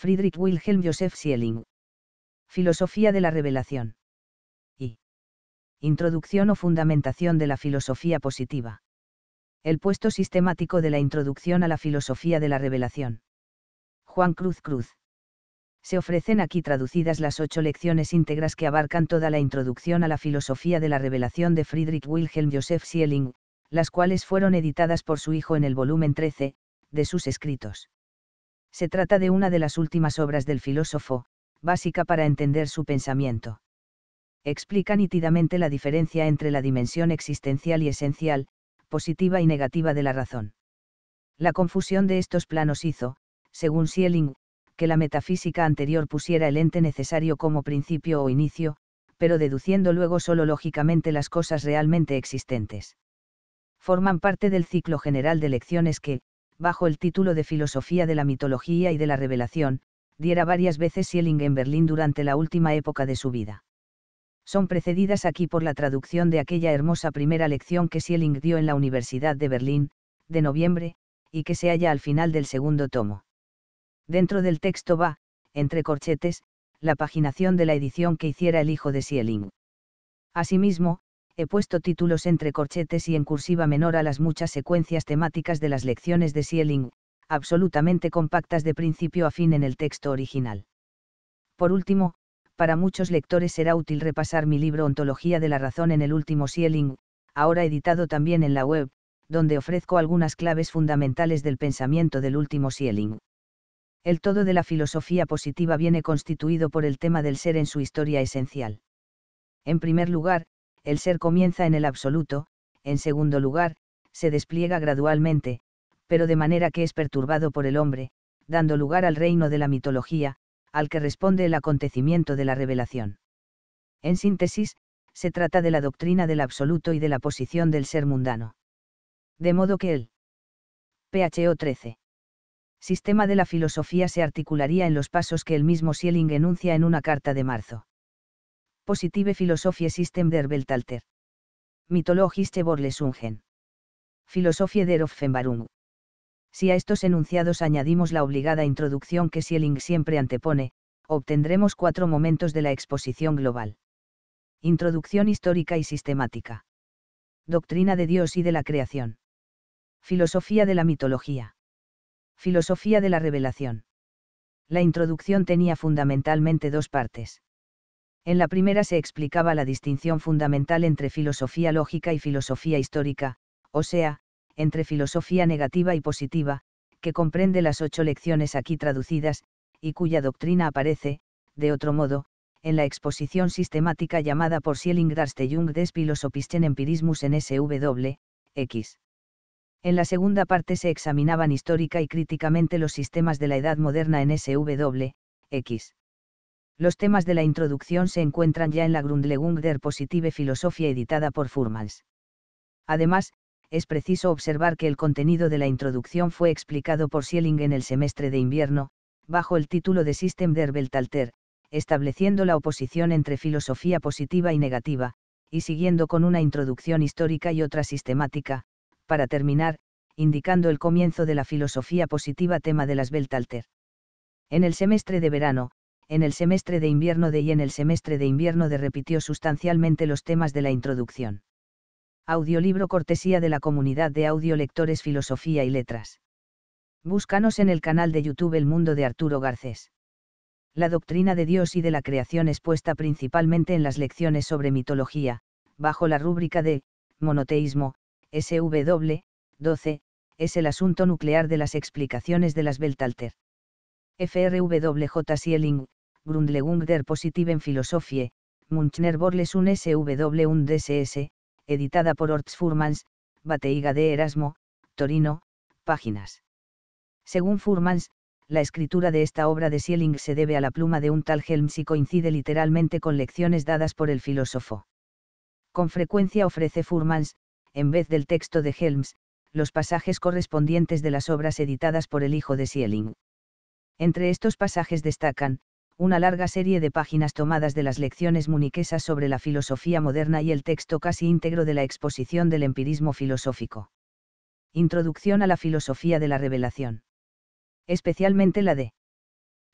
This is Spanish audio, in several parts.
Friedrich Wilhelm Joseph Schelling. Filosofía de la revelación. Y. Introducción o fundamentación de la filosofía positiva. El puesto sistemático de la introducción a la filosofía de la revelación. Juan Cruz Cruz. Se ofrecen aquí traducidas las ocho lecciones íntegras que abarcan toda la introducción a la filosofía de la revelación de Friedrich Wilhelm Joseph Schelling, las cuales fueron editadas por su hijo en el volumen 13, de sus escritos. Se trata de una de las últimas obras del filósofo, básica para entender su pensamiento. Explica nítidamente la diferencia entre la dimensión existencial y esencial, positiva y negativa de la razón. La confusión de estos planos hizo, según Schelling, que la metafísica anterior pusiera el ente necesario como principio o inicio, pero deduciendo luego solo lógicamente las cosas realmente existentes. Forman parte del ciclo general de lecciones que, bajo el título de Filosofía de la Mitología y de la Revelación, diera varias veces Sieling en Berlín durante la última época de su vida. Son precedidas aquí por la traducción de aquella hermosa primera lección que Sieling dio en la Universidad de Berlín, de noviembre, y que se halla al final del segundo tomo. Dentro del texto va, entre corchetes, la paginación de la edición que hiciera el hijo de Sieling. Asimismo, he puesto títulos entre corchetes y en cursiva menor a las muchas secuencias temáticas de las lecciones de Sieling, absolutamente compactas de principio a fin en el texto original. Por último, para muchos lectores será útil repasar mi libro Ontología de la Razón en el último Sieling, ahora editado también en la web, donde ofrezco algunas claves fundamentales del pensamiento del último Sieling. El todo de la filosofía positiva viene constituido por el tema del ser en su historia esencial. En primer lugar, el ser comienza en el absoluto, en segundo lugar, se despliega gradualmente, pero de manera que es perturbado por el hombre, dando lugar al reino de la mitología, al que responde el acontecimiento de la revelación. En síntesis, se trata de la doctrina del absoluto y de la posición del ser mundano. De modo que el PHO 13. Sistema de la filosofía se articularía en los pasos que el mismo sieling enuncia en una carta de marzo positive filosofie system der Weltalter. Mitologische vorlesungen, Filosofie der Offenbarung. Si a estos enunciados añadimos la obligada introducción que Sieling siempre antepone, obtendremos cuatro momentos de la exposición global. Introducción histórica y sistemática. Doctrina de Dios y de la creación. Filosofía de la mitología. Filosofía de la revelación. La introducción tenía fundamentalmente dos partes. En la primera se explicaba la distinción fundamental entre filosofía lógica y filosofía histórica, o sea, entre filosofía negativa y positiva, que comprende las ocho lecciones aquí traducidas, y cuya doctrina aparece, de otro modo, en la exposición sistemática llamada por Sieling de Jung des Philosophischen Empirismus en SW, X. En la segunda parte se examinaban histórica y críticamente los sistemas de la Edad Moderna en SW, X. Los temas de la introducción se encuentran ya en la Grundlegung der Positive Philosophie editada por Furmans. Además, es preciso observar que el contenido de la introducción fue explicado por Schelling en el semestre de invierno, bajo el título de System der Weltalter, estableciendo la oposición entre filosofía positiva y negativa, y siguiendo con una introducción histórica y otra sistemática, para terminar, indicando el comienzo de la filosofía positiva tema de las Weltalter. En el semestre de verano, en el semestre de invierno de y en el semestre de invierno de repitió sustancialmente los temas de la introducción. Audiolibro cortesía de la comunidad de audiolectores Filosofía y Letras. Búscanos en el canal de YouTube El Mundo de Arturo Garcés. La doctrina de Dios y de la creación expuesta principalmente en las lecciones sobre mitología, bajo la rúbrica de Monoteísmo, SW, 12, es el asunto nuclear de las explicaciones de las Beltalter. FRWJ Grundlegung der Positiven Philosophie, Münchner Borles un SW und DSS, editada por Orts Furmans, Bateiga de Erasmo, Torino, páginas. Según Furmans, la escritura de esta obra de sieling se debe a la pluma de un tal Helms y coincide literalmente con lecciones dadas por el filósofo. Con frecuencia ofrece Furmans, en vez del texto de Helms, los pasajes correspondientes de las obras editadas por el hijo de sieling Entre estos pasajes destacan, una larga serie de páginas tomadas de las lecciones muniquesas sobre la filosofía moderna y el texto casi íntegro de la exposición del empirismo filosófico. Introducción a la filosofía de la revelación. Especialmente la de.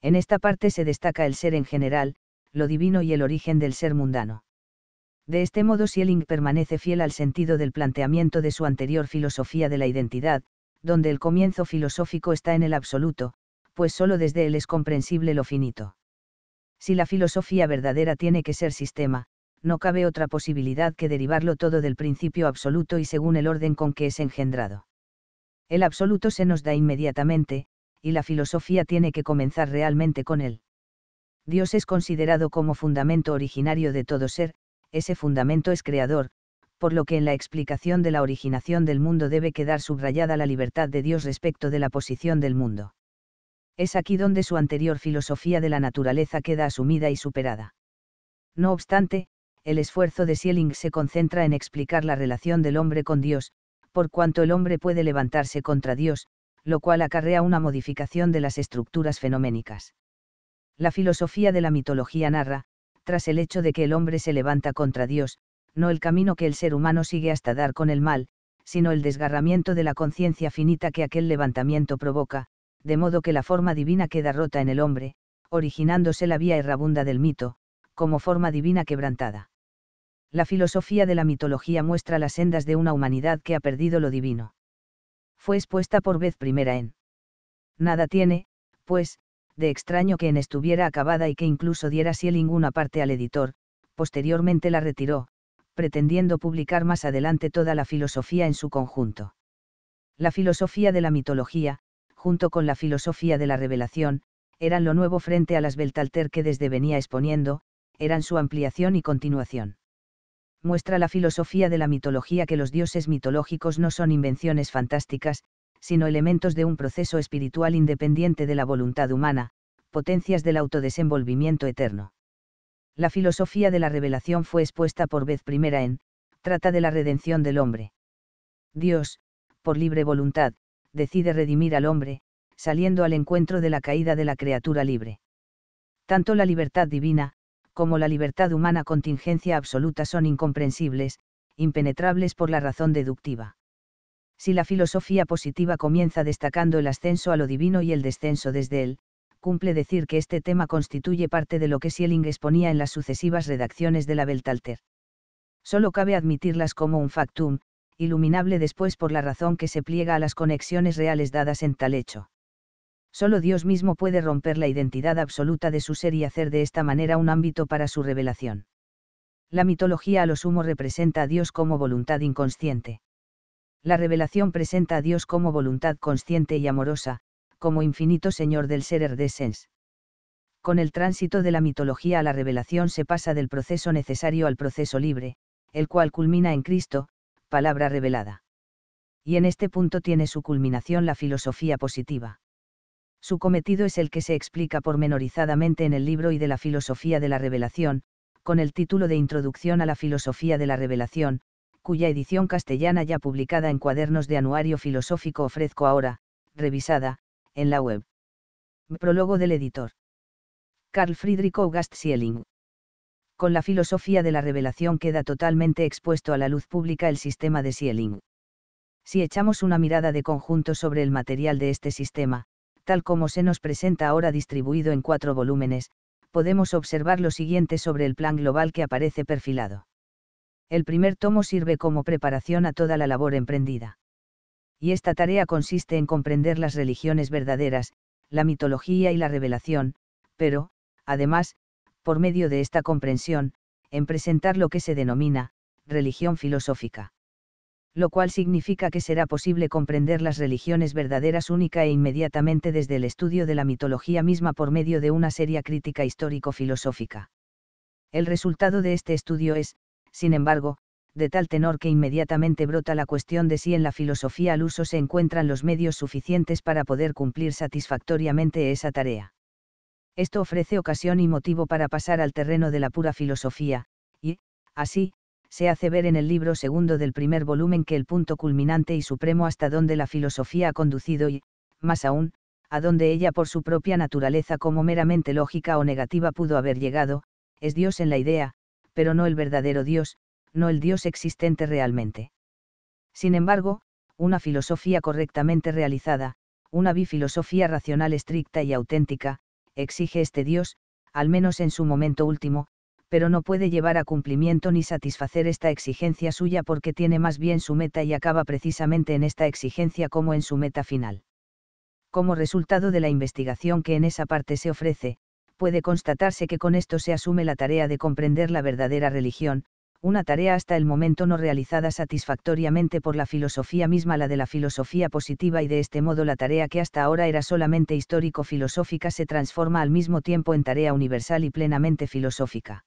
En esta parte se destaca el ser en general, lo divino y el origen del ser mundano. De este modo Schelling permanece fiel al sentido del planteamiento de su anterior filosofía de la identidad, donde el comienzo filosófico está en el absoluto, pues sólo desde él es comprensible lo finito si la filosofía verdadera tiene que ser sistema, no cabe otra posibilidad que derivarlo todo del principio absoluto y según el orden con que es engendrado. El absoluto se nos da inmediatamente, y la filosofía tiene que comenzar realmente con él. Dios es considerado como fundamento originario de todo ser, ese fundamento es creador, por lo que en la explicación de la originación del mundo debe quedar subrayada la libertad de Dios respecto de la posición del mundo es aquí donde su anterior filosofía de la naturaleza queda asumida y superada. No obstante, el esfuerzo de Schelling se concentra en explicar la relación del hombre con Dios, por cuanto el hombre puede levantarse contra Dios, lo cual acarrea una modificación de las estructuras fenoménicas. La filosofía de la mitología narra, tras el hecho de que el hombre se levanta contra Dios, no el camino que el ser humano sigue hasta dar con el mal, sino el desgarramiento de la conciencia finita que aquel levantamiento provoca, de modo que la forma divina queda rota en el hombre, originándose la vía errabunda del mito, como forma divina quebrantada. La filosofía de la mitología muestra las sendas de una humanidad que ha perdido lo divino. Fue expuesta por vez primera en. Nada tiene, pues, de extraño que en estuviera acabada y que incluso diera Sieling ninguna parte al editor, posteriormente la retiró, pretendiendo publicar más adelante toda la filosofía en su conjunto. La filosofía de la mitología, junto con la filosofía de la revelación, eran lo nuevo frente a las Beltalter que desde venía exponiendo, eran su ampliación y continuación. Muestra la filosofía de la mitología que los dioses mitológicos no son invenciones fantásticas, sino elementos de un proceso espiritual independiente de la voluntad humana, potencias del autodesenvolvimiento eterno. La filosofía de la revelación fue expuesta por vez primera en, Trata de la redención del hombre. Dios, por libre voluntad, decide redimir al hombre, saliendo al encuentro de la caída de la criatura libre. Tanto la libertad divina, como la libertad humana contingencia absoluta son incomprensibles, impenetrables por la razón deductiva. Si la filosofía positiva comienza destacando el ascenso a lo divino y el descenso desde él, cumple decir que este tema constituye parte de lo que Schelling exponía en las sucesivas redacciones de la Beltalter. Solo cabe admitirlas como un factum, iluminable después por la razón que se pliega a las conexiones reales dadas en tal hecho. Solo Dios mismo puede romper la identidad absoluta de su ser y hacer de esta manera un ámbito para su revelación. La mitología a lo sumo representa a Dios como voluntad inconsciente. La revelación presenta a Dios como voluntad consciente y amorosa, como infinito Señor del ser Erdesens. Con el tránsito de la mitología a la revelación se pasa del proceso necesario al proceso libre, el cual culmina en Cristo, palabra revelada. Y en este punto tiene su culminación la filosofía positiva. Su cometido es el que se explica pormenorizadamente en el libro y de la filosofía de la revelación, con el título de Introducción a la filosofía de la revelación, cuya edición castellana ya publicada en cuadernos de anuario filosófico ofrezco ahora, revisada, en la web. Prólogo del editor. Carl Friedrich August Sieling con la filosofía de la revelación queda totalmente expuesto a la luz pública el sistema de Sieling. Si echamos una mirada de conjunto sobre el material de este sistema, tal como se nos presenta ahora distribuido en cuatro volúmenes, podemos observar lo siguiente sobre el plan global que aparece perfilado. El primer tomo sirve como preparación a toda la labor emprendida. Y esta tarea consiste en comprender las religiones verdaderas, la mitología y la revelación, pero, además, por medio de esta comprensión, en presentar lo que se denomina, religión filosófica. Lo cual significa que será posible comprender las religiones verdaderas única e inmediatamente desde el estudio de la mitología misma por medio de una seria crítica histórico-filosófica. El resultado de este estudio es, sin embargo, de tal tenor que inmediatamente brota la cuestión de si en la filosofía al uso se encuentran los medios suficientes para poder cumplir satisfactoriamente esa tarea. Esto ofrece ocasión y motivo para pasar al terreno de la pura filosofía, y, así, se hace ver en el libro segundo del primer volumen que el punto culminante y supremo hasta donde la filosofía ha conducido y, más aún, a donde ella por su propia naturaleza como meramente lógica o negativa pudo haber llegado, es Dios en la idea, pero no el verdadero Dios, no el Dios existente realmente. Sin embargo, una filosofía correctamente realizada, una bifilosofía racional estricta y auténtica, exige este Dios, al menos en su momento último, pero no puede llevar a cumplimiento ni satisfacer esta exigencia suya porque tiene más bien su meta y acaba precisamente en esta exigencia como en su meta final. Como resultado de la investigación que en esa parte se ofrece, puede constatarse que con esto se asume la tarea de comprender la verdadera religión, una tarea hasta el momento no realizada satisfactoriamente por la filosofía misma, la de la filosofía positiva, y de este modo la tarea que hasta ahora era solamente histórico-filosófica se transforma al mismo tiempo en tarea universal y plenamente filosófica.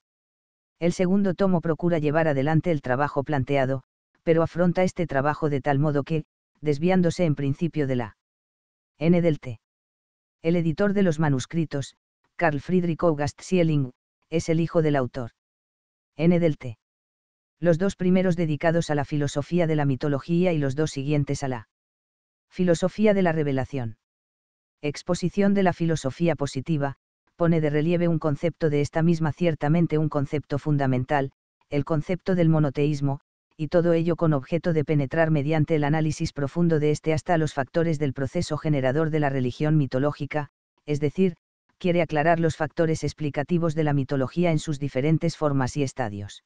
El segundo tomo procura llevar adelante el trabajo planteado, pero afronta este trabajo de tal modo que, desviándose en principio de la N del T. El editor de los manuscritos, Carl Friedrich August Sieling, es el hijo del autor. N del T los dos primeros dedicados a la filosofía de la mitología y los dos siguientes a la filosofía de la revelación. Exposición de la filosofía positiva, pone de relieve un concepto de esta misma ciertamente un concepto fundamental, el concepto del monoteísmo, y todo ello con objeto de penetrar mediante el análisis profundo de este hasta los factores del proceso generador de la religión mitológica, es decir, quiere aclarar los factores explicativos de la mitología en sus diferentes formas y estadios.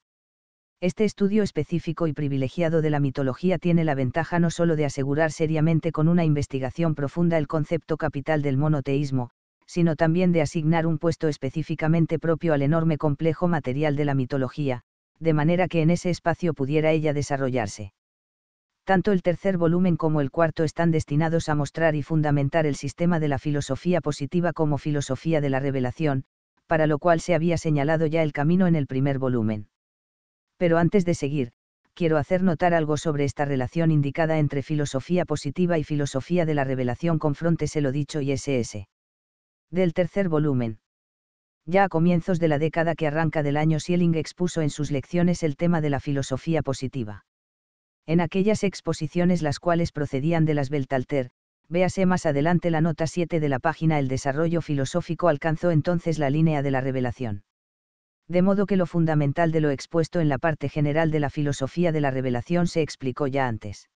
Este estudio específico y privilegiado de la mitología tiene la ventaja no solo de asegurar seriamente con una investigación profunda el concepto capital del monoteísmo, sino también de asignar un puesto específicamente propio al enorme complejo material de la mitología, de manera que en ese espacio pudiera ella desarrollarse. Tanto el tercer volumen como el cuarto están destinados a mostrar y fundamentar el sistema de la filosofía positiva como filosofía de la revelación, para lo cual se había señalado ya el camino en el primer volumen pero antes de seguir, quiero hacer notar algo sobre esta relación indicada entre filosofía positiva y filosofía de la revelación Confrontese lo dicho y SS. Del tercer volumen. Ya a comienzos de la década que arranca del año Schelling expuso en sus lecciones el tema de la filosofía positiva. En aquellas exposiciones las cuales procedían de las Beltalter, véase más adelante la nota 7 de la página El desarrollo filosófico alcanzó entonces la línea de la revelación de modo que lo fundamental de lo expuesto en la parte general de la filosofía de la revelación se explicó ya antes.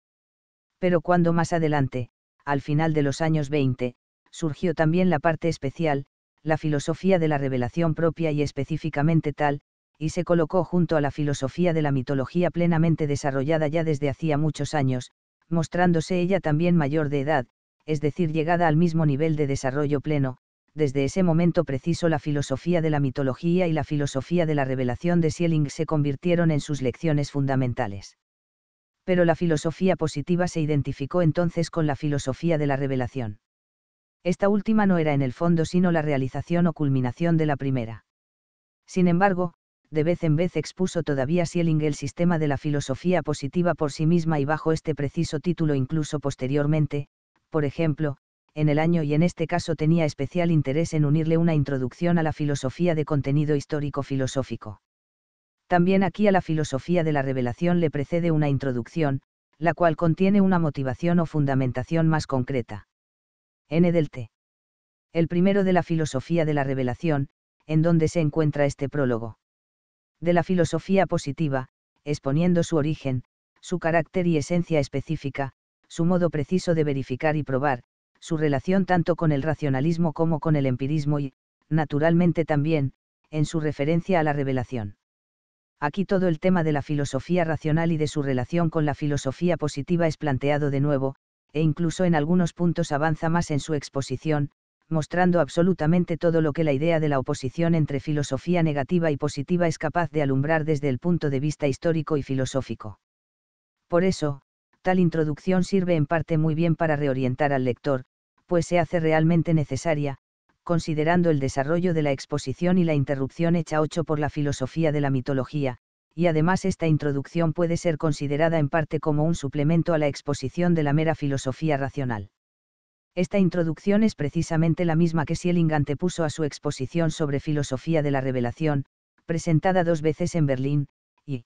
Pero cuando más adelante, al final de los años 20, surgió también la parte especial, la filosofía de la revelación propia y específicamente tal, y se colocó junto a la filosofía de la mitología plenamente desarrollada ya desde hacía muchos años, mostrándose ella también mayor de edad, es decir, llegada al mismo nivel de desarrollo pleno, desde ese momento preciso la filosofía de la mitología y la filosofía de la revelación de Schelling se convirtieron en sus lecciones fundamentales. Pero la filosofía positiva se identificó entonces con la filosofía de la revelación. Esta última no era en el fondo sino la realización o culminación de la primera. Sin embargo, de vez en vez expuso todavía Schelling el sistema de la filosofía positiva por sí misma y bajo este preciso título incluso posteriormente, por ejemplo, en el año y en este caso tenía especial interés en unirle una introducción a la filosofía de contenido histórico-filosófico. También aquí a la filosofía de la revelación le precede una introducción, la cual contiene una motivación o fundamentación más concreta. N del T. El primero de la filosofía de la revelación, en donde se encuentra este prólogo. De la filosofía positiva, exponiendo su origen, su carácter y esencia específica, su modo preciso de verificar y probar, su relación tanto con el racionalismo como con el empirismo y, naturalmente también, en su referencia a la revelación. Aquí todo el tema de la filosofía racional y de su relación con la filosofía positiva es planteado de nuevo, e incluso en algunos puntos avanza más en su exposición, mostrando absolutamente todo lo que la idea de la oposición entre filosofía negativa y positiva es capaz de alumbrar desde el punto de vista histórico y filosófico. Por eso, tal introducción sirve en parte muy bien para reorientar al lector, pues se hace realmente necesaria, considerando el desarrollo de la exposición y la interrupción hecha ocho por la filosofía de la mitología, y además esta introducción puede ser considerada en parte como un suplemento a la exposición de la mera filosofía racional. Esta introducción es precisamente la misma que Schelling antepuso a su exposición sobre filosofía de la revelación, presentada dos veces en Berlín, y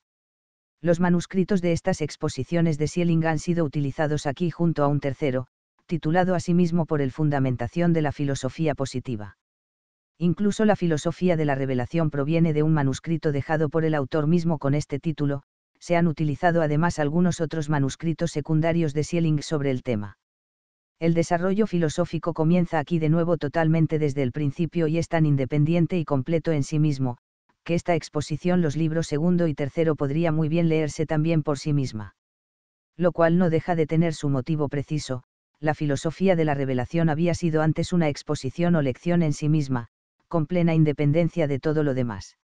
los manuscritos de estas exposiciones de Schelling han sido utilizados aquí junto a un tercero, titulado a sí mismo por el Fundamentación de la Filosofía Positiva. Incluso la filosofía de la revelación proviene de un manuscrito dejado por el autor mismo con este título, se han utilizado además algunos otros manuscritos secundarios de Sieling sobre el tema. El desarrollo filosófico comienza aquí de nuevo totalmente desde el principio y es tan independiente y completo en sí mismo, que esta exposición los libros segundo y tercero podría muy bien leerse también por sí misma. Lo cual no deja de tener su motivo preciso, la filosofía de la revelación había sido antes una exposición o lección en sí misma, con plena independencia de todo lo demás.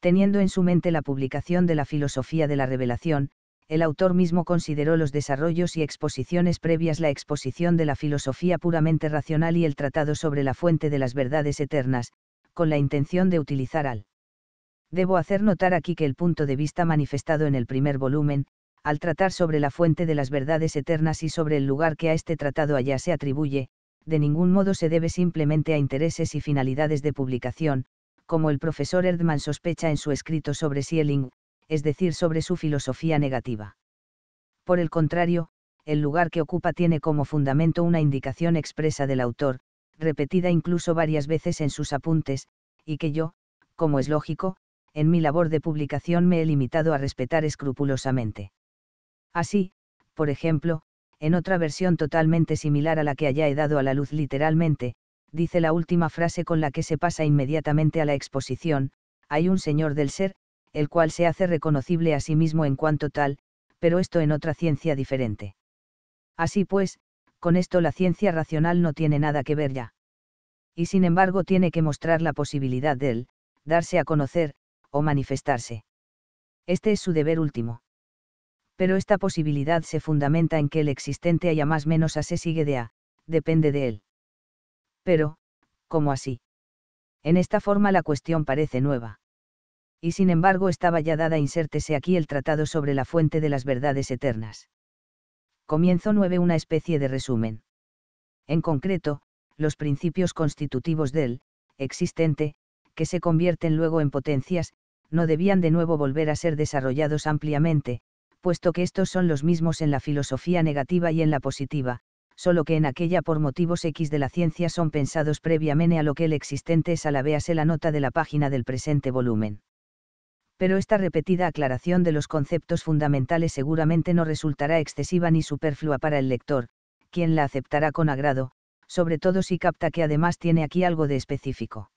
Teniendo en su mente la publicación de la filosofía de la revelación, el autor mismo consideró los desarrollos y exposiciones previas la exposición de la filosofía puramente racional y el tratado sobre la fuente de las verdades eternas, con la intención de utilizar al. Debo hacer notar aquí que el punto de vista manifestado en el primer volumen, al tratar sobre la fuente de las verdades eternas y sobre el lugar que a este tratado allá se atribuye, de ningún modo se debe simplemente a intereses y finalidades de publicación, como el profesor Erdmann sospecha en su escrito sobre Schelling, es decir, sobre su filosofía negativa. Por el contrario, el lugar que ocupa tiene como fundamento una indicación expresa del autor, repetida incluso varias veces en sus apuntes, y que yo, como es lógico, en mi labor de publicación me he limitado a respetar escrupulosamente. Así, por ejemplo, en otra versión totalmente similar a la que allá he dado a la luz literalmente, dice la última frase con la que se pasa inmediatamente a la exposición, hay un señor del ser, el cual se hace reconocible a sí mismo en cuanto tal, pero esto en otra ciencia diferente. Así pues, con esto la ciencia racional no tiene nada que ver ya. Y sin embargo tiene que mostrar la posibilidad de él, darse a conocer, o manifestarse. Este es su deber último pero esta posibilidad se fundamenta en que el existente haya más menos a se sigue de a, depende de él. Pero, ¿cómo así? En esta forma la cuestión parece nueva. Y sin embargo estaba ya dada insértese aquí el tratado sobre la fuente de las verdades eternas. Comienzo 9 una especie de resumen. En concreto, los principios constitutivos del existente, que se convierten luego en potencias, no debían de nuevo volver a ser desarrollados ampliamente, puesto que estos son los mismos en la filosofía negativa y en la positiva, solo que en aquella por motivos X de la ciencia son pensados previamente a lo que el existente es a la véase la nota de la página del presente volumen. Pero esta repetida aclaración de los conceptos fundamentales seguramente no resultará excesiva ni superflua para el lector, quien la aceptará con agrado, sobre todo si capta que además tiene aquí algo de específico.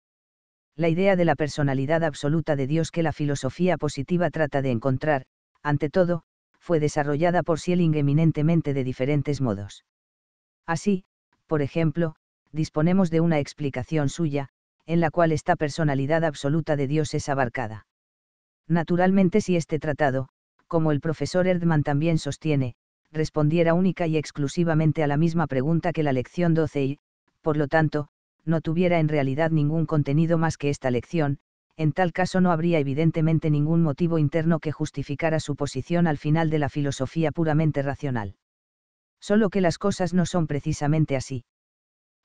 La idea de la personalidad absoluta de Dios que la filosofía positiva trata de encontrar, ante todo, fue desarrollada por Sieling eminentemente de diferentes modos. Así, por ejemplo, disponemos de una explicación suya, en la cual esta personalidad absoluta de Dios es abarcada. Naturalmente si este tratado, como el profesor Erdman también sostiene, respondiera única y exclusivamente a la misma pregunta que la lección 12 y, por lo tanto, no tuviera en realidad ningún contenido más que esta lección, en tal caso no habría evidentemente ningún motivo interno que justificara su posición al final de la filosofía puramente racional. Solo que las cosas no son precisamente así.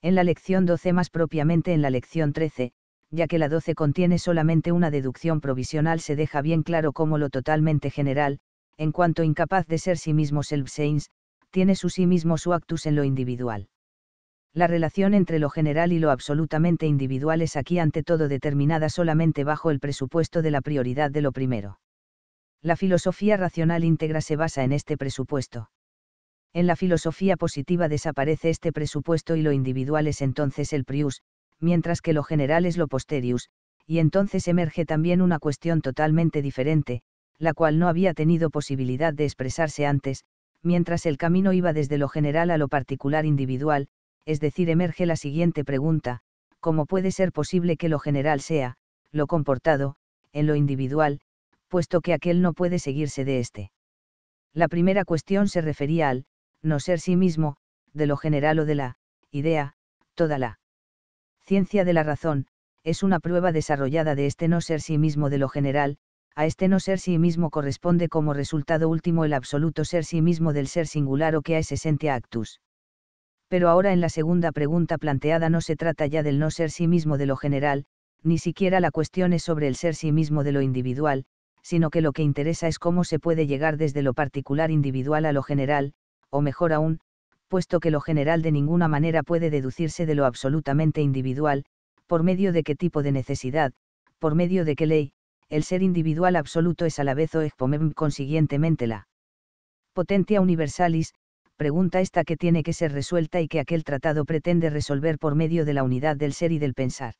En la lección 12 más propiamente en la lección 13, ya que la 12 contiene solamente una deducción provisional se deja bien claro cómo lo totalmente general, en cuanto incapaz de ser sí mismo self saints tiene su sí mismo su actus en lo individual la relación entre lo general y lo absolutamente individual es aquí ante todo determinada solamente bajo el presupuesto de la prioridad de lo primero. La filosofía racional íntegra se basa en este presupuesto. En la filosofía positiva desaparece este presupuesto y lo individual es entonces el prius, mientras que lo general es lo posterius, y entonces emerge también una cuestión totalmente diferente, la cual no había tenido posibilidad de expresarse antes, mientras el camino iba desde lo general a lo particular individual, es decir, emerge la siguiente pregunta, ¿cómo puede ser posible que lo general sea, lo comportado, en lo individual, puesto que aquel no puede seguirse de éste? La primera cuestión se refería al, no ser sí mismo, de lo general o de la, idea, toda la ciencia de la razón, es una prueba desarrollada de este no ser sí mismo de lo general, a este no ser sí mismo corresponde como resultado último el absoluto ser sí mismo del ser singular o que es sentia actus pero ahora en la segunda pregunta planteada no se trata ya del no ser sí mismo de lo general, ni siquiera la cuestión es sobre el ser sí mismo de lo individual, sino que lo que interesa es cómo se puede llegar desde lo particular individual a lo general, o mejor aún, puesto que lo general de ninguna manera puede deducirse de lo absolutamente individual, por medio de qué tipo de necesidad, por medio de qué ley, el ser individual absoluto es a la vez o expomem consiguientemente la potentia universalis, pregunta esta que tiene que ser resuelta y que aquel tratado pretende resolver por medio de la unidad del ser y del pensar.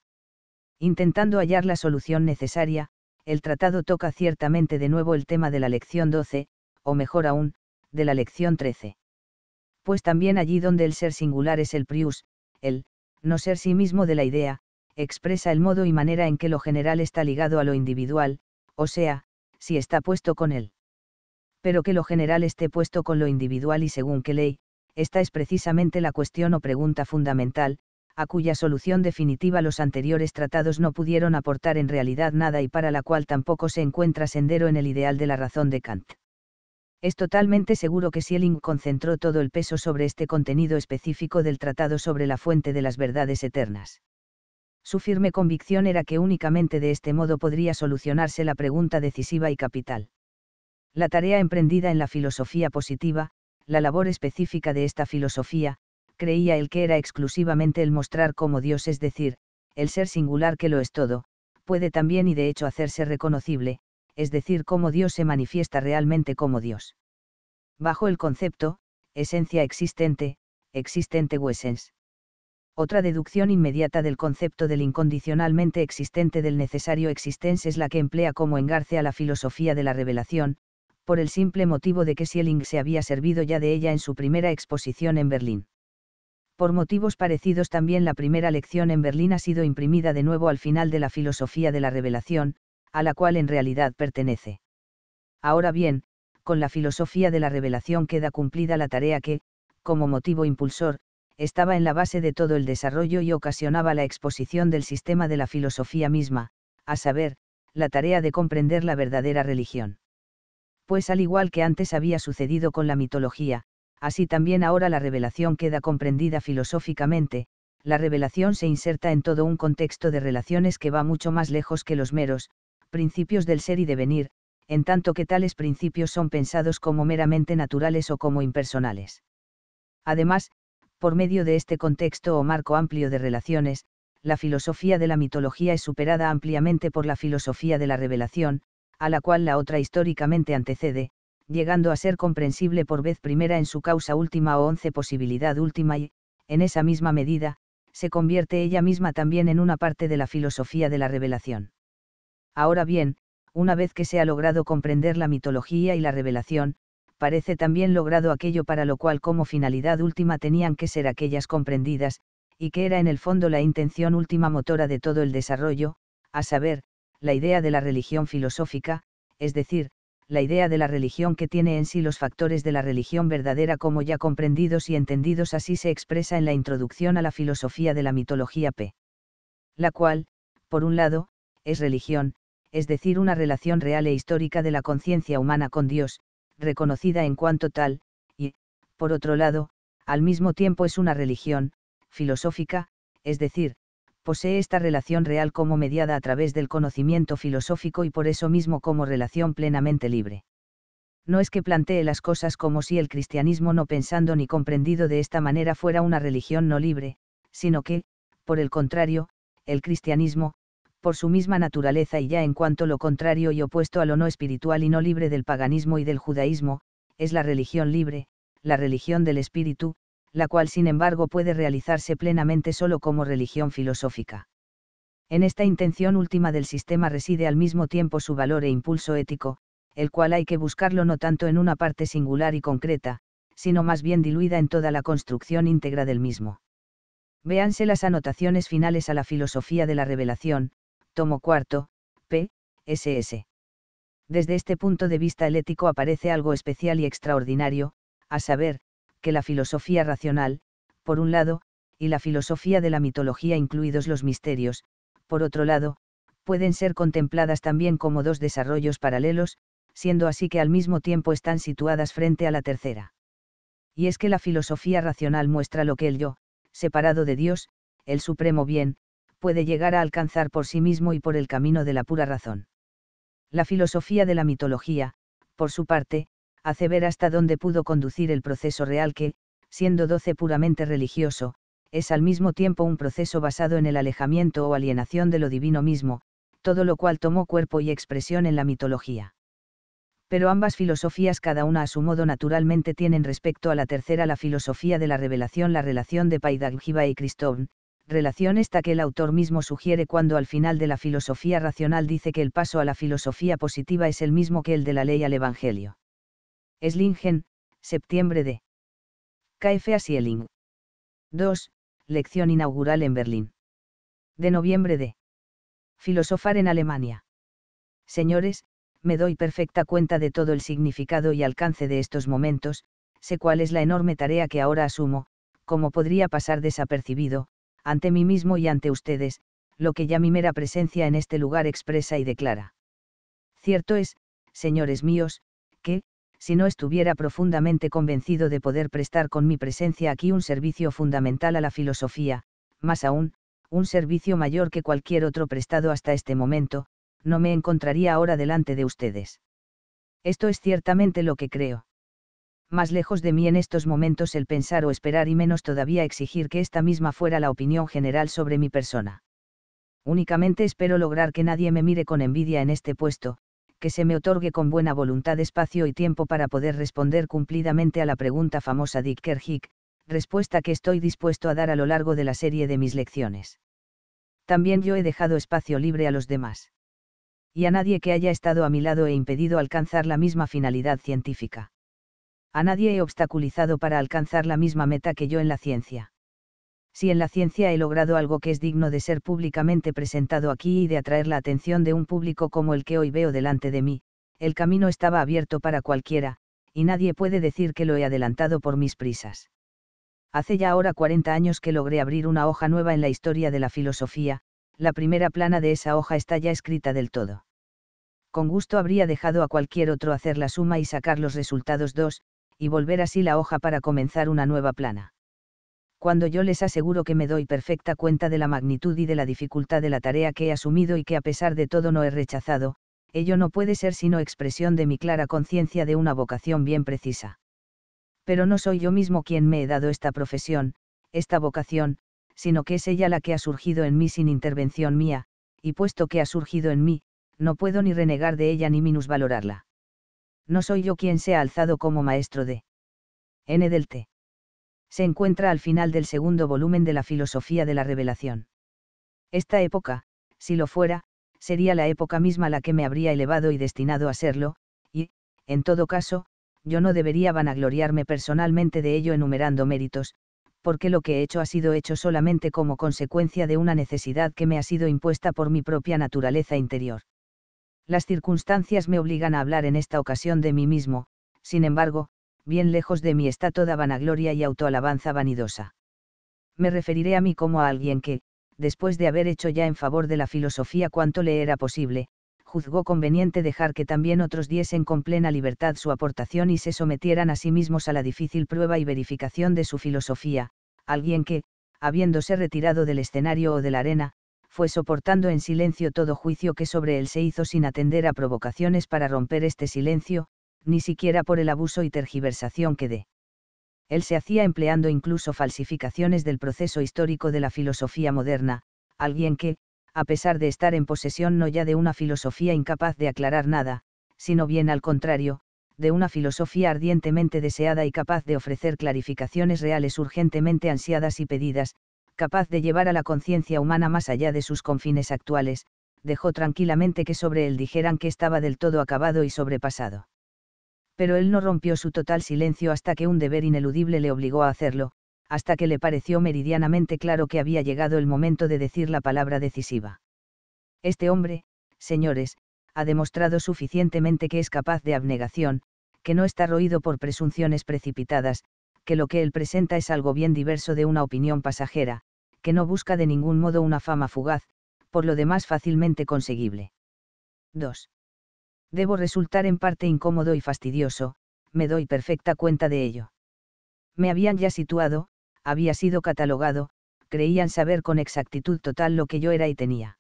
Intentando hallar la solución necesaria, el tratado toca ciertamente de nuevo el tema de la lección 12, o mejor aún, de la lección 13. Pues también allí donde el ser singular es el prius, el, no ser sí mismo de la idea, expresa el modo y manera en que lo general está ligado a lo individual, o sea, si está puesto con él pero que lo general esté puesto con lo individual y según qué ley, esta es precisamente la cuestión o pregunta fundamental, a cuya solución definitiva los anteriores tratados no pudieron aportar en realidad nada y para la cual tampoco se encuentra sendero en el ideal de la razón de Kant. Es totalmente seguro que Schelling concentró todo el peso sobre este contenido específico del tratado sobre la fuente de las verdades eternas. Su firme convicción era que únicamente de este modo podría solucionarse la pregunta decisiva y capital. La tarea emprendida en la filosofía positiva, la labor específica de esta filosofía, creía el que era exclusivamente el mostrar cómo Dios, es decir, el ser singular que lo es todo, puede también y de hecho hacerse reconocible, es decir, cómo Dios se manifiesta realmente como Dios. Bajo el concepto, esencia existente, existente wesens. Otra deducción inmediata del concepto del incondicionalmente existente del necesario existence es la que emplea como engarce a la filosofía de la revelación, por el simple motivo de que Sieling se había servido ya de ella en su primera exposición en Berlín. Por motivos parecidos también la primera lección en Berlín ha sido imprimida de nuevo al final de la filosofía de la revelación, a la cual en realidad pertenece. Ahora bien, con la filosofía de la revelación queda cumplida la tarea que, como motivo impulsor, estaba en la base de todo el desarrollo y ocasionaba la exposición del sistema de la filosofía misma, a saber, la tarea de comprender la verdadera religión pues al igual que antes había sucedido con la mitología, así también ahora la revelación queda comprendida filosóficamente, la revelación se inserta en todo un contexto de relaciones que va mucho más lejos que los meros, principios del ser y devenir, en tanto que tales principios son pensados como meramente naturales o como impersonales. Además, por medio de este contexto o marco amplio de relaciones, la filosofía de la mitología es superada ampliamente por la filosofía de la revelación, a la cual la otra históricamente antecede, llegando a ser comprensible por vez primera en su causa última o once posibilidad última y, en esa misma medida, se convierte ella misma también en una parte de la filosofía de la revelación. Ahora bien, una vez que se ha logrado comprender la mitología y la revelación, parece también logrado aquello para lo cual como finalidad última tenían que ser aquellas comprendidas, y que era en el fondo la intención última motora de todo el desarrollo, a saber, la idea de la religión filosófica, es decir, la idea de la religión que tiene en sí los factores de la religión verdadera como ya comprendidos y entendidos así se expresa en la introducción a la filosofía de la mitología P. La cual, por un lado, es religión, es decir, una relación real e histórica de la conciencia humana con Dios, reconocida en cuanto tal, y, por otro lado, al mismo tiempo es una religión, filosófica, es decir, posee esta relación real como mediada a través del conocimiento filosófico y por eso mismo como relación plenamente libre. No es que plantee las cosas como si el cristianismo no pensando ni comprendido de esta manera fuera una religión no libre, sino que, por el contrario, el cristianismo, por su misma naturaleza y ya en cuanto lo contrario y opuesto a lo no espiritual y no libre del paganismo y del judaísmo, es la religión libre, la religión del espíritu, la cual sin embargo puede realizarse plenamente solo como religión filosófica. En esta intención última del sistema reside al mismo tiempo su valor e impulso ético, el cual hay que buscarlo no tanto en una parte singular y concreta, sino más bien diluida en toda la construcción íntegra del mismo. Véanse las anotaciones finales a la filosofía de la revelación, tomo cuarto, p. ss. Desde este punto de vista el ético aparece algo especial y extraordinario, a saber, que la filosofía racional, por un lado, y la filosofía de la mitología incluidos los misterios, por otro lado, pueden ser contempladas también como dos desarrollos paralelos, siendo así que al mismo tiempo están situadas frente a la tercera. Y es que la filosofía racional muestra lo que el yo, separado de Dios, el supremo bien, puede llegar a alcanzar por sí mismo y por el camino de la pura razón. La filosofía de la mitología, por su parte, hace ver hasta dónde pudo conducir el proceso real que, siendo doce puramente religioso, es al mismo tiempo un proceso basado en el alejamiento o alienación de lo divino mismo, todo lo cual tomó cuerpo y expresión en la mitología. Pero ambas filosofías cada una a su modo naturalmente tienen respecto a la tercera la filosofía de la revelación la relación de Paidagjiva y Kristovn, relación esta que el autor mismo sugiere cuando al final de la filosofía racional dice que el paso a la filosofía positiva es el mismo que el de la ley al Evangelio. Eslingen, septiembre de KFA Sieling. 2. Lección inaugural en Berlín. De noviembre de Filosofar en Alemania. Señores, me doy perfecta cuenta de todo el significado y alcance de estos momentos, sé cuál es la enorme tarea que ahora asumo, como podría pasar desapercibido, ante mí mismo y ante ustedes, lo que ya mi mera presencia en este lugar expresa y declara. Cierto es, señores míos, que, si no estuviera profundamente convencido de poder prestar con mi presencia aquí un servicio fundamental a la filosofía, más aún, un servicio mayor que cualquier otro prestado hasta este momento, no me encontraría ahora delante de ustedes. Esto es ciertamente lo que creo. Más lejos de mí en estos momentos el pensar o esperar y menos todavía exigir que esta misma fuera la opinión general sobre mi persona. Únicamente espero lograr que nadie me mire con envidia en este puesto, que se me otorgue con buena voluntad espacio y tiempo para poder responder cumplidamente a la pregunta famosa de Iker Hick, respuesta que estoy dispuesto a dar a lo largo de la serie de mis lecciones. También yo he dejado espacio libre a los demás. Y a nadie que haya estado a mi lado he impedido alcanzar la misma finalidad científica. A nadie he obstaculizado para alcanzar la misma meta que yo en la ciencia si en la ciencia he logrado algo que es digno de ser públicamente presentado aquí y de atraer la atención de un público como el que hoy veo delante de mí, el camino estaba abierto para cualquiera, y nadie puede decir que lo he adelantado por mis prisas. Hace ya ahora 40 años que logré abrir una hoja nueva en la historia de la filosofía, la primera plana de esa hoja está ya escrita del todo. Con gusto habría dejado a cualquier otro hacer la suma y sacar los resultados dos, y volver así la hoja para comenzar una nueva plana cuando yo les aseguro que me doy perfecta cuenta de la magnitud y de la dificultad de la tarea que he asumido y que a pesar de todo no he rechazado, ello no puede ser sino expresión de mi clara conciencia de una vocación bien precisa. Pero no soy yo mismo quien me he dado esta profesión, esta vocación, sino que es ella la que ha surgido en mí sin intervención mía, y puesto que ha surgido en mí, no puedo ni renegar de ella ni minusvalorarla. No soy yo quien se ha alzado como maestro de N del T se encuentra al final del segundo volumen de la filosofía de la revelación. Esta época, si lo fuera, sería la época misma la que me habría elevado y destinado a serlo, y, en todo caso, yo no debería vanagloriarme personalmente de ello enumerando méritos, porque lo que he hecho ha sido hecho solamente como consecuencia de una necesidad que me ha sido impuesta por mi propia naturaleza interior. Las circunstancias me obligan a hablar en esta ocasión de mí mismo, sin embargo, bien lejos de mí está toda vanagloria y autoalabanza vanidosa. Me referiré a mí como a alguien que, después de haber hecho ya en favor de la filosofía cuanto le era posible, juzgó conveniente dejar que también otros diesen con plena libertad su aportación y se sometieran a sí mismos a la difícil prueba y verificación de su filosofía, alguien que, habiéndose retirado del escenario o de la arena, fue soportando en silencio todo juicio que sobre él se hizo sin atender a provocaciones para romper este silencio, ni siquiera por el abuso y tergiversación que dé. Él se hacía empleando incluso falsificaciones del proceso histórico de la filosofía moderna, alguien que, a pesar de estar en posesión no ya de una filosofía incapaz de aclarar nada, sino bien al contrario, de una filosofía ardientemente deseada y capaz de ofrecer clarificaciones reales urgentemente ansiadas y pedidas, capaz de llevar a la conciencia humana más allá de sus confines actuales, dejó tranquilamente que sobre él dijeran que estaba del todo acabado y sobrepasado pero él no rompió su total silencio hasta que un deber ineludible le obligó a hacerlo, hasta que le pareció meridianamente claro que había llegado el momento de decir la palabra decisiva. Este hombre, señores, ha demostrado suficientemente que es capaz de abnegación, que no está roído por presunciones precipitadas, que lo que él presenta es algo bien diverso de una opinión pasajera, que no busca de ningún modo una fama fugaz, por lo demás fácilmente conseguible. 2 debo resultar en parte incómodo y fastidioso, me doy perfecta cuenta de ello. Me habían ya situado, había sido catalogado, creían saber con exactitud total lo que yo era y tenía.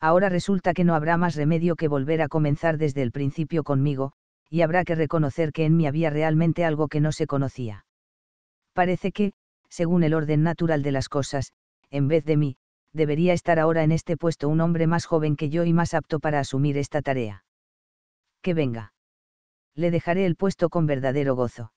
Ahora resulta que no habrá más remedio que volver a comenzar desde el principio conmigo, y habrá que reconocer que en mí había realmente algo que no se conocía. Parece que, según el orden natural de las cosas, en vez de mí, debería estar ahora en este puesto un hombre más joven que yo y más apto para asumir esta tarea que venga. Le dejaré el puesto con verdadero gozo.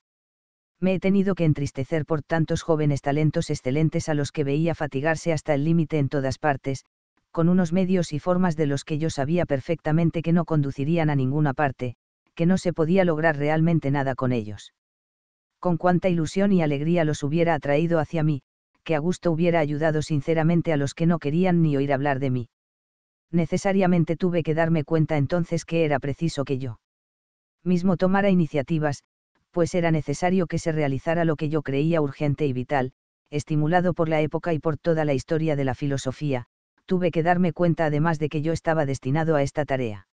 Me he tenido que entristecer por tantos jóvenes talentos excelentes a los que veía fatigarse hasta el límite en todas partes, con unos medios y formas de los que yo sabía perfectamente que no conducirían a ninguna parte, que no se podía lograr realmente nada con ellos. Con cuánta ilusión y alegría los hubiera atraído hacia mí, que a gusto hubiera ayudado sinceramente a los que no querían ni oír hablar de mí necesariamente tuve que darme cuenta entonces que era preciso que yo mismo tomara iniciativas, pues era necesario que se realizara lo que yo creía urgente y vital, estimulado por la época y por toda la historia de la filosofía, tuve que darme cuenta además de que yo estaba destinado a esta tarea.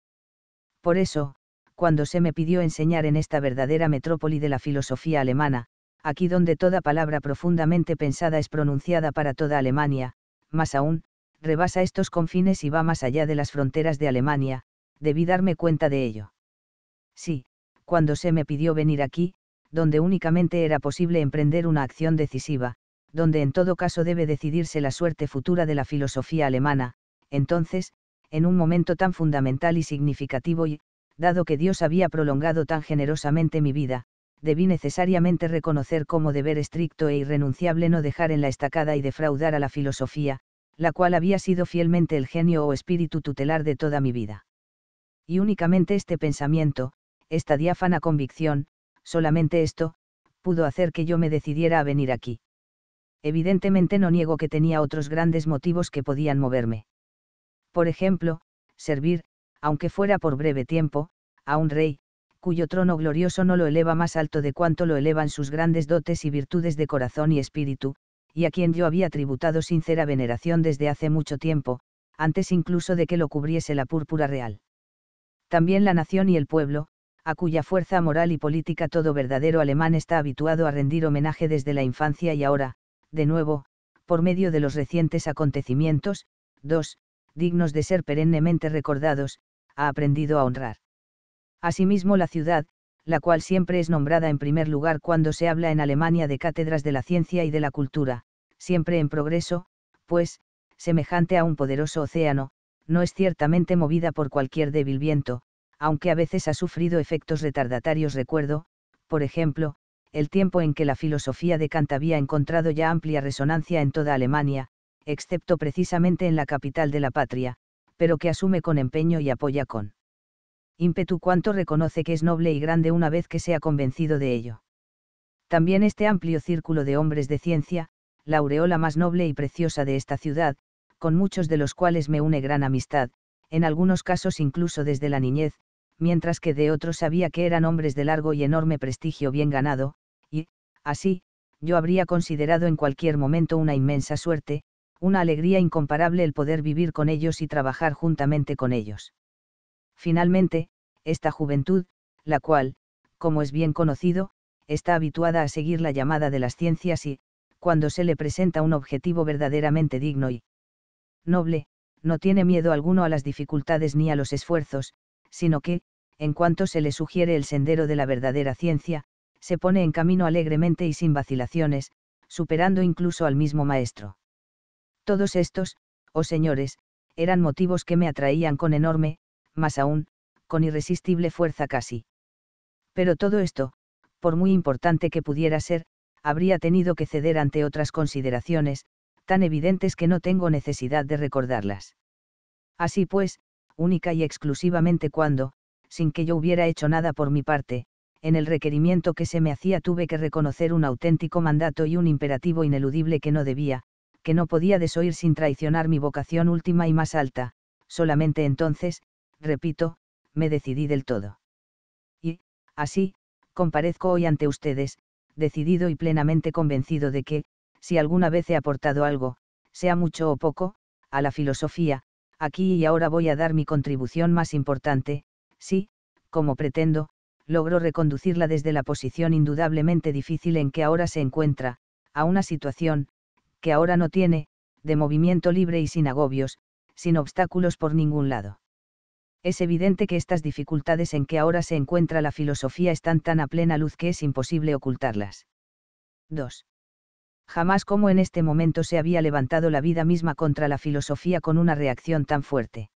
Por eso, cuando se me pidió enseñar en esta verdadera metrópoli de la filosofía alemana, aquí donde toda palabra profundamente pensada es pronunciada para toda Alemania, más aún, rebasa estos confines y va más allá de las fronteras de Alemania, debí darme cuenta de ello. Sí, cuando se me pidió venir aquí, donde únicamente era posible emprender una acción decisiva, donde en todo caso debe decidirse la suerte futura de la filosofía alemana, entonces, en un momento tan fundamental y significativo y, dado que Dios había prolongado tan generosamente mi vida, debí necesariamente reconocer como deber estricto e irrenunciable no dejar en la estacada y defraudar a la filosofía, la cual había sido fielmente el genio o espíritu tutelar de toda mi vida. Y únicamente este pensamiento, esta diáfana convicción, solamente esto, pudo hacer que yo me decidiera a venir aquí. Evidentemente no niego que tenía otros grandes motivos que podían moverme. Por ejemplo, servir, aunque fuera por breve tiempo, a un rey, cuyo trono glorioso no lo eleva más alto de cuanto lo elevan sus grandes dotes y virtudes de corazón y espíritu, y a quien yo había tributado sincera veneración desde hace mucho tiempo, antes incluso de que lo cubriese la púrpura real. También la nación y el pueblo, a cuya fuerza moral y política todo verdadero alemán está habituado a rendir homenaje desde la infancia y ahora, de nuevo, por medio de los recientes acontecimientos, dos, dignos de ser perennemente recordados, ha aprendido a honrar. Asimismo la ciudad, la cual siempre es nombrada en primer lugar cuando se habla en Alemania de cátedras de la ciencia y de la cultura, siempre en progreso, pues, semejante a un poderoso océano, no es ciertamente movida por cualquier débil viento, aunque a veces ha sufrido efectos retardatarios recuerdo, por ejemplo, el tiempo en que la filosofía de Kant había encontrado ya amplia resonancia en toda Alemania, excepto precisamente en la capital de la patria, pero que asume con empeño y apoya con ímpetu cuanto reconoce que es noble y grande una vez que se ha convencido de ello. También este amplio círculo de hombres de ciencia, la aureola más noble y preciosa de esta ciudad, con muchos de los cuales me une gran amistad, en algunos casos incluso desde la niñez, mientras que de otros sabía que eran hombres de largo y enorme prestigio bien ganado, y, así, yo habría considerado en cualquier momento una inmensa suerte, una alegría incomparable el poder vivir con ellos y trabajar juntamente con ellos. Finalmente, esta juventud, la cual, como es bien conocido, está habituada a seguir la llamada de las ciencias y, cuando se le presenta un objetivo verdaderamente digno y noble, no tiene miedo alguno a las dificultades ni a los esfuerzos, sino que, en cuanto se le sugiere el sendero de la verdadera ciencia, se pone en camino alegremente y sin vacilaciones, superando incluso al mismo maestro. Todos estos, oh señores, eran motivos que me atraían con enorme, más aún, con irresistible fuerza casi. Pero todo esto, por muy importante que pudiera ser, habría tenido que ceder ante otras consideraciones, tan evidentes que no tengo necesidad de recordarlas. Así pues, única y exclusivamente cuando, sin que yo hubiera hecho nada por mi parte, en el requerimiento que se me hacía tuve que reconocer un auténtico mandato y un imperativo ineludible que no debía, que no podía desoír sin traicionar mi vocación última y más alta, solamente entonces, repito, me decidí del todo. Y, así, comparezco hoy ante ustedes, decidido y plenamente convencido de que, si alguna vez he aportado algo, sea mucho o poco, a la filosofía, aquí y ahora voy a dar mi contribución más importante, si, como pretendo, logro reconducirla desde la posición indudablemente difícil en que ahora se encuentra, a una situación, que ahora no tiene, de movimiento libre y sin agobios, sin obstáculos por ningún lado es evidente que estas dificultades en que ahora se encuentra la filosofía están tan a plena luz que es imposible ocultarlas. 2. Jamás como en este momento se había levantado la vida misma contra la filosofía con una reacción tan fuerte.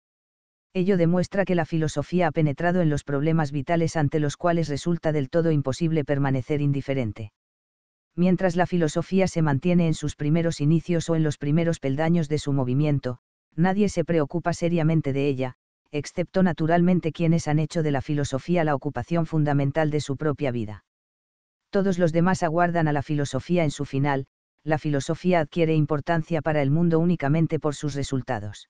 Ello demuestra que la filosofía ha penetrado en los problemas vitales ante los cuales resulta del todo imposible permanecer indiferente mientras la filosofía se mantiene en sus primeros inicios o en los primeros peldaños de su movimiento, nadie se preocupa seriamente de ella, excepto naturalmente quienes han hecho de la filosofía la ocupación fundamental de su propia vida. Todos los demás aguardan a la filosofía en su final, la filosofía adquiere importancia para el mundo únicamente por sus resultados.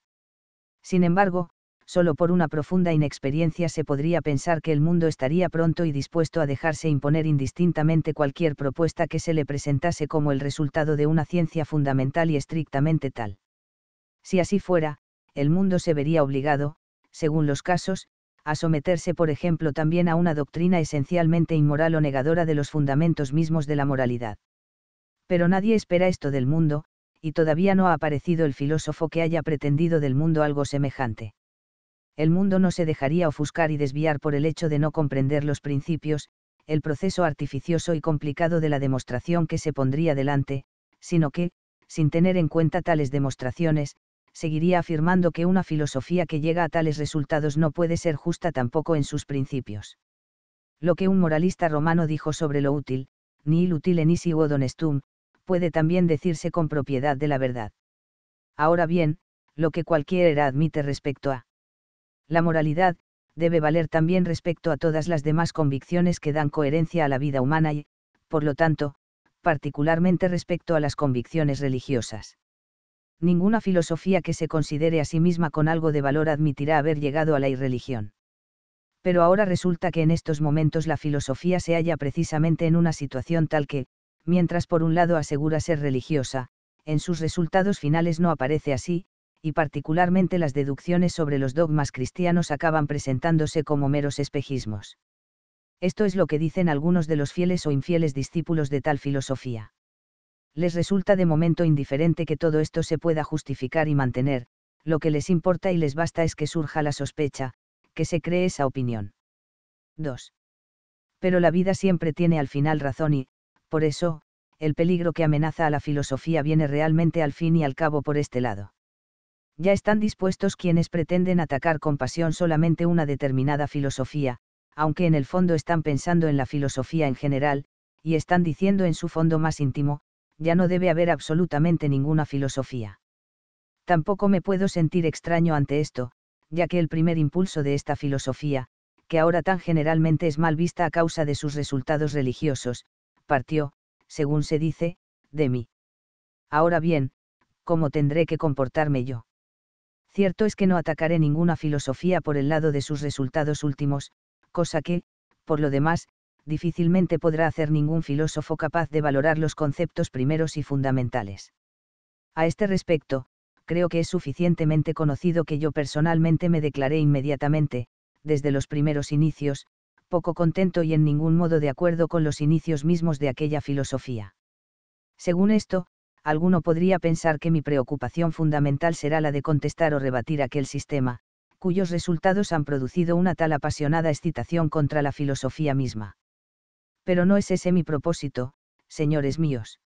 Sin embargo, solo por una profunda inexperiencia se podría pensar que el mundo estaría pronto y dispuesto a dejarse imponer indistintamente cualquier propuesta que se le presentase como el resultado de una ciencia fundamental y estrictamente tal. Si así fuera, el mundo se vería obligado, según los casos, a someterse por ejemplo también a una doctrina esencialmente inmoral o negadora de los fundamentos mismos de la moralidad. Pero nadie espera esto del mundo, y todavía no ha aparecido el filósofo que haya pretendido del mundo algo semejante. El mundo no se dejaría ofuscar y desviar por el hecho de no comprender los principios, el proceso artificioso y complicado de la demostración que se pondría delante, sino que, sin tener en cuenta tales demostraciones, seguiría afirmando que una filosofía que llega a tales resultados no puede ser justa tampoco en sus principios. Lo que un moralista romano dijo sobre lo útil, ni utile ni si honestum, puede también decirse con propiedad de la verdad. Ahora bien, lo que cualquiera admite respecto a la moralidad, debe valer también respecto a todas las demás convicciones que dan coherencia a la vida humana y, por lo tanto, particularmente respecto a las convicciones religiosas. Ninguna filosofía que se considere a sí misma con algo de valor admitirá haber llegado a la irreligión. Pero ahora resulta que en estos momentos la filosofía se halla precisamente en una situación tal que, mientras por un lado asegura ser religiosa, en sus resultados finales no aparece así, y particularmente las deducciones sobre los dogmas cristianos acaban presentándose como meros espejismos. Esto es lo que dicen algunos de los fieles o infieles discípulos de tal filosofía les resulta de momento indiferente que todo esto se pueda justificar y mantener, lo que les importa y les basta es que surja la sospecha, que se cree esa opinión. 2. Pero la vida siempre tiene al final razón y, por eso, el peligro que amenaza a la filosofía viene realmente al fin y al cabo por este lado. Ya están dispuestos quienes pretenden atacar con pasión solamente una determinada filosofía, aunque en el fondo están pensando en la filosofía en general, y están diciendo en su fondo más íntimo, ya no debe haber absolutamente ninguna filosofía. Tampoco me puedo sentir extraño ante esto, ya que el primer impulso de esta filosofía, que ahora tan generalmente es mal vista a causa de sus resultados religiosos, partió, según se dice, de mí. Ahora bien, ¿cómo tendré que comportarme yo? Cierto es que no atacaré ninguna filosofía por el lado de sus resultados últimos, cosa que, por lo demás, difícilmente podrá hacer ningún filósofo capaz de valorar los conceptos primeros y fundamentales. A este respecto, creo que es suficientemente conocido que yo personalmente me declaré inmediatamente, desde los primeros inicios, poco contento y en ningún modo de acuerdo con los inicios mismos de aquella filosofía. Según esto, alguno podría pensar que mi preocupación fundamental será la de contestar o rebatir aquel sistema, cuyos resultados han producido una tal apasionada excitación contra la filosofía misma pero no es ese mi propósito, señores míos.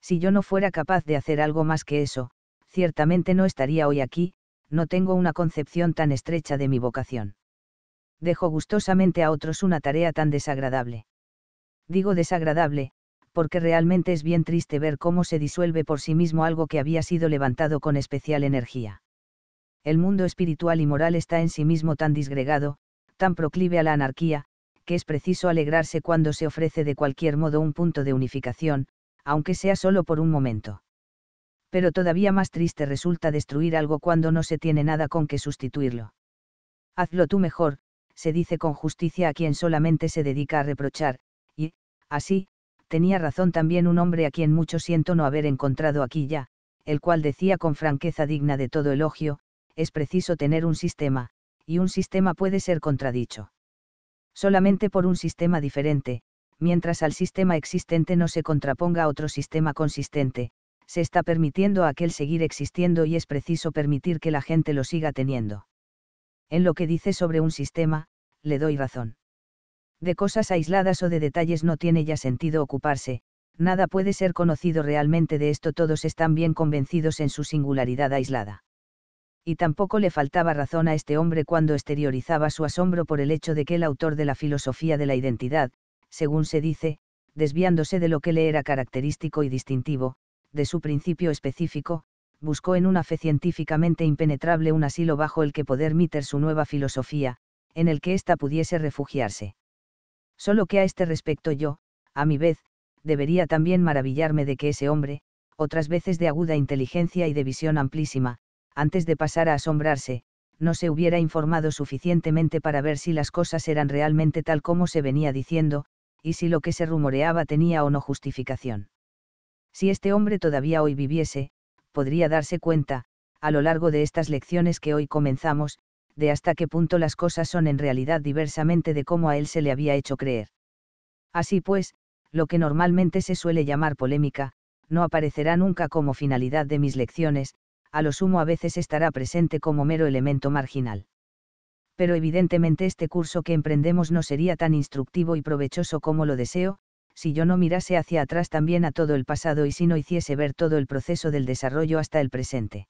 Si yo no fuera capaz de hacer algo más que eso, ciertamente no estaría hoy aquí, no tengo una concepción tan estrecha de mi vocación. Dejo gustosamente a otros una tarea tan desagradable. Digo desagradable, porque realmente es bien triste ver cómo se disuelve por sí mismo algo que había sido levantado con especial energía. El mundo espiritual y moral está en sí mismo tan disgregado, tan proclive a la anarquía, que es preciso alegrarse cuando se ofrece de cualquier modo un punto de unificación, aunque sea solo por un momento. Pero todavía más triste resulta destruir algo cuando no se tiene nada con que sustituirlo. Hazlo tú mejor, se dice con justicia a quien solamente se dedica a reprochar, y, así, tenía razón también un hombre a quien mucho siento no haber encontrado aquí ya, el cual decía con franqueza digna de todo elogio, es preciso tener un sistema, y un sistema puede ser contradicho solamente por un sistema diferente, mientras al sistema existente no se contraponga otro sistema consistente, se está permitiendo a aquel seguir existiendo y es preciso permitir que la gente lo siga teniendo. En lo que dice sobre un sistema, le doy razón. De cosas aisladas o de detalles no tiene ya sentido ocuparse, nada puede ser conocido realmente de esto todos están bien convencidos en su singularidad aislada y tampoco le faltaba razón a este hombre cuando exteriorizaba su asombro por el hecho de que el autor de la filosofía de la identidad, según se dice, desviándose de lo que le era característico y distintivo, de su principio específico, buscó en una fe científicamente impenetrable un asilo bajo el que poder meter su nueva filosofía, en el que ésta pudiese refugiarse. Solo que a este respecto yo, a mi vez, debería también maravillarme de que ese hombre, otras veces de aguda inteligencia y de visión amplísima, antes de pasar a asombrarse, no se hubiera informado suficientemente para ver si las cosas eran realmente tal como se venía diciendo, y si lo que se rumoreaba tenía o no justificación. Si este hombre todavía hoy viviese, podría darse cuenta, a lo largo de estas lecciones que hoy comenzamos, de hasta qué punto las cosas son en realidad diversamente de cómo a él se le había hecho creer. Así pues, lo que normalmente se suele llamar polémica, no aparecerá nunca como finalidad de mis lecciones, a lo sumo a veces estará presente como mero elemento marginal. Pero evidentemente este curso que emprendemos no sería tan instructivo y provechoso como lo deseo, si yo no mirase hacia atrás también a todo el pasado y si no hiciese ver todo el proceso del desarrollo hasta el presente.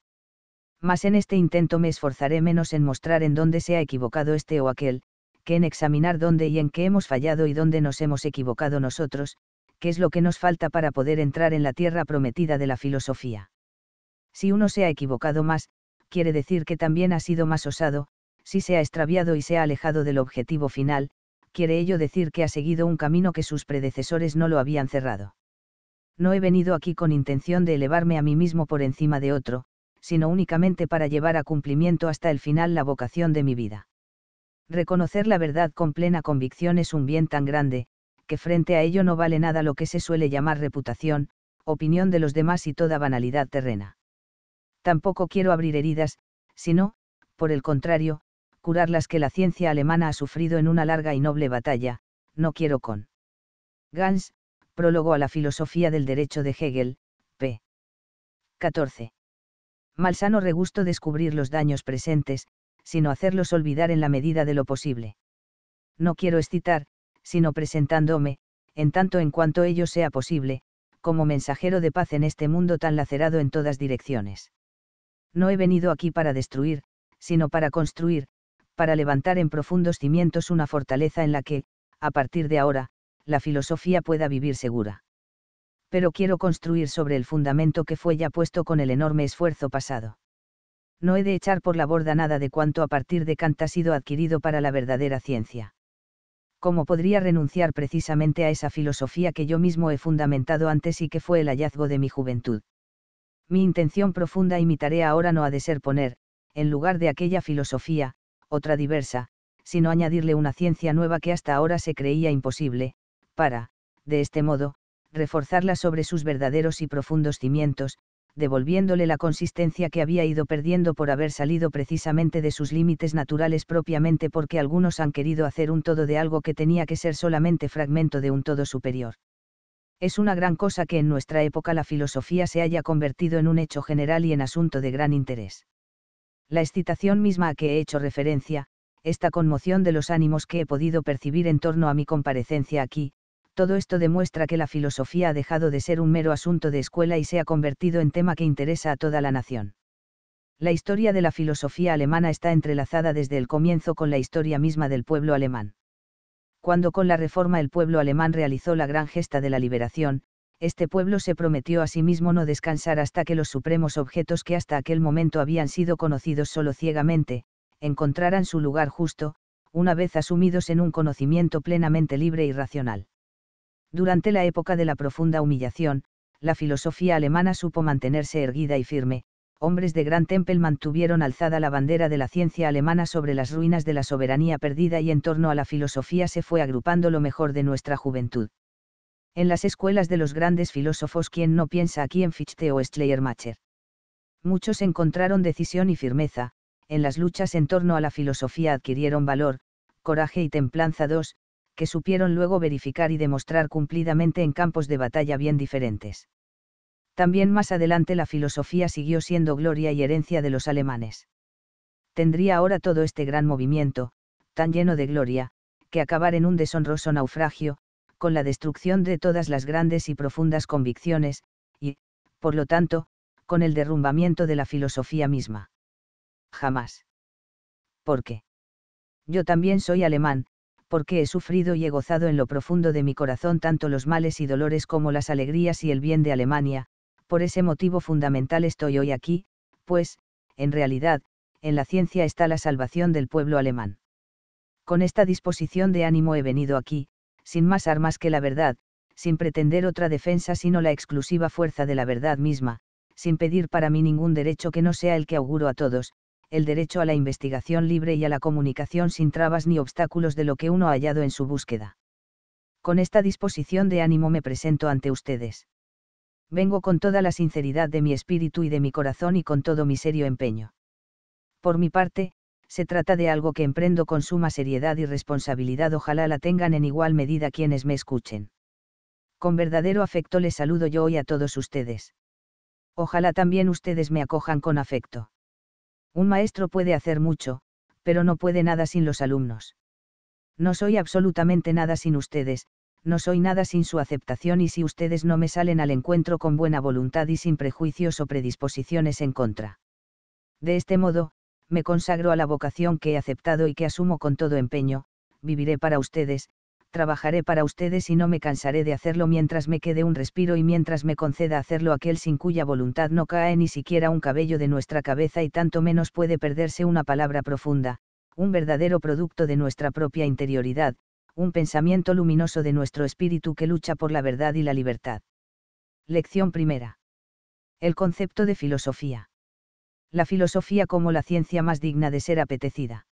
Mas en este intento me esforzaré menos en mostrar en dónde se ha equivocado este o aquel, que en examinar dónde y en qué hemos fallado y dónde nos hemos equivocado nosotros, que es lo que nos falta para poder entrar en la tierra prometida de la filosofía. Si uno se ha equivocado más, quiere decir que también ha sido más osado, si se ha extraviado y se ha alejado del objetivo final, quiere ello decir que ha seguido un camino que sus predecesores no lo habían cerrado. No he venido aquí con intención de elevarme a mí mismo por encima de otro, sino únicamente para llevar a cumplimiento hasta el final la vocación de mi vida. Reconocer la verdad con plena convicción es un bien tan grande, que frente a ello no vale nada lo que se suele llamar reputación, opinión de los demás y toda banalidad terrena. Tampoco quiero abrir heridas, sino, por el contrario, curar las que la ciencia alemana ha sufrido en una larga y noble batalla, no quiero con. Gans, prólogo a la filosofía del derecho de Hegel, p. 14. Malsano regusto descubrir los daños presentes, sino hacerlos olvidar en la medida de lo posible. No quiero excitar, sino presentándome, en tanto en cuanto ello sea posible, como mensajero de paz en este mundo tan lacerado en todas direcciones no he venido aquí para destruir, sino para construir, para levantar en profundos cimientos una fortaleza en la que, a partir de ahora, la filosofía pueda vivir segura. Pero quiero construir sobre el fundamento que fue ya puesto con el enorme esfuerzo pasado. No he de echar por la borda nada de cuanto a partir de Kant ha sido adquirido para la verdadera ciencia. ¿Cómo podría renunciar precisamente a esa filosofía que yo mismo he fundamentado antes y que fue el hallazgo de mi juventud? mi intención profunda y mi tarea ahora no ha de ser poner, en lugar de aquella filosofía, otra diversa, sino añadirle una ciencia nueva que hasta ahora se creía imposible, para, de este modo, reforzarla sobre sus verdaderos y profundos cimientos, devolviéndole la consistencia que había ido perdiendo por haber salido precisamente de sus límites naturales propiamente porque algunos han querido hacer un todo de algo que tenía que ser solamente fragmento de un todo superior. Es una gran cosa que en nuestra época la filosofía se haya convertido en un hecho general y en asunto de gran interés. La excitación misma a que he hecho referencia, esta conmoción de los ánimos que he podido percibir en torno a mi comparecencia aquí, todo esto demuestra que la filosofía ha dejado de ser un mero asunto de escuela y se ha convertido en tema que interesa a toda la nación. La historia de la filosofía alemana está entrelazada desde el comienzo con la historia misma del pueblo alemán cuando con la reforma el pueblo alemán realizó la gran gesta de la liberación, este pueblo se prometió a sí mismo no descansar hasta que los supremos objetos que hasta aquel momento habían sido conocidos solo ciegamente, encontraran su lugar justo, una vez asumidos en un conocimiento plenamente libre y racional. Durante la época de la profunda humillación, la filosofía alemana supo mantenerse erguida y firme, hombres de Gran Temple mantuvieron alzada la bandera de la ciencia alemana sobre las ruinas de la soberanía perdida y en torno a la filosofía se fue agrupando lo mejor de nuestra juventud. En las escuelas de los grandes filósofos, quien no piensa aquí en Fichte o Schleiermacher? Muchos encontraron decisión y firmeza, en las luchas en torno a la filosofía adquirieron valor, coraje y templanza dos, que supieron luego verificar y demostrar cumplidamente en campos de batalla bien diferentes. También más adelante la filosofía siguió siendo gloria y herencia de los alemanes. Tendría ahora todo este gran movimiento, tan lleno de gloria, que acabar en un deshonroso naufragio, con la destrucción de todas las grandes y profundas convicciones, y, por lo tanto, con el derrumbamiento de la filosofía misma. Jamás. ¿Por qué? Yo también soy alemán, porque he sufrido y he gozado en lo profundo de mi corazón tanto los males y dolores como las alegrías y el bien de Alemania, por ese motivo fundamental estoy hoy aquí, pues, en realidad, en la ciencia está la salvación del pueblo alemán. Con esta disposición de ánimo he venido aquí, sin más armas que la verdad, sin pretender otra defensa sino la exclusiva fuerza de la verdad misma, sin pedir para mí ningún derecho que no sea el que auguro a todos, el derecho a la investigación libre y a la comunicación sin trabas ni obstáculos de lo que uno ha hallado en su búsqueda. Con esta disposición de ánimo me presento ante ustedes vengo con toda la sinceridad de mi espíritu y de mi corazón y con todo mi serio empeño. Por mi parte, se trata de algo que emprendo con suma seriedad y responsabilidad, ojalá la tengan en igual medida quienes me escuchen. Con verdadero afecto les saludo yo hoy a todos ustedes. Ojalá también ustedes me acojan con afecto. Un maestro puede hacer mucho, pero no puede nada sin los alumnos. No soy absolutamente nada sin ustedes, no soy nada sin su aceptación y si ustedes no me salen al encuentro con buena voluntad y sin prejuicios o predisposiciones en contra. De este modo, me consagro a la vocación que he aceptado y que asumo con todo empeño, viviré para ustedes, trabajaré para ustedes y no me cansaré de hacerlo mientras me quede un respiro y mientras me conceda hacerlo aquel sin cuya voluntad no cae ni siquiera un cabello de nuestra cabeza y tanto menos puede perderse una palabra profunda, un verdadero producto de nuestra propia interioridad, un pensamiento luminoso de nuestro espíritu que lucha por la verdad y la libertad. Lección primera. El concepto de filosofía. La filosofía como la ciencia más digna de ser apetecida.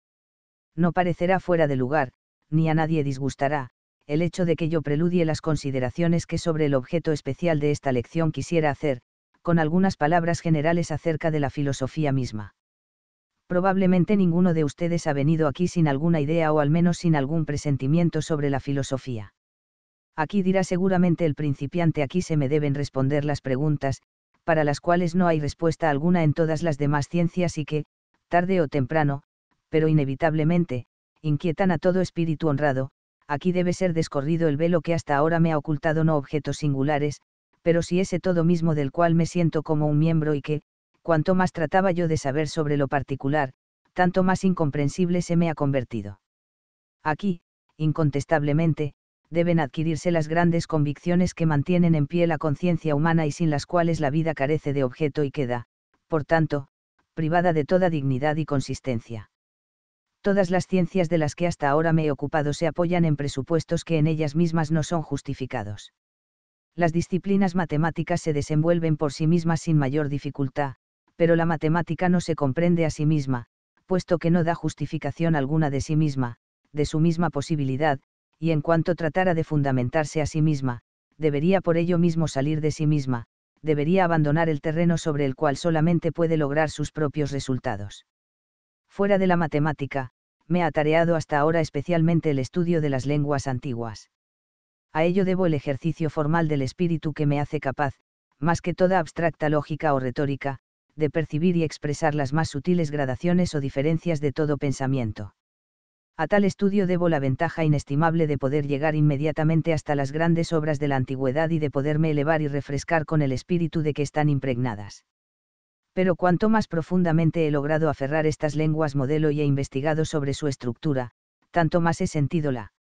No parecerá fuera de lugar, ni a nadie disgustará, el hecho de que yo preludie las consideraciones que sobre el objeto especial de esta lección quisiera hacer, con algunas palabras generales acerca de la filosofía misma probablemente ninguno de ustedes ha venido aquí sin alguna idea o al menos sin algún presentimiento sobre la filosofía. Aquí dirá seguramente el principiante, aquí se me deben responder las preguntas, para las cuales no hay respuesta alguna en todas las demás ciencias y que, tarde o temprano, pero inevitablemente, inquietan a todo espíritu honrado, aquí debe ser descorrido el velo que hasta ahora me ha ocultado no objetos singulares, pero si ese todo mismo del cual me siento como un miembro y que, cuanto más trataba yo de saber sobre lo particular, tanto más incomprensible se me ha convertido. Aquí, incontestablemente, deben adquirirse las grandes convicciones que mantienen en pie la conciencia humana y sin las cuales la vida carece de objeto y queda, por tanto, privada de toda dignidad y consistencia. Todas las ciencias de las que hasta ahora me he ocupado se apoyan en presupuestos que en ellas mismas no son justificados. Las disciplinas matemáticas se desenvuelven por sí mismas sin mayor dificultad, pero la matemática no se comprende a sí misma, puesto que no da justificación alguna de sí misma, de su misma posibilidad, y en cuanto tratara de fundamentarse a sí misma, debería por ello mismo salir de sí misma, debería abandonar el terreno sobre el cual solamente puede lograr sus propios resultados. Fuera de la matemática, me ha tareado hasta ahora especialmente el estudio de las lenguas antiguas. A ello debo el ejercicio formal del espíritu que me hace capaz, más que toda abstracta lógica o retórica, de percibir y expresar las más sutiles gradaciones o diferencias de todo pensamiento. A tal estudio debo la ventaja inestimable de poder llegar inmediatamente hasta las grandes obras de la antigüedad y de poderme elevar y refrescar con el espíritu de que están impregnadas. Pero cuanto más profundamente he logrado aferrar estas lenguas modelo y he investigado sobre su estructura, tanto más he sentido la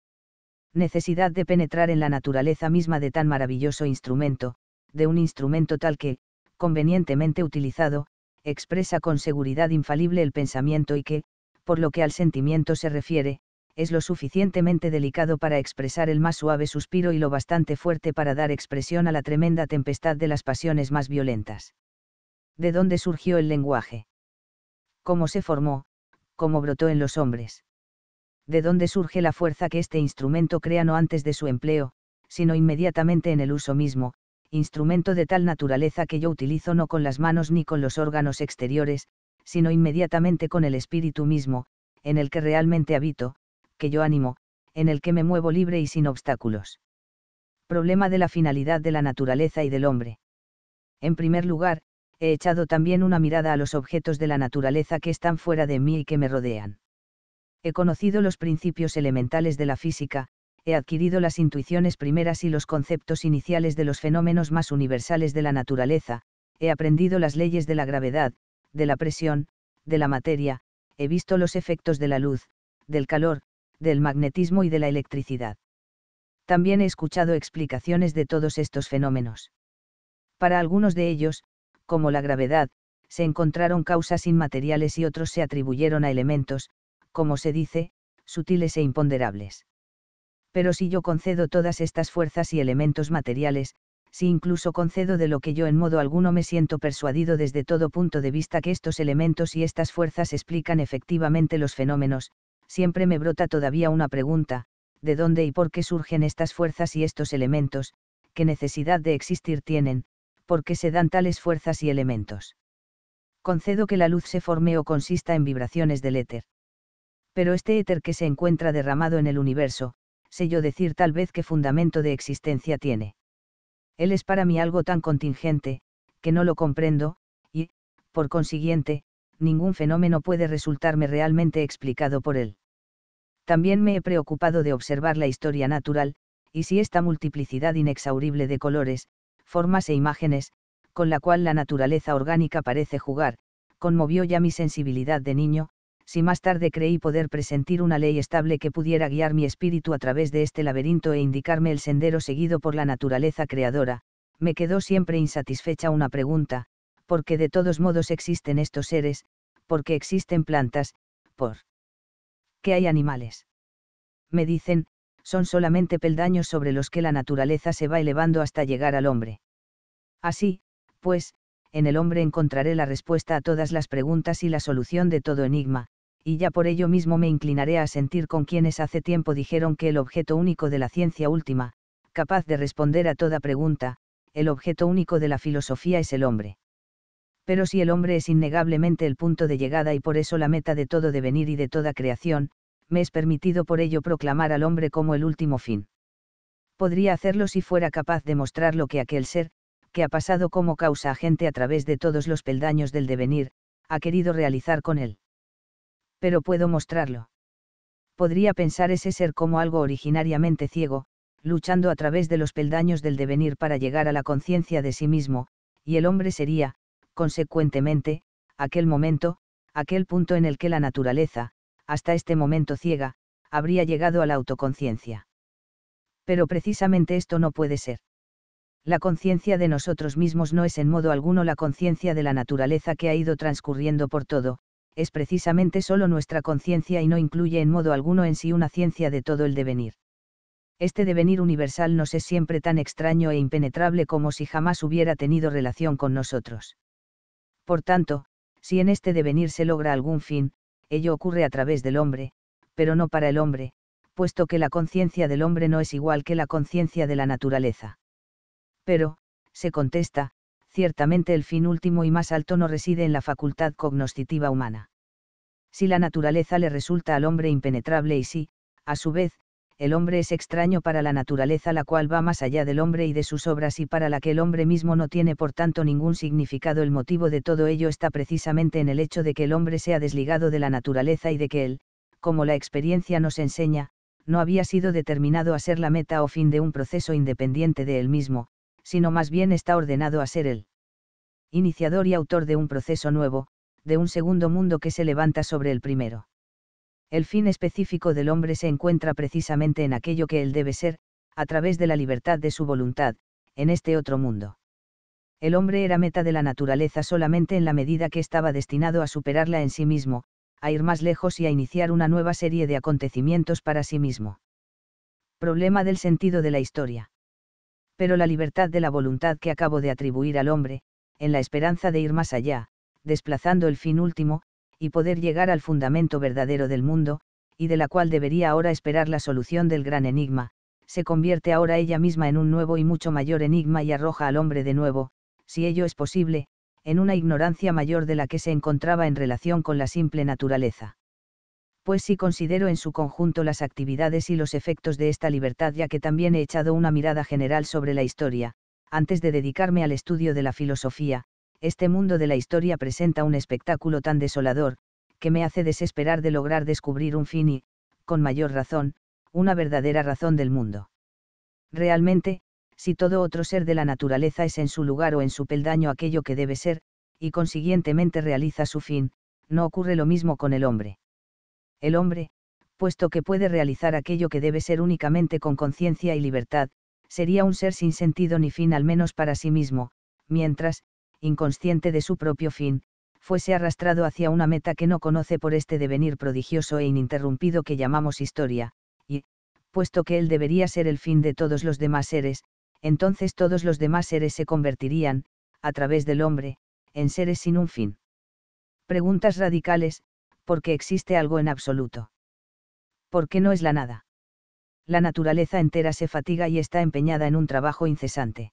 necesidad de penetrar en la naturaleza misma de tan maravilloso instrumento, de un instrumento tal que, convenientemente utilizado, expresa con seguridad infalible el pensamiento y que, por lo que al sentimiento se refiere, es lo suficientemente delicado para expresar el más suave suspiro y lo bastante fuerte para dar expresión a la tremenda tempestad de las pasiones más violentas. ¿De dónde surgió el lenguaje? ¿Cómo se formó? ¿Cómo brotó en los hombres? ¿De dónde surge la fuerza que este instrumento crea no antes de su empleo, sino inmediatamente en el uso mismo, instrumento de tal naturaleza que yo utilizo no con las manos ni con los órganos exteriores, sino inmediatamente con el espíritu mismo, en el que realmente habito, que yo animo, en el que me muevo libre y sin obstáculos. Problema de la finalidad de la naturaleza y del hombre. En primer lugar, he echado también una mirada a los objetos de la naturaleza que están fuera de mí y que me rodean. He conocido los principios elementales de la física, he adquirido las intuiciones primeras y los conceptos iniciales de los fenómenos más universales de la naturaleza, he aprendido las leyes de la gravedad, de la presión, de la materia, he visto los efectos de la luz, del calor, del magnetismo y de la electricidad. También he escuchado explicaciones de todos estos fenómenos. Para algunos de ellos, como la gravedad, se encontraron causas inmateriales y otros se atribuyeron a elementos, como se dice, sutiles e imponderables pero si yo concedo todas estas fuerzas y elementos materiales, si incluso concedo de lo que yo en modo alguno me siento persuadido desde todo punto de vista que estos elementos y estas fuerzas explican efectivamente los fenómenos, siempre me brota todavía una pregunta, ¿de dónde y por qué surgen estas fuerzas y estos elementos? ¿Qué necesidad de existir tienen? ¿Por qué se dan tales fuerzas y elementos? Concedo que la luz se forme o consista en vibraciones del éter. Pero este éter que se encuentra derramado en el universo, sé yo decir tal vez qué fundamento de existencia tiene. Él es para mí algo tan contingente, que no lo comprendo, y, por consiguiente, ningún fenómeno puede resultarme realmente explicado por él. También me he preocupado de observar la historia natural, y si esta multiplicidad inexaurible de colores, formas e imágenes, con la cual la naturaleza orgánica parece jugar, conmovió ya mi sensibilidad de niño, si más tarde creí poder presentir una ley estable que pudiera guiar mi espíritu a través de este laberinto e indicarme el sendero seguido por la naturaleza creadora, me quedó siempre insatisfecha una pregunta, ¿por qué de todos modos existen estos seres, por qué existen plantas, por qué hay animales? Me dicen, son solamente peldaños sobre los que la naturaleza se va elevando hasta llegar al hombre. Así, pues, en el hombre encontraré la respuesta a todas las preguntas y la solución de todo enigma, y ya por ello mismo me inclinaré a sentir con quienes hace tiempo dijeron que el objeto único de la ciencia última, capaz de responder a toda pregunta, el objeto único de la filosofía es el hombre. Pero si el hombre es innegablemente el punto de llegada y por eso la meta de todo devenir y de toda creación, me es permitido por ello proclamar al hombre como el último fin. Podría hacerlo si fuera capaz de mostrar lo que aquel ser, que ha pasado como causa agente a través de todos los peldaños del devenir, ha querido realizar con él pero puedo mostrarlo. Podría pensar ese ser como algo originariamente ciego, luchando a través de los peldaños del devenir para llegar a la conciencia de sí mismo, y el hombre sería, consecuentemente, aquel momento, aquel punto en el que la naturaleza, hasta este momento ciega, habría llegado a la autoconciencia. Pero precisamente esto no puede ser. La conciencia de nosotros mismos no es en modo alguno la conciencia de la naturaleza que ha ido transcurriendo por todo, es precisamente solo nuestra conciencia y no incluye en modo alguno en sí una ciencia de todo el devenir. Este devenir universal nos es siempre tan extraño e impenetrable como si jamás hubiera tenido relación con nosotros. Por tanto, si en este devenir se logra algún fin, ello ocurre a través del hombre, pero no para el hombre, puesto que la conciencia del hombre no es igual que la conciencia de la naturaleza. Pero, se contesta, ciertamente el fin último y más alto no reside en la facultad cognoscitiva humana. Si la naturaleza le resulta al hombre impenetrable y si, a su vez, el hombre es extraño para la naturaleza la cual va más allá del hombre y de sus obras y para la que el hombre mismo no tiene por tanto ningún significado. El motivo de todo ello está precisamente en el hecho de que el hombre sea desligado de la naturaleza y de que él, como la experiencia nos enseña, no había sido determinado a ser la meta o fin de un proceso independiente de él mismo, sino más bien está ordenado a ser él iniciador y autor de un proceso nuevo, de un segundo mundo que se levanta sobre el primero. El fin específico del hombre se encuentra precisamente en aquello que él debe ser, a través de la libertad de su voluntad, en este otro mundo. El hombre era meta de la naturaleza solamente en la medida que estaba destinado a superarla en sí mismo, a ir más lejos y a iniciar una nueva serie de acontecimientos para sí mismo. Problema del sentido de la historia. Pero la libertad de la voluntad que acabo de atribuir al hombre, en la esperanza de ir más allá, desplazando el fin último, y poder llegar al fundamento verdadero del mundo, y de la cual debería ahora esperar la solución del gran enigma, se convierte ahora ella misma en un nuevo y mucho mayor enigma y arroja al hombre de nuevo, si ello es posible, en una ignorancia mayor de la que se encontraba en relación con la simple naturaleza. Pues si considero en su conjunto las actividades y los efectos de esta libertad, ya que también he echado una mirada general sobre la historia, antes de dedicarme al estudio de la filosofía, este mundo de la historia presenta un espectáculo tan desolador, que me hace desesperar de lograr descubrir un fin y, con mayor razón, una verdadera razón del mundo. Realmente, si todo otro ser de la naturaleza es en su lugar o en su peldaño aquello que debe ser, y consiguientemente realiza su fin, no ocurre lo mismo con el hombre. El hombre, puesto que puede realizar aquello que debe ser únicamente con conciencia y libertad, sería un ser sin sentido ni fin al menos para sí mismo, mientras, inconsciente de su propio fin, fuese arrastrado hacia una meta que no conoce por este devenir prodigioso e ininterrumpido que llamamos historia, y, puesto que él debería ser el fin de todos los demás seres, entonces todos los demás seres se convertirían, a través del hombre, en seres sin un fin. Preguntas radicales, ¿por qué existe algo en absoluto. ¿Por qué no es la nada? la naturaleza entera se fatiga y está empeñada en un trabajo incesante.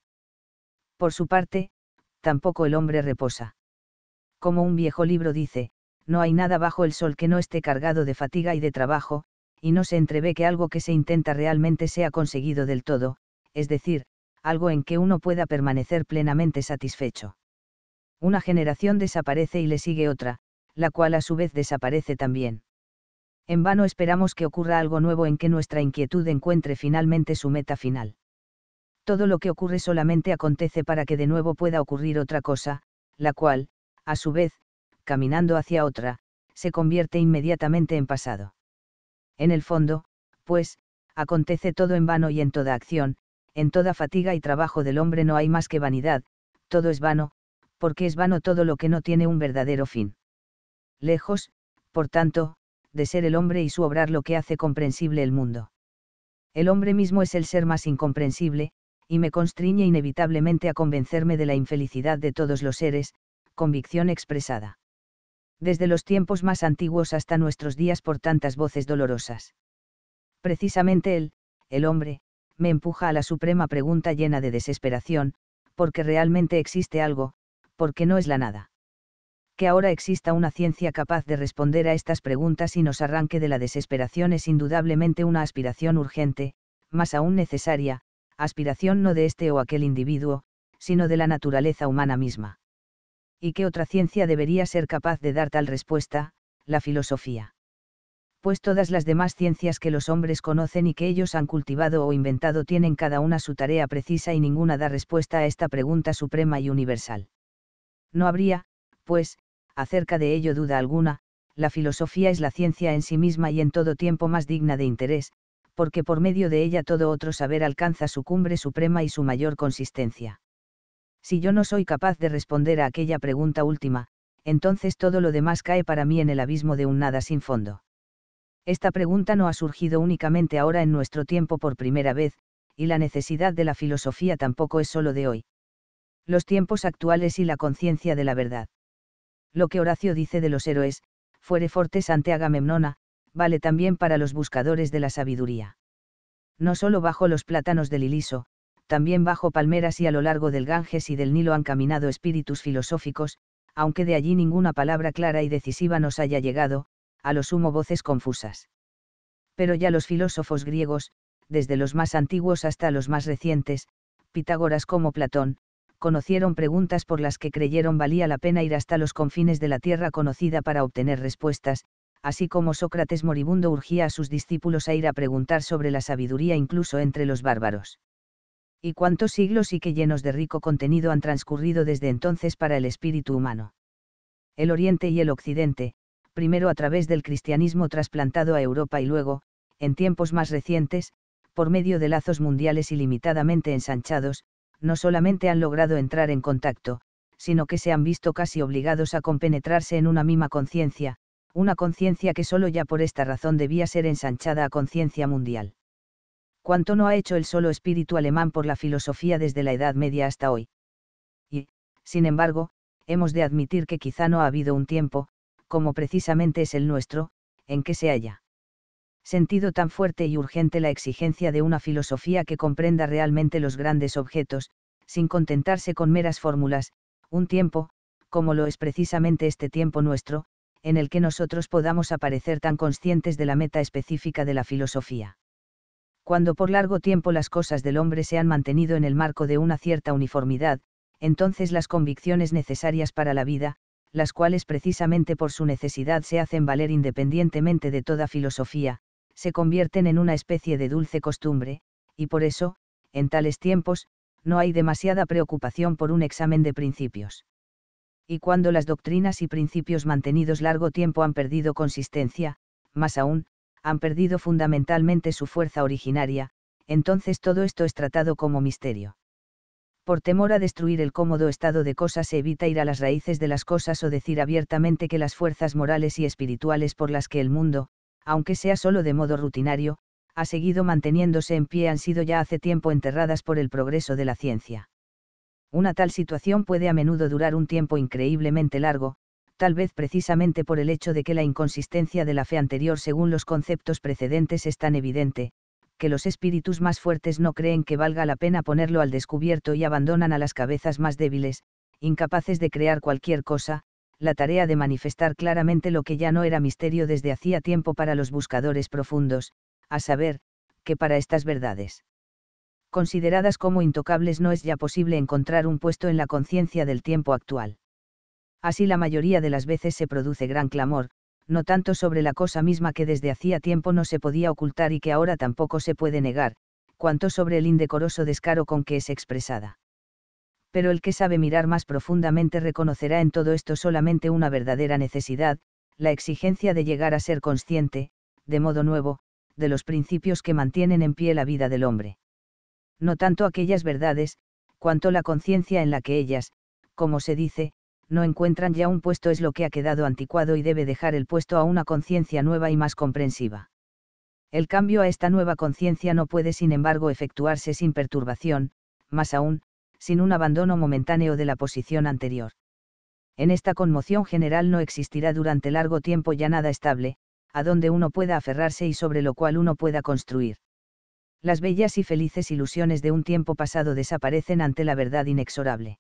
Por su parte, tampoco el hombre reposa. Como un viejo libro dice, no hay nada bajo el sol que no esté cargado de fatiga y de trabajo, y no se entrevé que algo que se intenta realmente sea conseguido del todo, es decir, algo en que uno pueda permanecer plenamente satisfecho. Una generación desaparece y le sigue otra, la cual a su vez desaparece también en vano esperamos que ocurra algo nuevo en que nuestra inquietud encuentre finalmente su meta final. Todo lo que ocurre solamente acontece para que de nuevo pueda ocurrir otra cosa, la cual, a su vez, caminando hacia otra, se convierte inmediatamente en pasado. En el fondo, pues, acontece todo en vano y en toda acción, en toda fatiga y trabajo del hombre no hay más que vanidad, todo es vano, porque es vano todo lo que no tiene un verdadero fin. Lejos, por tanto, de ser el hombre y su obrar lo que hace comprensible el mundo. El hombre mismo es el ser más incomprensible, y me constriñe inevitablemente a convencerme de la infelicidad de todos los seres, convicción expresada. Desde los tiempos más antiguos hasta nuestros días por tantas voces dolorosas. Precisamente él, el hombre, me empuja a la suprema pregunta llena de desesperación, porque realmente existe algo, porque no es la nada que ahora exista una ciencia capaz de responder a estas preguntas y nos arranque de la desesperación es indudablemente una aspiración urgente, más aún necesaria, aspiración no de este o aquel individuo, sino de la naturaleza humana misma. ¿Y qué otra ciencia debería ser capaz de dar tal respuesta? La filosofía. Pues todas las demás ciencias que los hombres conocen y que ellos han cultivado o inventado tienen cada una su tarea precisa y ninguna da respuesta a esta pregunta suprema y universal. No habría, pues, acerca de ello duda alguna, la filosofía es la ciencia en sí misma y en todo tiempo más digna de interés, porque por medio de ella todo otro saber alcanza su cumbre suprema y su mayor consistencia. Si yo no soy capaz de responder a aquella pregunta última, entonces todo lo demás cae para mí en el abismo de un nada sin fondo. Esta pregunta no ha surgido únicamente ahora en nuestro tiempo por primera vez, y la necesidad de la filosofía tampoco es solo de hoy. Los tiempos actuales y la conciencia de la verdad lo que Horacio dice de los héroes, fuere fortes ante Agamemnona, vale también para los buscadores de la sabiduría. No solo bajo los plátanos del Iliso, también bajo palmeras y a lo largo del Ganges y del Nilo han caminado espíritus filosóficos, aunque de allí ninguna palabra clara y decisiva nos haya llegado, a lo sumo voces confusas. Pero ya los filósofos griegos, desde los más antiguos hasta los más recientes, Pitágoras como Platón, conocieron preguntas por las que creyeron valía la pena ir hasta los confines de la tierra conocida para obtener respuestas, así como Sócrates moribundo urgía a sus discípulos a ir a preguntar sobre la sabiduría incluso entre los bárbaros. Y cuántos siglos y qué llenos de rico contenido han transcurrido desde entonces para el espíritu humano. El Oriente y el Occidente, primero a través del cristianismo trasplantado a Europa y luego, en tiempos más recientes, por medio de lazos mundiales ilimitadamente ensanchados, no solamente han logrado entrar en contacto, sino que se han visto casi obligados a compenetrarse en una misma conciencia, una conciencia que solo ya por esta razón debía ser ensanchada a conciencia mundial. ¿Cuánto no ha hecho el solo espíritu alemán por la filosofía desde la Edad Media hasta hoy. Y, sin embargo, hemos de admitir que quizá no ha habido un tiempo, como precisamente es el nuestro, en que se haya sentido tan fuerte y urgente la exigencia de una filosofía que comprenda realmente los grandes objetos, sin contentarse con meras fórmulas, un tiempo, como lo es precisamente este tiempo nuestro, en el que nosotros podamos aparecer tan conscientes de la meta específica de la filosofía. Cuando por largo tiempo las cosas del hombre se han mantenido en el marco de una cierta uniformidad, entonces las convicciones necesarias para la vida, las cuales precisamente por su necesidad se hacen valer independientemente de toda filosofía, se convierten en una especie de dulce costumbre, y por eso, en tales tiempos, no hay demasiada preocupación por un examen de principios. Y cuando las doctrinas y principios mantenidos largo tiempo han perdido consistencia, más aún, han perdido fundamentalmente su fuerza originaria, entonces todo esto es tratado como misterio. Por temor a destruir el cómodo estado de cosas se evita ir a las raíces de las cosas o decir abiertamente que las fuerzas morales y espirituales por las que el mundo, aunque sea solo de modo rutinario, ha seguido manteniéndose en pie han sido ya hace tiempo enterradas por el progreso de la ciencia. Una tal situación puede a menudo durar un tiempo increíblemente largo, tal vez precisamente por el hecho de que la inconsistencia de la fe anterior según los conceptos precedentes es tan evidente, que los espíritus más fuertes no creen que valga la pena ponerlo al descubierto y abandonan a las cabezas más débiles, incapaces de crear cualquier cosa, la tarea de manifestar claramente lo que ya no era misterio desde hacía tiempo para los buscadores profundos, a saber, que para estas verdades consideradas como intocables no es ya posible encontrar un puesto en la conciencia del tiempo actual. Así la mayoría de las veces se produce gran clamor, no tanto sobre la cosa misma que desde hacía tiempo no se podía ocultar y que ahora tampoco se puede negar, cuanto sobre el indecoroso descaro con que es expresada pero el que sabe mirar más profundamente reconocerá en todo esto solamente una verdadera necesidad, la exigencia de llegar a ser consciente, de modo nuevo, de los principios que mantienen en pie la vida del hombre. No tanto aquellas verdades, cuanto la conciencia en la que ellas, como se dice, no encuentran ya un puesto es lo que ha quedado anticuado y debe dejar el puesto a una conciencia nueva y más comprensiva. El cambio a esta nueva conciencia no puede sin embargo efectuarse sin perturbación, más aún, sin un abandono momentáneo de la posición anterior. En esta conmoción general no existirá durante largo tiempo ya nada estable, a donde uno pueda aferrarse y sobre lo cual uno pueda construir. Las bellas y felices ilusiones de un tiempo pasado desaparecen ante la verdad inexorable.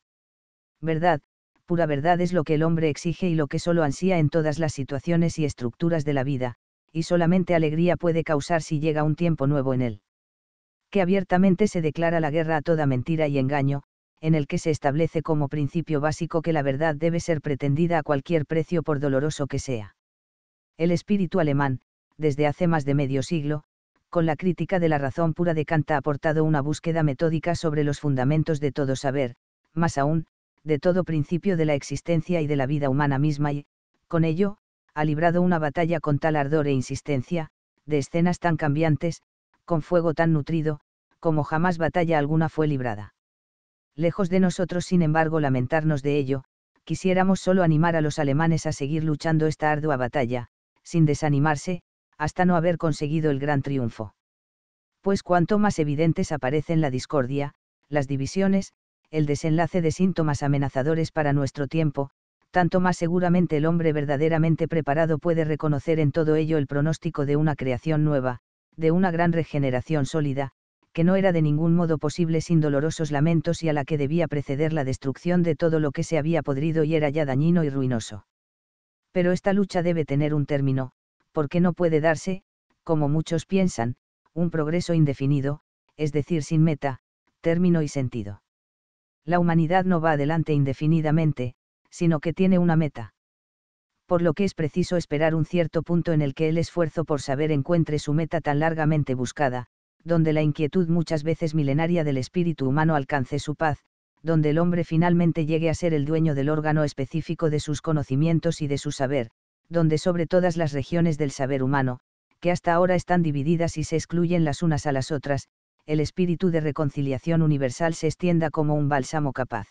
Verdad, pura verdad es lo que el hombre exige y lo que solo ansía en todas las situaciones y estructuras de la vida, y solamente alegría puede causar si llega un tiempo nuevo en él que abiertamente se declara la guerra a toda mentira y engaño, en el que se establece como principio básico que la verdad debe ser pretendida a cualquier precio por doloroso que sea. El espíritu alemán, desde hace más de medio siglo, con la crítica de la razón pura de Kant ha aportado una búsqueda metódica sobre los fundamentos de todo saber, más aún, de todo principio de la existencia y de la vida humana misma y, con ello, ha librado una batalla con tal ardor e insistencia, de escenas tan cambiantes, con fuego tan nutrido, como jamás batalla alguna fue librada. Lejos de nosotros, sin embargo, lamentarnos de ello, quisiéramos solo animar a los alemanes a seguir luchando esta ardua batalla, sin desanimarse, hasta no haber conseguido el gran triunfo. Pues cuanto más evidentes aparecen la discordia, las divisiones, el desenlace de síntomas amenazadores para nuestro tiempo, tanto más seguramente el hombre verdaderamente preparado puede reconocer en todo ello el pronóstico de una creación nueva, de una gran regeneración sólida, que no era de ningún modo posible sin dolorosos lamentos y a la que debía preceder la destrucción de todo lo que se había podrido y era ya dañino y ruinoso. Pero esta lucha debe tener un término, porque no puede darse, como muchos piensan, un progreso indefinido, es decir, sin meta, término y sentido. La humanidad no va adelante indefinidamente, sino que tiene una meta por lo que es preciso esperar un cierto punto en el que el esfuerzo por saber encuentre su meta tan largamente buscada, donde la inquietud muchas veces milenaria del espíritu humano alcance su paz, donde el hombre finalmente llegue a ser el dueño del órgano específico de sus conocimientos y de su saber, donde sobre todas las regiones del saber humano, que hasta ahora están divididas y se excluyen las unas a las otras, el espíritu de reconciliación universal se extienda como un bálsamo capaz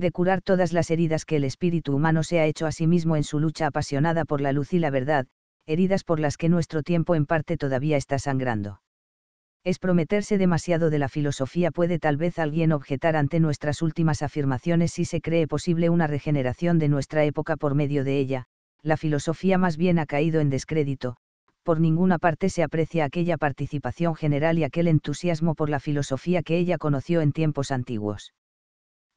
de curar todas las heridas que el espíritu humano se ha hecho a sí mismo en su lucha apasionada por la luz y la verdad, heridas por las que nuestro tiempo en parte todavía está sangrando. Es prometerse demasiado de la filosofía puede tal vez alguien objetar ante nuestras últimas afirmaciones si se cree posible una regeneración de nuestra época por medio de ella, la filosofía más bien ha caído en descrédito, por ninguna parte se aprecia aquella participación general y aquel entusiasmo por la filosofía que ella conoció en tiempos antiguos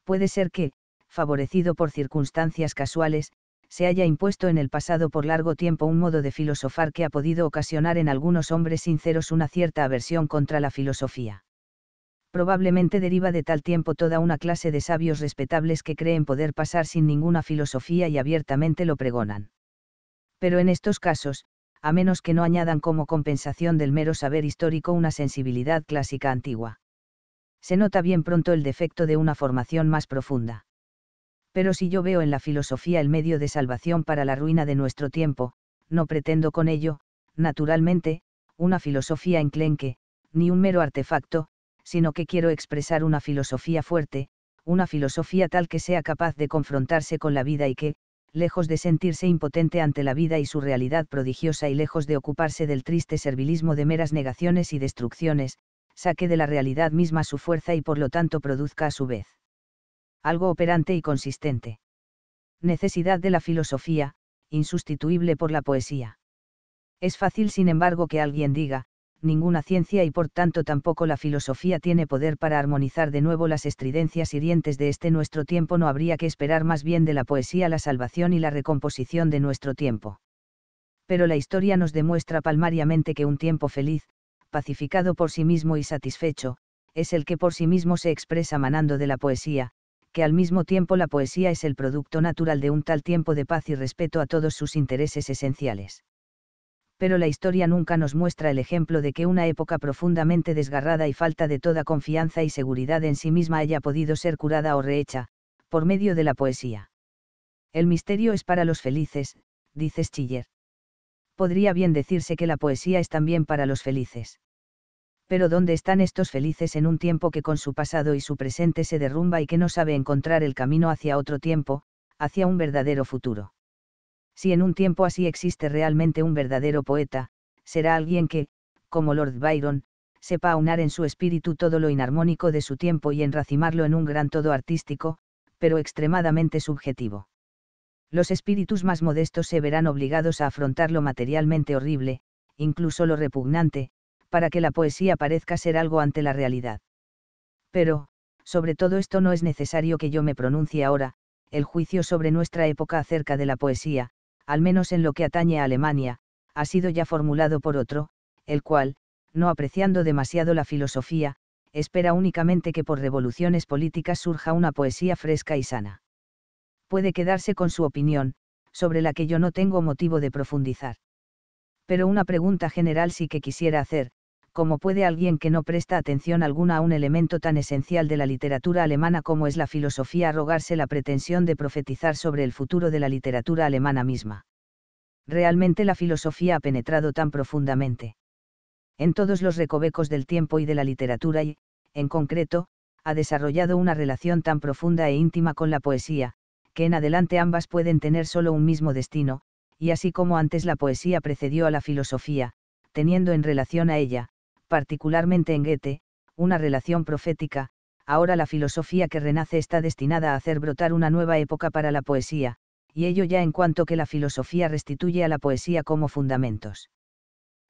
puede ser que, favorecido por circunstancias casuales, se haya impuesto en el pasado por largo tiempo un modo de filosofar que ha podido ocasionar en algunos hombres sinceros una cierta aversión contra la filosofía. Probablemente deriva de tal tiempo toda una clase de sabios respetables que creen poder pasar sin ninguna filosofía y abiertamente lo pregonan. Pero en estos casos, a menos que no añadan como compensación del mero saber histórico una sensibilidad clásica antigua se nota bien pronto el defecto de una formación más profunda. Pero si yo veo en la filosofía el medio de salvación para la ruina de nuestro tiempo, no pretendo con ello, naturalmente, una filosofía enclenque, ni un mero artefacto, sino que quiero expresar una filosofía fuerte, una filosofía tal que sea capaz de confrontarse con la vida y que, lejos de sentirse impotente ante la vida y su realidad prodigiosa y lejos de ocuparse del triste servilismo de meras negaciones y destrucciones, saque de la realidad misma su fuerza y por lo tanto produzca a su vez algo operante y consistente. Necesidad de la filosofía, insustituible por la poesía. Es fácil, sin embargo, que alguien diga, ninguna ciencia y por tanto tampoco la filosofía tiene poder para armonizar de nuevo las estridencias hirientes de este nuestro tiempo, no habría que esperar más bien de la poesía la salvación y la recomposición de nuestro tiempo. Pero la historia nos demuestra palmariamente que un tiempo feliz, pacificado por sí mismo y satisfecho, es el que por sí mismo se expresa manando de la poesía, que al mismo tiempo la poesía es el producto natural de un tal tiempo de paz y respeto a todos sus intereses esenciales. Pero la historia nunca nos muestra el ejemplo de que una época profundamente desgarrada y falta de toda confianza y seguridad en sí misma haya podido ser curada o rehecha, por medio de la poesía. El misterio es para los felices, dice Schiller. Podría bien decirse que la poesía es también para los felices pero ¿dónde están estos felices en un tiempo que con su pasado y su presente se derrumba y que no sabe encontrar el camino hacia otro tiempo, hacia un verdadero futuro? Si en un tiempo así existe realmente un verdadero poeta, será alguien que, como Lord Byron, sepa aunar en su espíritu todo lo inarmónico de su tiempo y enracimarlo en un gran todo artístico, pero extremadamente subjetivo. Los espíritus más modestos se verán obligados a afrontar lo materialmente horrible, incluso lo repugnante, para que la poesía parezca ser algo ante la realidad. Pero, sobre todo esto no es necesario que yo me pronuncie ahora, el juicio sobre nuestra época acerca de la poesía, al menos en lo que atañe a Alemania, ha sido ya formulado por otro, el cual, no apreciando demasiado la filosofía, espera únicamente que por revoluciones políticas surja una poesía fresca y sana. Puede quedarse con su opinión, sobre la que yo no tengo motivo de profundizar. Pero una pregunta general sí que quisiera hacer, ¿cómo puede alguien que no presta atención alguna a un elemento tan esencial de la literatura alemana como es la filosofía arrogarse la pretensión de profetizar sobre el futuro de la literatura alemana misma? Realmente la filosofía ha penetrado tan profundamente. En todos los recovecos del tiempo y de la literatura y, en concreto, ha desarrollado una relación tan profunda e íntima con la poesía, que en adelante ambas pueden tener solo un mismo destino, y así como antes la poesía precedió a la filosofía, teniendo en relación a ella, particularmente en Goethe, una relación profética, ahora la filosofía que renace está destinada a hacer brotar una nueva época para la poesía, y ello ya en cuanto que la filosofía restituye a la poesía como fundamentos.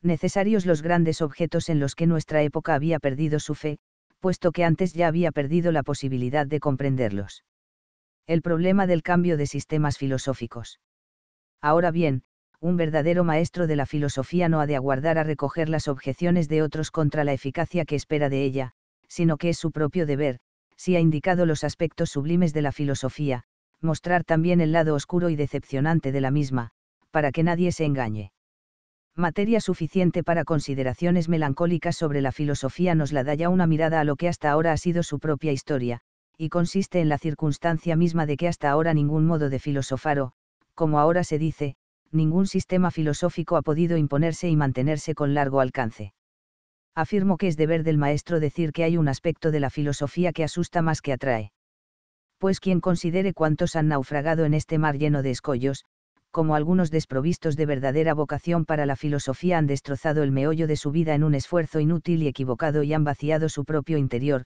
Necesarios los grandes objetos en los que nuestra época había perdido su fe, puesto que antes ya había perdido la posibilidad de comprenderlos. El problema del cambio de sistemas filosóficos. Ahora bien, un verdadero maestro de la filosofía no ha de aguardar a recoger las objeciones de otros contra la eficacia que espera de ella, sino que es su propio deber, si ha indicado los aspectos sublimes de la filosofía, mostrar también el lado oscuro y decepcionante de la misma, para que nadie se engañe. Materia suficiente para consideraciones melancólicas sobre la filosofía nos la da ya una mirada a lo que hasta ahora ha sido su propia historia, y consiste en la circunstancia misma de que hasta ahora ningún modo de filosofar o, como ahora se dice, ningún sistema filosófico ha podido imponerse y mantenerse con largo alcance. Afirmo que es deber del maestro decir que hay un aspecto de la filosofía que asusta más que atrae. Pues quien considere cuántos han naufragado en este mar lleno de escollos, como algunos desprovistos de verdadera vocación para la filosofía han destrozado el meollo de su vida en un esfuerzo inútil y equivocado y han vaciado su propio interior,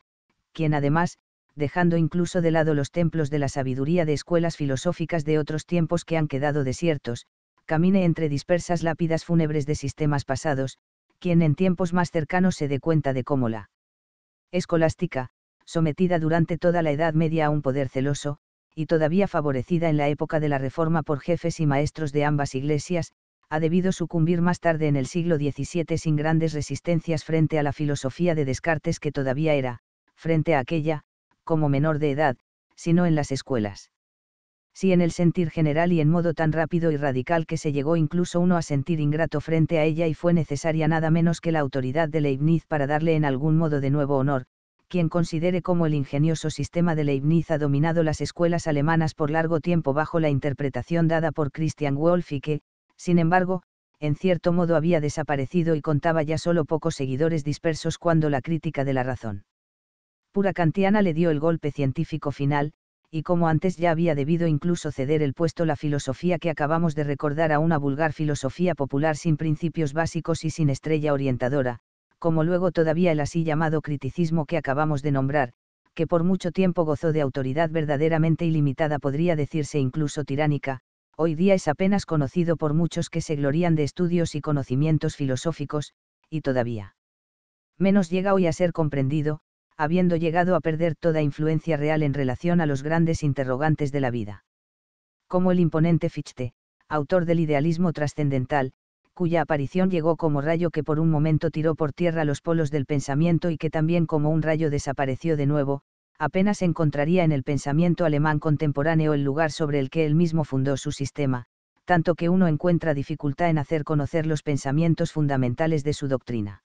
quien además, dejando incluso de lado los templos de la sabiduría de escuelas filosóficas de otros tiempos que han quedado desiertos, camine entre dispersas lápidas fúnebres de sistemas pasados, quien en tiempos más cercanos se dé cuenta de cómo la escolástica, sometida durante toda la Edad Media a un poder celoso, y todavía favorecida en la época de la Reforma por jefes y maestros de ambas iglesias, ha debido sucumbir más tarde en el siglo XVII sin grandes resistencias frente a la filosofía de Descartes que todavía era, frente a aquella, como menor de edad, sino en las escuelas si en el sentir general y en modo tan rápido y radical que se llegó incluso uno a sentir ingrato frente a ella y fue necesaria nada menos que la autoridad de Leibniz para darle en algún modo de nuevo honor, quien considere cómo el ingenioso sistema de Leibniz ha dominado las escuelas alemanas por largo tiempo bajo la interpretación dada por Christian Wolff y que, sin embargo, en cierto modo había desaparecido y contaba ya solo pocos seguidores dispersos cuando la crítica de la razón pura kantiana le dio el golpe científico final, y como antes ya había debido incluso ceder el puesto la filosofía que acabamos de recordar a una vulgar filosofía popular sin principios básicos y sin estrella orientadora, como luego todavía el así llamado criticismo que acabamos de nombrar, que por mucho tiempo gozó de autoridad verdaderamente ilimitada podría decirse incluso tiránica, hoy día es apenas conocido por muchos que se glorían de estudios y conocimientos filosóficos, y todavía menos llega hoy a ser comprendido, habiendo llegado a perder toda influencia real en relación a los grandes interrogantes de la vida. Como el imponente Fichte, autor del idealismo trascendental, cuya aparición llegó como rayo que por un momento tiró por tierra los polos del pensamiento y que también como un rayo desapareció de nuevo, apenas encontraría en el pensamiento alemán contemporáneo el lugar sobre el que él mismo fundó su sistema, tanto que uno encuentra dificultad en hacer conocer los pensamientos fundamentales de su doctrina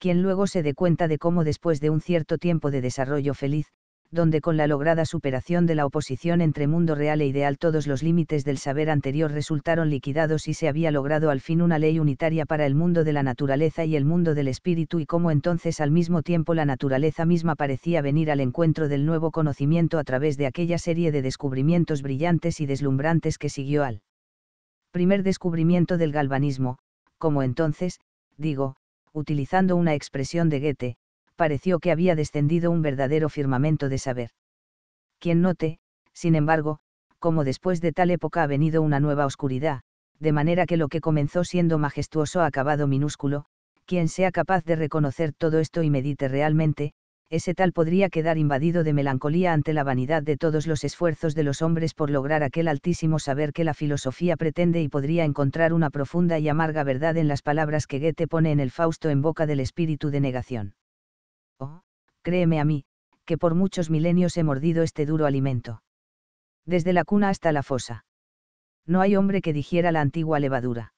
quien luego se dé cuenta de cómo después de un cierto tiempo de desarrollo feliz, donde con la lograda superación de la oposición entre mundo real e ideal todos los límites del saber anterior resultaron liquidados y se había logrado al fin una ley unitaria para el mundo de la naturaleza y el mundo del espíritu y cómo entonces al mismo tiempo la naturaleza misma parecía venir al encuentro del nuevo conocimiento a través de aquella serie de descubrimientos brillantes y deslumbrantes que siguió al primer descubrimiento del galvanismo, como entonces, digo, utilizando una expresión de Goethe, pareció que había descendido un verdadero firmamento de saber. Quien note, sin embargo, como después de tal época ha venido una nueva oscuridad, de manera que lo que comenzó siendo majestuoso ha acabado minúsculo, quien sea capaz de reconocer todo esto y medite realmente, ese tal podría quedar invadido de melancolía ante la vanidad de todos los esfuerzos de los hombres por lograr aquel altísimo saber que la filosofía pretende y podría encontrar una profunda y amarga verdad en las palabras que Goethe pone en el Fausto en boca del espíritu de negación. Oh, créeme a mí, que por muchos milenios he mordido este duro alimento. Desde la cuna hasta la fosa. No hay hombre que digiera la antigua levadura.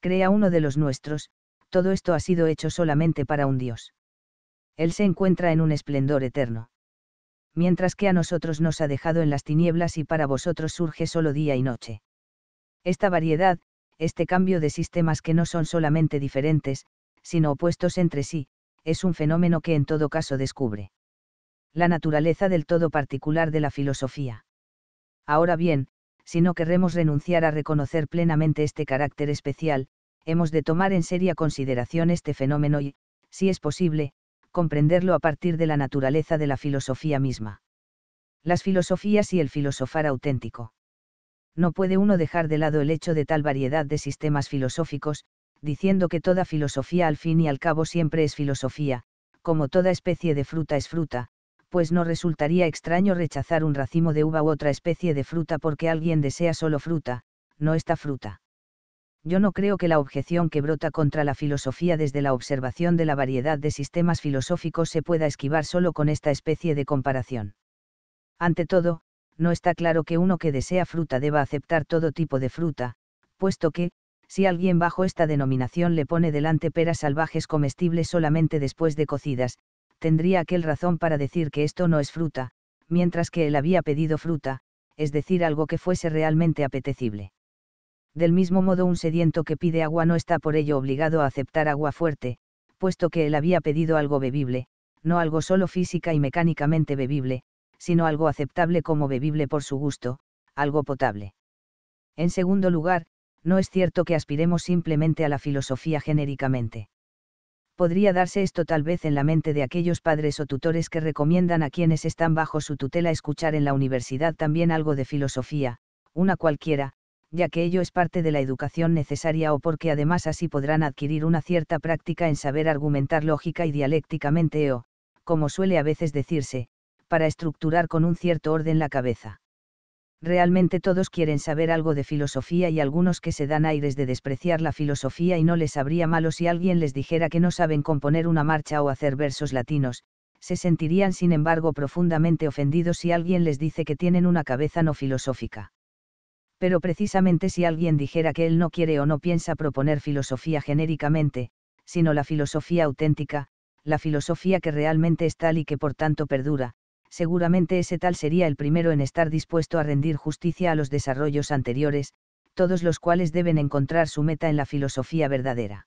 Crea uno de los nuestros, todo esto ha sido hecho solamente para un Dios él se encuentra en un esplendor eterno. Mientras que a nosotros nos ha dejado en las tinieblas y para vosotros surge solo día y noche. Esta variedad, este cambio de sistemas que no son solamente diferentes, sino opuestos entre sí, es un fenómeno que en todo caso descubre. La naturaleza del todo particular de la filosofía. Ahora bien, si no queremos renunciar a reconocer plenamente este carácter especial, hemos de tomar en seria consideración este fenómeno y, si es posible, comprenderlo a partir de la naturaleza de la filosofía misma. Las filosofías y el filosofar auténtico. No puede uno dejar de lado el hecho de tal variedad de sistemas filosóficos, diciendo que toda filosofía al fin y al cabo siempre es filosofía, como toda especie de fruta es fruta, pues no resultaría extraño rechazar un racimo de uva u otra especie de fruta porque alguien desea solo fruta, no esta fruta yo no creo que la objeción que brota contra la filosofía desde la observación de la variedad de sistemas filosóficos se pueda esquivar solo con esta especie de comparación. Ante todo, no está claro que uno que desea fruta deba aceptar todo tipo de fruta, puesto que, si alguien bajo esta denominación le pone delante peras salvajes comestibles solamente después de cocidas, tendría aquel razón para decir que esto no es fruta, mientras que él había pedido fruta, es decir, algo que fuese realmente apetecible. Del mismo modo un sediento que pide agua no está por ello obligado a aceptar agua fuerte, puesto que él había pedido algo bebible, no algo solo física y mecánicamente bebible, sino algo aceptable como bebible por su gusto, algo potable. En segundo lugar, no es cierto que aspiremos simplemente a la filosofía genéricamente. Podría darse esto tal vez en la mente de aquellos padres o tutores que recomiendan a quienes están bajo su tutela escuchar en la universidad también algo de filosofía, una cualquiera, ya que ello es parte de la educación necesaria o porque además así podrán adquirir una cierta práctica en saber argumentar lógica y dialécticamente o, como suele a veces decirse, para estructurar con un cierto orden la cabeza. Realmente todos quieren saber algo de filosofía y algunos que se dan aires de despreciar la filosofía y no les habría malo si alguien les dijera que no saben componer una marcha o hacer versos latinos, se sentirían sin embargo profundamente ofendidos si alguien les dice que tienen una cabeza no filosófica pero precisamente si alguien dijera que él no quiere o no piensa proponer filosofía genéricamente, sino la filosofía auténtica, la filosofía que realmente es tal y que por tanto perdura, seguramente ese tal sería el primero en estar dispuesto a rendir justicia a los desarrollos anteriores, todos los cuales deben encontrar su meta en la filosofía verdadera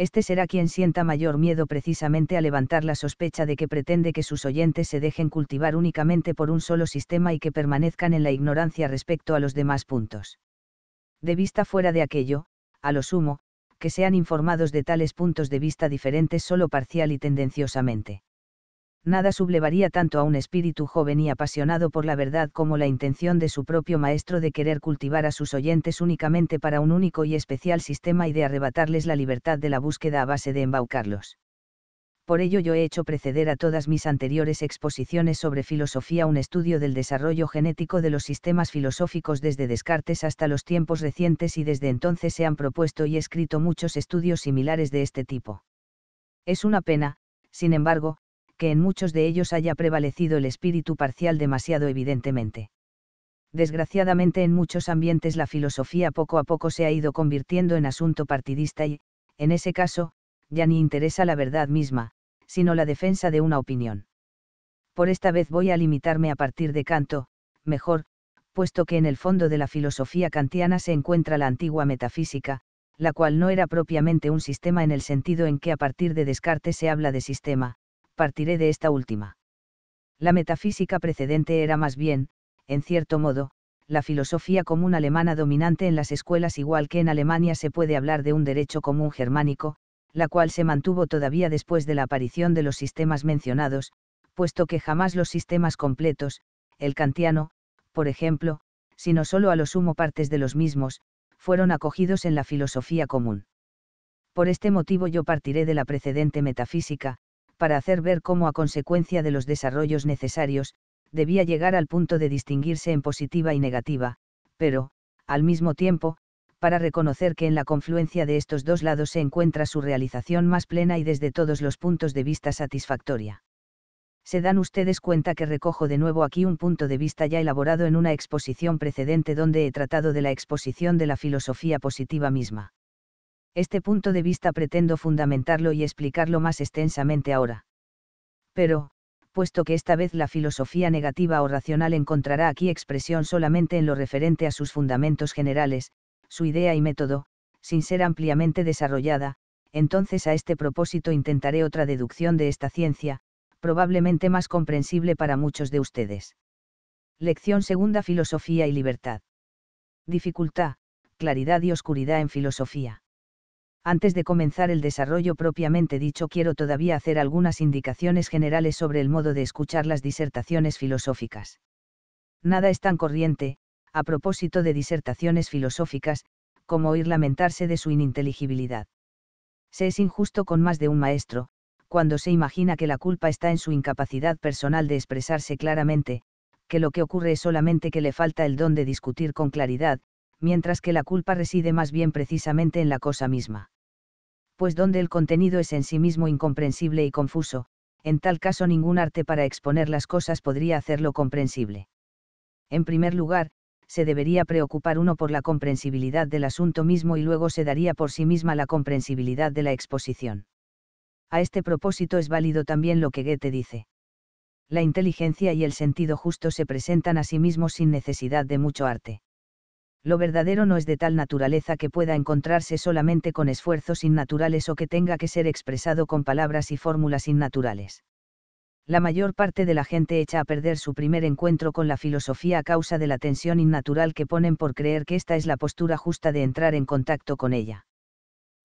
este será quien sienta mayor miedo precisamente a levantar la sospecha de que pretende que sus oyentes se dejen cultivar únicamente por un solo sistema y que permanezcan en la ignorancia respecto a los demás puntos. De vista fuera de aquello, a lo sumo, que sean informados de tales puntos de vista diferentes solo parcial y tendenciosamente nada sublevaría tanto a un espíritu joven y apasionado por la verdad como la intención de su propio maestro de querer cultivar a sus oyentes únicamente para un único y especial sistema y de arrebatarles la libertad de la búsqueda a base de embaucarlos. Por ello yo he hecho preceder a todas mis anteriores exposiciones sobre filosofía un estudio del desarrollo genético de los sistemas filosóficos desde Descartes hasta los tiempos recientes y desde entonces se han propuesto y escrito muchos estudios similares de este tipo. Es una pena, sin embargo, que en muchos de ellos haya prevalecido el espíritu parcial demasiado evidentemente. Desgraciadamente en muchos ambientes la filosofía poco a poco se ha ido convirtiendo en asunto partidista y, en ese caso, ya ni interesa la verdad misma, sino la defensa de una opinión. Por esta vez voy a limitarme a partir de Canto, mejor, puesto que en el fondo de la filosofía kantiana se encuentra la antigua metafísica, la cual no era propiamente un sistema en el sentido en que a partir de Descartes se habla de sistema, partiré de esta última. La metafísica precedente era más bien, en cierto modo, la filosofía común alemana dominante en las escuelas igual que en Alemania se puede hablar de un derecho común germánico, la cual se mantuvo todavía después de la aparición de los sistemas mencionados, puesto que jamás los sistemas completos, el kantiano, por ejemplo, sino solo a lo sumo partes de los mismos, fueron acogidos en la filosofía común. Por este motivo yo partiré de la precedente metafísica, para hacer ver cómo a consecuencia de los desarrollos necesarios, debía llegar al punto de distinguirse en positiva y negativa, pero, al mismo tiempo, para reconocer que en la confluencia de estos dos lados se encuentra su realización más plena y desde todos los puntos de vista satisfactoria. Se dan ustedes cuenta que recojo de nuevo aquí un punto de vista ya elaborado en una exposición precedente donde he tratado de la exposición de la filosofía positiva misma. Este punto de vista pretendo fundamentarlo y explicarlo más extensamente ahora. Pero, puesto que esta vez la filosofía negativa o racional encontrará aquí expresión solamente en lo referente a sus fundamentos generales, su idea y método, sin ser ampliamente desarrollada, entonces a este propósito intentaré otra deducción de esta ciencia, probablemente más comprensible para muchos de ustedes. Lección segunda Filosofía y libertad. Dificultad, claridad y oscuridad en filosofía. Antes de comenzar el desarrollo propiamente dicho, quiero todavía hacer algunas indicaciones generales sobre el modo de escuchar las disertaciones filosóficas. Nada es tan corriente, a propósito de disertaciones filosóficas, como oír lamentarse de su ininteligibilidad. Se es injusto con más de un maestro, cuando se imagina que la culpa está en su incapacidad personal de expresarse claramente, que lo que ocurre es solamente que le falta el don de discutir con claridad, mientras que la culpa reside más bien precisamente en la cosa misma pues donde el contenido es en sí mismo incomprensible y confuso, en tal caso ningún arte para exponer las cosas podría hacerlo comprensible. En primer lugar, se debería preocupar uno por la comprensibilidad del asunto mismo y luego se daría por sí misma la comprensibilidad de la exposición. A este propósito es válido también lo que Goethe dice. La inteligencia y el sentido justo se presentan a sí mismos sin necesidad de mucho arte lo verdadero no es de tal naturaleza que pueda encontrarse solamente con esfuerzos innaturales o que tenga que ser expresado con palabras y fórmulas innaturales. La mayor parte de la gente echa a perder su primer encuentro con la filosofía a causa de la tensión innatural que ponen por creer que esta es la postura justa de entrar en contacto con ella.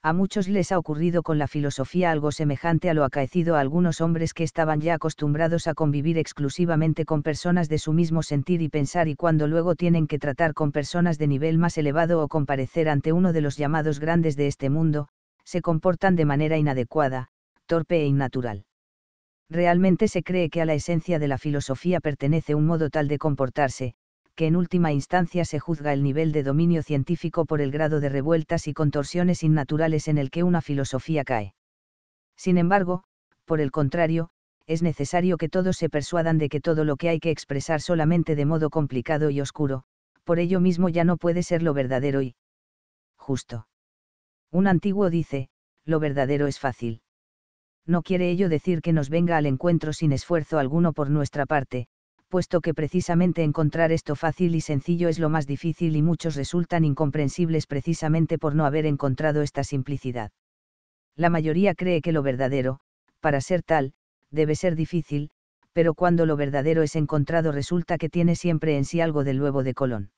A muchos les ha ocurrido con la filosofía algo semejante a lo acaecido a algunos hombres que estaban ya acostumbrados a convivir exclusivamente con personas de su mismo sentir y pensar y cuando luego tienen que tratar con personas de nivel más elevado o comparecer ante uno de los llamados grandes de este mundo, se comportan de manera inadecuada, torpe e innatural. Realmente se cree que a la esencia de la filosofía pertenece un modo tal de comportarse, que en última instancia se juzga el nivel de dominio científico por el grado de revueltas y contorsiones innaturales en el que una filosofía cae. Sin embargo, por el contrario, es necesario que todos se persuadan de que todo lo que hay que expresar solamente de modo complicado y oscuro, por ello mismo ya no puede ser lo verdadero y justo. Un antiguo dice, lo verdadero es fácil. No quiere ello decir que nos venga al encuentro sin esfuerzo alguno por nuestra parte, puesto que precisamente encontrar esto fácil y sencillo es lo más difícil y muchos resultan incomprensibles precisamente por no haber encontrado esta simplicidad. La mayoría cree que lo verdadero, para ser tal, debe ser difícil, pero cuando lo verdadero es encontrado resulta que tiene siempre en sí algo del huevo de Colón.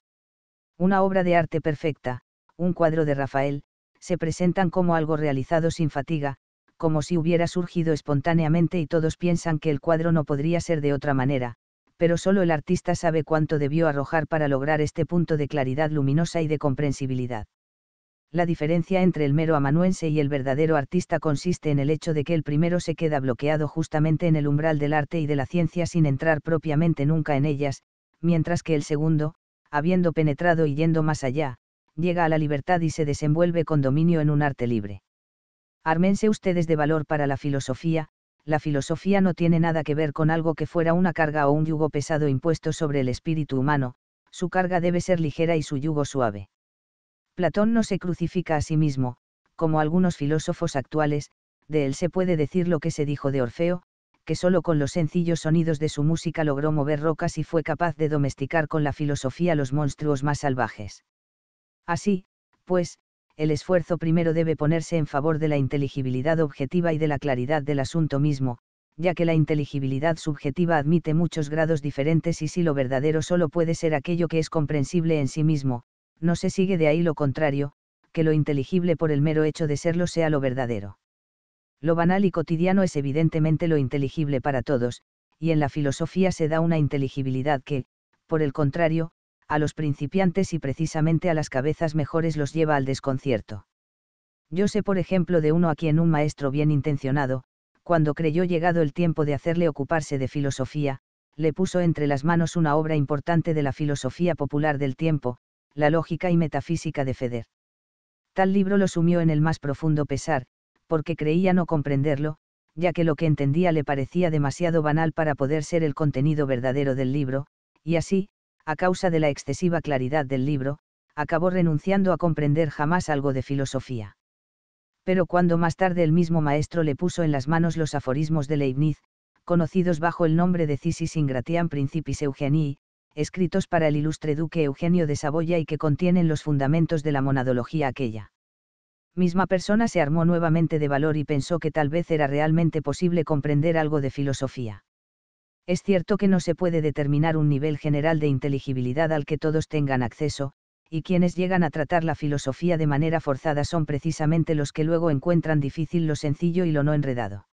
Una obra de arte perfecta, un cuadro de Rafael, se presentan como algo realizado sin fatiga, como si hubiera surgido espontáneamente y todos piensan que el cuadro no podría ser de otra manera, pero solo el artista sabe cuánto debió arrojar para lograr este punto de claridad luminosa y de comprensibilidad. La diferencia entre el mero amanuense y el verdadero artista consiste en el hecho de que el primero se queda bloqueado justamente en el umbral del arte y de la ciencia sin entrar propiamente nunca en ellas, mientras que el segundo, habiendo penetrado y yendo más allá, llega a la libertad y se desenvuelve con dominio en un arte libre. Armense ustedes de valor para la filosofía, la filosofía no tiene nada que ver con algo que fuera una carga o un yugo pesado impuesto sobre el espíritu humano, su carga debe ser ligera y su yugo suave. Platón no se crucifica a sí mismo, como algunos filósofos actuales, de él se puede decir lo que se dijo de Orfeo, que solo con los sencillos sonidos de su música logró mover rocas y fue capaz de domesticar con la filosofía los monstruos más salvajes. Así, pues, el esfuerzo primero debe ponerse en favor de la inteligibilidad objetiva y de la claridad del asunto mismo, ya que la inteligibilidad subjetiva admite muchos grados diferentes y si lo verdadero solo puede ser aquello que es comprensible en sí mismo, no se sigue de ahí lo contrario, que lo inteligible por el mero hecho de serlo sea lo verdadero. Lo banal y cotidiano es evidentemente lo inteligible para todos, y en la filosofía se da una inteligibilidad que, por el contrario, a los principiantes y precisamente a las cabezas mejores los lleva al desconcierto. Yo sé por ejemplo de uno a quien un maestro bien intencionado, cuando creyó llegado el tiempo de hacerle ocuparse de filosofía, le puso entre las manos una obra importante de la filosofía popular del tiempo, La lógica y metafísica de Feder. Tal libro lo sumió en el más profundo pesar, porque creía no comprenderlo, ya que lo que entendía le parecía demasiado banal para poder ser el contenido verdadero del libro, y así, a causa de la excesiva claridad del libro, acabó renunciando a comprender jamás algo de filosofía. Pero cuando más tarde el mismo maestro le puso en las manos los aforismos de Leibniz, conocidos bajo el nombre de Cisis Ingratiam Principis Eugenii, escritos para el ilustre duque Eugenio de Saboya y que contienen los fundamentos de la monadología aquella. Misma persona se armó nuevamente de valor y pensó que tal vez era realmente posible comprender algo de filosofía. Es cierto que no se puede determinar un nivel general de inteligibilidad al que todos tengan acceso, y quienes llegan a tratar la filosofía de manera forzada son precisamente los que luego encuentran difícil lo sencillo y lo no enredado.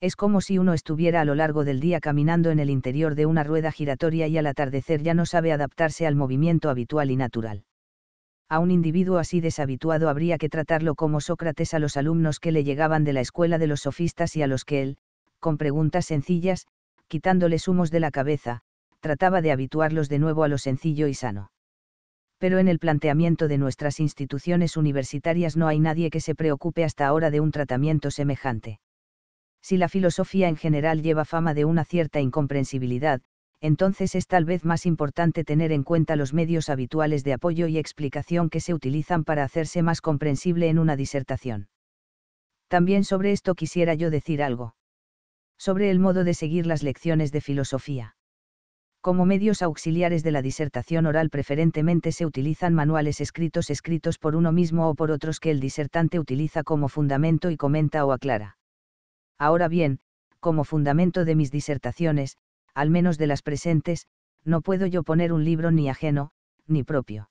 Es como si uno estuviera a lo largo del día caminando en el interior de una rueda giratoria y al atardecer ya no sabe adaptarse al movimiento habitual y natural. A un individuo así deshabituado habría que tratarlo como Sócrates a los alumnos que le llegaban de la escuela de los sofistas y a los que él, con preguntas sencillas, quitándoles humos de la cabeza, trataba de habituarlos de nuevo a lo sencillo y sano. Pero en el planteamiento de nuestras instituciones universitarias no hay nadie que se preocupe hasta ahora de un tratamiento semejante. Si la filosofía en general lleva fama de una cierta incomprensibilidad, entonces es tal vez más importante tener en cuenta los medios habituales de apoyo y explicación que se utilizan para hacerse más comprensible en una disertación. También sobre esto quisiera yo decir algo sobre el modo de seguir las lecciones de filosofía. Como medios auxiliares de la disertación oral preferentemente se utilizan manuales escritos escritos por uno mismo o por otros que el disertante utiliza como fundamento y comenta o aclara. Ahora bien, como fundamento de mis disertaciones, al menos de las presentes, no puedo yo poner un libro ni ajeno, ni propio.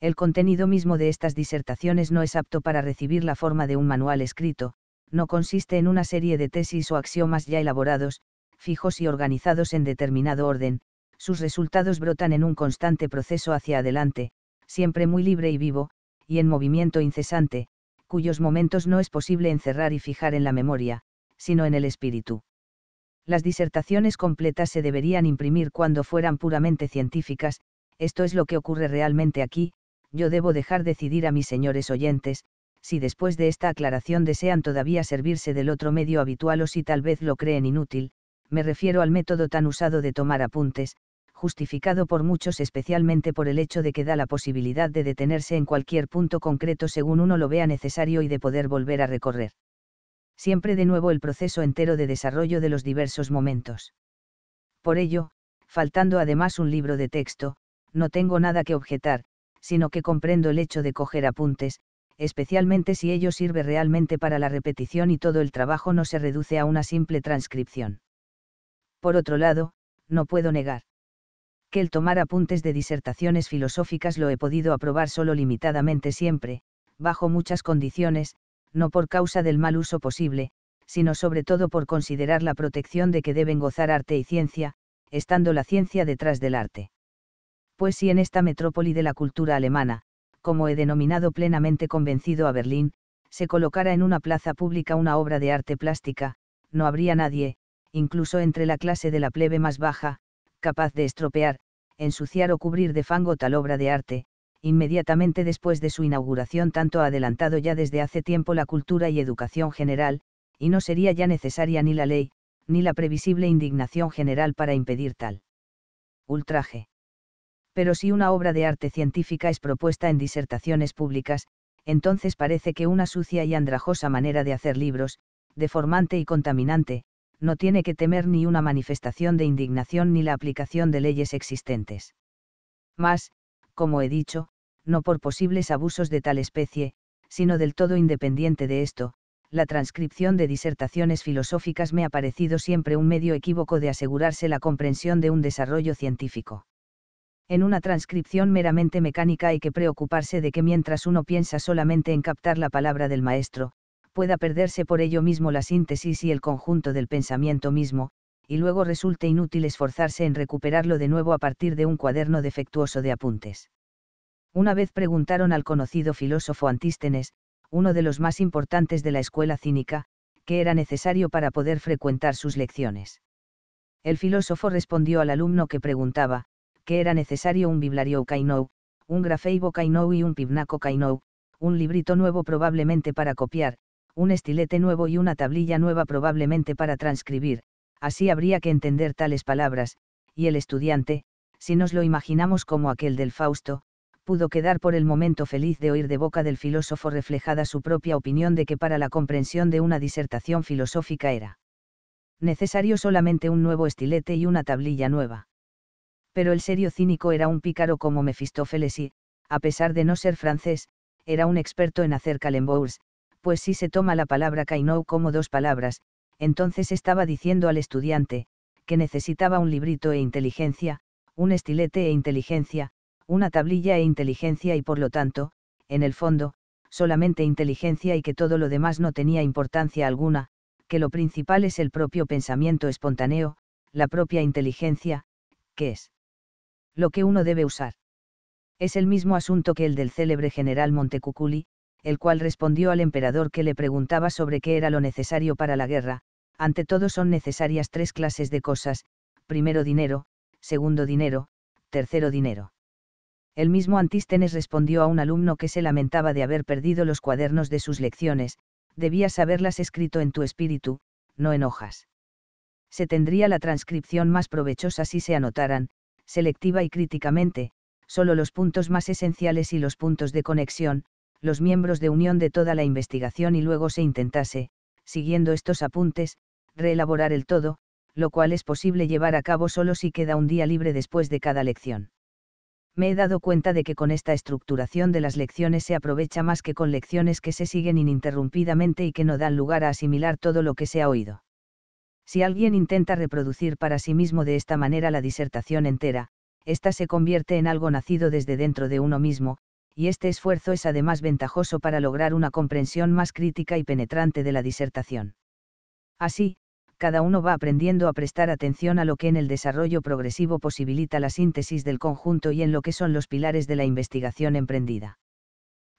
El contenido mismo de estas disertaciones no es apto para recibir la forma de un manual escrito, no consiste en una serie de tesis o axiomas ya elaborados, fijos y organizados en determinado orden, sus resultados brotan en un constante proceso hacia adelante, siempre muy libre y vivo, y en movimiento incesante, cuyos momentos no es posible encerrar y fijar en la memoria, sino en el espíritu. Las disertaciones completas se deberían imprimir cuando fueran puramente científicas, esto es lo que ocurre realmente aquí, yo debo dejar decidir a mis señores oyentes, si después de esta aclaración desean todavía servirse del otro medio habitual o si tal vez lo creen inútil, me refiero al método tan usado de tomar apuntes, justificado por muchos especialmente por el hecho de que da la posibilidad de detenerse en cualquier punto concreto según uno lo vea necesario y de poder volver a recorrer. Siempre de nuevo el proceso entero de desarrollo de los diversos momentos. Por ello, faltando además un libro de texto, no tengo nada que objetar, sino que comprendo el hecho de coger apuntes, especialmente si ello sirve realmente para la repetición y todo el trabajo no se reduce a una simple transcripción. Por otro lado, no puedo negar que el tomar apuntes de disertaciones filosóficas lo he podido aprobar solo limitadamente siempre, bajo muchas condiciones, no por causa del mal uso posible, sino sobre todo por considerar la protección de que deben gozar arte y ciencia, estando la ciencia detrás del arte. Pues si en esta metrópoli de la cultura alemana, como he denominado plenamente convencido a Berlín, se colocara en una plaza pública una obra de arte plástica, no habría nadie, incluso entre la clase de la plebe más baja, capaz de estropear, ensuciar o cubrir de fango tal obra de arte, inmediatamente después de su inauguración tanto ha adelantado ya desde hace tiempo la cultura y educación general, y no sería ya necesaria ni la ley, ni la previsible indignación general para impedir tal ultraje pero si una obra de arte científica es propuesta en disertaciones públicas, entonces parece que una sucia y andrajosa manera de hacer libros, deformante y contaminante, no tiene que temer ni una manifestación de indignación ni la aplicación de leyes existentes. Mas, como he dicho, no por posibles abusos de tal especie, sino del todo independiente de esto, la transcripción de disertaciones filosóficas me ha parecido siempre un medio equívoco de asegurarse la comprensión de un desarrollo científico en una transcripción meramente mecánica hay que preocuparse de que mientras uno piensa solamente en captar la palabra del maestro, pueda perderse por ello mismo la síntesis y el conjunto del pensamiento mismo, y luego resulte inútil esforzarse en recuperarlo de nuevo a partir de un cuaderno defectuoso de apuntes. Una vez preguntaron al conocido filósofo Antístenes, uno de los más importantes de la escuela cínica, qué era necesario para poder frecuentar sus lecciones. El filósofo respondió al alumno que preguntaba, que era necesario un biblario Kainou, un grafeibo Kainou y un pibnaco Kainou, un librito nuevo probablemente para copiar, un estilete nuevo y una tablilla nueva probablemente para transcribir, así habría que entender tales palabras, y el estudiante, si nos lo imaginamos como aquel del Fausto, pudo quedar por el momento feliz de oír de boca del filósofo reflejada su propia opinión de que para la comprensión de una disertación filosófica era necesario solamente un nuevo estilete y una tablilla nueva pero el serio cínico era un pícaro como Mefistófeles y, a pesar de no ser francés, era un experto en hacer calembours, pues si se toma la palabra kainou como dos palabras, entonces estaba diciendo al estudiante, que necesitaba un librito e inteligencia, un estilete e inteligencia, una tablilla e inteligencia y por lo tanto, en el fondo, solamente inteligencia y que todo lo demás no tenía importancia alguna, que lo principal es el propio pensamiento espontáneo, la propia inteligencia, que es lo que uno debe usar. Es el mismo asunto que el del célebre general Montecuculi, el cual respondió al emperador que le preguntaba sobre qué era lo necesario para la guerra, ante todo son necesarias tres clases de cosas, primero dinero, segundo dinero, tercero dinero. El mismo Antístenes respondió a un alumno que se lamentaba de haber perdido los cuadernos de sus lecciones, debías haberlas escrito en tu espíritu, no en hojas. Se tendría la transcripción más provechosa si se anotaran, selectiva y críticamente, solo los puntos más esenciales y los puntos de conexión, los miembros de unión de toda la investigación y luego se intentase, siguiendo estos apuntes, reelaborar el todo, lo cual es posible llevar a cabo solo si queda un día libre después de cada lección. Me he dado cuenta de que con esta estructuración de las lecciones se aprovecha más que con lecciones que se siguen ininterrumpidamente y que no dan lugar a asimilar todo lo que se ha oído. Si alguien intenta reproducir para sí mismo de esta manera la disertación entera, ésta se convierte en algo nacido desde dentro de uno mismo, y este esfuerzo es además ventajoso para lograr una comprensión más crítica y penetrante de la disertación. Así, cada uno va aprendiendo a prestar atención a lo que en el desarrollo progresivo posibilita la síntesis del conjunto y en lo que son los pilares de la investigación emprendida.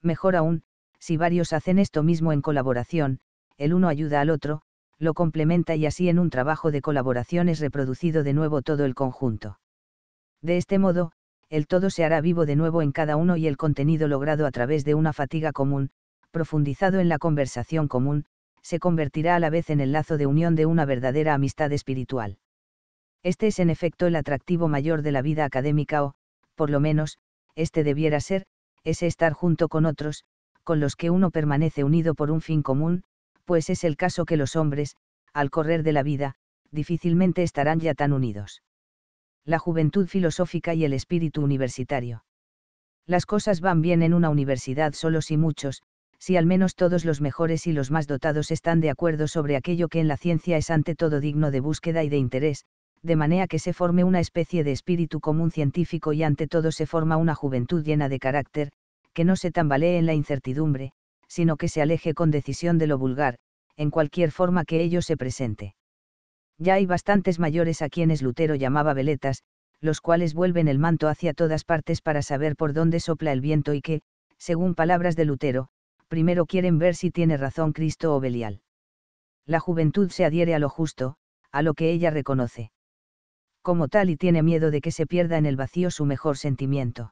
Mejor aún, si varios hacen esto mismo en colaboración, el uno ayuda al otro, lo complementa y así en un trabajo de colaboración es reproducido de nuevo todo el conjunto. De este modo, el todo se hará vivo de nuevo en cada uno y el contenido logrado a través de una fatiga común, profundizado en la conversación común, se convertirá a la vez en el lazo de unión de una verdadera amistad espiritual. Este es en efecto el atractivo mayor de la vida académica o, por lo menos, este debiera ser, ese estar junto con otros, con los que uno permanece unido por un fin común, pues es el caso que los hombres, al correr de la vida, difícilmente estarán ya tan unidos. La juventud filosófica y el espíritu universitario. Las cosas van bien en una universidad solo si muchos, si al menos todos los mejores y los más dotados están de acuerdo sobre aquello que en la ciencia es ante todo digno de búsqueda y de interés, de manera que se forme una especie de espíritu común científico y ante todo se forma una juventud llena de carácter, que no se tambalee en la incertidumbre, sino que se aleje con decisión de lo vulgar, en cualquier forma que ello se presente. Ya hay bastantes mayores a quienes Lutero llamaba veletas, los cuales vuelven el manto hacia todas partes para saber por dónde sopla el viento y que, según palabras de Lutero, primero quieren ver si tiene razón Cristo o Belial. La juventud se adhiere a lo justo, a lo que ella reconoce. Como tal y tiene miedo de que se pierda en el vacío su mejor sentimiento.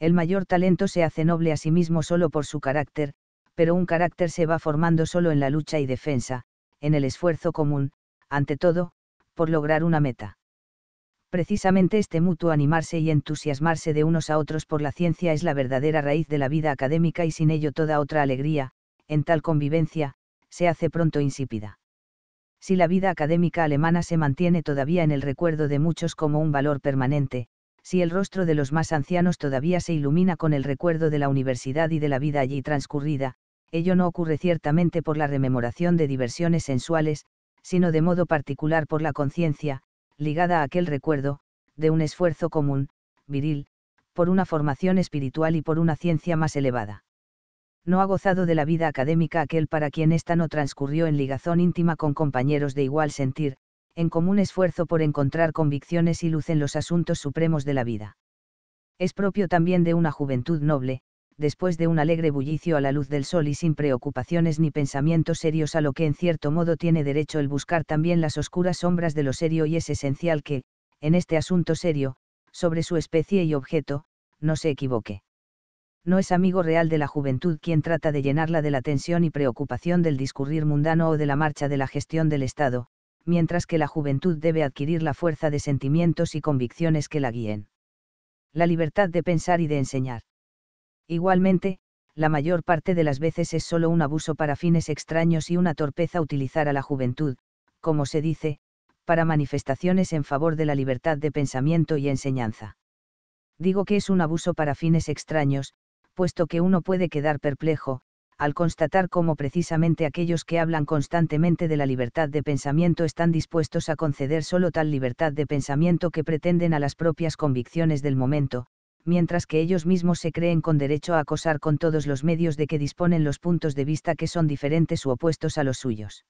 El mayor talento se hace noble a sí mismo solo por su carácter, pero un carácter se va formando solo en la lucha y defensa, en el esfuerzo común, ante todo, por lograr una meta. Precisamente este mutuo animarse y entusiasmarse de unos a otros por la ciencia es la verdadera raíz de la vida académica y sin ello toda otra alegría, en tal convivencia, se hace pronto insípida. Si la vida académica alemana se mantiene todavía en el recuerdo de muchos como un valor permanente, si el rostro de los más ancianos todavía se ilumina con el recuerdo de la universidad y de la vida allí transcurrida, ello no ocurre ciertamente por la rememoración de diversiones sensuales, sino de modo particular por la conciencia, ligada a aquel recuerdo, de un esfuerzo común, viril, por una formación espiritual y por una ciencia más elevada. No ha gozado de la vida académica aquel para quien ésta no transcurrió en ligazón íntima con compañeros de igual sentir, en común esfuerzo por encontrar convicciones y luz en los asuntos supremos de la vida. Es propio también de una juventud noble, después de un alegre bullicio a la luz del sol y sin preocupaciones ni pensamientos serios a lo que en cierto modo tiene derecho el buscar también las oscuras sombras de lo serio y es esencial que, en este asunto serio, sobre su especie y objeto, no se equivoque. No es amigo real de la juventud quien trata de llenarla de la tensión y preocupación del discurrir mundano o de la marcha de la gestión del Estado, mientras que la juventud debe adquirir la fuerza de sentimientos y convicciones que la guíen. La libertad de pensar y de enseñar. Igualmente, la mayor parte de las veces es solo un abuso para fines extraños y una torpeza utilizar a la juventud, como se dice, para manifestaciones en favor de la libertad de pensamiento y enseñanza. Digo que es un abuso para fines extraños, puesto que uno puede quedar perplejo, al constatar cómo precisamente aquellos que hablan constantemente de la libertad de pensamiento están dispuestos a conceder solo tal libertad de pensamiento que pretenden a las propias convicciones del momento, mientras que ellos mismos se creen con derecho a acosar con todos los medios de que disponen los puntos de vista que son diferentes u opuestos a los suyos.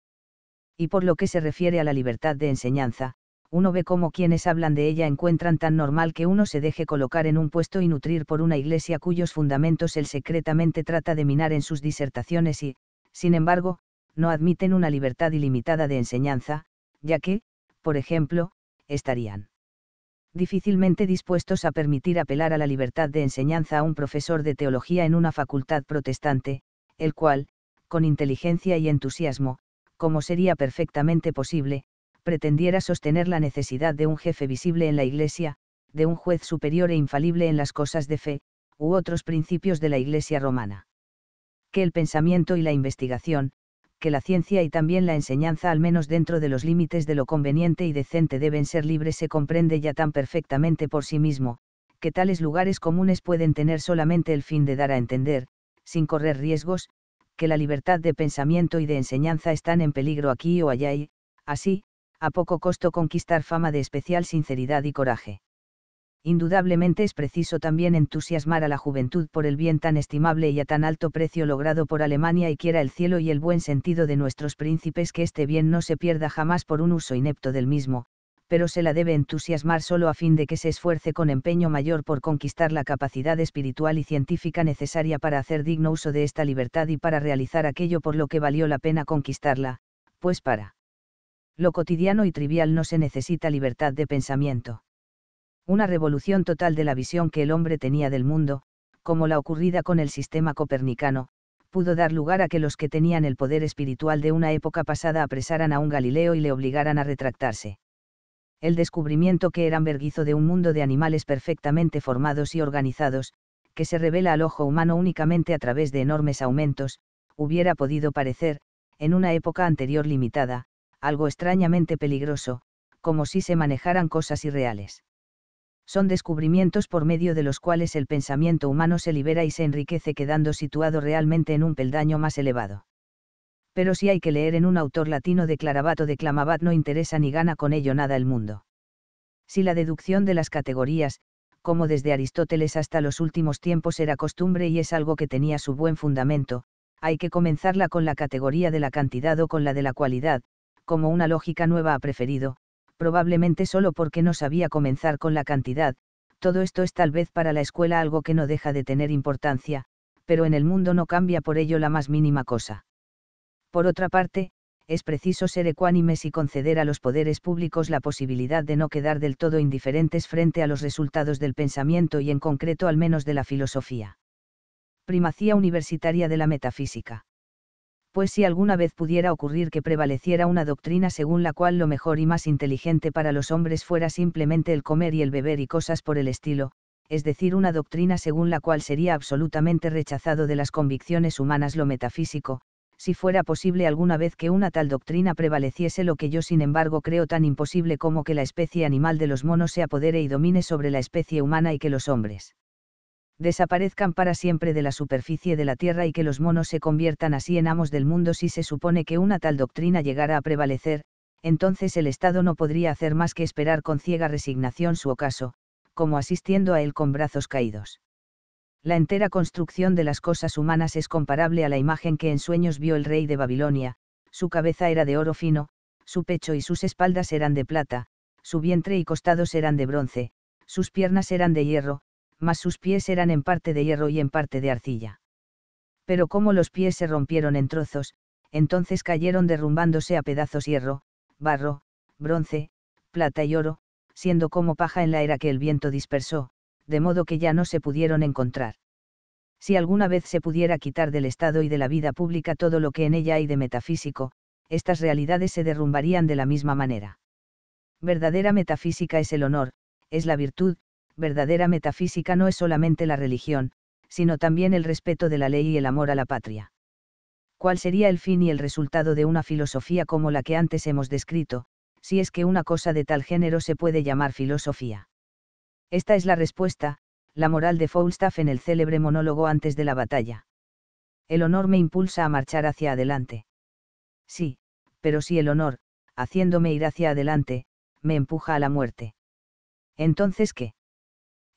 Y por lo que se refiere a la libertad de enseñanza, uno ve cómo quienes hablan de ella encuentran tan normal que uno se deje colocar en un puesto y nutrir por una iglesia cuyos fundamentos él secretamente trata de minar en sus disertaciones y, sin embargo, no admiten una libertad ilimitada de enseñanza, ya que, por ejemplo, estarían difícilmente dispuestos a permitir apelar a la libertad de enseñanza a un profesor de teología en una facultad protestante, el cual, con inteligencia y entusiasmo, como sería perfectamente posible, pretendiera sostener la necesidad de un jefe visible en la Iglesia, de un juez superior e infalible en las cosas de fe, u otros principios de la Iglesia romana. Que el pensamiento y la investigación, que la ciencia y también la enseñanza al menos dentro de los límites de lo conveniente y decente deben ser libres se comprende ya tan perfectamente por sí mismo, que tales lugares comunes pueden tener solamente el fin de dar a entender, sin correr riesgos, que la libertad de pensamiento y de enseñanza están en peligro aquí o allá y, así, a poco costo conquistar fama de especial sinceridad y coraje. Indudablemente es preciso también entusiasmar a la juventud por el bien tan estimable y a tan alto precio logrado por Alemania y quiera el cielo y el buen sentido de nuestros príncipes que este bien no se pierda jamás por un uso inepto del mismo, pero se la debe entusiasmar solo a fin de que se esfuerce con empeño mayor por conquistar la capacidad espiritual y científica necesaria para hacer digno uso de esta libertad y para realizar aquello por lo que valió la pena conquistarla, pues para lo cotidiano y trivial no se necesita libertad de pensamiento. Una revolución total de la visión que el hombre tenía del mundo, como la ocurrida con el sistema copernicano, pudo dar lugar a que los que tenían el poder espiritual de una época pasada apresaran a un Galileo y le obligaran a retractarse. El descubrimiento que eran verguizo de un mundo de animales perfectamente formados y organizados, que se revela al ojo humano únicamente a través de enormes aumentos, hubiera podido parecer, en una época anterior limitada, algo extrañamente peligroso, como si se manejaran cosas irreales. Son descubrimientos por medio de los cuales el pensamiento humano se libera y se enriquece quedando situado realmente en un peldaño más elevado. Pero si hay que leer en un autor latino de o de Clamabat no interesa ni gana con ello nada el mundo. Si la deducción de las categorías, como desde Aristóteles hasta los últimos tiempos era costumbre y es algo que tenía su buen fundamento, hay que comenzarla con la categoría de la cantidad o con la de la cualidad, como una lógica nueva ha preferido, probablemente solo porque no sabía comenzar con la cantidad, todo esto es tal vez para la escuela algo que no deja de tener importancia, pero en el mundo no cambia por ello la más mínima cosa. Por otra parte, es preciso ser ecuánimes y conceder a los poderes públicos la posibilidad de no quedar del todo indiferentes frente a los resultados del pensamiento y en concreto al menos de la filosofía. Primacía universitaria de la metafísica pues si alguna vez pudiera ocurrir que prevaleciera una doctrina según la cual lo mejor y más inteligente para los hombres fuera simplemente el comer y el beber y cosas por el estilo, es decir, una doctrina según la cual sería absolutamente rechazado de las convicciones humanas lo metafísico, si fuera posible alguna vez que una tal doctrina prevaleciese lo que yo sin embargo creo tan imposible como que la especie animal de los monos se apodere y domine sobre la especie humana y que los hombres desaparezcan para siempre de la superficie de la Tierra y que los monos se conviertan así en amos del mundo si se supone que una tal doctrina llegara a prevalecer, entonces el Estado no podría hacer más que esperar con ciega resignación su ocaso, como asistiendo a él con brazos caídos. La entera construcción de las cosas humanas es comparable a la imagen que en sueños vio el rey de Babilonia, su cabeza era de oro fino, su pecho y sus espaldas eran de plata, su vientre y costados eran de bronce, sus piernas eran de hierro, mas sus pies eran en parte de hierro y en parte de arcilla. Pero como los pies se rompieron en trozos, entonces cayeron derrumbándose a pedazos hierro, barro, bronce, plata y oro, siendo como paja en la era que el viento dispersó, de modo que ya no se pudieron encontrar. Si alguna vez se pudiera quitar del Estado y de la vida pública todo lo que en ella hay de metafísico, estas realidades se derrumbarían de la misma manera. Verdadera metafísica es el honor, es la virtud, verdadera metafísica no es solamente la religión, sino también el respeto de la ley y el amor a la patria. ¿Cuál sería el fin y el resultado de una filosofía como la que antes hemos descrito, si es que una cosa de tal género se puede llamar filosofía? Esta es la respuesta, la moral de Falstaff en el célebre monólogo antes de la batalla. El honor me impulsa a marchar hacia adelante. Sí, pero si el honor, haciéndome ir hacia adelante, me empuja a la muerte. Entonces, ¿qué?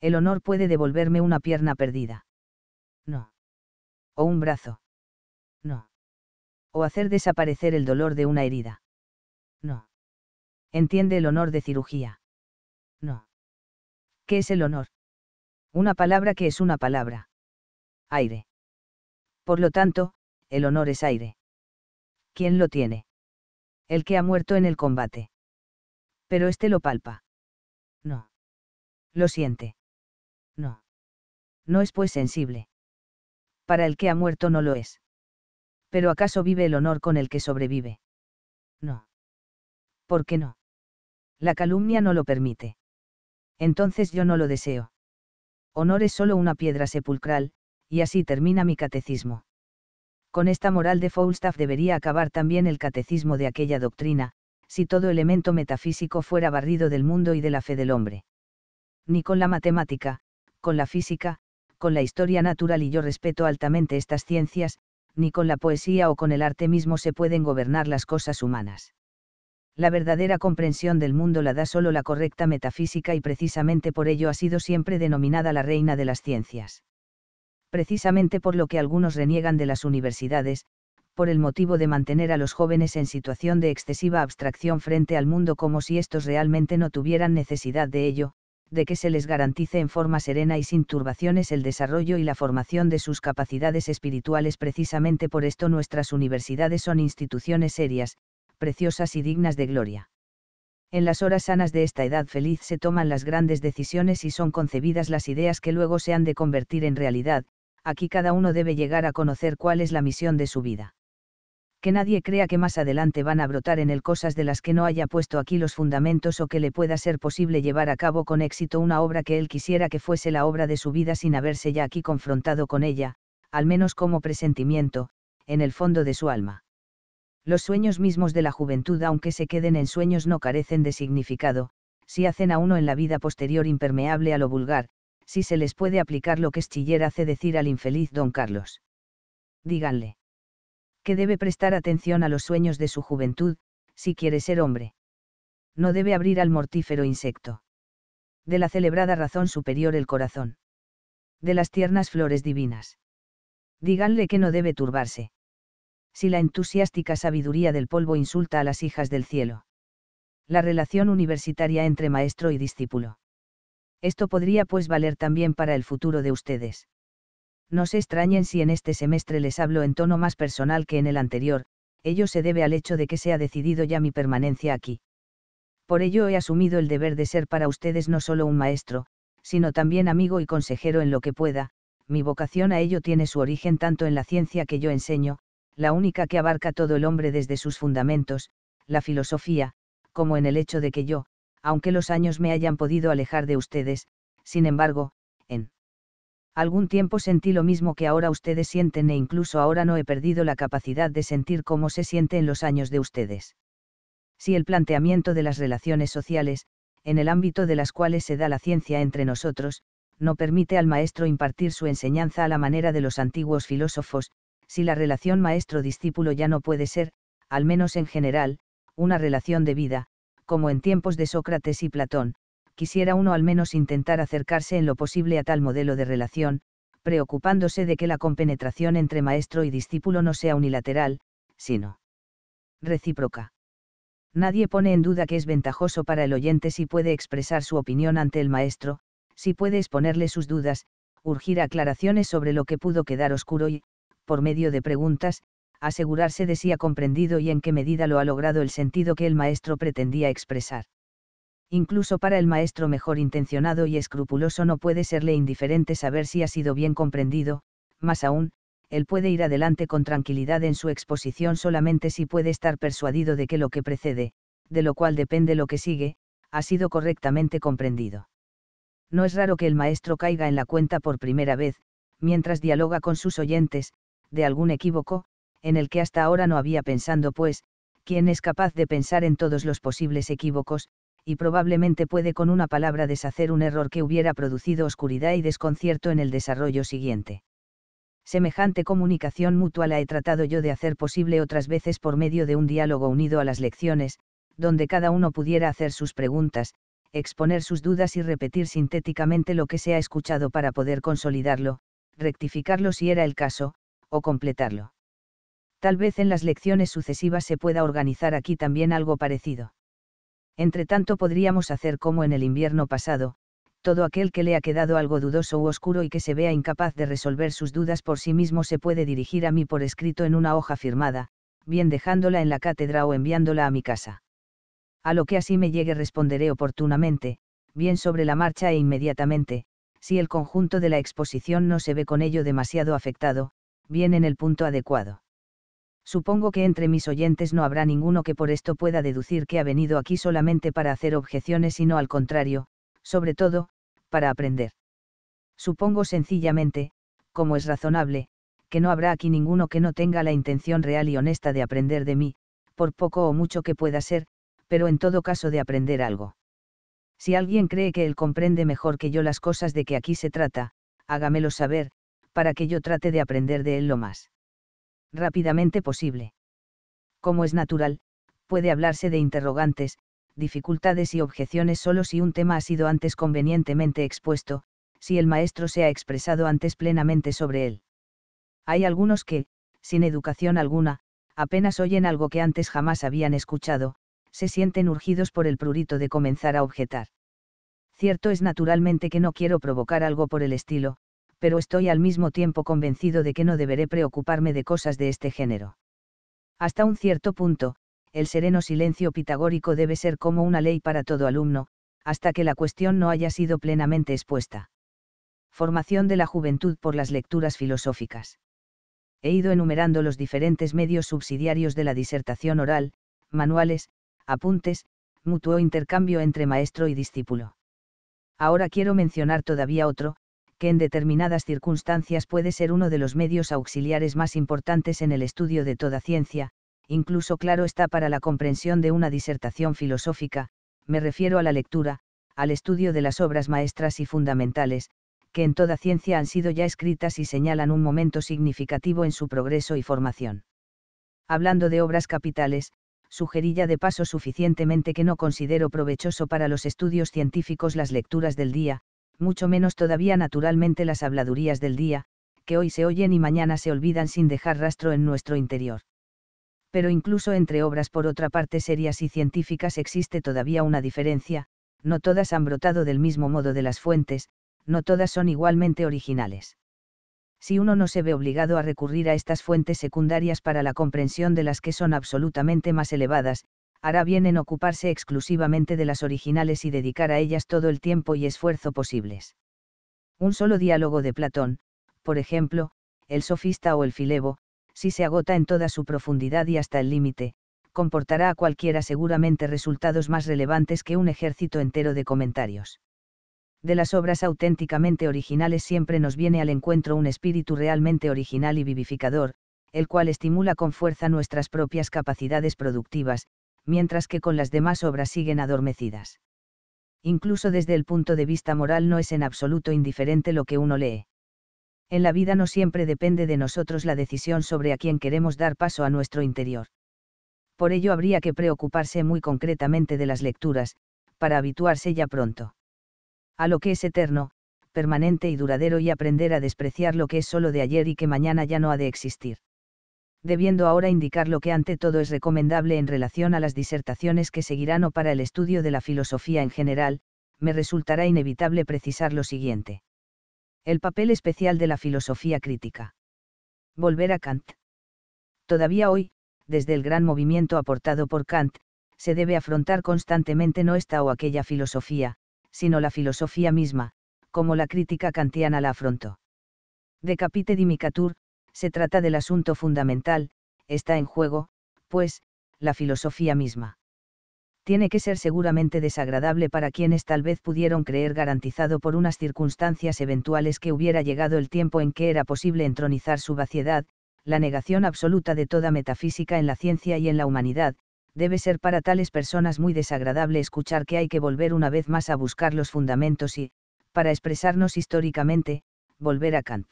El honor puede devolverme una pierna perdida. No. O un brazo. No. O hacer desaparecer el dolor de una herida. No. Entiende el honor de cirugía. No. ¿Qué es el honor? Una palabra que es una palabra. Aire. Por lo tanto, el honor es aire. ¿Quién lo tiene? El que ha muerto en el combate. Pero este lo palpa. No. Lo siente no es pues sensible. Para el que ha muerto no lo es. Pero ¿acaso vive el honor con el que sobrevive? No. ¿Por qué no? La calumnia no lo permite. Entonces yo no lo deseo. Honor es solo una piedra sepulcral, y así termina mi catecismo. Con esta moral de Foulstaff debería acabar también el catecismo de aquella doctrina, si todo elemento metafísico fuera barrido del mundo y de la fe del hombre. Ni con la matemática, con la física, con la historia natural y yo respeto altamente estas ciencias, ni con la poesía o con el arte mismo se pueden gobernar las cosas humanas. La verdadera comprensión del mundo la da solo la correcta metafísica y precisamente por ello ha sido siempre denominada la reina de las ciencias. Precisamente por lo que algunos reniegan de las universidades, por el motivo de mantener a los jóvenes en situación de excesiva abstracción frente al mundo como si estos realmente no tuvieran necesidad de ello, de que se les garantice en forma serena y sin turbaciones el desarrollo y la formación de sus capacidades espirituales. Precisamente por esto nuestras universidades son instituciones serias, preciosas y dignas de gloria. En las horas sanas de esta edad feliz se toman las grandes decisiones y son concebidas las ideas que luego se han de convertir en realidad, aquí cada uno debe llegar a conocer cuál es la misión de su vida que nadie crea que más adelante van a brotar en él cosas de las que no haya puesto aquí los fundamentos o que le pueda ser posible llevar a cabo con éxito una obra que él quisiera que fuese la obra de su vida sin haberse ya aquí confrontado con ella, al menos como presentimiento, en el fondo de su alma. Los sueños mismos de la juventud, aunque se queden en sueños, no carecen de significado, si hacen a uno en la vida posterior impermeable a lo vulgar, si se les puede aplicar lo que Schiller hace decir al infeliz don Carlos. Díganle que debe prestar atención a los sueños de su juventud, si quiere ser hombre. No debe abrir al mortífero insecto. De la celebrada razón superior el corazón. De las tiernas flores divinas. Díganle que no debe turbarse. Si la entusiástica sabiduría del polvo insulta a las hijas del cielo. La relación universitaria entre maestro y discípulo. Esto podría pues valer también para el futuro de ustedes. No se extrañen si en este semestre les hablo en tono más personal que en el anterior, ello se debe al hecho de que se ha decidido ya mi permanencia aquí. Por ello he asumido el deber de ser para ustedes no solo un maestro, sino también amigo y consejero en lo que pueda, mi vocación a ello tiene su origen tanto en la ciencia que yo enseño, la única que abarca todo el hombre desde sus fundamentos, la filosofía, como en el hecho de que yo, aunque los años me hayan podido alejar de ustedes, sin embargo, algún tiempo sentí lo mismo que ahora ustedes sienten e incluso ahora no he perdido la capacidad de sentir cómo se siente en los años de ustedes. Si el planteamiento de las relaciones sociales, en el ámbito de las cuales se da la ciencia entre nosotros, no permite al maestro impartir su enseñanza a la manera de los antiguos filósofos, si la relación maestro-discípulo ya no puede ser, al menos en general, una relación de vida, como en tiempos de Sócrates y Platón, quisiera uno al menos intentar acercarse en lo posible a tal modelo de relación, preocupándose de que la compenetración entre maestro y discípulo no sea unilateral, sino recíproca. Nadie pone en duda que es ventajoso para el oyente si puede expresar su opinión ante el maestro, si puede exponerle sus dudas, urgir aclaraciones sobre lo que pudo quedar oscuro y, por medio de preguntas, asegurarse de si ha comprendido y en qué medida lo ha logrado el sentido que el maestro pretendía expresar incluso para el maestro mejor intencionado y escrupuloso no puede serle indiferente saber si ha sido bien comprendido, más aún, él puede ir adelante con tranquilidad en su exposición solamente si puede estar persuadido de que lo que precede, de lo cual depende lo que sigue, ha sido correctamente comprendido. No es raro que el maestro caiga en la cuenta por primera vez, mientras dialoga con sus oyentes, de algún equívoco, en el que hasta ahora no había pensando, pues, ¿quién es capaz de pensar en todos los posibles equívocos, y probablemente puede con una palabra deshacer un error que hubiera producido oscuridad y desconcierto en el desarrollo siguiente. Semejante comunicación mutua la he tratado yo de hacer posible otras veces por medio de un diálogo unido a las lecciones, donde cada uno pudiera hacer sus preguntas, exponer sus dudas y repetir sintéticamente lo que se ha escuchado para poder consolidarlo, rectificarlo si era el caso, o completarlo. Tal vez en las lecciones sucesivas se pueda organizar aquí también algo parecido. Entre tanto podríamos hacer como en el invierno pasado, todo aquel que le ha quedado algo dudoso u oscuro y que se vea incapaz de resolver sus dudas por sí mismo se puede dirigir a mí por escrito en una hoja firmada, bien dejándola en la cátedra o enviándola a mi casa. A lo que así me llegue responderé oportunamente, bien sobre la marcha e inmediatamente, si el conjunto de la exposición no se ve con ello demasiado afectado, bien en el punto adecuado. Supongo que entre mis oyentes no habrá ninguno que por esto pueda deducir que ha venido aquí solamente para hacer objeciones, sino al contrario, sobre todo, para aprender. Supongo sencillamente, como es razonable, que no habrá aquí ninguno que no tenga la intención real y honesta de aprender de mí, por poco o mucho que pueda ser, pero en todo caso de aprender algo. Si alguien cree que él comprende mejor que yo las cosas de que aquí se trata, hágamelo saber, para que yo trate de aprender de él lo más rápidamente posible. Como es natural, puede hablarse de interrogantes, dificultades y objeciones solo si un tema ha sido antes convenientemente expuesto, si el maestro se ha expresado antes plenamente sobre él. Hay algunos que, sin educación alguna, apenas oyen algo que antes jamás habían escuchado, se sienten urgidos por el prurito de comenzar a objetar. Cierto es naturalmente que no quiero provocar algo por el estilo, pero estoy al mismo tiempo convencido de que no deberé preocuparme de cosas de este género. Hasta un cierto punto, el sereno silencio pitagórico debe ser como una ley para todo alumno, hasta que la cuestión no haya sido plenamente expuesta. Formación de la juventud por las lecturas filosóficas. He ido enumerando los diferentes medios subsidiarios de la disertación oral, manuales, apuntes, mutuo intercambio entre maestro y discípulo. Ahora quiero mencionar todavía otro, que en determinadas circunstancias puede ser uno de los medios auxiliares más importantes en el estudio de toda ciencia, incluso claro está para la comprensión de una disertación filosófica, me refiero a la lectura, al estudio de las obras maestras y fundamentales, que en toda ciencia han sido ya escritas y señalan un momento significativo en su progreso y formación. Hablando de obras capitales, sugerí ya de paso suficientemente que no considero provechoso para los estudios científicos las lecturas del día, mucho menos todavía naturalmente las habladurías del día, que hoy se oyen y mañana se olvidan sin dejar rastro en nuestro interior. Pero incluso entre obras por otra parte serias y científicas existe todavía una diferencia, no todas han brotado del mismo modo de las fuentes, no todas son igualmente originales. Si uno no se ve obligado a recurrir a estas fuentes secundarias para la comprensión de las que son absolutamente más elevadas, hará bien en ocuparse exclusivamente de las originales y dedicar a ellas todo el tiempo y esfuerzo posibles. Un solo diálogo de Platón, por ejemplo, el sofista o el filebo, si se agota en toda su profundidad y hasta el límite, comportará a cualquiera seguramente resultados más relevantes que un ejército entero de comentarios. De las obras auténticamente originales siempre nos viene al encuentro un espíritu realmente original y vivificador, el cual estimula con fuerza nuestras propias capacidades productivas, mientras que con las demás obras siguen adormecidas. Incluso desde el punto de vista moral no es en absoluto indiferente lo que uno lee. En la vida no siempre depende de nosotros la decisión sobre a quién queremos dar paso a nuestro interior. Por ello habría que preocuparse muy concretamente de las lecturas, para habituarse ya pronto. A lo que es eterno, permanente y duradero y aprender a despreciar lo que es solo de ayer y que mañana ya no ha de existir debiendo ahora indicar lo que ante todo es recomendable en relación a las disertaciones que seguirán o para el estudio de la filosofía en general, me resultará inevitable precisar lo siguiente. El papel especial de la filosofía crítica. Volver a Kant. Todavía hoy, desde el gran movimiento aportado por Kant, se debe afrontar constantemente no esta o aquella filosofía, sino la filosofía misma, como la crítica kantiana la afrontó. Decapite dimicatur, se trata del asunto fundamental, está en juego, pues, la filosofía misma. Tiene que ser seguramente desagradable para quienes tal vez pudieron creer garantizado por unas circunstancias eventuales que hubiera llegado el tiempo en que era posible entronizar su vaciedad, la negación absoluta de toda metafísica en la ciencia y en la humanidad, debe ser para tales personas muy desagradable escuchar que hay que volver una vez más a buscar los fundamentos y, para expresarnos históricamente, volver a Kant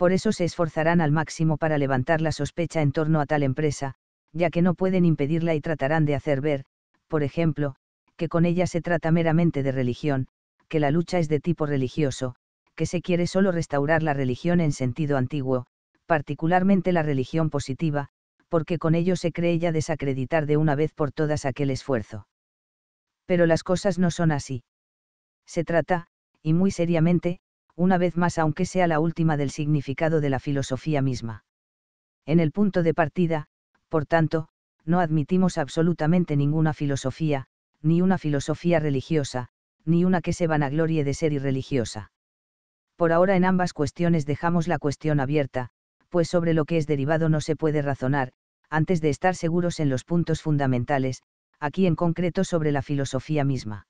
por eso se esforzarán al máximo para levantar la sospecha en torno a tal empresa, ya que no pueden impedirla y tratarán de hacer ver, por ejemplo, que con ella se trata meramente de religión, que la lucha es de tipo religioso, que se quiere solo restaurar la religión en sentido antiguo, particularmente la religión positiva, porque con ello se cree ya desacreditar de una vez por todas aquel esfuerzo. Pero las cosas no son así. Se trata, y muy seriamente, una vez más aunque sea la última del significado de la filosofía misma. En el punto de partida, por tanto, no admitimos absolutamente ninguna filosofía, ni una filosofía religiosa, ni una que se vanaglorie de ser irreligiosa. Por ahora en ambas cuestiones dejamos la cuestión abierta, pues sobre lo que es derivado no se puede razonar, antes de estar seguros en los puntos fundamentales, aquí en concreto sobre la filosofía misma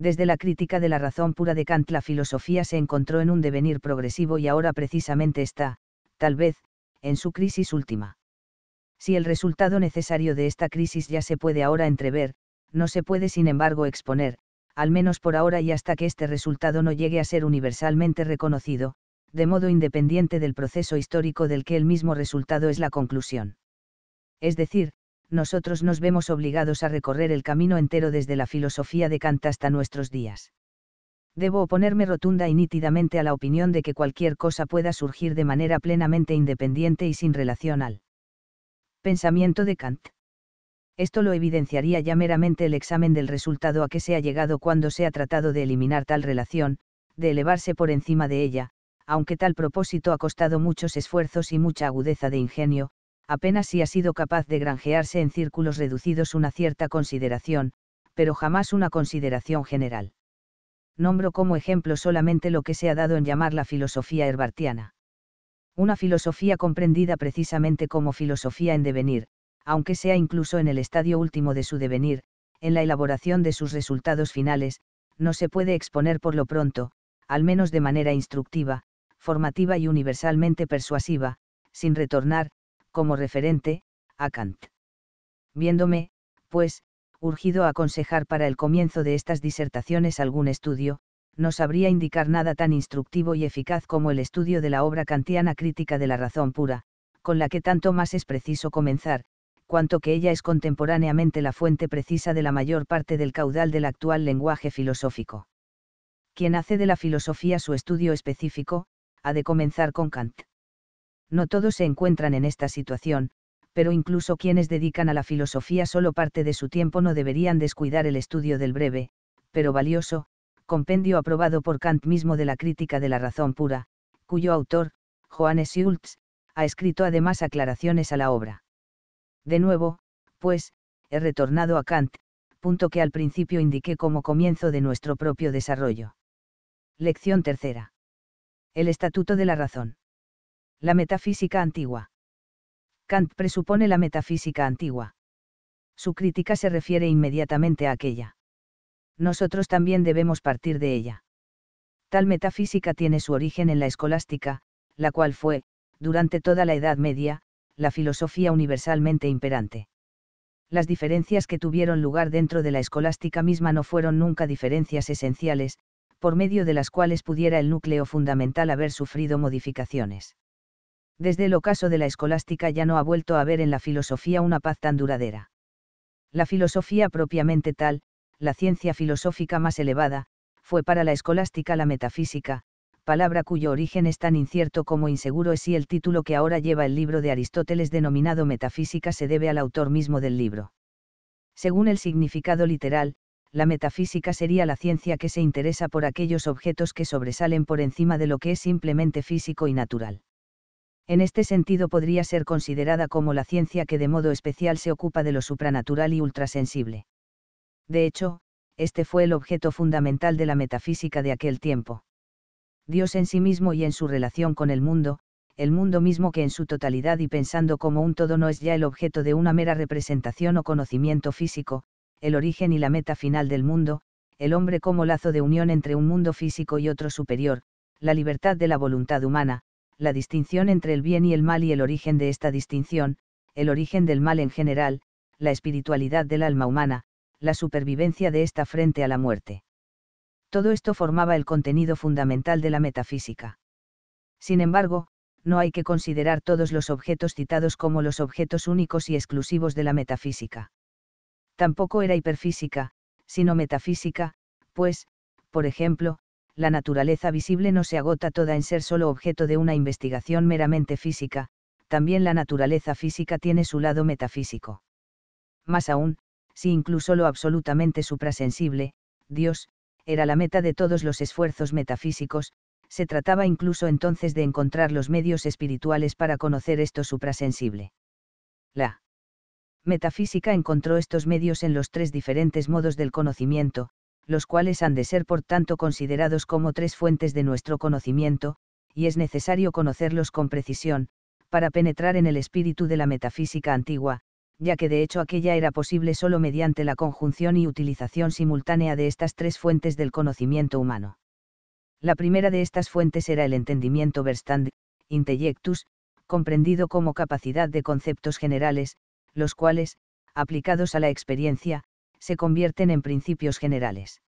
desde la crítica de la razón pura de Kant la filosofía se encontró en un devenir progresivo y ahora precisamente está, tal vez, en su crisis última. Si el resultado necesario de esta crisis ya se puede ahora entrever, no se puede sin embargo exponer, al menos por ahora y hasta que este resultado no llegue a ser universalmente reconocido, de modo independiente del proceso histórico del que el mismo resultado es la conclusión. Es decir, nosotros nos vemos obligados a recorrer el camino entero desde la filosofía de Kant hasta nuestros días. Debo oponerme rotunda y nítidamente a la opinión de que cualquier cosa pueda surgir de manera plenamente independiente y sin relación al pensamiento de Kant. Esto lo evidenciaría ya meramente el examen del resultado a que se ha llegado cuando se ha tratado de eliminar tal relación, de elevarse por encima de ella, aunque tal propósito ha costado muchos esfuerzos y mucha agudeza de ingenio, apenas si ha sido capaz de granjearse en círculos reducidos una cierta consideración, pero jamás una consideración general. Nombro como ejemplo solamente lo que se ha dado en llamar la filosofía herbartiana. Una filosofía comprendida precisamente como filosofía en devenir, aunque sea incluso en el estadio último de su devenir, en la elaboración de sus resultados finales, no se puede exponer por lo pronto, al menos de manera instructiva, formativa y universalmente persuasiva, sin retornar, como referente, a Kant. Viéndome, pues, urgido a aconsejar para el comienzo de estas disertaciones algún estudio, no sabría indicar nada tan instructivo y eficaz como el estudio de la obra kantiana crítica de la razón pura, con la que tanto más es preciso comenzar, cuanto que ella es contemporáneamente la fuente precisa de la mayor parte del caudal del actual lenguaje filosófico. Quien hace de la filosofía su estudio específico, ha de comenzar con Kant. No todos se encuentran en esta situación, pero incluso quienes dedican a la filosofía solo parte de su tiempo no deberían descuidar el estudio del breve, pero valioso, compendio aprobado por Kant mismo de la crítica de la razón pura, cuyo autor, Johannes Schultz, ha escrito además aclaraciones a la obra. De nuevo, pues, he retornado a Kant, punto que al principio indiqué como comienzo de nuestro propio desarrollo. Lección tercera. El Estatuto de la Razón. La metafísica antigua. Kant presupone la metafísica antigua. Su crítica se refiere inmediatamente a aquella. Nosotros también debemos partir de ella. Tal metafísica tiene su origen en la escolástica, la cual fue, durante toda la Edad Media, la filosofía universalmente imperante. Las diferencias que tuvieron lugar dentro de la escolástica misma no fueron nunca diferencias esenciales, por medio de las cuales pudiera el núcleo fundamental haber sufrido modificaciones desde el ocaso de la escolástica ya no ha vuelto a ver en la filosofía una paz tan duradera. La filosofía propiamente tal, la ciencia filosófica más elevada, fue para la escolástica la metafísica, palabra cuyo origen es tan incierto como inseguro es si el título que ahora lleva el libro de Aristóteles denominado Metafísica se debe al autor mismo del libro. Según el significado literal, la metafísica sería la ciencia que se interesa por aquellos objetos que sobresalen por encima de lo que es simplemente físico y natural. En este sentido podría ser considerada como la ciencia que de modo especial se ocupa de lo supranatural y ultrasensible. De hecho, este fue el objeto fundamental de la metafísica de aquel tiempo. Dios en sí mismo y en su relación con el mundo, el mundo mismo que en su totalidad y pensando como un todo no es ya el objeto de una mera representación o conocimiento físico, el origen y la meta final del mundo, el hombre como lazo de unión entre un mundo físico y otro superior, la libertad de la voluntad humana, la distinción entre el bien y el mal y el origen de esta distinción, el origen del mal en general, la espiritualidad del alma humana, la supervivencia de esta frente a la muerte. Todo esto formaba el contenido fundamental de la metafísica. Sin embargo, no hay que considerar todos los objetos citados como los objetos únicos y exclusivos de la metafísica. Tampoco era hiperfísica, sino metafísica, pues, por ejemplo, la naturaleza visible no se agota toda en ser solo objeto de una investigación meramente física, también la naturaleza física tiene su lado metafísico. Más aún, si incluso lo absolutamente suprasensible, Dios, era la meta de todos los esfuerzos metafísicos, se trataba incluso entonces de encontrar los medios espirituales para conocer esto suprasensible. La metafísica encontró estos medios en los tres diferentes modos del conocimiento, los cuales han de ser por tanto considerados como tres fuentes de nuestro conocimiento, y es necesario conocerlos con precisión, para penetrar en el espíritu de la metafísica antigua, ya que de hecho aquella era posible solo mediante la conjunción y utilización simultánea de estas tres fuentes del conocimiento humano. La primera de estas fuentes era el entendimiento verstand, intellectus, comprendido como capacidad de conceptos generales, los cuales, aplicados a la experiencia, se convierten en principios generales.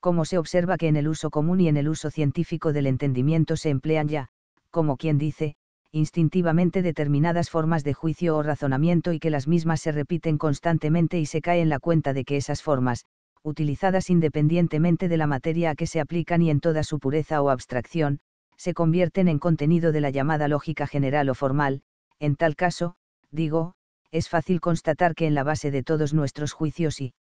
Como se observa que en el uso común y en el uso científico del entendimiento se emplean ya, como quien dice, instintivamente determinadas formas de juicio o razonamiento y que las mismas se repiten constantemente y se cae en la cuenta de que esas formas, utilizadas independientemente de la materia a que se aplican y en toda su pureza o abstracción, se convierten en contenido de la llamada lógica general o formal, en tal caso, digo, es fácil constatar que en la base de todos nuestros juicios y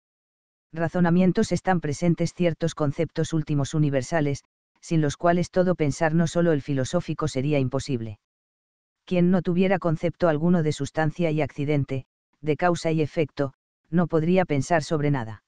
razonamientos están presentes ciertos conceptos últimos universales, sin los cuales todo pensar no solo el filosófico sería imposible. Quien no tuviera concepto alguno de sustancia y accidente, de causa y efecto, no podría pensar sobre nada.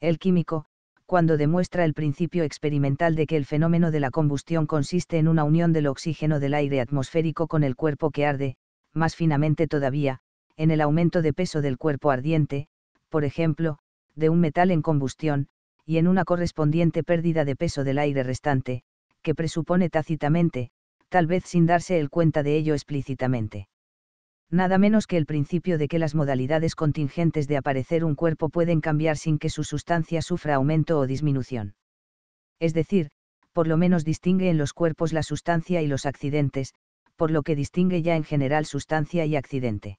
El químico, cuando demuestra el principio experimental de que el fenómeno de la combustión consiste en una unión del oxígeno del aire atmosférico con el cuerpo que arde, más finamente todavía, en el aumento de peso del cuerpo ardiente, por ejemplo, de un metal en combustión, y en una correspondiente pérdida de peso del aire restante, que presupone tácitamente, tal vez sin darse el cuenta de ello explícitamente. Nada menos que el principio de que las modalidades contingentes de aparecer un cuerpo pueden cambiar sin que su sustancia sufra aumento o disminución. Es decir, por lo menos distingue en los cuerpos la sustancia y los accidentes, por lo que distingue ya en general sustancia y accidente.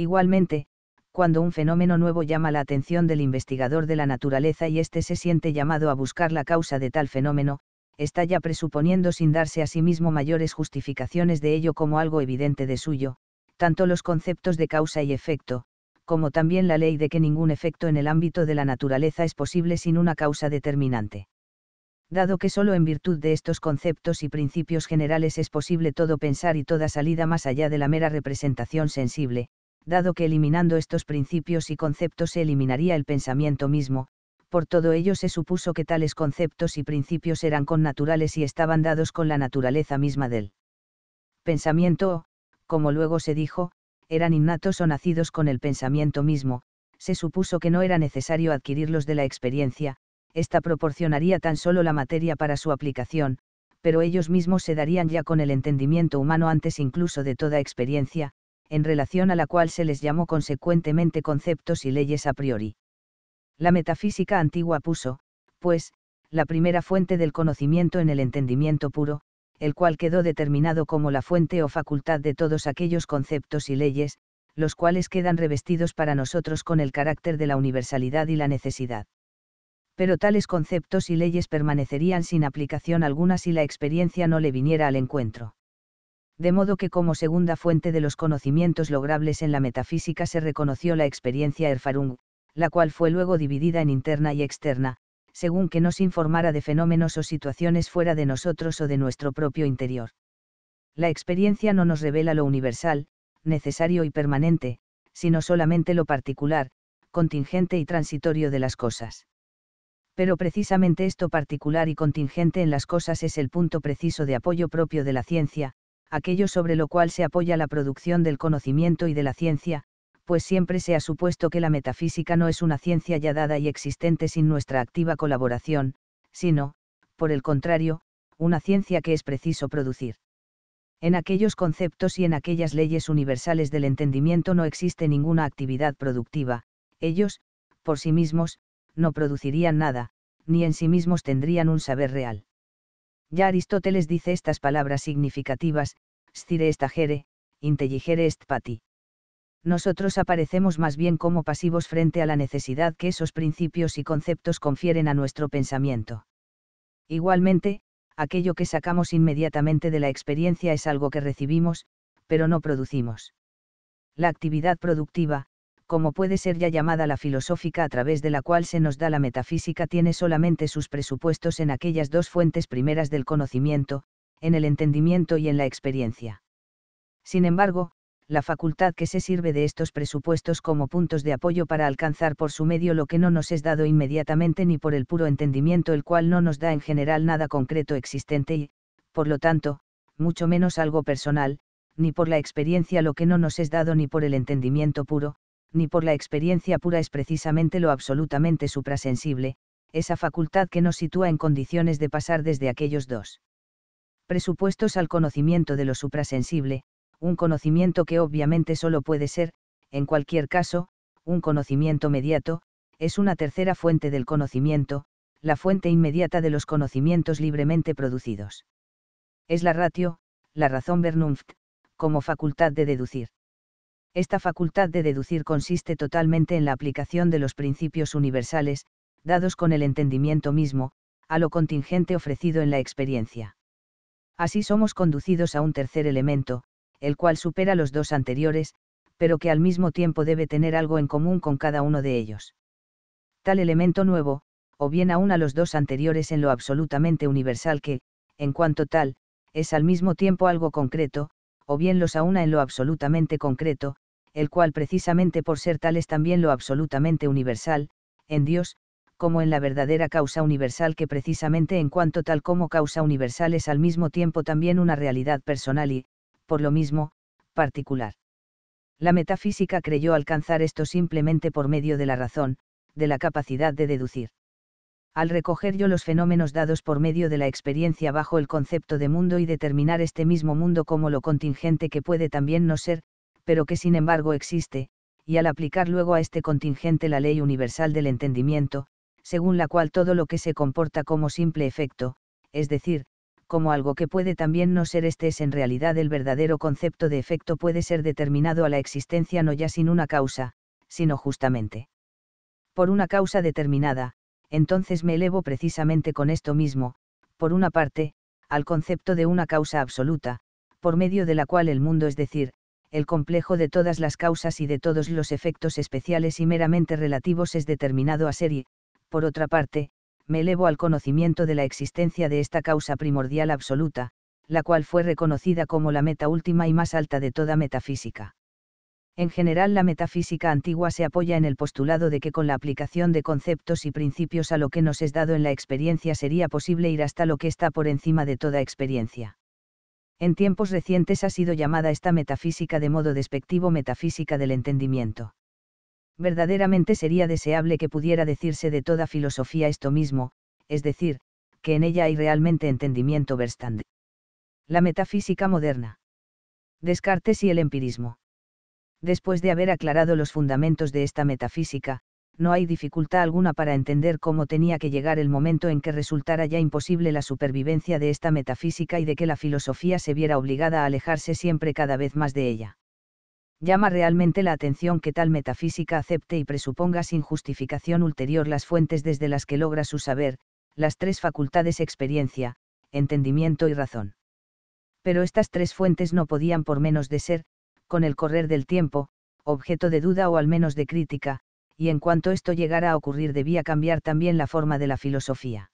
Igualmente, cuando un fenómeno nuevo llama la atención del investigador de la naturaleza y éste se siente llamado a buscar la causa de tal fenómeno, está ya presuponiendo sin darse a sí mismo mayores justificaciones de ello como algo evidente de suyo, tanto los conceptos de causa y efecto, como también la ley de que ningún efecto en el ámbito de la naturaleza es posible sin una causa determinante. Dado que solo en virtud de estos conceptos y principios generales es posible todo pensar y toda salida más allá de la mera representación sensible, dado que eliminando estos principios y conceptos se eliminaría el pensamiento mismo, por todo ello se supuso que tales conceptos y principios eran connaturales y estaban dados con la naturaleza misma del pensamiento como luego se dijo, eran innatos o nacidos con el pensamiento mismo, se supuso que no era necesario adquirirlos de la experiencia, esta proporcionaría tan solo la materia para su aplicación, pero ellos mismos se darían ya con el entendimiento humano antes incluso de toda experiencia, en relación a la cual se les llamó consecuentemente conceptos y leyes a priori. La metafísica antigua puso, pues, la primera fuente del conocimiento en el entendimiento puro, el cual quedó determinado como la fuente o facultad de todos aquellos conceptos y leyes, los cuales quedan revestidos para nosotros con el carácter de la universalidad y la necesidad. Pero tales conceptos y leyes permanecerían sin aplicación alguna si la experiencia no le viniera al encuentro de modo que como segunda fuente de los conocimientos logrables en la metafísica se reconoció la experiencia erfarung, la cual fue luego dividida en interna y externa, según que nos informara de fenómenos o situaciones fuera de nosotros o de nuestro propio interior. La experiencia no nos revela lo universal, necesario y permanente, sino solamente lo particular, contingente y transitorio de las cosas. Pero precisamente esto particular y contingente en las cosas es el punto preciso de apoyo propio de la ciencia, aquello sobre lo cual se apoya la producción del conocimiento y de la ciencia, pues siempre se ha supuesto que la metafísica no es una ciencia ya dada y existente sin nuestra activa colaboración, sino, por el contrario, una ciencia que es preciso producir. En aquellos conceptos y en aquellas leyes universales del entendimiento no existe ninguna actividad productiva, ellos, por sí mismos, no producirían nada, ni en sí mismos tendrían un saber real. Ya Aristóteles dice estas palabras significativas, scire est agere, intelligere est pati. Nosotros aparecemos más bien como pasivos frente a la necesidad que esos principios y conceptos confieren a nuestro pensamiento. Igualmente, aquello que sacamos inmediatamente de la experiencia es algo que recibimos, pero no producimos. La actividad productiva, como puede ser ya llamada la filosófica a través de la cual se nos da la metafísica, tiene solamente sus presupuestos en aquellas dos fuentes primeras del conocimiento, en el entendimiento y en la experiencia. Sin embargo, la facultad que se sirve de estos presupuestos como puntos de apoyo para alcanzar por su medio lo que no nos es dado inmediatamente ni por el puro entendimiento, el cual no nos da en general nada concreto existente y, por lo tanto, mucho menos algo personal, ni por la experiencia lo que no nos es dado ni por el entendimiento puro, ni por la experiencia pura es precisamente lo absolutamente suprasensible, esa facultad que nos sitúa en condiciones de pasar desde aquellos dos presupuestos al conocimiento de lo suprasensible, un conocimiento que obviamente solo puede ser, en cualquier caso, un conocimiento mediato, es una tercera fuente del conocimiento, la fuente inmediata de los conocimientos libremente producidos. Es la ratio, la razón Vernunft, como facultad de deducir. Esta facultad de deducir consiste totalmente en la aplicación de los principios universales, dados con el entendimiento mismo, a lo contingente ofrecido en la experiencia. Así somos conducidos a un tercer elemento, el cual supera los dos anteriores, pero que al mismo tiempo debe tener algo en común con cada uno de ellos. Tal elemento nuevo, o bien aún a los dos anteriores en lo absolutamente universal que, en cuanto tal, es al mismo tiempo algo concreto, o bien los aúna en lo absolutamente concreto, el cual precisamente por ser tal es también lo absolutamente universal, en Dios, como en la verdadera causa universal que precisamente en cuanto tal como causa universal es al mismo tiempo también una realidad personal y, por lo mismo, particular. La metafísica creyó alcanzar esto simplemente por medio de la razón, de la capacidad de deducir al recoger yo los fenómenos dados por medio de la experiencia bajo el concepto de mundo y determinar este mismo mundo como lo contingente que puede también no ser, pero que sin embargo existe, y al aplicar luego a este contingente la ley universal del entendimiento, según la cual todo lo que se comporta como simple efecto, es decir, como algo que puede también no ser este es en realidad el verdadero concepto de efecto puede ser determinado a la existencia no ya sin una causa, sino justamente por una causa determinada, entonces me elevo precisamente con esto mismo, por una parte, al concepto de una causa absoluta, por medio de la cual el mundo es decir, el complejo de todas las causas y de todos los efectos especiales y meramente relativos es determinado a ser y, por otra parte, me elevo al conocimiento de la existencia de esta causa primordial absoluta, la cual fue reconocida como la meta última y más alta de toda metafísica. En general la metafísica antigua se apoya en el postulado de que con la aplicación de conceptos y principios a lo que nos es dado en la experiencia sería posible ir hasta lo que está por encima de toda experiencia. En tiempos recientes ha sido llamada esta metafísica de modo despectivo metafísica del entendimiento. Verdaderamente sería deseable que pudiera decirse de toda filosofía esto mismo, es decir, que en ella hay realmente entendimiento verstand. La metafísica moderna. Descartes y el empirismo Después de haber aclarado los fundamentos de esta metafísica, no hay dificultad alguna para entender cómo tenía que llegar el momento en que resultara ya imposible la supervivencia de esta metafísica y de que la filosofía se viera obligada a alejarse siempre cada vez más de ella. Llama realmente la atención que tal metafísica acepte y presuponga sin justificación ulterior las fuentes desde las que logra su saber, las tres facultades experiencia, entendimiento y razón. Pero estas tres fuentes no podían por menos de ser, con el correr del tiempo, objeto de duda o al menos de crítica, y en cuanto esto llegara a ocurrir debía cambiar también la forma de la filosofía.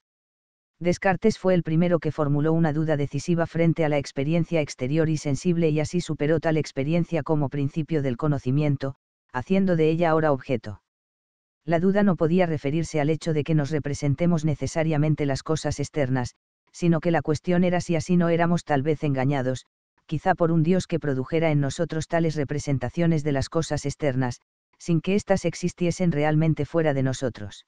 Descartes fue el primero que formuló una duda decisiva frente a la experiencia exterior y sensible y así superó tal experiencia como principio del conocimiento, haciendo de ella ahora objeto. La duda no podía referirse al hecho de que nos representemos necesariamente las cosas externas, sino que la cuestión era si así no éramos tal vez engañados, quizá por un Dios que produjera en nosotros tales representaciones de las cosas externas, sin que éstas existiesen realmente fuera de nosotros.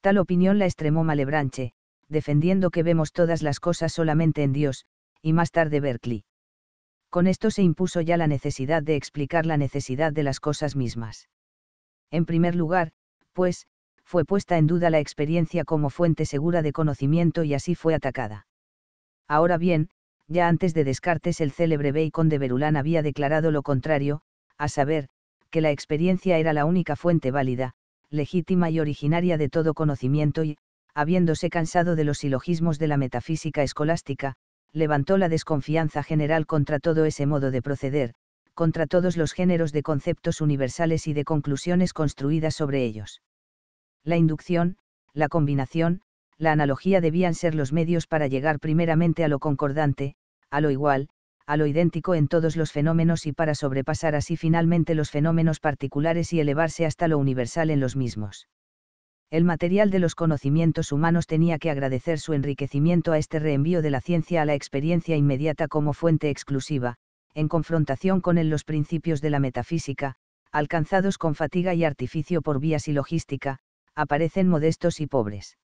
Tal opinión la extremó Malebranche, defendiendo que vemos todas las cosas solamente en Dios, y más tarde Berkeley. Con esto se impuso ya la necesidad de explicar la necesidad de las cosas mismas. En primer lugar, pues, fue puesta en duda la experiencia como fuente segura de conocimiento y así fue atacada. Ahora bien, ya antes de Descartes el célebre Bacon de Berulán había declarado lo contrario, a saber, que la experiencia era la única fuente válida, legítima y originaria de todo conocimiento y, habiéndose cansado de los silogismos de la metafísica escolástica, levantó la desconfianza general contra todo ese modo de proceder, contra todos los géneros de conceptos universales y de conclusiones construidas sobre ellos. La inducción, la combinación, la analogía debían ser los medios para llegar primeramente a lo concordante, a lo igual, a lo idéntico en todos los fenómenos y para sobrepasar así finalmente los fenómenos particulares y elevarse hasta lo universal en los mismos. El material de los conocimientos humanos tenía que agradecer su enriquecimiento a este reenvío de la ciencia a la experiencia inmediata como fuente exclusiva, en confrontación con él los principios de la metafísica, alcanzados con fatiga y artificio por vía silogística, aparecen modestos y pobres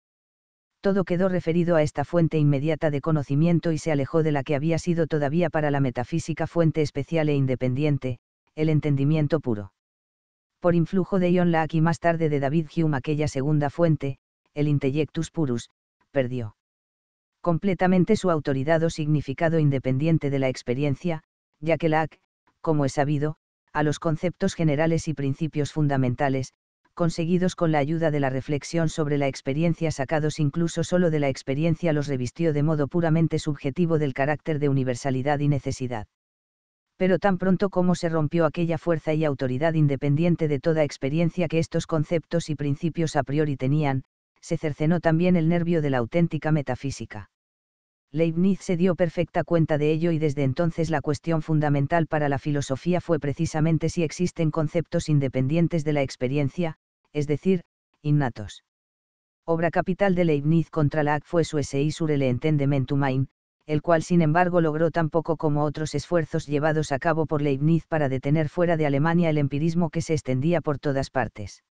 todo quedó referido a esta fuente inmediata de conocimiento y se alejó de la que había sido todavía para la metafísica fuente especial e independiente, el entendimiento puro. Por influjo de Ion Lack y más tarde de David Hume aquella segunda fuente, el intellectus purus, perdió completamente su autoridad o significado independiente de la experiencia, ya que Lack, como es sabido, a los conceptos generales y principios fundamentales, conseguidos con la ayuda de la reflexión sobre la experiencia sacados incluso solo de la experiencia los revistió de modo puramente subjetivo del carácter de universalidad y necesidad. Pero tan pronto como se rompió aquella fuerza y autoridad independiente de toda experiencia que estos conceptos y principios a priori tenían, se cercenó también el nervio de la auténtica metafísica. Leibniz se dio perfecta cuenta de ello y desde entonces la cuestión fundamental para la filosofía fue precisamente si existen conceptos independientes de la experiencia, es decir, innatos. Obra capital de Leibniz contra la fue su SI sur el entendement el cual sin embargo logró tan poco como otros esfuerzos llevados a cabo por Leibniz para detener fuera de Alemania el empirismo que se extendía por todas partes.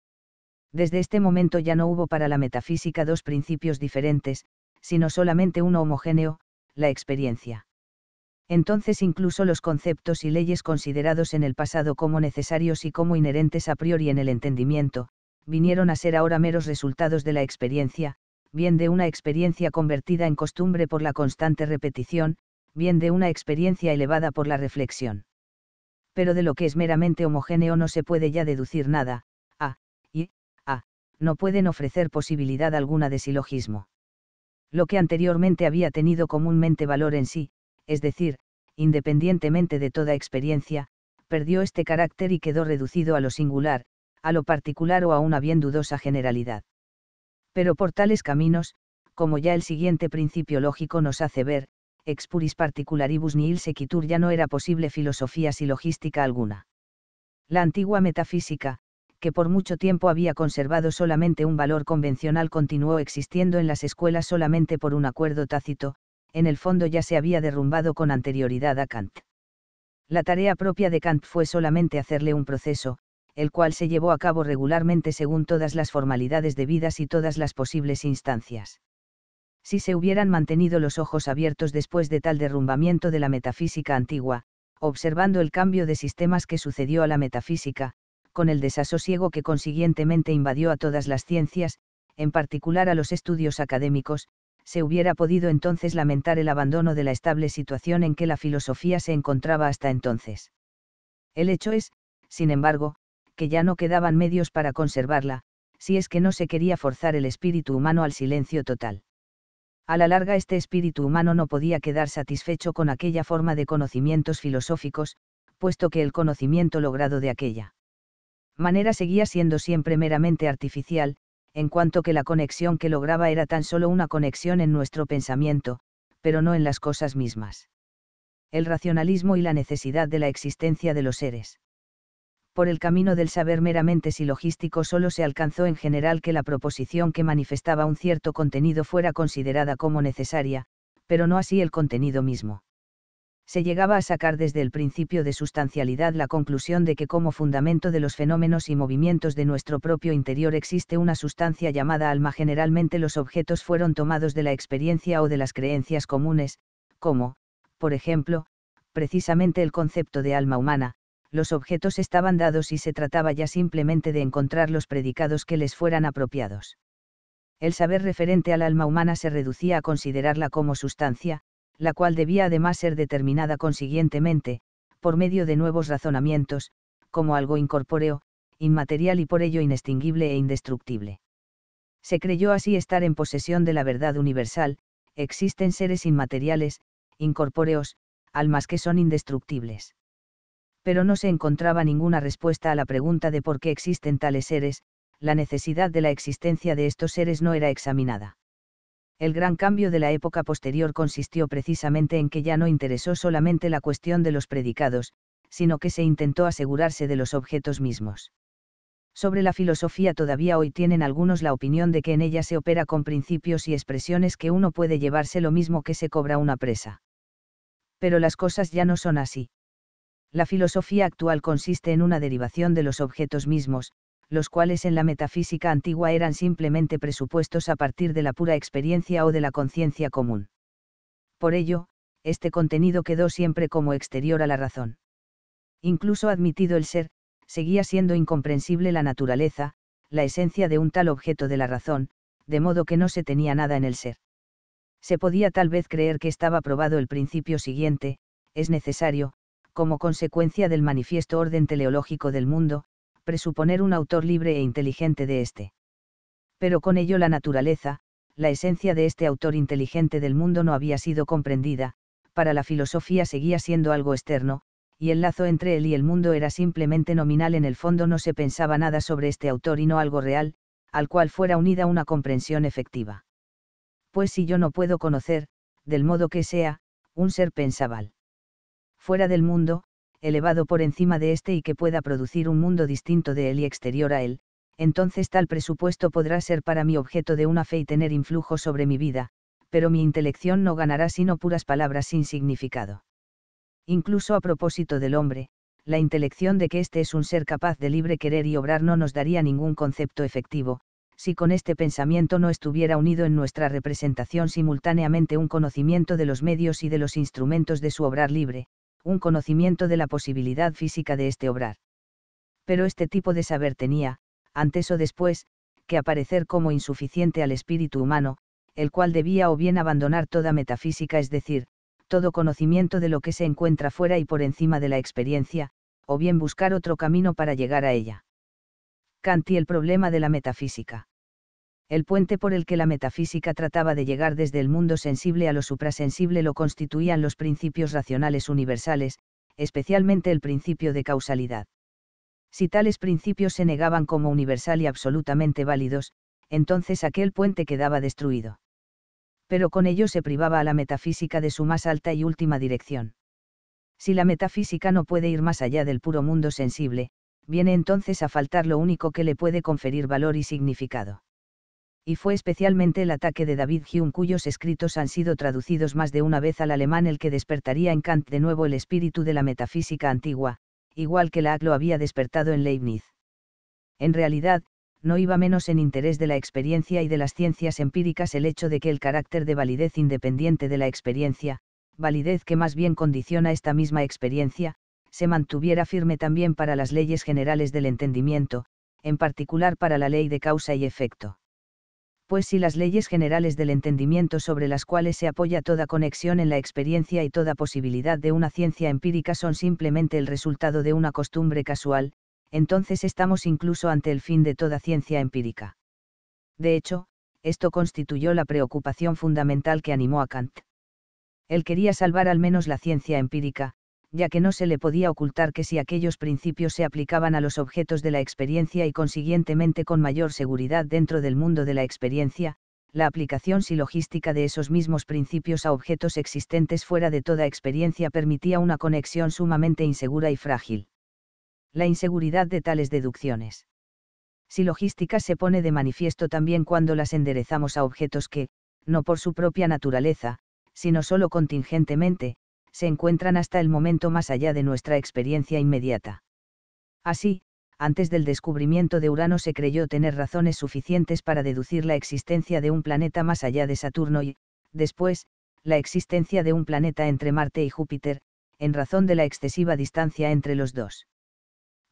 Desde este momento ya no hubo para la metafísica dos principios diferentes, sino solamente uno homogéneo, la experiencia. Entonces incluso los conceptos y leyes considerados en el pasado como necesarios y como inherentes a priori en el entendimiento, vinieron a ser ahora meros resultados de la experiencia, bien de una experiencia convertida en costumbre por la constante repetición, bien de una experiencia elevada por la reflexión. Pero de lo que es meramente homogéneo no se puede ya deducir nada, a, y, a, no pueden ofrecer posibilidad alguna de silogismo. Lo que anteriormente había tenido comúnmente valor en sí, es decir, independientemente de toda experiencia, perdió este carácter y quedó reducido a lo singular, a lo particular o a una bien dudosa generalidad. Pero por tales caminos, como ya el siguiente principio lógico nos hace ver, expuris particularibus nihil sequitur ya no era posible filosofía silogística alguna. La antigua metafísica, que por mucho tiempo había conservado solamente un valor convencional, continuó existiendo en las escuelas solamente por un acuerdo tácito, en el fondo ya se había derrumbado con anterioridad a Kant. La tarea propia de Kant fue solamente hacerle un proceso, el cual se llevó a cabo regularmente según todas las formalidades debidas y todas las posibles instancias. Si se hubieran mantenido los ojos abiertos después de tal derrumbamiento de la metafísica antigua, observando el cambio de sistemas que sucedió a la metafísica, con el desasosiego que consiguientemente invadió a todas las ciencias, en particular a los estudios académicos, se hubiera podido entonces lamentar el abandono de la estable situación en que la filosofía se encontraba hasta entonces. El hecho es, sin embargo, que ya no quedaban medios para conservarla, si es que no se quería forzar el espíritu humano al silencio total. A la larga este espíritu humano no podía quedar satisfecho con aquella forma de conocimientos filosóficos, puesto que el conocimiento logrado de aquella manera seguía siendo siempre meramente artificial, en cuanto que la conexión que lograba era tan solo una conexión en nuestro pensamiento, pero no en las cosas mismas. El racionalismo y la necesidad de la existencia de los seres por el camino del saber meramente silogístico solo se alcanzó en general que la proposición que manifestaba un cierto contenido fuera considerada como necesaria, pero no así el contenido mismo. Se llegaba a sacar desde el principio de sustancialidad la conclusión de que como fundamento de los fenómenos y movimientos de nuestro propio interior existe una sustancia llamada alma. Generalmente los objetos fueron tomados de la experiencia o de las creencias comunes, como, por ejemplo, precisamente el concepto de alma humana, los objetos estaban dados y se trataba ya simplemente de encontrar los predicados que les fueran apropiados. El saber referente al alma humana se reducía a considerarla como sustancia, la cual debía además ser determinada consiguientemente, por medio de nuevos razonamientos, como algo incorpóreo, inmaterial y por ello inextinguible e indestructible. Se creyó así estar en posesión de la verdad universal, existen seres inmateriales, incorpóreos, almas que son indestructibles pero no se encontraba ninguna respuesta a la pregunta de por qué existen tales seres, la necesidad de la existencia de estos seres no era examinada. El gran cambio de la época posterior consistió precisamente en que ya no interesó solamente la cuestión de los predicados, sino que se intentó asegurarse de los objetos mismos. Sobre la filosofía todavía hoy tienen algunos la opinión de que en ella se opera con principios y expresiones que uno puede llevarse lo mismo que se cobra una presa. Pero las cosas ya no son así. La filosofía actual consiste en una derivación de los objetos mismos, los cuales en la metafísica antigua eran simplemente presupuestos a partir de la pura experiencia o de la conciencia común. Por ello, este contenido quedó siempre como exterior a la razón. Incluso admitido el ser, seguía siendo incomprensible la naturaleza, la esencia de un tal objeto de la razón, de modo que no se tenía nada en el ser. Se podía tal vez creer que estaba probado el principio siguiente, es necesario, como consecuencia del manifiesto orden teleológico del mundo, presuponer un autor libre e inteligente de éste. Pero con ello la naturaleza, la esencia de este autor inteligente del mundo no había sido comprendida, para la filosofía seguía siendo algo externo, y el lazo entre él y el mundo era simplemente nominal en el fondo no se pensaba nada sobre este autor y no algo real, al cual fuera unida una comprensión efectiva. Pues si yo no puedo conocer, del modo que sea, un ser pensable fuera del mundo, elevado por encima de este y que pueda producir un mundo distinto de él y exterior a él, entonces tal presupuesto podrá ser para mí objeto de una fe y tener influjo sobre mi vida, pero mi intelección no ganará sino puras palabras sin significado. Incluso a propósito del hombre, la intelección de que éste es un ser capaz de libre querer y obrar no nos daría ningún concepto efectivo, si con este pensamiento no estuviera unido en nuestra representación simultáneamente un conocimiento de los medios y de los instrumentos de su obrar libre, un conocimiento de la posibilidad física de este obrar. Pero este tipo de saber tenía, antes o después, que aparecer como insuficiente al espíritu humano, el cual debía o bien abandonar toda metafísica, es decir, todo conocimiento de lo que se encuentra fuera y por encima de la experiencia, o bien buscar otro camino para llegar a ella. Kant y el problema de la metafísica. El puente por el que la metafísica trataba de llegar desde el mundo sensible a lo suprasensible lo constituían los principios racionales universales, especialmente el principio de causalidad. Si tales principios se negaban como universal y absolutamente válidos, entonces aquel puente quedaba destruido. Pero con ello se privaba a la metafísica de su más alta y última dirección. Si la metafísica no puede ir más allá del puro mundo sensible, viene entonces a faltar lo único que le puede conferir valor y significado y fue especialmente el ataque de David Hume cuyos escritos han sido traducidos más de una vez al alemán el que despertaría en Kant de nuevo el espíritu de la metafísica antigua, igual que la lo había despertado en Leibniz. En realidad, no iba menos en interés de la experiencia y de las ciencias empíricas el hecho de que el carácter de validez independiente de la experiencia, validez que más bien condiciona esta misma experiencia, se mantuviera firme también para las leyes generales del entendimiento, en particular para la ley de causa y efecto pues si las leyes generales del entendimiento sobre las cuales se apoya toda conexión en la experiencia y toda posibilidad de una ciencia empírica son simplemente el resultado de una costumbre casual, entonces estamos incluso ante el fin de toda ciencia empírica. De hecho, esto constituyó la preocupación fundamental que animó a Kant. Él quería salvar al menos la ciencia empírica, ya que no se le podía ocultar que si aquellos principios se aplicaban a los objetos de la experiencia y consiguientemente con mayor seguridad dentro del mundo de la experiencia, la aplicación silogística de esos mismos principios a objetos existentes fuera de toda experiencia permitía una conexión sumamente insegura y frágil. La inseguridad de tales deducciones Silogística se pone de manifiesto también cuando las enderezamos a objetos que, no por su propia naturaleza, sino solo contingentemente, se encuentran hasta el momento más allá de nuestra experiencia inmediata. Así, antes del descubrimiento de Urano se creyó tener razones suficientes para deducir la existencia de un planeta más allá de Saturno y, después, la existencia de un planeta entre Marte y Júpiter, en razón de la excesiva distancia entre los dos.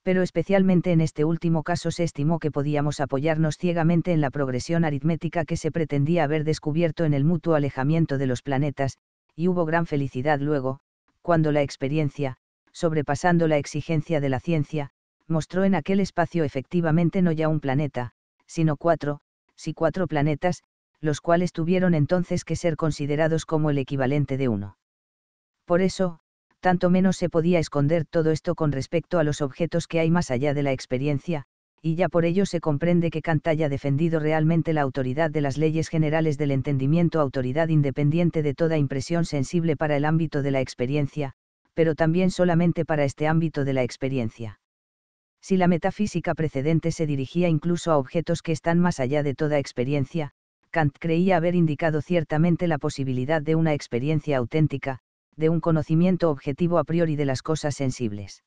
Pero especialmente en este último caso se estimó que podíamos apoyarnos ciegamente en la progresión aritmética que se pretendía haber descubierto en el mutuo alejamiento de los planetas, y hubo gran felicidad luego, cuando la experiencia, sobrepasando la exigencia de la ciencia, mostró en aquel espacio efectivamente no ya un planeta, sino cuatro, si cuatro planetas, los cuales tuvieron entonces que ser considerados como el equivalente de uno. Por eso, tanto menos se podía esconder todo esto con respecto a los objetos que hay más allá de la experiencia, y ya por ello se comprende que Kant haya defendido realmente la autoridad de las leyes generales del entendimiento, autoridad independiente de toda impresión sensible para el ámbito de la experiencia, pero también solamente para este ámbito de la experiencia. Si la metafísica precedente se dirigía incluso a objetos que están más allá de toda experiencia, Kant creía haber indicado ciertamente la posibilidad de una experiencia auténtica, de un conocimiento objetivo a priori de las cosas sensibles.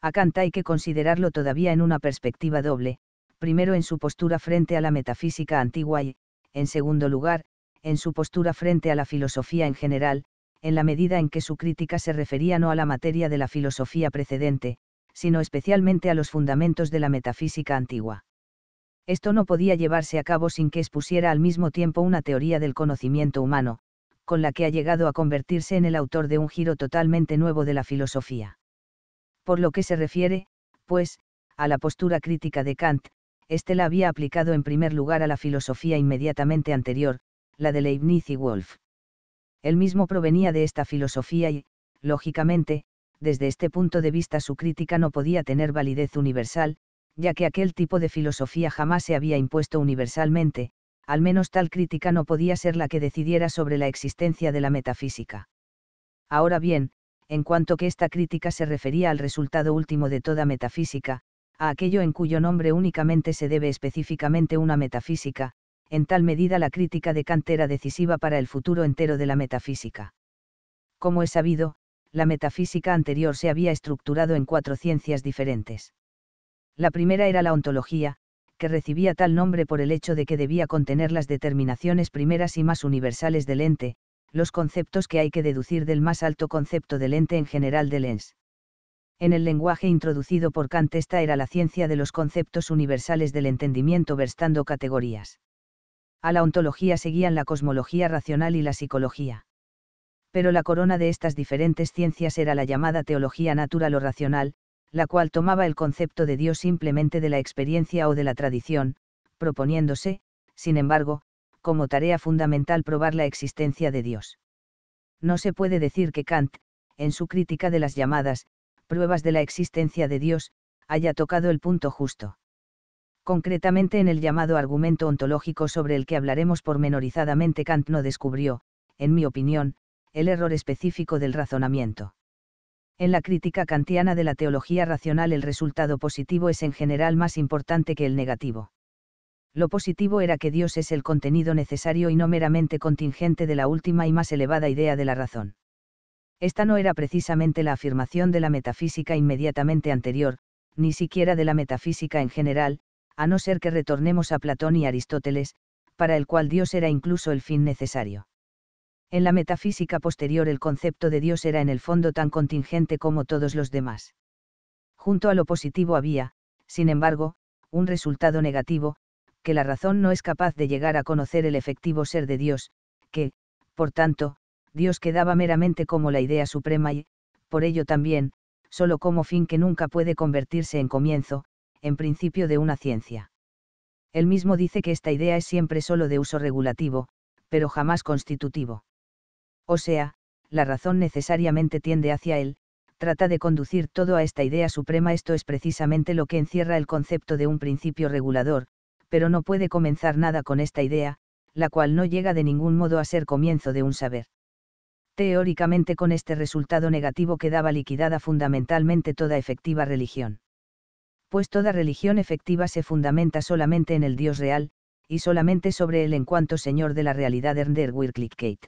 A Kant hay que considerarlo todavía en una perspectiva doble, primero en su postura frente a la metafísica antigua y, en segundo lugar, en su postura frente a la filosofía en general, en la medida en que su crítica se refería no a la materia de la filosofía precedente, sino especialmente a los fundamentos de la metafísica antigua. Esto no podía llevarse a cabo sin que expusiera al mismo tiempo una teoría del conocimiento humano, con la que ha llegado a convertirse en el autor de un giro totalmente nuevo de la filosofía. Por lo que se refiere, pues, a la postura crítica de Kant, éste la había aplicado en primer lugar a la filosofía inmediatamente anterior, la de Leibniz y Wolff. Él mismo provenía de esta filosofía y, lógicamente, desde este punto de vista su crítica no podía tener validez universal, ya que aquel tipo de filosofía jamás se había impuesto universalmente, al menos tal crítica no podía ser la que decidiera sobre la existencia de la metafísica. Ahora bien, en cuanto que esta crítica se refería al resultado último de toda metafísica, a aquello en cuyo nombre únicamente se debe específicamente una metafísica, en tal medida la crítica de Kant era decisiva para el futuro entero de la metafísica. Como es sabido, la metafísica anterior se había estructurado en cuatro ciencias diferentes. La primera era la ontología, que recibía tal nombre por el hecho de que debía contener las determinaciones primeras y más universales del ente, los conceptos que hay que deducir del más alto concepto del ente en general de Lens. En el lenguaje introducido por Kant esta era la ciencia de los conceptos universales del entendimiento verstando categorías. A la ontología seguían la cosmología racional y la psicología. Pero la corona de estas diferentes ciencias era la llamada teología natural o racional, la cual tomaba el concepto de Dios simplemente de la experiencia o de la tradición, proponiéndose, sin embargo, como tarea fundamental probar la existencia de Dios. No se puede decir que Kant, en su crítica de las llamadas, pruebas de la existencia de Dios, haya tocado el punto justo. Concretamente en el llamado argumento ontológico sobre el que hablaremos pormenorizadamente, Kant no descubrió, en mi opinión, el error específico del razonamiento. En la crítica kantiana de la teología racional el resultado positivo es en general más importante que el negativo. Lo positivo era que Dios es el contenido necesario y no meramente contingente de la última y más elevada idea de la razón. Esta no era precisamente la afirmación de la metafísica inmediatamente anterior, ni siquiera de la metafísica en general, a no ser que retornemos a Platón y Aristóteles, para el cual Dios era incluso el fin necesario. En la metafísica posterior el concepto de Dios era en el fondo tan contingente como todos los demás. Junto a lo positivo había, sin embargo, un resultado negativo, que la razón no es capaz de llegar a conocer el efectivo ser de Dios, que, por tanto, Dios quedaba meramente como la idea suprema y, por ello también, solo como fin que nunca puede convertirse en comienzo, en principio de una ciencia. Él mismo dice que esta idea es siempre solo de uso regulativo, pero jamás constitutivo. O sea, la razón necesariamente tiende hacia él, trata de conducir todo a esta idea suprema, esto es precisamente lo que encierra el concepto de un principio regulador, pero no puede comenzar nada con esta idea, la cual no llega de ningún modo a ser comienzo de un saber. Teóricamente con este resultado negativo quedaba liquidada fundamentalmente toda efectiva religión. Pues toda religión efectiva se fundamenta solamente en el Dios real, y solamente sobre él en cuanto Señor de la realidad Ernder Wirklichkeit.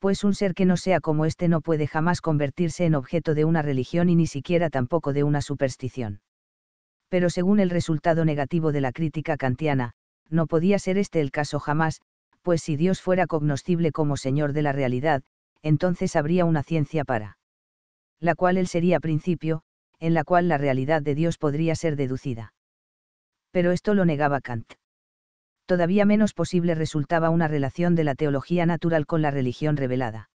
Pues un ser que no sea como este no puede jamás convertirse en objeto de una religión y ni siquiera tampoco de una superstición pero según el resultado negativo de la crítica kantiana, no podía ser este el caso jamás, pues si Dios fuera cognoscible como Señor de la realidad, entonces habría una ciencia para la cual él sería principio, en la cual la realidad de Dios podría ser deducida. Pero esto lo negaba Kant. Todavía menos posible resultaba una relación de la teología natural con la religión revelada.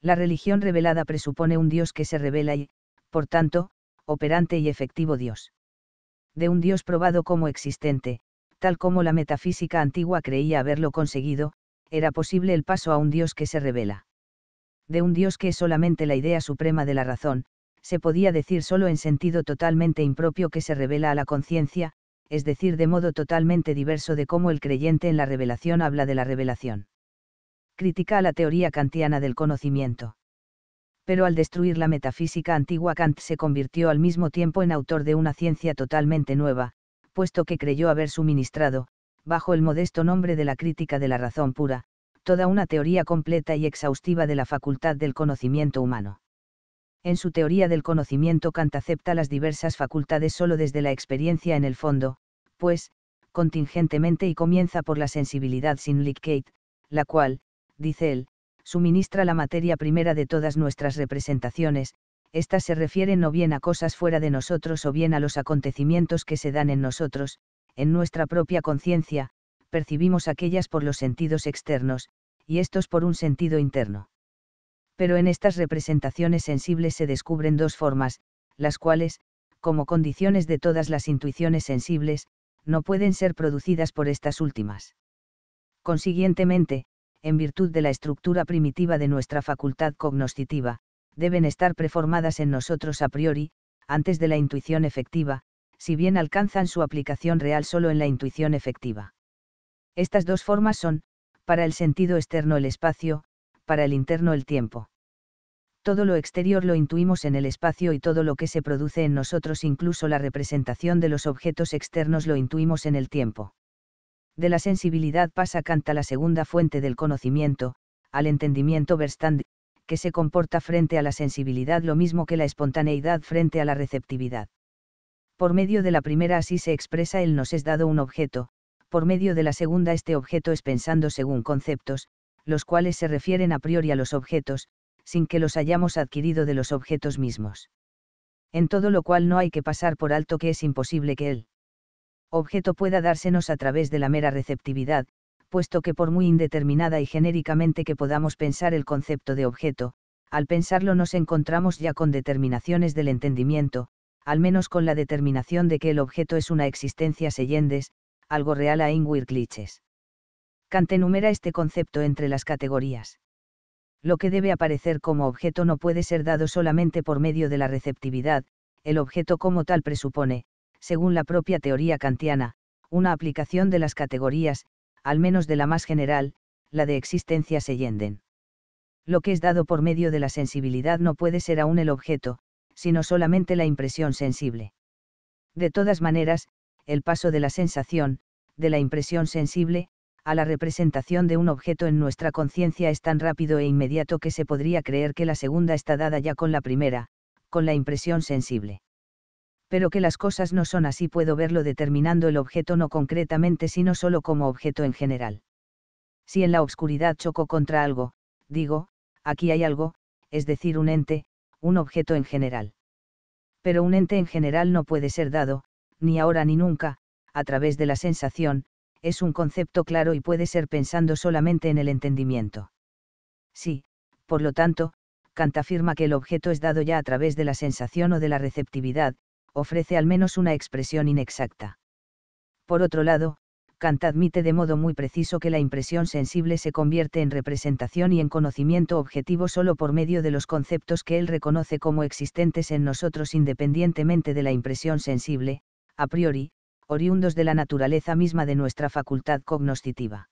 La religión revelada presupone un Dios que se revela y, por tanto, operante y efectivo Dios de un Dios probado como existente, tal como la metafísica antigua creía haberlo conseguido, era posible el paso a un Dios que se revela. De un Dios que es solamente la idea suprema de la razón, se podía decir solo en sentido totalmente impropio que se revela a la conciencia, es decir, de modo totalmente diverso de cómo el creyente en la revelación habla de la revelación. Critica a la teoría kantiana del conocimiento pero al destruir la metafísica antigua Kant se convirtió al mismo tiempo en autor de una ciencia totalmente nueva, puesto que creyó haber suministrado, bajo el modesto nombre de la crítica de la razón pura, toda una teoría completa y exhaustiva de la facultad del conocimiento humano. En su teoría del conocimiento Kant acepta las diversas facultades solo desde la experiencia en el fondo, pues, contingentemente y comienza por la sensibilidad sin Kate, la cual, dice él, suministra la materia primera de todas nuestras representaciones, éstas se refieren o bien a cosas fuera de nosotros o bien a los acontecimientos que se dan en nosotros, en nuestra propia conciencia, percibimos aquellas por los sentidos externos, y estos por un sentido interno. Pero en estas representaciones sensibles se descubren dos formas, las cuales, como condiciones de todas las intuiciones sensibles, no pueden ser producidas por estas últimas. Consiguientemente, en virtud de la estructura primitiva de nuestra facultad cognoscitiva, deben estar preformadas en nosotros a priori, antes de la intuición efectiva, si bien alcanzan su aplicación real solo en la intuición efectiva. Estas dos formas son, para el sentido externo el espacio, para el interno el tiempo. Todo lo exterior lo intuimos en el espacio y todo lo que se produce en nosotros, incluso la representación de los objetos externos, lo intuimos en el tiempo. De la sensibilidad pasa canta la segunda fuente del conocimiento, al entendimiento verstand, que se comporta frente a la sensibilidad lo mismo que la espontaneidad frente a la receptividad. Por medio de la primera así se expresa el nos es dado un objeto, por medio de la segunda este objeto es pensando según conceptos, los cuales se refieren a priori a los objetos, sin que los hayamos adquirido de los objetos mismos. En todo lo cual no hay que pasar por alto que es imposible que él objeto pueda dársenos a través de la mera receptividad, puesto que por muy indeterminada y genéricamente que podamos pensar el concepto de objeto, al pensarlo nos encontramos ya con determinaciones del entendimiento, al menos con la determinación de que el objeto es una existencia seyendes, algo real a Ingwer Glitches. Kant enumera este concepto entre las categorías. Lo que debe aparecer como objeto no puede ser dado solamente por medio de la receptividad, el objeto como tal presupone, según la propia teoría kantiana, una aplicación de las categorías, al menos de la más general, la de existencia se yenden. Lo que es dado por medio de la sensibilidad no puede ser aún el objeto, sino solamente la impresión sensible. De todas maneras, el paso de la sensación, de la impresión sensible, a la representación de un objeto en nuestra conciencia es tan rápido e inmediato que se podría creer que la segunda está dada ya con la primera, con la impresión sensible pero que las cosas no son así puedo verlo determinando el objeto no concretamente sino solo como objeto en general. Si en la obscuridad choco contra algo, digo, aquí hay algo, es decir, un ente, un objeto en general. Pero un ente en general no puede ser dado, ni ahora ni nunca, a través de la sensación, es un concepto claro y puede ser pensando solamente en el entendimiento. Sí, por lo tanto, Kant afirma que el objeto es dado ya a través de la sensación o de la receptividad, ofrece al menos una expresión inexacta. Por otro lado, Kant admite de modo muy preciso que la impresión sensible se convierte en representación y en conocimiento objetivo solo por medio de los conceptos que él reconoce como existentes en nosotros independientemente de la impresión sensible, a priori, oriundos de la naturaleza misma de nuestra facultad cognoscitiva.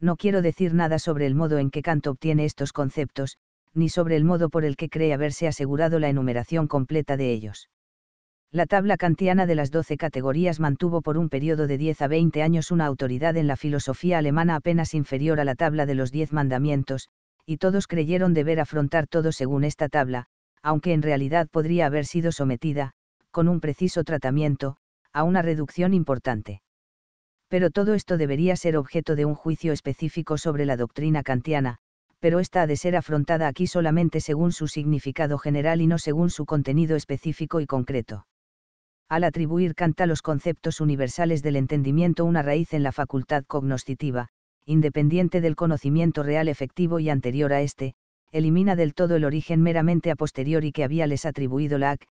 No quiero decir nada sobre el modo en que Kant obtiene estos conceptos, ni sobre el modo por el que cree haberse asegurado la enumeración completa de ellos la tabla kantiana de las doce categorías mantuvo por un periodo de 10 a 20 años una autoridad en la filosofía alemana apenas inferior a la tabla de los diez mandamientos, y todos creyeron deber afrontar todo según esta tabla, aunque en realidad podría haber sido sometida, con un preciso tratamiento, a una reducción importante. Pero todo esto debería ser objeto de un juicio específico sobre la doctrina kantiana, pero esta ha de ser afrontada aquí solamente según su significado general y no según su contenido específico y concreto al atribuir canta los conceptos universales del entendimiento una raíz en la facultad cognoscitiva, independiente del conocimiento real efectivo y anterior a este, elimina del todo el origen meramente a posteriori que había les atribuido Lack,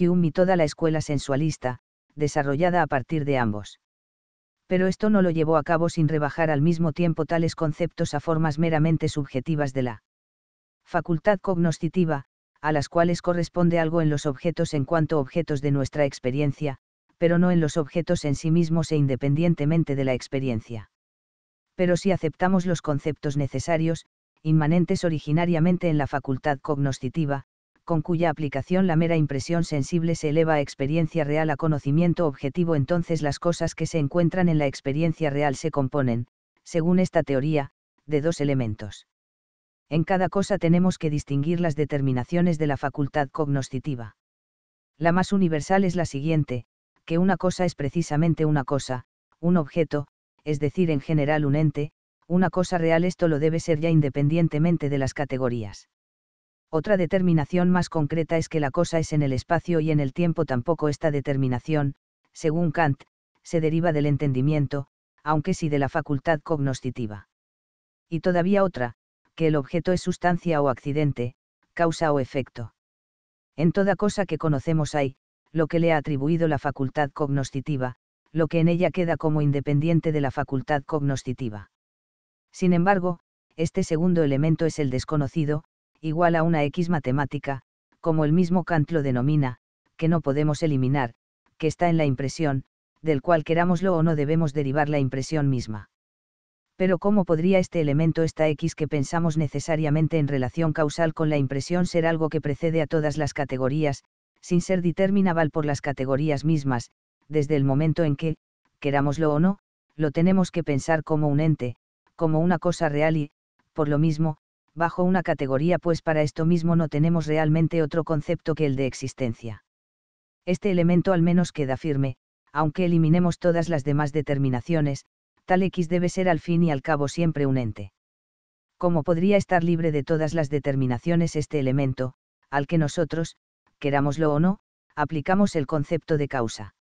Hume y toda la escuela sensualista, desarrollada a partir de ambos. Pero esto no lo llevó a cabo sin rebajar al mismo tiempo tales conceptos a formas meramente subjetivas de la facultad cognoscitiva, a las cuales corresponde algo en los objetos en cuanto objetos de nuestra experiencia, pero no en los objetos en sí mismos e independientemente de la experiencia. Pero si aceptamos los conceptos necesarios, inmanentes originariamente en la facultad cognoscitiva, con cuya aplicación la mera impresión sensible se eleva a experiencia real a conocimiento objetivo, entonces las cosas que se encuentran en la experiencia real se componen, según esta teoría, de dos elementos. En cada cosa tenemos que distinguir las determinaciones de la facultad cognoscitiva. La más universal es la siguiente, que una cosa es precisamente una cosa, un objeto, es decir, en general un ente, una cosa real esto lo debe ser ya independientemente de las categorías. Otra determinación más concreta es que la cosa es en el espacio y en el tiempo tampoco esta determinación, según Kant, se deriva del entendimiento, aunque sí de la facultad cognoscitiva. Y todavía otra, que el objeto es sustancia o accidente, causa o efecto. En toda cosa que conocemos hay, lo que le ha atribuido la facultad cognoscitiva, lo que en ella queda como independiente de la facultad cognoscitiva. Sin embargo, este segundo elemento es el desconocido, igual a una X matemática, como el mismo Kant lo denomina, que no podemos eliminar, que está en la impresión, del cual querámoslo o no debemos derivar la impresión misma pero ¿cómo podría este elemento esta X que pensamos necesariamente en relación causal con la impresión ser algo que precede a todas las categorías, sin ser determinable por las categorías mismas, desde el momento en que, querámoslo o no, lo tenemos que pensar como un ente, como una cosa real y, por lo mismo, bajo una categoría pues para esto mismo no tenemos realmente otro concepto que el de existencia. Este elemento al menos queda firme, aunque eliminemos todas las demás determinaciones, tal X debe ser al fin y al cabo siempre un ente. ¿Cómo podría estar libre de todas las determinaciones este elemento, al que nosotros, querámoslo o no, aplicamos el concepto de causa?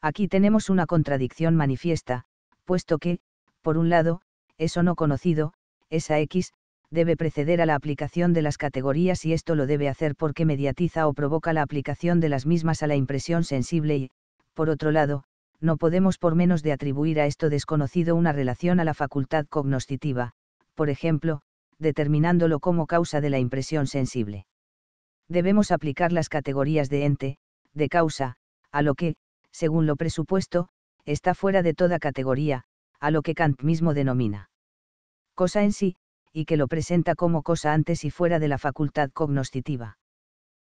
Aquí tenemos una contradicción manifiesta, puesto que, por un lado, eso no conocido, esa X, debe preceder a la aplicación de las categorías y esto lo debe hacer porque mediatiza o provoca la aplicación de las mismas a la impresión sensible y, por otro lado, no podemos por menos de atribuir a esto desconocido una relación a la facultad cognoscitiva, por ejemplo, determinándolo como causa de la impresión sensible. Debemos aplicar las categorías de ente, de causa, a lo que, según lo presupuesto, está fuera de toda categoría, a lo que Kant mismo denomina cosa en sí, y que lo presenta como cosa antes y fuera de la facultad cognoscitiva.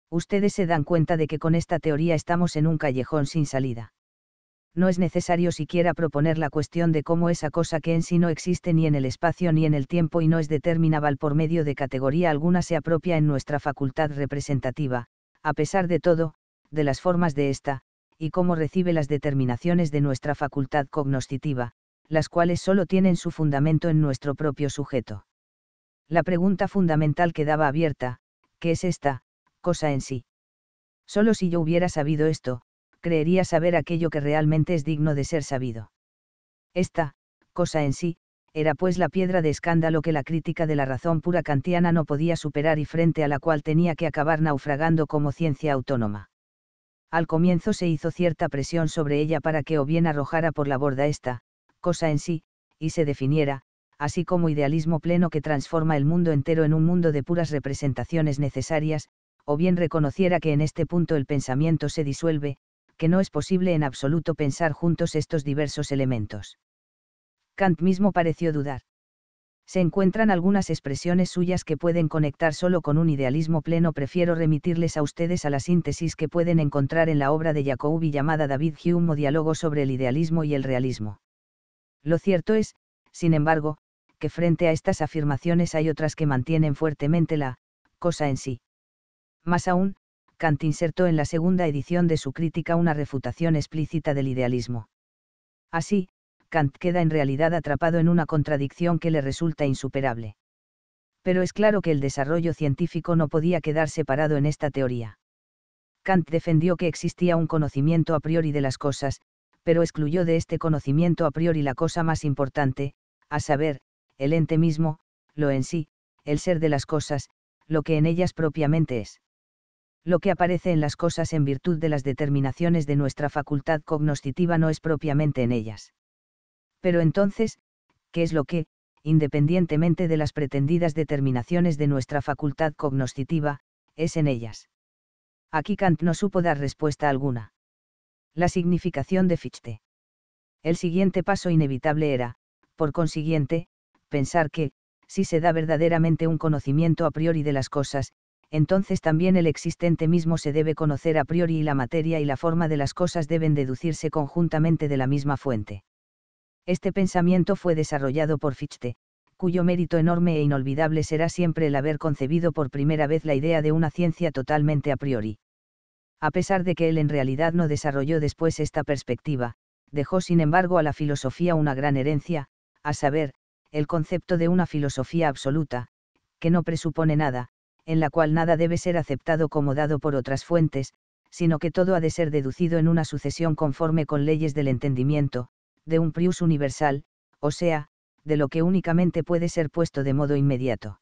Ustedes se dan cuenta de que con esta teoría estamos en un callejón sin salida no es necesario siquiera proponer la cuestión de cómo esa cosa que en sí no existe ni en el espacio ni en el tiempo y no es determinable por medio de categoría alguna se apropia en nuestra facultad representativa, a pesar de todo, de las formas de ésta, y cómo recibe las determinaciones de nuestra facultad cognoscitiva, las cuales solo tienen su fundamento en nuestro propio sujeto. La pregunta fundamental quedaba abierta, ¿qué es esta, cosa en sí? Solo si yo hubiera sabido esto, creería saber aquello que realmente es digno de ser sabido. Esta, cosa en sí, era pues la piedra de escándalo que la crítica de la razón pura kantiana no podía superar y frente a la cual tenía que acabar naufragando como ciencia autónoma. Al comienzo se hizo cierta presión sobre ella para que o bien arrojara por la borda esta, cosa en sí, y se definiera, así como idealismo pleno que transforma el mundo entero en un mundo de puras representaciones necesarias, o bien reconociera que en este punto el pensamiento se disuelve, no es posible en absoluto pensar juntos estos diversos elementos. Kant mismo pareció dudar. Se encuentran algunas expresiones suyas que pueden conectar solo con un idealismo pleno. Prefiero remitirles a ustedes a la síntesis que pueden encontrar en la obra de Jacobi llamada David Hume o Diálogo sobre el idealismo y el realismo. Lo cierto es, sin embargo, que frente a estas afirmaciones hay otras que mantienen fuertemente la cosa en sí. Más aún, Kant insertó en la segunda edición de su crítica una refutación explícita del idealismo. Así, Kant queda en realidad atrapado en una contradicción que le resulta insuperable. Pero es claro que el desarrollo científico no podía quedar separado en esta teoría. Kant defendió que existía un conocimiento a priori de las cosas, pero excluyó de este conocimiento a priori la cosa más importante, a saber, el ente mismo, lo en sí, el ser de las cosas, lo que en ellas propiamente es lo que aparece en las cosas en virtud de las determinaciones de nuestra facultad cognoscitiva no es propiamente en ellas. Pero entonces, ¿qué es lo que, independientemente de las pretendidas determinaciones de nuestra facultad cognoscitiva, es en ellas? Aquí Kant no supo dar respuesta alguna. La significación de Fichte. El siguiente paso inevitable era, por consiguiente, pensar que, si se da verdaderamente un conocimiento a priori de las cosas, entonces también el existente mismo se debe conocer a priori y la materia y la forma de las cosas deben deducirse conjuntamente de la misma fuente. Este pensamiento fue desarrollado por Fichte, cuyo mérito enorme e inolvidable será siempre el haber concebido por primera vez la idea de una ciencia totalmente a priori. A pesar de que él en realidad no desarrolló después esta perspectiva, dejó sin embargo a la filosofía una gran herencia, a saber, el concepto de una filosofía absoluta, que no presupone nada, en la cual nada debe ser aceptado como dado por otras fuentes, sino que todo ha de ser deducido en una sucesión conforme con leyes del entendimiento, de un prius universal, o sea, de lo que únicamente puede ser puesto de modo inmediato.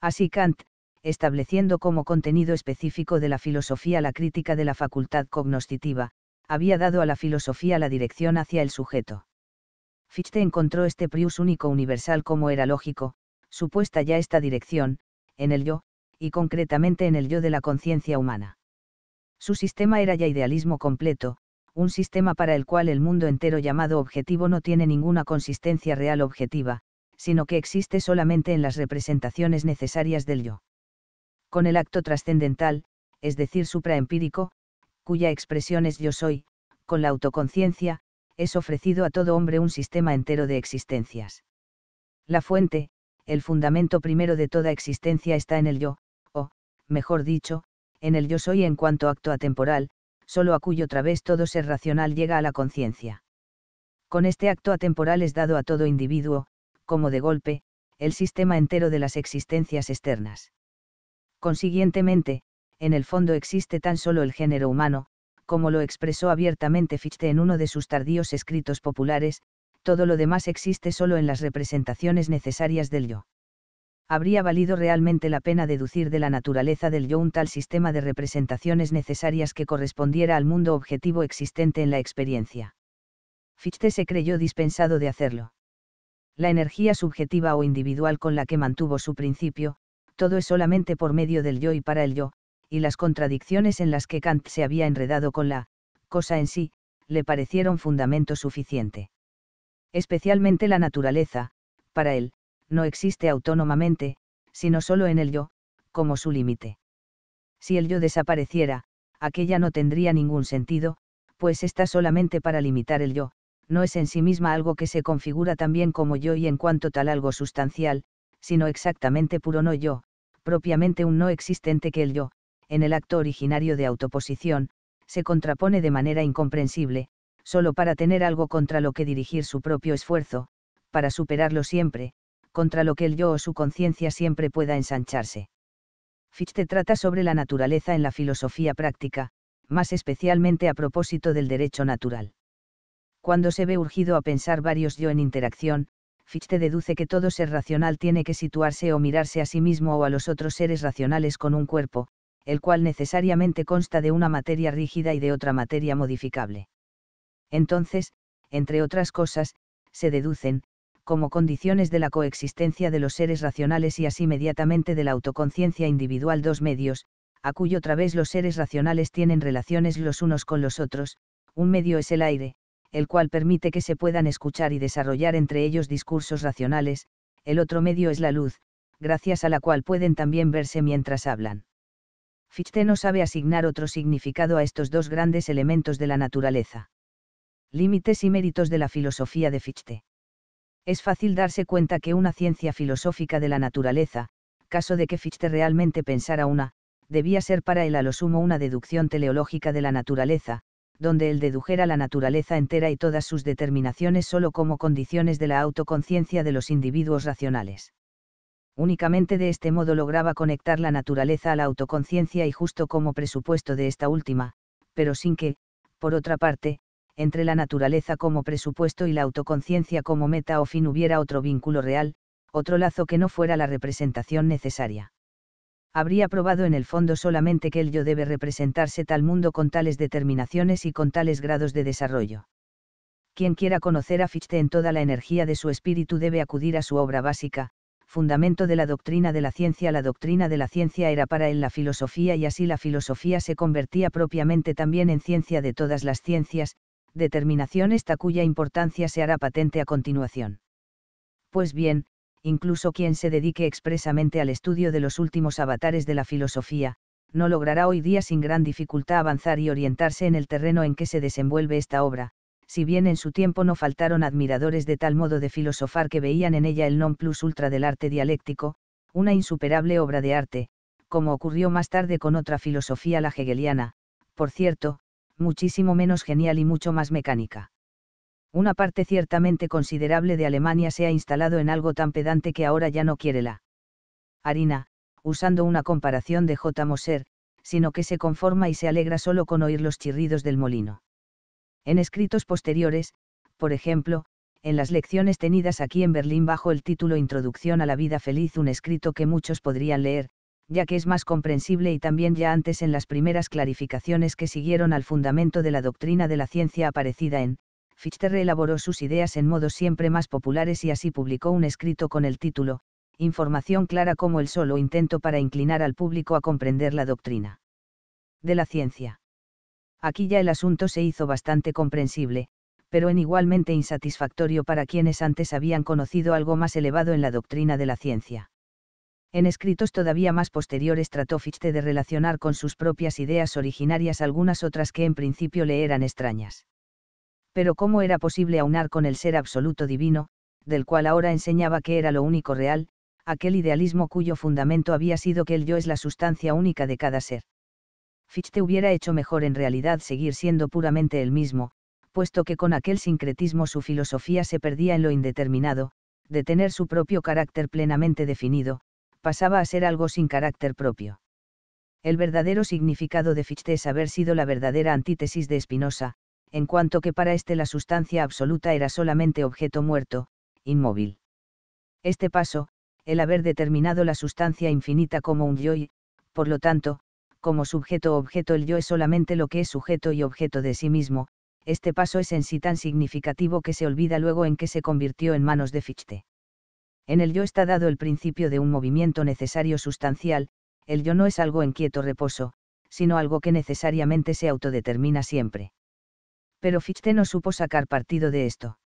Así Kant, estableciendo como contenido específico de la filosofía la crítica de la facultad cognoscitiva, había dado a la filosofía la dirección hacia el sujeto. Fichte encontró este prius único universal como era lógico, supuesta ya esta dirección, en el yo, y concretamente en el yo de la conciencia humana. Su sistema era ya idealismo completo, un sistema para el cual el mundo entero llamado objetivo no tiene ninguna consistencia real objetiva, sino que existe solamente en las representaciones necesarias del yo. Con el acto trascendental, es decir, supraempírico, cuya expresión es yo soy, con la autoconciencia, es ofrecido a todo hombre un sistema entero de existencias. La fuente, el fundamento primero de toda existencia está en el yo, mejor dicho, en el yo soy en cuanto acto atemporal, solo a cuyo través todo ser racional llega a la conciencia. Con este acto atemporal es dado a todo individuo, como de golpe, el sistema entero de las existencias externas. Consiguientemente, en el fondo existe tan solo el género humano, como lo expresó abiertamente Fichte en uno de sus tardíos escritos populares, todo lo demás existe solo en las representaciones necesarias del yo habría valido realmente la pena deducir de la naturaleza del yo un tal sistema de representaciones necesarias que correspondiera al mundo objetivo existente en la experiencia. Fichte se creyó dispensado de hacerlo. La energía subjetiva o individual con la que mantuvo su principio, todo es solamente por medio del yo y para el yo, y las contradicciones en las que Kant se había enredado con la cosa en sí, le parecieron fundamento suficiente. Especialmente la naturaleza, para él, no existe autónomamente, sino solo en el yo, como su límite. Si el yo desapareciera, aquella no tendría ningún sentido, pues está solamente para limitar el yo, no es en sí misma algo que se configura también como yo y en cuanto tal algo sustancial, sino exactamente puro no yo, propiamente un no existente que el yo, en el acto originario de autoposición, se contrapone de manera incomprensible, solo para tener algo contra lo que dirigir su propio esfuerzo, para superarlo siempre, contra lo que el yo o su conciencia siempre pueda ensancharse. Fichte trata sobre la naturaleza en la filosofía práctica, más especialmente a propósito del derecho natural. Cuando se ve urgido a pensar varios yo en interacción, Fichte deduce que todo ser racional tiene que situarse o mirarse a sí mismo o a los otros seres racionales con un cuerpo, el cual necesariamente consta de una materia rígida y de otra materia modificable. Entonces, entre otras cosas, se deducen, como condiciones de la coexistencia de los seres racionales y así inmediatamente de la autoconciencia individual dos medios, a cuyo través los seres racionales tienen relaciones los unos con los otros, un medio es el aire, el cual permite que se puedan escuchar y desarrollar entre ellos discursos racionales, el otro medio es la luz, gracias a la cual pueden también verse mientras hablan. Fichte no sabe asignar otro significado a estos dos grandes elementos de la naturaleza. Límites y méritos de la filosofía de Fichte. Es fácil darse cuenta que una ciencia filosófica de la naturaleza, caso de que Fichte realmente pensara una, debía ser para él a lo sumo una deducción teleológica de la naturaleza, donde él dedujera la naturaleza entera y todas sus determinaciones solo como condiciones de la autoconciencia de los individuos racionales. Únicamente de este modo lograba conectar la naturaleza a la autoconciencia y justo como presupuesto de esta última, pero sin que, por otra parte, entre la naturaleza como presupuesto y la autoconciencia como meta o fin hubiera otro vínculo real, otro lazo que no fuera la representación necesaria. Habría probado en el fondo solamente que el yo debe representarse tal mundo con tales determinaciones y con tales grados de desarrollo. Quien quiera conocer a Fichte en toda la energía de su espíritu debe acudir a su obra básica, fundamento de la doctrina de la ciencia. La doctrina de la ciencia era para él la filosofía y así la filosofía se convertía propiamente también en ciencia de todas las ciencias, determinación esta cuya importancia se hará patente a continuación. Pues bien, incluso quien se dedique expresamente al estudio de los últimos avatares de la filosofía, no logrará hoy día sin gran dificultad avanzar y orientarse en el terreno en que se desenvuelve esta obra, si bien en su tiempo no faltaron admiradores de tal modo de filosofar que veían en ella el non plus ultra del arte dialéctico, una insuperable obra de arte, como ocurrió más tarde con otra filosofía la hegeliana, por cierto, muchísimo menos genial y mucho más mecánica. Una parte ciertamente considerable de Alemania se ha instalado en algo tan pedante que ahora ya no quiere la harina, usando una comparación de J. Moser, sino que se conforma y se alegra solo con oír los chirridos del molino. En escritos posteriores, por ejemplo, en las lecciones tenidas aquí en Berlín bajo el título Introducción a la vida feliz, un escrito que muchos podrían leer, ya que es más comprensible y también ya antes en las primeras clarificaciones que siguieron al fundamento de la doctrina de la ciencia aparecida en, Fichte elaboró sus ideas en modos siempre más populares y así publicó un escrito con el título, Información clara como el solo intento para inclinar al público a comprender la doctrina de la ciencia. Aquí ya el asunto se hizo bastante comprensible, pero en igualmente insatisfactorio para quienes antes habían conocido algo más elevado en la doctrina de la ciencia. En escritos todavía más posteriores trató Fichte de relacionar con sus propias ideas originarias algunas otras que en principio le eran extrañas. Pero ¿cómo era posible aunar con el ser absoluto divino, del cual ahora enseñaba que era lo único real, aquel idealismo cuyo fundamento había sido que el yo es la sustancia única de cada ser? Fichte hubiera hecho mejor en realidad seguir siendo puramente el mismo, puesto que con aquel sincretismo su filosofía se perdía en lo indeterminado, de tener su propio carácter plenamente definido, pasaba a ser algo sin carácter propio. El verdadero significado de Fichte es haber sido la verdadera antítesis de Spinoza, en cuanto que para este la sustancia absoluta era solamente objeto muerto, inmóvil. Este paso, el haber determinado la sustancia infinita como un yo y, por lo tanto, como sujeto o objeto el yo es solamente lo que es sujeto y objeto de sí mismo, este paso es en sí tan significativo que se olvida luego en que se convirtió en manos de Fichte. En el yo está dado el principio de un movimiento necesario sustancial, el yo no es algo en quieto reposo, sino algo que necesariamente se autodetermina siempre. Pero Fichte no supo sacar partido de esto.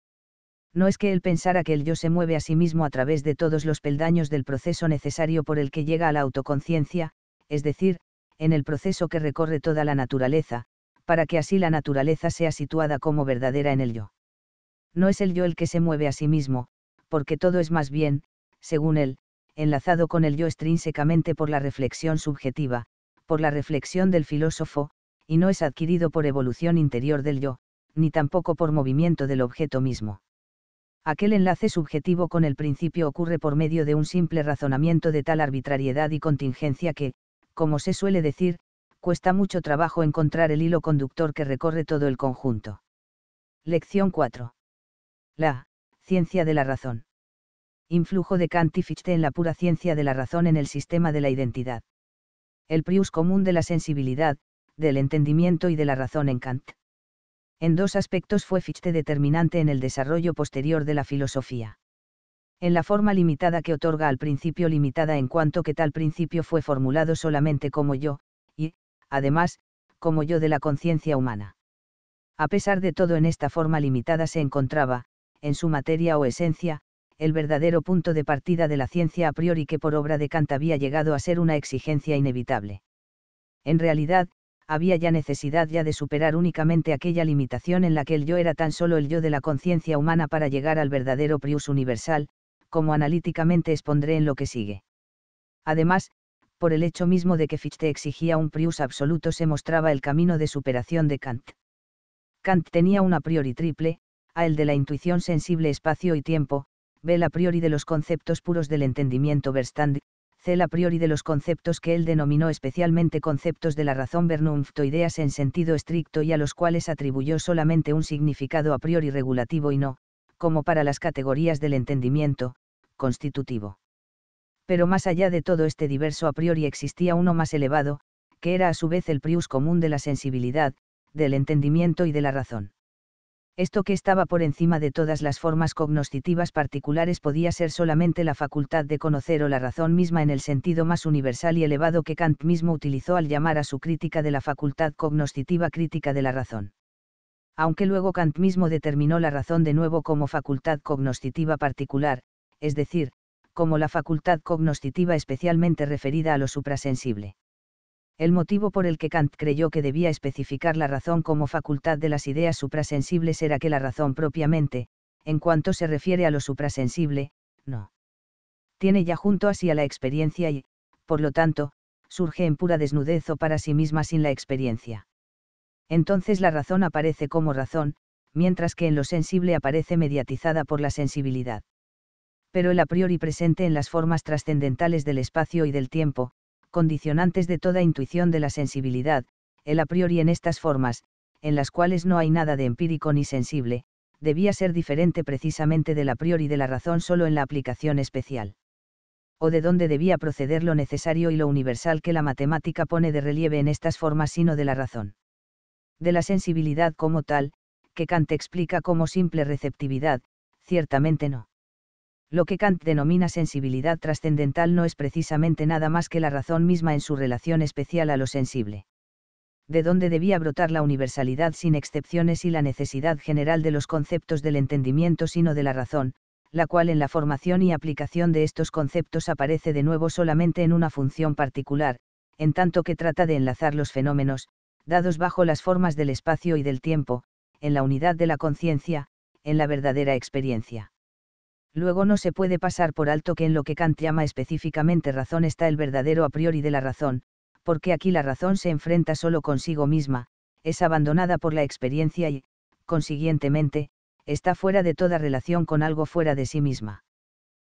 No es que él pensara que el yo se mueve a sí mismo a través de todos los peldaños del proceso necesario por el que llega a la autoconciencia, es decir, en el proceso que recorre toda la naturaleza, para que así la naturaleza sea situada como verdadera en el yo. No es el yo el que se mueve a sí mismo, porque todo es más bien, según él, enlazado con el yo extrínsecamente por la reflexión subjetiva, por la reflexión del filósofo, y no es adquirido por evolución interior del yo, ni tampoco por movimiento del objeto mismo. Aquel enlace subjetivo con el principio ocurre por medio de un simple razonamiento de tal arbitrariedad y contingencia que, como se suele decir, cuesta mucho trabajo encontrar el hilo conductor que recorre todo el conjunto. Lección 4. La ciencia de la razón. Influjo de Kant y Fichte en la pura ciencia de la razón en el sistema de la identidad. El prius común de la sensibilidad, del entendimiento y de la razón en Kant. En dos aspectos fue Fichte determinante en el desarrollo posterior de la filosofía. En la forma limitada que otorga al principio limitada en cuanto que tal principio fue formulado solamente como yo, y, además, como yo de la conciencia humana. A pesar de todo en esta forma limitada se encontraba, en su materia o esencia, el verdadero punto de partida de la ciencia a priori que por obra de Kant había llegado a ser una exigencia inevitable. En realidad, había ya necesidad ya de superar únicamente aquella limitación en la que el yo era tan solo el yo de la conciencia humana para llegar al verdadero prius universal, como analíticamente expondré en lo que sigue. Además, por el hecho mismo de que Fichte exigía un prius absoluto se mostraba el camino de superación de Kant. Kant tenía una priori triple, a el de la intuición sensible espacio y tiempo, B la priori de los conceptos puros del entendimiento Verstand, C la priori de los conceptos que él denominó especialmente conceptos de la razón Vernunft ideas en sentido estricto y a los cuales atribuyó solamente un significado a priori regulativo y no, como para las categorías del entendimiento, constitutivo. Pero más allá de todo este diverso a priori existía uno más elevado, que era a su vez el prius común de la sensibilidad, del entendimiento y de la razón. Esto que estaba por encima de todas las formas cognoscitivas particulares podía ser solamente la facultad de conocer o la razón misma en el sentido más universal y elevado que Kant mismo utilizó al llamar a su crítica de la facultad cognoscitiva crítica de la razón. Aunque luego Kant mismo determinó la razón de nuevo como facultad cognoscitiva particular, es decir, como la facultad cognoscitiva especialmente referida a lo suprasensible el motivo por el que Kant creyó que debía especificar la razón como facultad de las ideas suprasensibles era que la razón propiamente, en cuanto se refiere a lo suprasensible, no. Tiene ya junto a sí a la experiencia y, por lo tanto, surge en pura desnudez o para sí misma sin la experiencia. Entonces la razón aparece como razón, mientras que en lo sensible aparece mediatizada por la sensibilidad. Pero el a priori presente en las formas trascendentales del espacio y del tiempo, condicionantes de toda intuición de la sensibilidad, el a priori en estas formas, en las cuales no hay nada de empírico ni sensible, debía ser diferente precisamente del a priori de la razón solo en la aplicación especial. O de dónde debía proceder lo necesario y lo universal que la matemática pone de relieve en estas formas sino de la razón. De la sensibilidad como tal, que Kant explica como simple receptividad, ciertamente no lo que Kant denomina sensibilidad trascendental no es precisamente nada más que la razón misma en su relación especial a lo sensible. De dónde debía brotar la universalidad sin excepciones y la necesidad general de los conceptos del entendimiento sino de la razón, la cual en la formación y aplicación de estos conceptos aparece de nuevo solamente en una función particular, en tanto que trata de enlazar los fenómenos, dados bajo las formas del espacio y del tiempo, en la unidad de la conciencia, en la verdadera experiencia. Luego no se puede pasar por alto que en lo que Kant llama específicamente razón está el verdadero a priori de la razón, porque aquí la razón se enfrenta solo consigo misma, es abandonada por la experiencia y, consiguientemente, está fuera de toda relación con algo fuera de sí misma.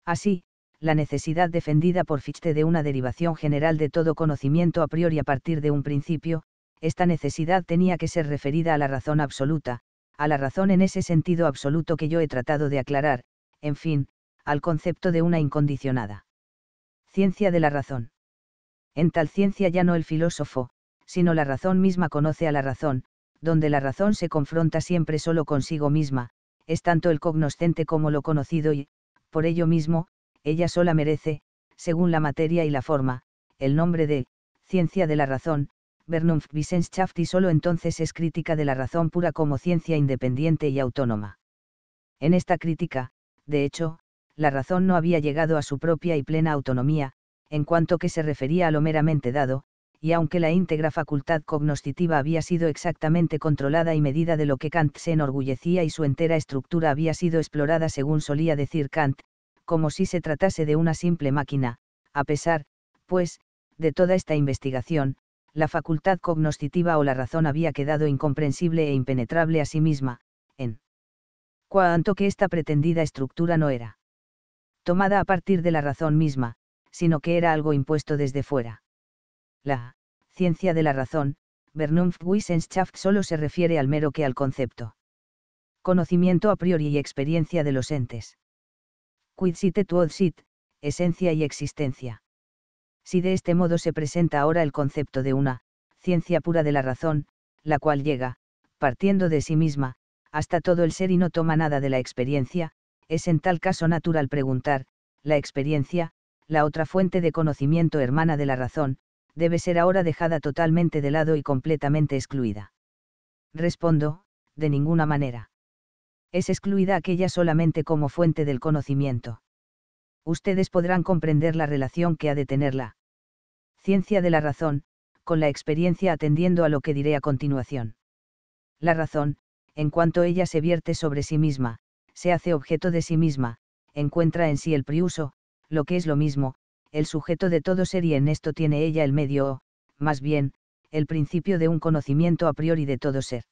Así, la necesidad defendida por Fichte de una derivación general de todo conocimiento a priori a partir de un principio, esta necesidad tenía que ser referida a la razón absoluta, a la razón en ese sentido absoluto que yo he tratado de aclarar, en fin, al concepto de una incondicionada. Ciencia de la razón. En tal ciencia ya no el filósofo, sino la razón misma conoce a la razón, donde la razón se confronta siempre solo consigo misma, es tanto el cognoscente como lo conocido y, por ello mismo, ella sola merece, según la materia y la forma, el nombre de ciencia de la razón, Vernunft-Wissenschaft y solo entonces es crítica de la razón pura como ciencia independiente y autónoma. En esta crítica, de hecho, la razón no había llegado a su propia y plena autonomía, en cuanto que se refería a lo meramente dado, y aunque la íntegra facultad cognoscitiva había sido exactamente controlada y medida de lo que Kant se enorgullecía y su entera estructura había sido explorada según solía decir Kant, como si se tratase de una simple máquina, a pesar, pues, de toda esta investigación, la facultad cognoscitiva o la razón había quedado incomprensible e impenetrable a sí misma, en cuanto que esta pretendida estructura no era tomada a partir de la razón misma, sino que era algo impuesto desde fuera. La ciencia de la razón, Vernunftwissenschaft solo se refiere al mero que al concepto. Conocimiento a priori y experiencia de los entes. Quid sit tuod sit, esencia y existencia. Si de este modo se presenta ahora el concepto de una ciencia pura de la razón, la cual llega, partiendo de sí misma, hasta todo el ser y no toma nada de la experiencia, es en tal caso natural preguntar, la experiencia, la otra fuente de conocimiento hermana de la razón, debe ser ahora dejada totalmente de lado y completamente excluida. Respondo, de ninguna manera. Es excluida aquella solamente como fuente del conocimiento. Ustedes podrán comprender la relación que ha de tener la ciencia de la razón, con la experiencia atendiendo a lo que diré a continuación. La razón, en cuanto ella se vierte sobre sí misma, se hace objeto de sí misma, encuentra en sí el priuso, lo que es lo mismo, el sujeto de todo ser y en esto tiene ella el medio o, más bien, el principio de un conocimiento a priori de todo ser.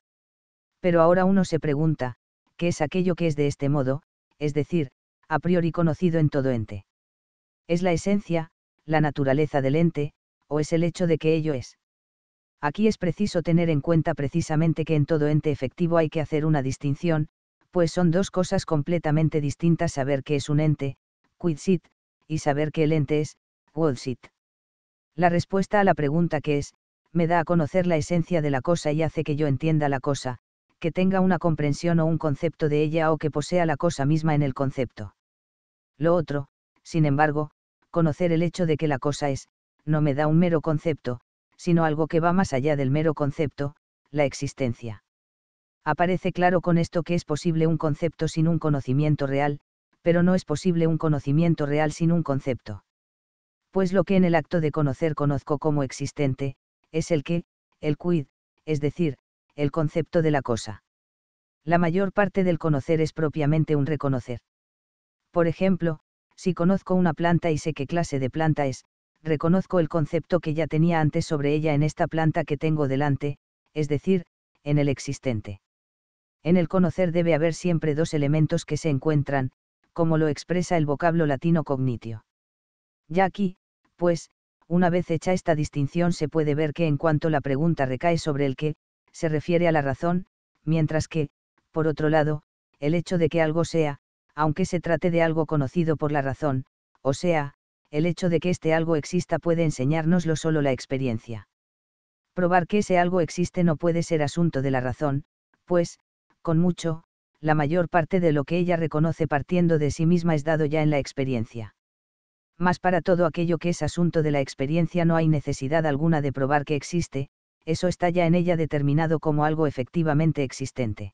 Pero ahora uno se pregunta, ¿qué es aquello que es de este modo, es decir, a priori conocido en todo ente? ¿Es la esencia, la naturaleza del ente, o es el hecho de que ello es? Aquí es preciso tener en cuenta precisamente que en todo ente efectivo hay que hacer una distinción, pues son dos cosas completamente distintas saber que es un ente, quid sit, y saber que el ente es, world sit. La respuesta a la pregunta que es, me da a conocer la esencia de la cosa y hace que yo entienda la cosa, que tenga una comprensión o un concepto de ella o que posea la cosa misma en el concepto. Lo otro, sin embargo, conocer el hecho de que la cosa es, no me da un mero concepto, sino algo que va más allá del mero concepto, la existencia. Aparece claro con esto que es posible un concepto sin un conocimiento real, pero no es posible un conocimiento real sin un concepto. Pues lo que en el acto de conocer conozco como existente, es el que, el quid, es decir, el concepto de la cosa. La mayor parte del conocer es propiamente un reconocer. Por ejemplo, si conozco una planta y sé qué clase de planta es, reconozco el concepto que ya tenía antes sobre ella en esta planta que tengo delante, es decir, en el existente. En el conocer debe haber siempre dos elementos que se encuentran, como lo expresa el vocablo latino cognitio. Ya aquí, pues, una vez hecha esta distinción se puede ver que en cuanto la pregunta recae sobre el que, se refiere a la razón, mientras que, por otro lado, el hecho de que algo sea, aunque se trate de algo conocido por la razón, o sea, el hecho de que este algo exista puede enseñárnoslo solo la experiencia. Probar que ese algo existe no puede ser asunto de la razón, pues, con mucho, la mayor parte de lo que ella reconoce partiendo de sí misma es dado ya en la experiencia. Mas para todo aquello que es asunto de la experiencia no hay necesidad alguna de probar que existe, eso está ya en ella determinado como algo efectivamente existente.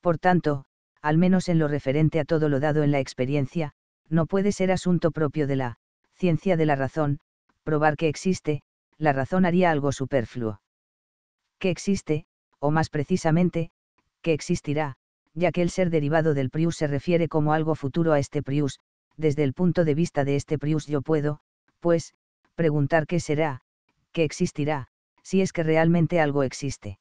Por tanto, al menos en lo referente a todo lo dado en la experiencia, no puede ser asunto propio de la ciencia de la razón, probar que existe, la razón haría algo superfluo. Que existe, o más precisamente, que existirá, ya que el ser derivado del prius se refiere como algo futuro a este prius, desde el punto de vista de este prius yo puedo, pues, preguntar qué será, qué existirá, si es que realmente algo existe.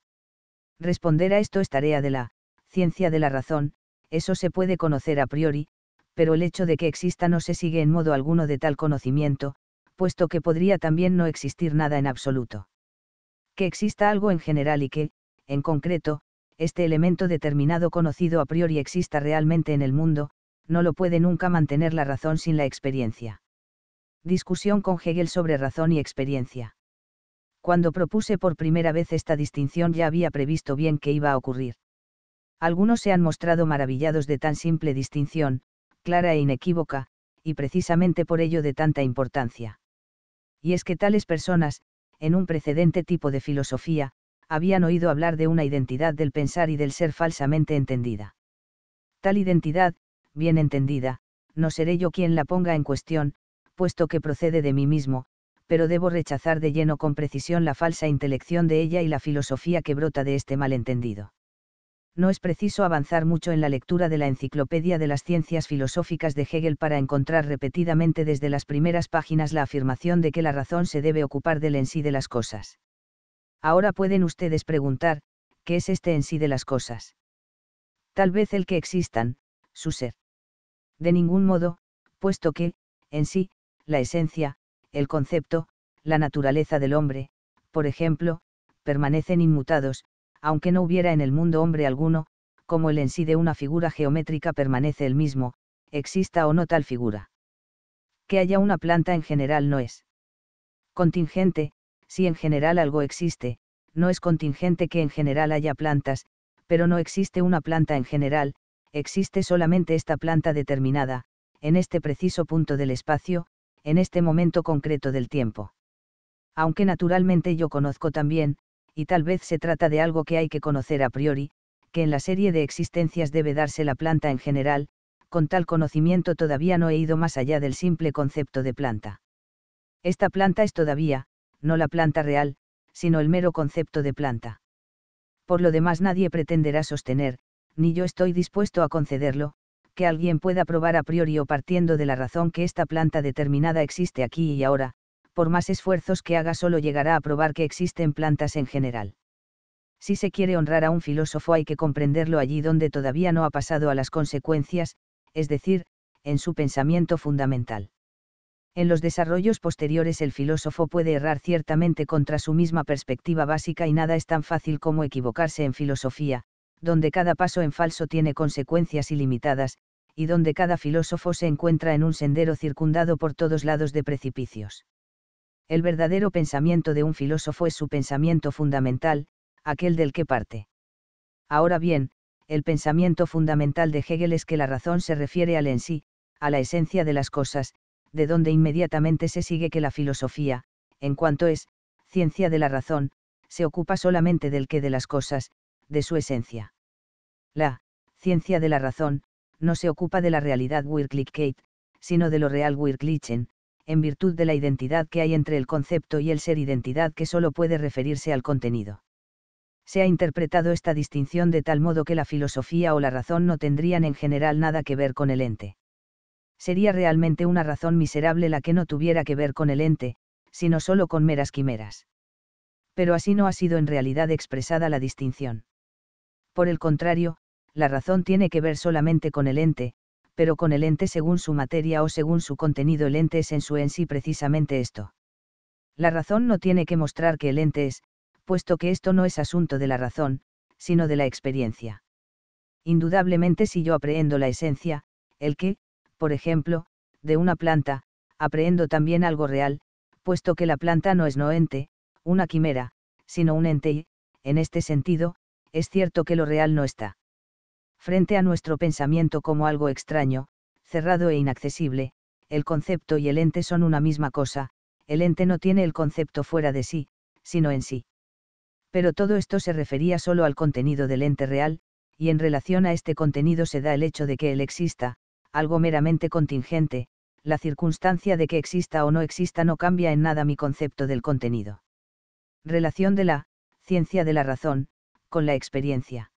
Responder a esto es tarea de la ciencia de la razón, eso se puede conocer a priori, pero el hecho de que exista no se sigue en modo alguno de tal conocimiento, puesto que podría también no existir nada en absoluto. Que exista algo en general y que, en concreto, este elemento determinado conocido a priori exista realmente en el mundo, no lo puede nunca mantener la razón sin la experiencia. Discusión con Hegel sobre razón y experiencia. Cuando propuse por primera vez esta distinción ya había previsto bien que iba a ocurrir. Algunos se han mostrado maravillados de tan simple distinción, clara e inequívoca, y precisamente por ello de tanta importancia. Y es que tales personas, en un precedente tipo de filosofía, habían oído hablar de una identidad del pensar y del ser falsamente entendida. Tal identidad, bien entendida, no seré yo quien la ponga en cuestión, puesto que procede de mí mismo, pero debo rechazar de lleno con precisión la falsa intelección de ella y la filosofía que brota de este malentendido no es preciso avanzar mucho en la lectura de la Enciclopedia de las Ciencias Filosóficas de Hegel para encontrar repetidamente desde las primeras páginas la afirmación de que la razón se debe ocupar del en sí de las cosas. Ahora pueden ustedes preguntar, ¿qué es este en sí de las cosas? Tal vez el que existan, su ser. De ningún modo, puesto que, en sí, la esencia, el concepto, la naturaleza del hombre, por ejemplo, permanecen inmutados, aunque no hubiera en el mundo hombre alguno, como el en sí de una figura geométrica permanece el mismo, exista o no tal figura. Que haya una planta en general no es contingente, si en general algo existe, no es contingente que en general haya plantas, pero no existe una planta en general, existe solamente esta planta determinada, en este preciso punto del espacio, en este momento concreto del tiempo. Aunque naturalmente yo conozco también, y tal vez se trata de algo que hay que conocer a priori, que en la serie de existencias debe darse la planta en general, con tal conocimiento todavía no he ido más allá del simple concepto de planta. Esta planta es todavía, no la planta real, sino el mero concepto de planta. Por lo demás nadie pretenderá sostener, ni yo estoy dispuesto a concederlo, que alguien pueda probar a priori o partiendo de la razón que esta planta determinada existe aquí y ahora, por más esfuerzos que haga solo llegará a probar que existen plantas en general. Si se quiere honrar a un filósofo hay que comprenderlo allí donde todavía no ha pasado a las consecuencias, es decir, en su pensamiento fundamental. En los desarrollos posteriores el filósofo puede errar ciertamente contra su misma perspectiva básica y nada es tan fácil como equivocarse en filosofía, donde cada paso en falso tiene consecuencias ilimitadas, y donde cada filósofo se encuentra en un sendero circundado por todos lados de precipicios. El verdadero pensamiento de un filósofo es su pensamiento fundamental, aquel del que parte. Ahora bien, el pensamiento fundamental de Hegel es que la razón se refiere al en sí, a la esencia de las cosas, de donde inmediatamente se sigue que la filosofía, en cuanto es, ciencia de la razón, se ocupa solamente del que de las cosas, de su esencia. La, ciencia de la razón, no se ocupa de la realidad Wirklichkeit, sino de lo real Wirklichen, en virtud de la identidad que hay entre el concepto y el ser identidad que solo puede referirse al contenido. Se ha interpretado esta distinción de tal modo que la filosofía o la razón no tendrían en general nada que ver con el ente. Sería realmente una razón miserable la que no tuviera que ver con el ente, sino solo con meras quimeras. Pero así no ha sido en realidad expresada la distinción. Por el contrario, la razón tiene que ver solamente con el ente, pero con el ente según su materia o según su contenido el ente es en su en sí precisamente esto. La razón no tiene que mostrar que el ente es, puesto que esto no es asunto de la razón, sino de la experiencia. Indudablemente si yo aprehendo la esencia, el que, por ejemplo, de una planta, aprehendo también algo real, puesto que la planta no es no ente, una quimera, sino un ente y, en este sentido, es cierto que lo real no está frente a nuestro pensamiento como algo extraño, cerrado e inaccesible, el concepto y el ente son una misma cosa, el ente no tiene el concepto fuera de sí, sino en sí. Pero todo esto se refería solo al contenido del ente real, y en relación a este contenido se da el hecho de que él exista, algo meramente contingente, la circunstancia de que exista o no exista no cambia en nada mi concepto del contenido. Relación de la ciencia de la razón, con la experiencia.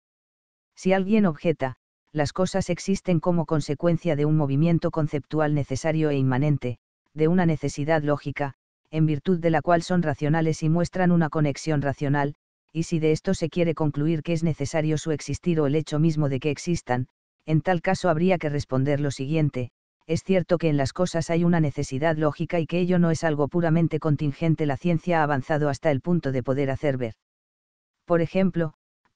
Si alguien objeta, las cosas existen como consecuencia de un movimiento conceptual necesario e inmanente, de una necesidad lógica, en virtud de la cual son racionales y muestran una conexión racional, y si de esto se quiere concluir que es necesario su existir o el hecho mismo de que existan, en tal caso habría que responder lo siguiente, es cierto que en las cosas hay una necesidad lógica y que ello no es algo puramente contingente, la ciencia ha avanzado hasta el punto de poder hacer ver. Por ejemplo,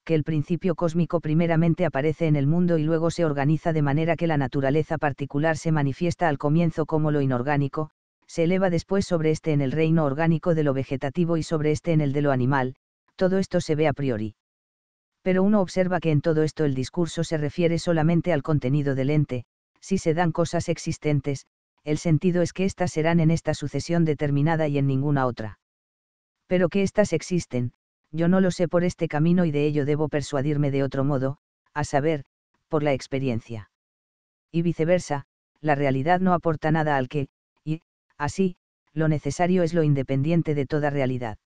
que el principio cósmico primeramente aparece en el mundo y luego se organiza de manera que la naturaleza particular se manifiesta al comienzo como lo inorgánico, se eleva después sobre este en el reino orgánico de lo vegetativo y sobre este en el de lo animal, todo esto se ve a priori. Pero uno observa que en todo esto el discurso se refiere solamente al contenido del ente, si se dan cosas existentes, el sentido es que éstas serán en esta sucesión determinada y en ninguna otra. Pero que éstas existen, yo no lo sé por este camino y de ello debo persuadirme de otro modo, a saber, por la experiencia. Y viceversa, la realidad no aporta nada al que, y, así, lo necesario es lo independiente de toda realidad.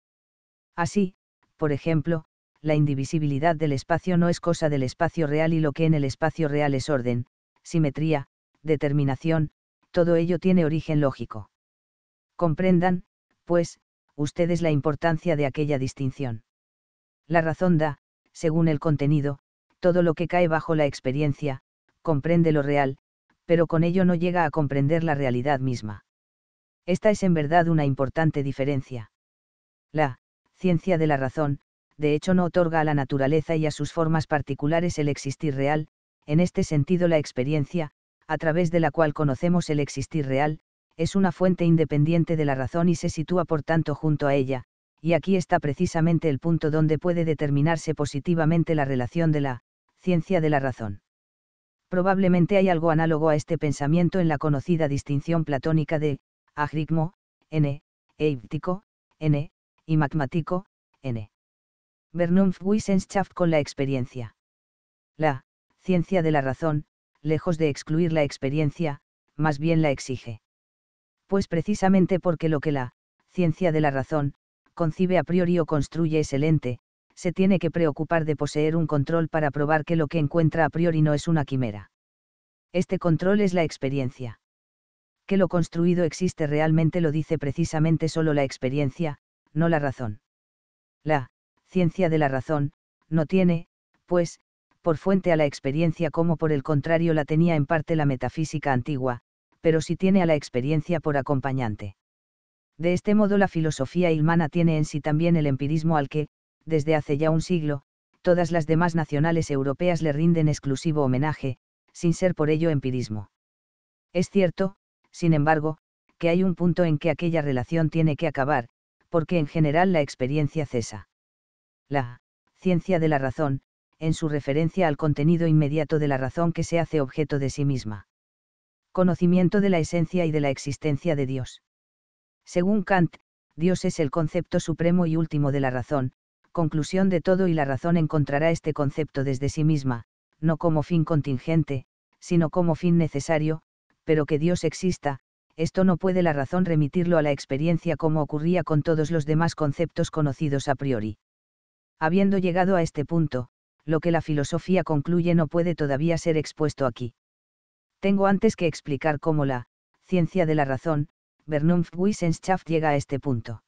Así, por ejemplo, la indivisibilidad del espacio no es cosa del espacio real y lo que en el espacio real es orden, simetría, determinación, todo ello tiene origen lógico. Comprendan, pues, ustedes la importancia de aquella distinción. La razón da, según el contenido, todo lo que cae bajo la experiencia, comprende lo real, pero con ello no llega a comprender la realidad misma. Esta es en verdad una importante diferencia. La ciencia de la razón, de hecho, no otorga a la naturaleza y a sus formas particulares el existir real, en este sentido la experiencia, a través de la cual conocemos el existir real, es una fuente independiente de la razón y se sitúa por tanto junto a ella, y aquí está precisamente el punto donde puede determinarse positivamente la relación de la ciencia de la razón. Probablemente hay algo análogo a este pensamiento en la conocida distinción platónica de agrigmo, n, eíptico, n, y magmático, n. Vernunft-Wissenschaft con la experiencia. La ciencia de la razón, lejos de excluir la experiencia, más bien la exige. Pues precisamente porque lo que la ciencia de la razón concibe a priori o construye ese se tiene que preocupar de poseer un control para probar que lo que encuentra a priori no es una quimera. Este control es la experiencia. Que lo construido existe realmente lo dice precisamente solo la experiencia, no la razón. La ciencia de la razón, no tiene, pues, por fuente a la experiencia como por el contrario la tenía en parte la metafísica antigua, pero sí tiene a la experiencia por acompañante. De este modo la filosofía ilmana tiene en sí también el empirismo al que, desde hace ya un siglo, todas las demás nacionales europeas le rinden exclusivo homenaje, sin ser por ello empirismo. Es cierto, sin embargo, que hay un punto en que aquella relación tiene que acabar, porque en general la experiencia cesa. La ciencia de la razón, en su referencia al contenido inmediato de la razón que se hace objeto de sí misma. Conocimiento de la esencia y de la existencia de Dios. Según Kant, Dios es el concepto supremo y último de la razón, conclusión de todo y la razón encontrará este concepto desde sí misma, no como fin contingente, sino como fin necesario, pero que Dios exista, esto no puede la razón remitirlo a la experiencia como ocurría con todos los demás conceptos conocidos a priori. Habiendo llegado a este punto, lo que la filosofía concluye no puede todavía ser expuesto aquí. Tengo antes que explicar cómo la ciencia de la razón Vernunft-Wissenschaft llega a este punto.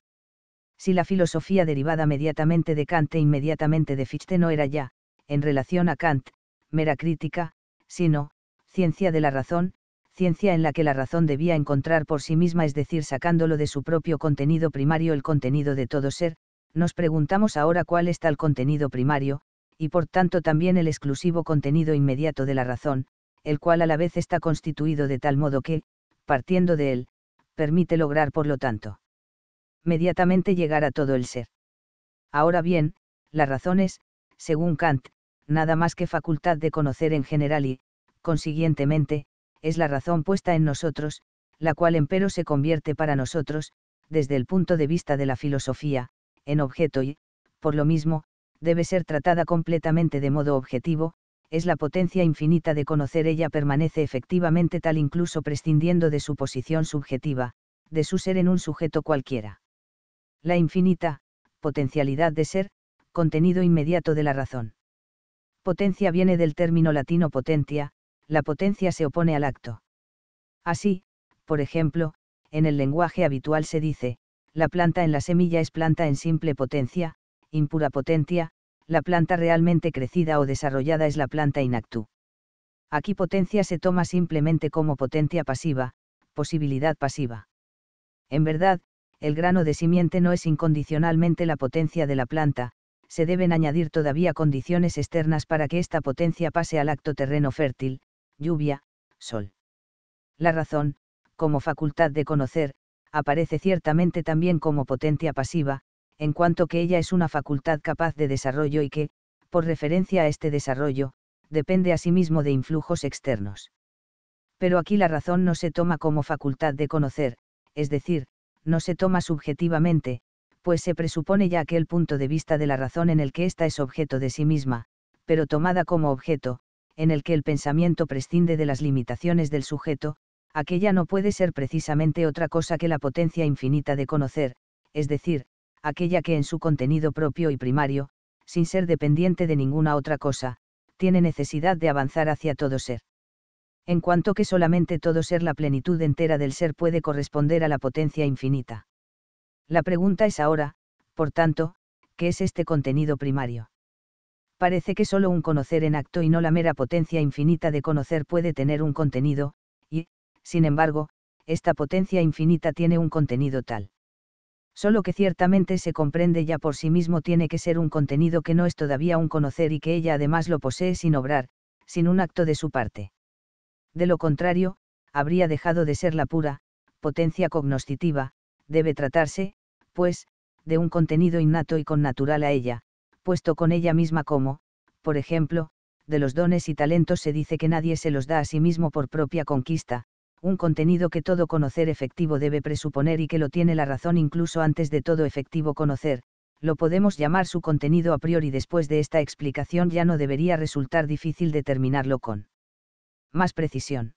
Si la filosofía derivada mediatamente de Kant e inmediatamente de Fichte no era ya, en relación a Kant, mera crítica, sino, ciencia de la razón, ciencia en la que la razón debía encontrar por sí misma, es decir, sacándolo de su propio contenido primario el contenido de todo ser, nos preguntamos ahora cuál es tal contenido primario, y por tanto también el exclusivo contenido inmediato de la razón, el cual a la vez está constituido de tal modo que, partiendo de él, permite lograr por lo tanto. Mediatamente llegar a todo el ser. Ahora bien, la razón es, según Kant, nada más que facultad de conocer en general y, consiguientemente, es la razón puesta en nosotros, la cual empero se convierte para nosotros, desde el punto de vista de la filosofía, en objeto y, por lo mismo, debe ser tratada completamente de modo objetivo, es la potencia infinita de conocer ella permanece efectivamente tal incluso prescindiendo de su posición subjetiva, de su ser en un sujeto cualquiera. La infinita, potencialidad de ser, contenido inmediato de la razón. Potencia viene del término latino potentia, la potencia se opone al acto. Así, por ejemplo, en el lenguaje habitual se dice, la planta en la semilla es planta en simple potencia, impura potencia, la planta realmente crecida o desarrollada es la planta inactu. Aquí potencia se toma simplemente como potencia pasiva, posibilidad pasiva. En verdad, el grano de simiente no es incondicionalmente la potencia de la planta, se deben añadir todavía condiciones externas para que esta potencia pase al acto terreno fértil, lluvia, sol. La razón, como facultad de conocer, aparece ciertamente también como potencia pasiva, en cuanto que ella es una facultad capaz de desarrollo y que, por referencia a este desarrollo, depende a sí mismo de influjos externos. Pero aquí la razón no se toma como facultad de conocer, es decir, no se toma subjetivamente, pues se presupone ya aquel punto de vista de la razón en el que ésta es objeto de sí misma, pero tomada como objeto, en el que el pensamiento prescinde de las limitaciones del sujeto, aquella no puede ser precisamente otra cosa que la potencia infinita de conocer, es decir, aquella que en su contenido propio y primario, sin ser dependiente de ninguna otra cosa, tiene necesidad de avanzar hacia todo ser. En cuanto que solamente todo ser la plenitud entera del ser puede corresponder a la potencia infinita. La pregunta es ahora, por tanto, ¿qué es este contenido primario? Parece que solo un conocer en acto y no la mera potencia infinita de conocer puede tener un contenido, y, sin embargo, esta potencia infinita tiene un contenido tal solo que ciertamente se comprende ya por sí mismo tiene que ser un contenido que no es todavía un conocer y que ella además lo posee sin obrar, sin un acto de su parte. De lo contrario, habría dejado de ser la pura, potencia cognoscitiva, debe tratarse, pues, de un contenido innato y connatural a ella, puesto con ella misma como, por ejemplo, de los dones y talentos se dice que nadie se los da a sí mismo por propia conquista, un contenido que todo conocer efectivo debe presuponer y que lo tiene la razón incluso antes de todo efectivo conocer, lo podemos llamar su contenido a priori después de esta explicación ya no debería resultar difícil determinarlo con más precisión.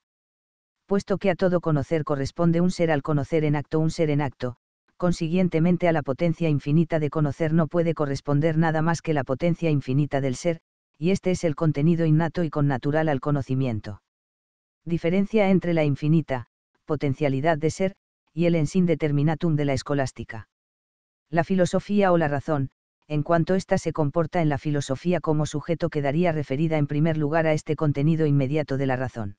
Puesto que a todo conocer corresponde un ser al conocer en acto un ser en acto, consiguientemente a la potencia infinita de conocer no puede corresponder nada más que la potencia infinita del ser, y este es el contenido innato y connatural al conocimiento diferencia entre la infinita, potencialidad de ser, y el ensin determinatum de la escolástica. La filosofía o la razón, en cuanto ésta se comporta en la filosofía como sujeto quedaría referida en primer lugar a este contenido inmediato de la razón.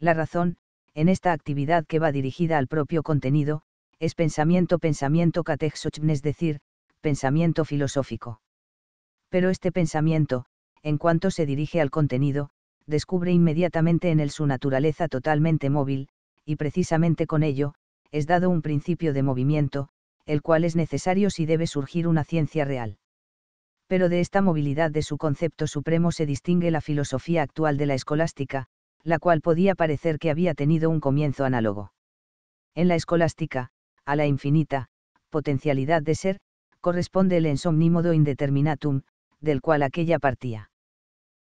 La razón, en esta actividad que va dirigida al propio contenido, es pensamiento pensamiento katexochn, es decir, pensamiento filosófico. Pero este pensamiento, en cuanto se dirige al contenido, descubre inmediatamente en él su naturaleza totalmente móvil, y precisamente con ello, es dado un principio de movimiento, el cual es necesario si debe surgir una ciencia real. Pero de esta movilidad de su concepto supremo se distingue la filosofía actual de la escolástica, la cual podía parecer que había tenido un comienzo análogo. En la escolástica, a la infinita, potencialidad de ser, corresponde el ensomnímodo indeterminatum, del cual aquella partía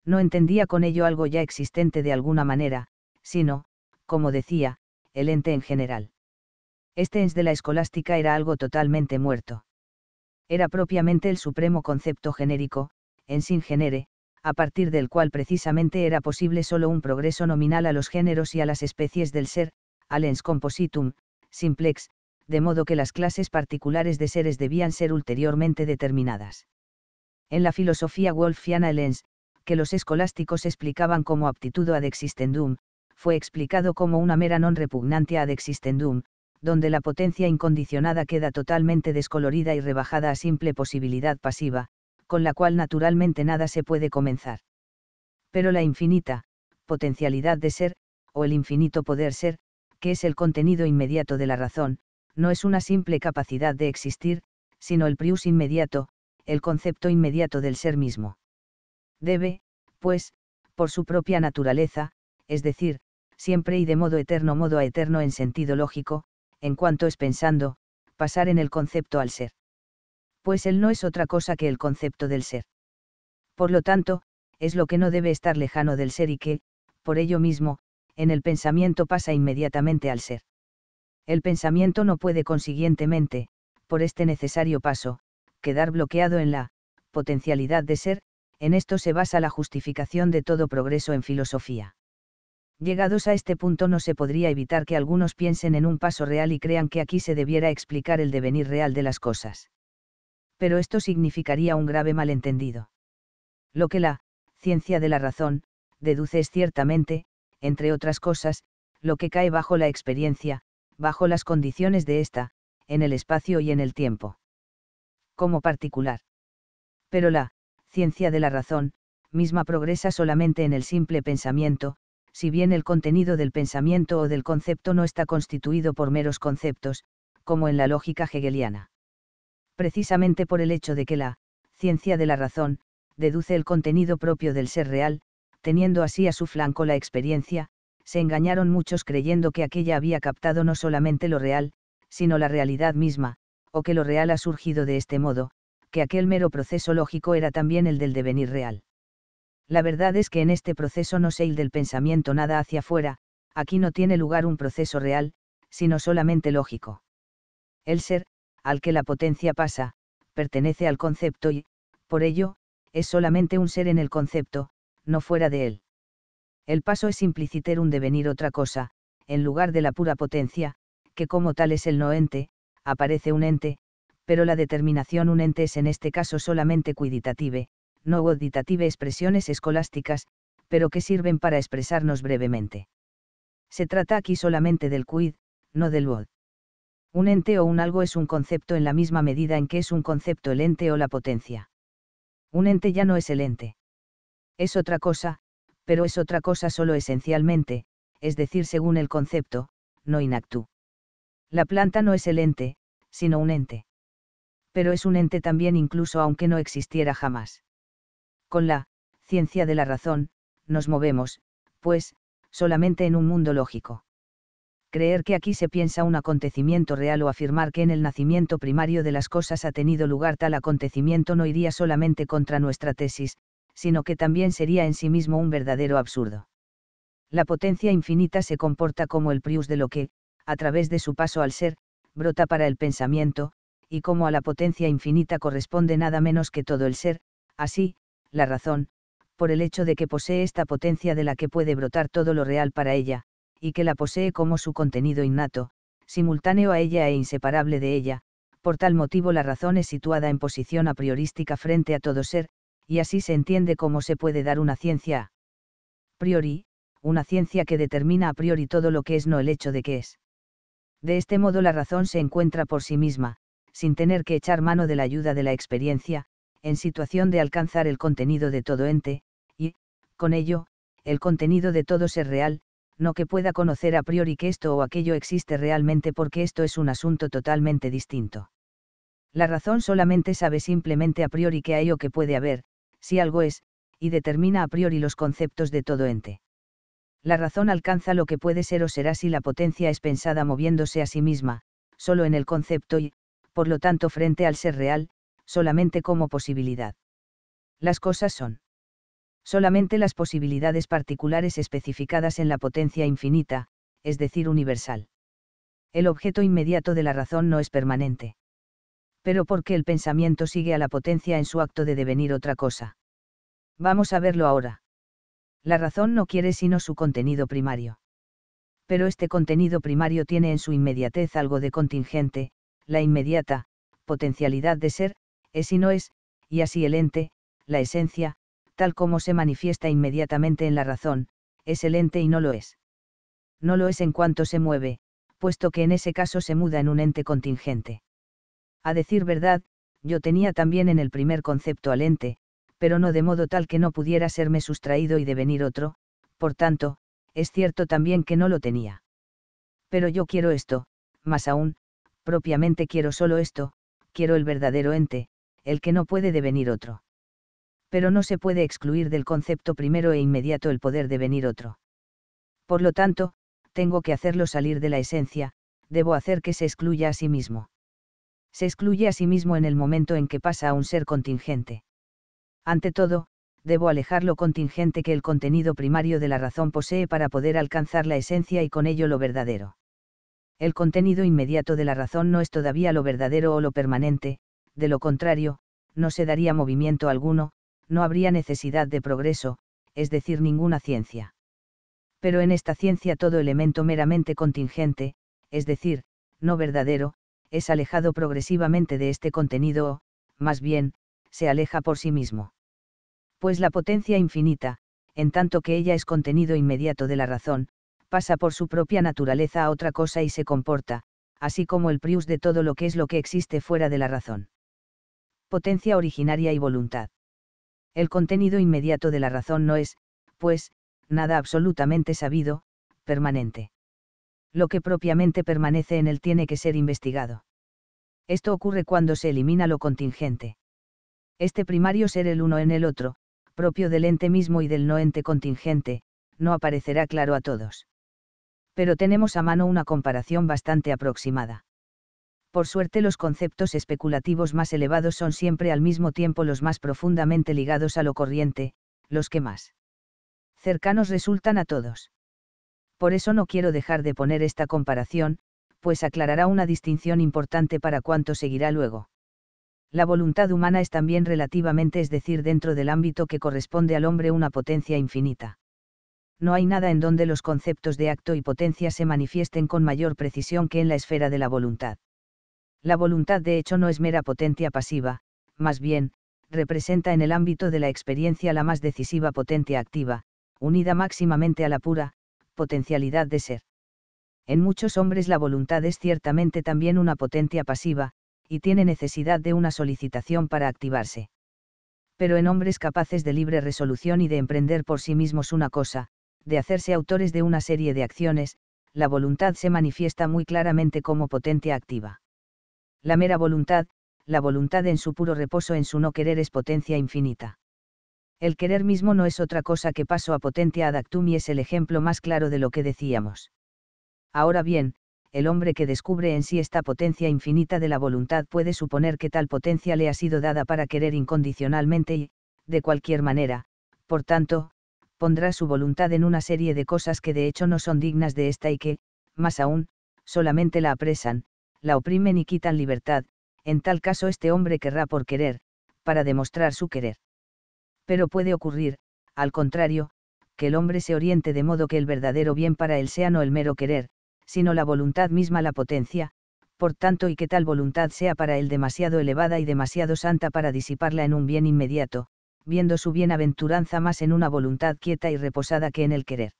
no entendía con ello algo ya existente de alguna manera, sino, como decía, el ente en general. Este ens de la escolástica era algo totalmente muerto. Era propiamente el supremo concepto genérico, en sin genere, a partir del cual precisamente era posible solo un progreso nominal a los géneros y a las especies del ser, al ens compositum, simplex, de modo que las clases particulares de seres debían ser ulteriormente determinadas. En la filosofía wolfiana el ens, que los escolásticos explicaban como aptitud ad existendum, fue explicado como una mera non repugnante ad existendum, donde la potencia incondicionada queda totalmente descolorida y rebajada a simple posibilidad pasiva, con la cual naturalmente nada se puede comenzar. Pero la infinita, potencialidad de ser, o el infinito poder ser, que es el contenido inmediato de la razón, no es una simple capacidad de existir, sino el prius inmediato, el concepto inmediato del ser mismo. Debe, pues, por su propia naturaleza, es decir, siempre y de modo eterno modo a eterno en sentido lógico, en cuanto es pensando, pasar en el concepto al ser. Pues él no es otra cosa que el concepto del ser. Por lo tanto, es lo que no debe estar lejano del ser y que, por ello mismo, en el pensamiento pasa inmediatamente al ser. El pensamiento no puede consiguientemente, por este necesario paso, quedar bloqueado en la potencialidad de ser, en esto se basa la justificación de todo progreso en filosofía. Llegados a este punto no se podría evitar que algunos piensen en un paso real y crean que aquí se debiera explicar el devenir real de las cosas. Pero esto significaría un grave malentendido. Lo que la ciencia de la razón deduce es ciertamente, entre otras cosas, lo que cae bajo la experiencia, bajo las condiciones de ésta, en el espacio y en el tiempo. Como particular. Pero la ciencia de la razón, misma progresa solamente en el simple pensamiento, si bien el contenido del pensamiento o del concepto no está constituido por meros conceptos, como en la lógica hegeliana. Precisamente por el hecho de que la ciencia de la razón deduce el contenido propio del ser real, teniendo así a su flanco la experiencia, se engañaron muchos creyendo que aquella había captado no solamente lo real, sino la realidad misma, o que lo real ha surgido de este modo, que aquel mero proceso lógico era también el del devenir real. La verdad es que en este proceso no se el del pensamiento nada hacia afuera, aquí no tiene lugar un proceso real, sino solamente lógico. El ser, al que la potencia pasa, pertenece al concepto y, por ello, es solamente un ser en el concepto, no fuera de él. El paso es impliciter un devenir otra cosa, en lugar de la pura potencia, que como tal es el no ente, aparece un ente, pero la determinación un ente es en este caso solamente cuiditative, no auditative expresiones escolásticas, pero que sirven para expresarnos brevemente. Se trata aquí solamente del quid, no del vod. Un ente o un algo es un concepto en la misma medida en que es un concepto el ente o la potencia. Un ente ya no es el ente. Es otra cosa, pero es otra cosa solo esencialmente, es decir, según el concepto, no in La planta no es el ente, sino un ente pero es un ente también incluso aunque no existiera jamás. Con la ciencia de la razón, nos movemos, pues, solamente en un mundo lógico. Creer que aquí se piensa un acontecimiento real o afirmar que en el nacimiento primario de las cosas ha tenido lugar tal acontecimiento no iría solamente contra nuestra tesis, sino que también sería en sí mismo un verdadero absurdo. La potencia infinita se comporta como el prius de lo que, a través de su paso al ser, brota para el pensamiento, y como a la potencia infinita corresponde nada menos que todo el ser, así, la razón, por el hecho de que posee esta potencia de la que puede brotar todo lo real para ella, y que la posee como su contenido innato, simultáneo a ella e inseparable de ella, por tal motivo la razón es situada en posición a priorística frente a todo ser, y así se entiende cómo se puede dar una ciencia a priori, una ciencia que determina a priori todo lo que es no el hecho de que es. De este modo la razón se encuentra por sí misma, sin tener que echar mano de la ayuda de la experiencia, en situación de alcanzar el contenido de todo ente, y, con ello, el contenido de todo ser real, no que pueda conocer a priori que esto o aquello existe realmente porque esto es un asunto totalmente distinto. La razón solamente sabe simplemente a priori que hay o que puede haber, si algo es, y determina a priori los conceptos de todo ente. La razón alcanza lo que puede ser o será si la potencia es pensada moviéndose a sí misma, solo en el concepto y, por lo tanto frente al ser real, solamente como posibilidad. Las cosas son. Solamente las posibilidades particulares especificadas en la potencia infinita, es decir, universal. El objeto inmediato de la razón no es permanente. Pero porque el pensamiento sigue a la potencia en su acto de devenir otra cosa? Vamos a verlo ahora. La razón no quiere sino su contenido primario. Pero este contenido primario tiene en su inmediatez algo de contingente, la inmediata, potencialidad de ser, es y no es, y así el ente, la esencia, tal como se manifiesta inmediatamente en la razón, es el ente y no lo es. No lo es en cuanto se mueve, puesto que en ese caso se muda en un ente contingente. A decir verdad, yo tenía también en el primer concepto al ente, pero no de modo tal que no pudiera serme sustraído y devenir otro, por tanto, es cierto también que no lo tenía. Pero yo quiero esto, más aún, propiamente quiero solo esto, quiero el verdadero ente, el que no puede devenir otro. Pero no se puede excluir del concepto primero e inmediato el poder devenir otro. Por lo tanto, tengo que hacerlo salir de la esencia, debo hacer que se excluya a sí mismo. Se excluye a sí mismo en el momento en que pasa a un ser contingente. Ante todo, debo alejar lo contingente que el contenido primario de la razón posee para poder alcanzar la esencia y con ello lo verdadero el contenido inmediato de la razón no es todavía lo verdadero o lo permanente, de lo contrario, no se daría movimiento alguno, no habría necesidad de progreso, es decir, ninguna ciencia. Pero en esta ciencia todo elemento meramente contingente, es decir, no verdadero, es alejado progresivamente de este contenido o, más bien, se aleja por sí mismo. Pues la potencia infinita, en tanto que ella es contenido inmediato de la razón, pasa por su propia naturaleza a otra cosa y se comporta, así como el prius de todo lo que es lo que existe fuera de la razón. Potencia originaria y voluntad. El contenido inmediato de la razón no es, pues, nada absolutamente sabido, permanente. Lo que propiamente permanece en él tiene que ser investigado. Esto ocurre cuando se elimina lo contingente. Este primario ser el uno en el otro, propio del ente mismo y del no ente contingente, no aparecerá claro a todos pero tenemos a mano una comparación bastante aproximada. Por suerte los conceptos especulativos más elevados son siempre al mismo tiempo los más profundamente ligados a lo corriente, los que más cercanos resultan a todos. Por eso no quiero dejar de poner esta comparación, pues aclarará una distinción importante para cuanto seguirá luego. La voluntad humana es también relativamente, es decir, dentro del ámbito que corresponde al hombre, una potencia infinita no hay nada en donde los conceptos de acto y potencia se manifiesten con mayor precisión que en la esfera de la voluntad. La voluntad de hecho no es mera potencia pasiva, más bien, representa en el ámbito de la experiencia la más decisiva potencia activa, unida máximamente a la pura, potencialidad de ser. En muchos hombres la voluntad es ciertamente también una potencia pasiva, y tiene necesidad de una solicitación para activarse. Pero en hombres capaces de libre resolución y de emprender por sí mismos una cosa, de hacerse autores de una serie de acciones, la voluntad se manifiesta muy claramente como potencia activa. La mera voluntad, la voluntad en su puro reposo en su no querer es potencia infinita. El querer mismo no es otra cosa que paso a potencia ad actum y es el ejemplo más claro de lo que decíamos. Ahora bien, el hombre que descubre en sí esta potencia infinita de la voluntad puede suponer que tal potencia le ha sido dada para querer incondicionalmente y, de cualquier manera, por tanto, pondrá su voluntad en una serie de cosas que de hecho no son dignas de esta y que, más aún, solamente la apresan, la oprimen y quitan libertad, en tal caso este hombre querrá por querer, para demostrar su querer. Pero puede ocurrir, al contrario, que el hombre se oriente de modo que el verdadero bien para él sea no el mero querer, sino la voluntad misma la potencia, por tanto y que tal voluntad sea para él demasiado elevada y demasiado santa para disiparla en un bien inmediato, viendo su bienaventuranza más en una voluntad quieta y reposada que en el querer.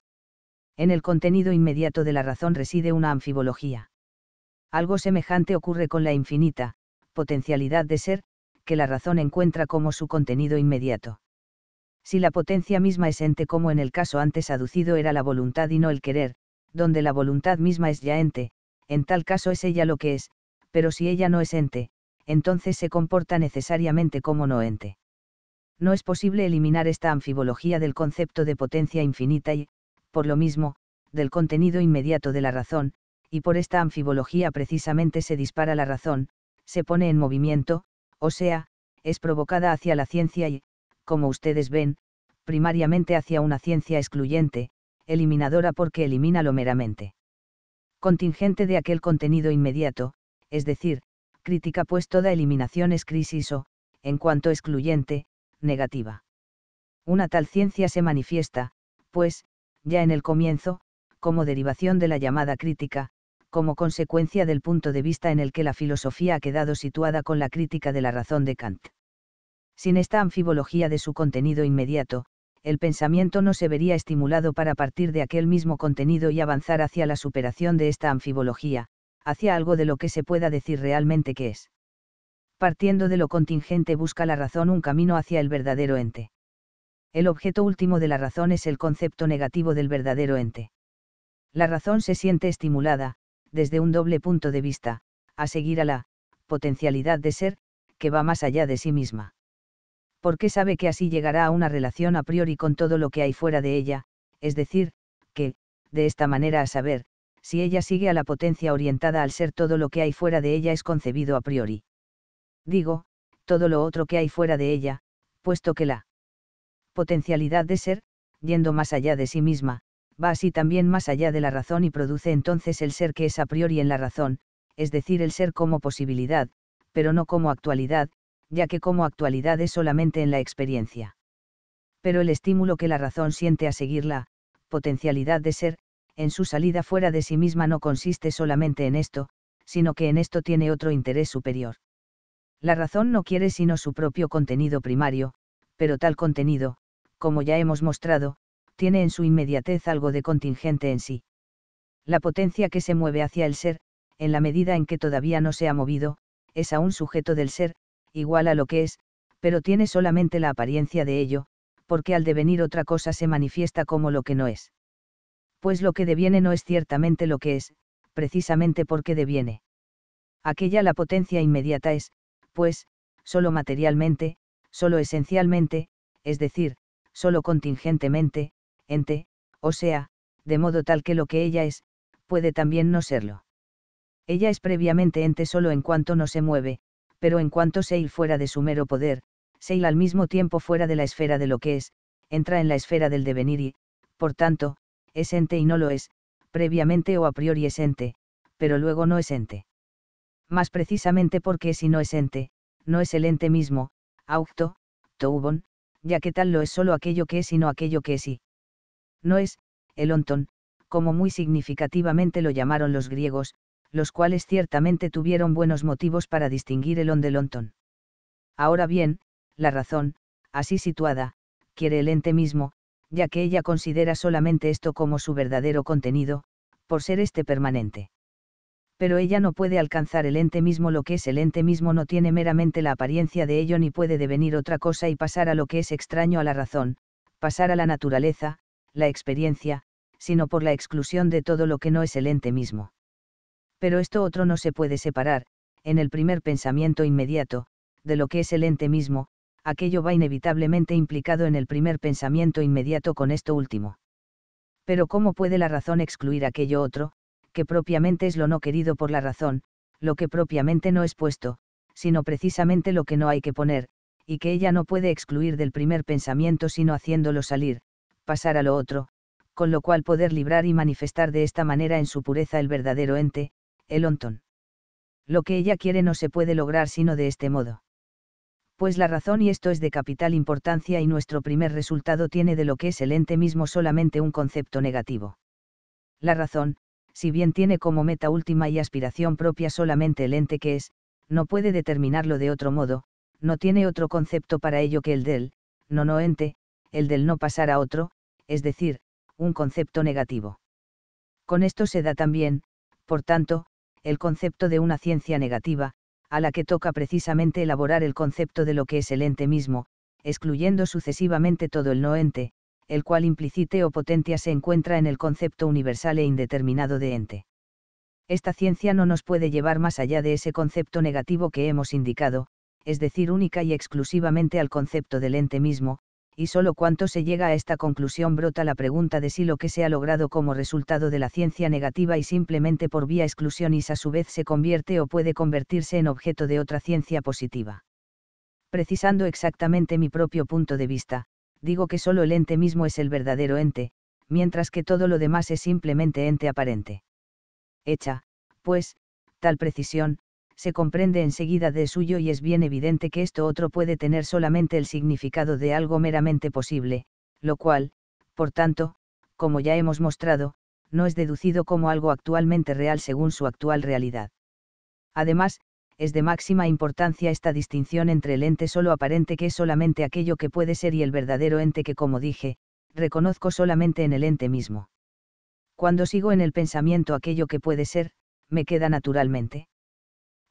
En el contenido inmediato de la razón reside una anfibología. Algo semejante ocurre con la infinita, potencialidad de ser, que la razón encuentra como su contenido inmediato. Si la potencia misma es ente como en el caso antes aducido era la voluntad y no el querer, donde la voluntad misma es ya ente, en tal caso es ella lo que es, pero si ella no es ente, entonces se comporta necesariamente como no ente no es posible eliminar esta anfibología del concepto de potencia infinita y, por lo mismo, del contenido inmediato de la razón, y por esta anfibología precisamente se dispara la razón, se pone en movimiento, o sea, es provocada hacia la ciencia y, como ustedes ven, primariamente hacia una ciencia excluyente, eliminadora porque elimina lo meramente contingente de aquel contenido inmediato, es decir, crítica pues toda eliminación es crisis o, en cuanto excluyente, negativa. Una tal ciencia se manifiesta, pues, ya en el comienzo, como derivación de la llamada crítica, como consecuencia del punto de vista en el que la filosofía ha quedado situada con la crítica de la razón de Kant. Sin esta anfibología de su contenido inmediato, el pensamiento no se vería estimulado para partir de aquel mismo contenido y avanzar hacia la superación de esta anfibología, hacia algo de lo que se pueda decir realmente que es partiendo de lo contingente busca la razón un camino hacia el verdadero ente. El objeto último de la razón es el concepto negativo del verdadero ente. La razón se siente estimulada, desde un doble punto de vista, a seguir a la potencialidad de ser, que va más allá de sí misma. Porque sabe que así llegará a una relación a priori con todo lo que hay fuera de ella, es decir, que, de esta manera a saber, si ella sigue a la potencia orientada al ser todo lo que hay fuera de ella es concebido a priori digo, todo lo otro que hay fuera de ella, puesto que la potencialidad de ser, yendo más allá de sí misma, va así también más allá de la razón y produce entonces el ser que es a priori en la razón, es decir, el ser como posibilidad, pero no como actualidad, ya que como actualidad es solamente en la experiencia. Pero el estímulo que la razón siente a seguir la potencialidad de ser, en su salida fuera de sí misma no consiste solamente en esto, sino que en esto tiene otro interés superior. La razón no quiere sino su propio contenido primario, pero tal contenido, como ya hemos mostrado, tiene en su inmediatez algo de contingente en sí. La potencia que se mueve hacia el ser, en la medida en que todavía no se ha movido, es aún sujeto del ser, igual a lo que es, pero tiene solamente la apariencia de ello, porque al devenir otra cosa se manifiesta como lo que no es. Pues lo que deviene no es ciertamente lo que es, precisamente porque deviene. Aquella la potencia inmediata es, pues, solo materialmente, solo esencialmente, es decir, solo contingentemente, ente, o sea, de modo tal que lo que ella es, puede también no serlo. Ella es previamente ente solo en cuanto no se mueve, pero en cuanto se Seil fuera de su mero poder, se Seil al mismo tiempo fuera de la esfera de lo que es, entra en la esfera del devenir y, por tanto, es ente y no lo es, previamente o a priori es ente, pero luego no es ente más precisamente porque si no es ente, no es el ente mismo, aucto, toubon, ya que tal lo es solo aquello que es y no aquello que es y. No es, el onton, como muy significativamente lo llamaron los griegos, los cuales ciertamente tuvieron buenos motivos para distinguir el on del onton. Ahora bien, la razón, así situada, quiere el ente mismo, ya que ella considera solamente esto como su verdadero contenido, por ser este permanente pero ella no puede alcanzar el ente mismo. Lo que es el ente mismo no tiene meramente la apariencia de ello ni puede devenir otra cosa y pasar a lo que es extraño a la razón, pasar a la naturaleza, la experiencia, sino por la exclusión de todo lo que no es el ente mismo. Pero esto otro no se puede separar, en el primer pensamiento inmediato, de lo que es el ente mismo, aquello va inevitablemente implicado en el primer pensamiento inmediato con esto último. Pero ¿cómo puede la razón excluir aquello otro, que propiamente es lo no querido por la razón, lo que propiamente no es puesto, sino precisamente lo que no hay que poner, y que ella no puede excluir del primer pensamiento sino haciéndolo salir, pasar a lo otro, con lo cual poder librar y manifestar de esta manera en su pureza el verdadero ente, el ontón. Lo que ella quiere no se puede lograr sino de este modo. Pues la razón y esto es de capital importancia y nuestro primer resultado tiene de lo que es el ente mismo solamente un concepto negativo. La razón, si bien tiene como meta última y aspiración propia solamente el ente que es, no puede determinarlo de otro modo, no tiene otro concepto para ello que el del, no no ente, el del no pasar a otro, es decir, un concepto negativo. Con esto se da también, por tanto, el concepto de una ciencia negativa, a la que toca precisamente elaborar el concepto de lo que es el ente mismo, excluyendo sucesivamente todo el no ente, el cual implicite o potencia se encuentra en el concepto universal e indeterminado de ente. Esta ciencia no nos puede llevar más allá de ese concepto negativo que hemos indicado, es decir, única y exclusivamente al concepto del ente mismo, y solo cuanto se llega a esta conclusión brota la pregunta de si lo que se ha logrado como resultado de la ciencia negativa y simplemente por vía y a su vez se convierte o puede convertirse en objeto de otra ciencia positiva. Precisando exactamente mi propio punto de vista, digo que solo el ente mismo es el verdadero ente, mientras que todo lo demás es simplemente ente aparente. Hecha, pues, tal precisión, se comprende enseguida de suyo y es bien evidente que esto otro puede tener solamente el significado de algo meramente posible, lo cual, por tanto, como ya hemos mostrado, no es deducido como algo actualmente real según su actual realidad. Además, es de máxima importancia esta distinción entre el ente solo aparente que es solamente aquello que puede ser y el verdadero ente que, como dije, reconozco solamente en el ente mismo. Cuando sigo en el pensamiento aquello que puede ser, me queda naturalmente.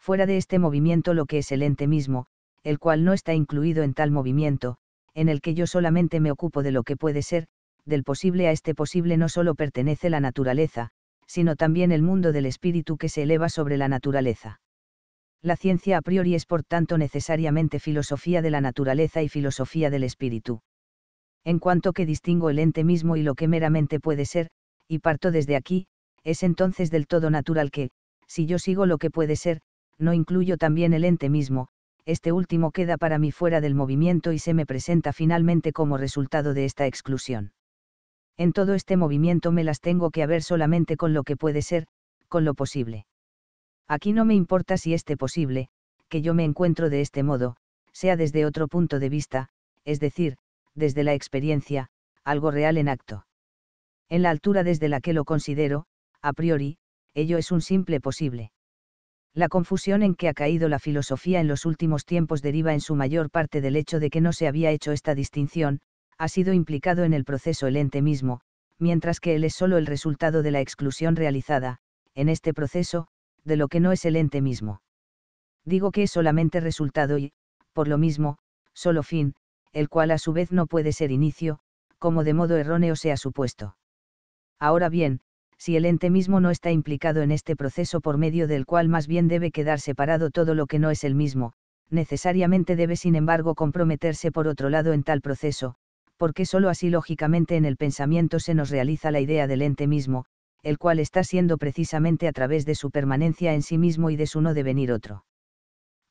Fuera de este movimiento lo que es el ente mismo, el cual no está incluido en tal movimiento, en el que yo solamente me ocupo de lo que puede ser, del posible a este posible no solo pertenece la naturaleza, sino también el mundo del espíritu que se eleva sobre la naturaleza. La ciencia a priori es por tanto necesariamente filosofía de la naturaleza y filosofía del espíritu. En cuanto que distingo el ente mismo y lo que meramente puede ser, y parto desde aquí, es entonces del todo natural que, si yo sigo lo que puede ser, no incluyo también el ente mismo, este último queda para mí fuera del movimiento y se me presenta finalmente como resultado de esta exclusión. En todo este movimiento me las tengo que haber solamente con lo que puede ser, con lo posible aquí no me importa si este posible, que yo me encuentro de este modo, sea desde otro punto de vista, es decir, desde la experiencia, algo real en acto. En la altura desde la que lo considero, a priori, ello es un simple posible. La confusión en que ha caído la filosofía en los últimos tiempos deriva en su mayor parte del hecho de que no se había hecho esta distinción, ha sido implicado en el proceso el ente mismo, mientras que él es solo el resultado de la exclusión realizada, en este proceso, de lo que no es el ente mismo. Digo que es solamente resultado y, por lo mismo, solo fin, el cual a su vez no puede ser inicio, como de modo erróneo se ha supuesto. Ahora bien, si el ente mismo no está implicado en este proceso por medio del cual más bien debe quedar separado todo lo que no es el mismo, necesariamente debe sin embargo comprometerse por otro lado en tal proceso, porque sólo así lógicamente en el pensamiento se nos realiza la idea del ente mismo, el cual está siendo precisamente a través de su permanencia en sí mismo y de su no devenir otro.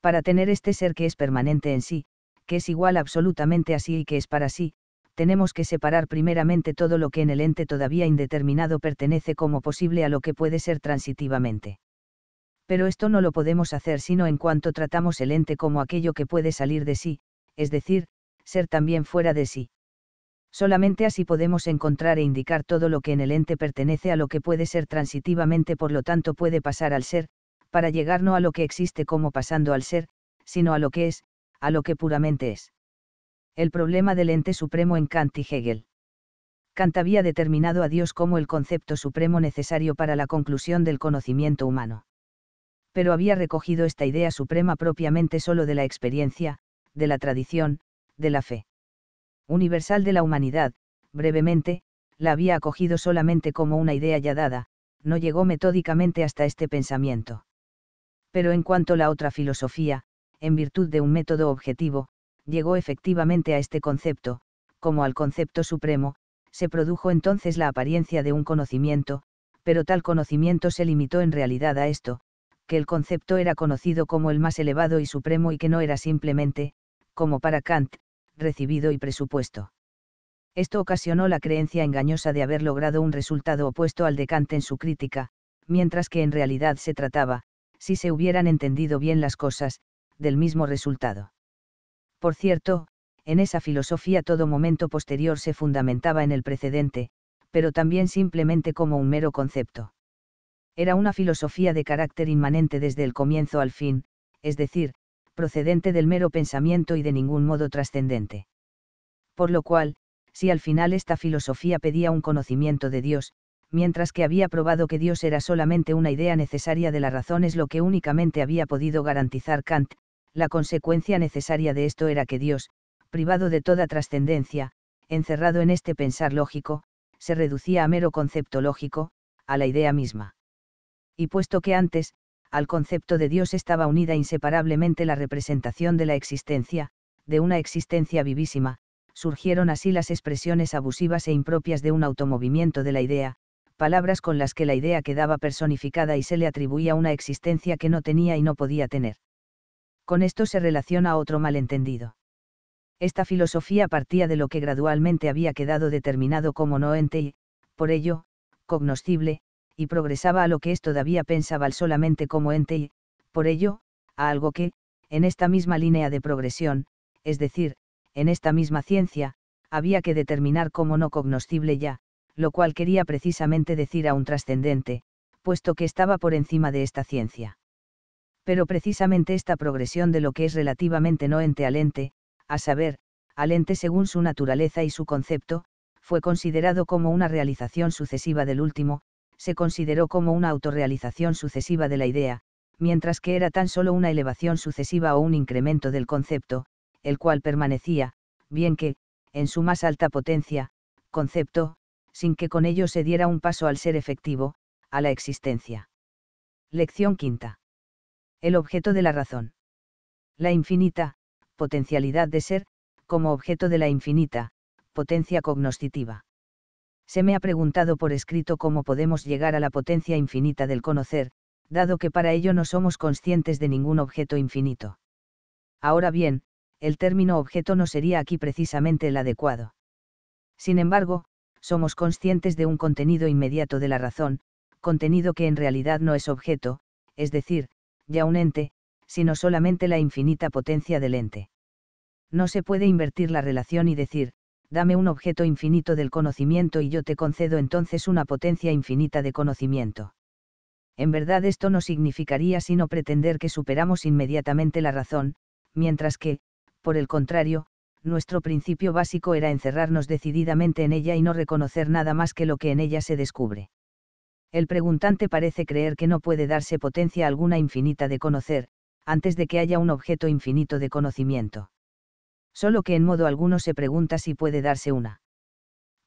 Para tener este ser que es permanente en sí, que es igual absolutamente a sí y que es para sí, tenemos que separar primeramente todo lo que en el ente todavía indeterminado pertenece como posible a lo que puede ser transitivamente. Pero esto no lo podemos hacer sino en cuanto tratamos el ente como aquello que puede salir de sí, es decir, ser también fuera de sí. Solamente así podemos encontrar e indicar todo lo que en el ente pertenece a lo que puede ser transitivamente, por lo tanto puede pasar al ser, para llegar no a lo que existe como pasando al ser, sino a lo que es, a lo que puramente es. El problema del ente supremo en Kant y Hegel. Kant había determinado a Dios como el concepto supremo necesario para la conclusión del conocimiento humano. Pero había recogido esta idea suprema propiamente solo de la experiencia, de la tradición, de la fe universal de la humanidad, brevemente, la había acogido solamente como una idea ya dada, no llegó metódicamente hasta este pensamiento. Pero en cuanto la otra filosofía, en virtud de un método objetivo, llegó efectivamente a este concepto, como al concepto supremo, se produjo entonces la apariencia de un conocimiento, pero tal conocimiento se limitó en realidad a esto, que el concepto era conocido como el más elevado y supremo y que no era simplemente, como para Kant, recibido y presupuesto. Esto ocasionó la creencia engañosa de haber logrado un resultado opuesto al de Kant en su crítica, mientras que en realidad se trataba, si se hubieran entendido bien las cosas, del mismo resultado. Por cierto, en esa filosofía todo momento posterior se fundamentaba en el precedente, pero también simplemente como un mero concepto. Era una filosofía de carácter inmanente desde el comienzo al fin, es decir, procedente del mero pensamiento y de ningún modo trascendente. Por lo cual, si al final esta filosofía pedía un conocimiento de Dios, mientras que había probado que Dios era solamente una idea necesaria de la razón es lo que únicamente había podido garantizar Kant, la consecuencia necesaria de esto era que Dios, privado de toda trascendencia, encerrado en este pensar lógico, se reducía a mero concepto lógico, a la idea misma. Y puesto que antes, al concepto de Dios estaba unida inseparablemente la representación de la existencia, de una existencia vivísima, surgieron así las expresiones abusivas e impropias de un automovimiento de la idea, palabras con las que la idea quedaba personificada y se le atribuía una existencia que no tenía y no podía tener. Con esto se relaciona otro malentendido. Esta filosofía partía de lo que gradualmente había quedado determinado como no ente y, por ello, cognoscible, y progresaba a lo que es todavía pensaba solamente como ente y, por ello, a algo que, en esta misma línea de progresión, es decir, en esta misma ciencia, había que determinar como no cognoscible ya, lo cual quería precisamente decir a un trascendente, puesto que estaba por encima de esta ciencia. Pero precisamente esta progresión de lo que es relativamente no ente al ente, a saber, al ente según su naturaleza y su concepto, fue considerado como una realización sucesiva del último, se consideró como una autorrealización sucesiva de la idea, mientras que era tan solo una elevación sucesiva o un incremento del concepto, el cual permanecía, bien que, en su más alta potencia, concepto, sin que con ello se diera un paso al ser efectivo, a la existencia. Lección quinta. El objeto de la razón. La infinita, potencialidad de ser, como objeto de la infinita, potencia cognoscitiva se me ha preguntado por escrito cómo podemos llegar a la potencia infinita del conocer, dado que para ello no somos conscientes de ningún objeto infinito. Ahora bien, el término objeto no sería aquí precisamente el adecuado. Sin embargo, somos conscientes de un contenido inmediato de la razón, contenido que en realidad no es objeto, es decir, ya un ente, sino solamente la infinita potencia del ente. No se puede invertir la relación y decir, dame un objeto infinito del conocimiento y yo te concedo entonces una potencia infinita de conocimiento. En verdad esto no significaría sino pretender que superamos inmediatamente la razón, mientras que, por el contrario, nuestro principio básico era encerrarnos decididamente en ella y no reconocer nada más que lo que en ella se descubre. El preguntante parece creer que no puede darse potencia alguna infinita de conocer, antes de que haya un objeto infinito de conocimiento solo que en modo alguno se pregunta si puede darse una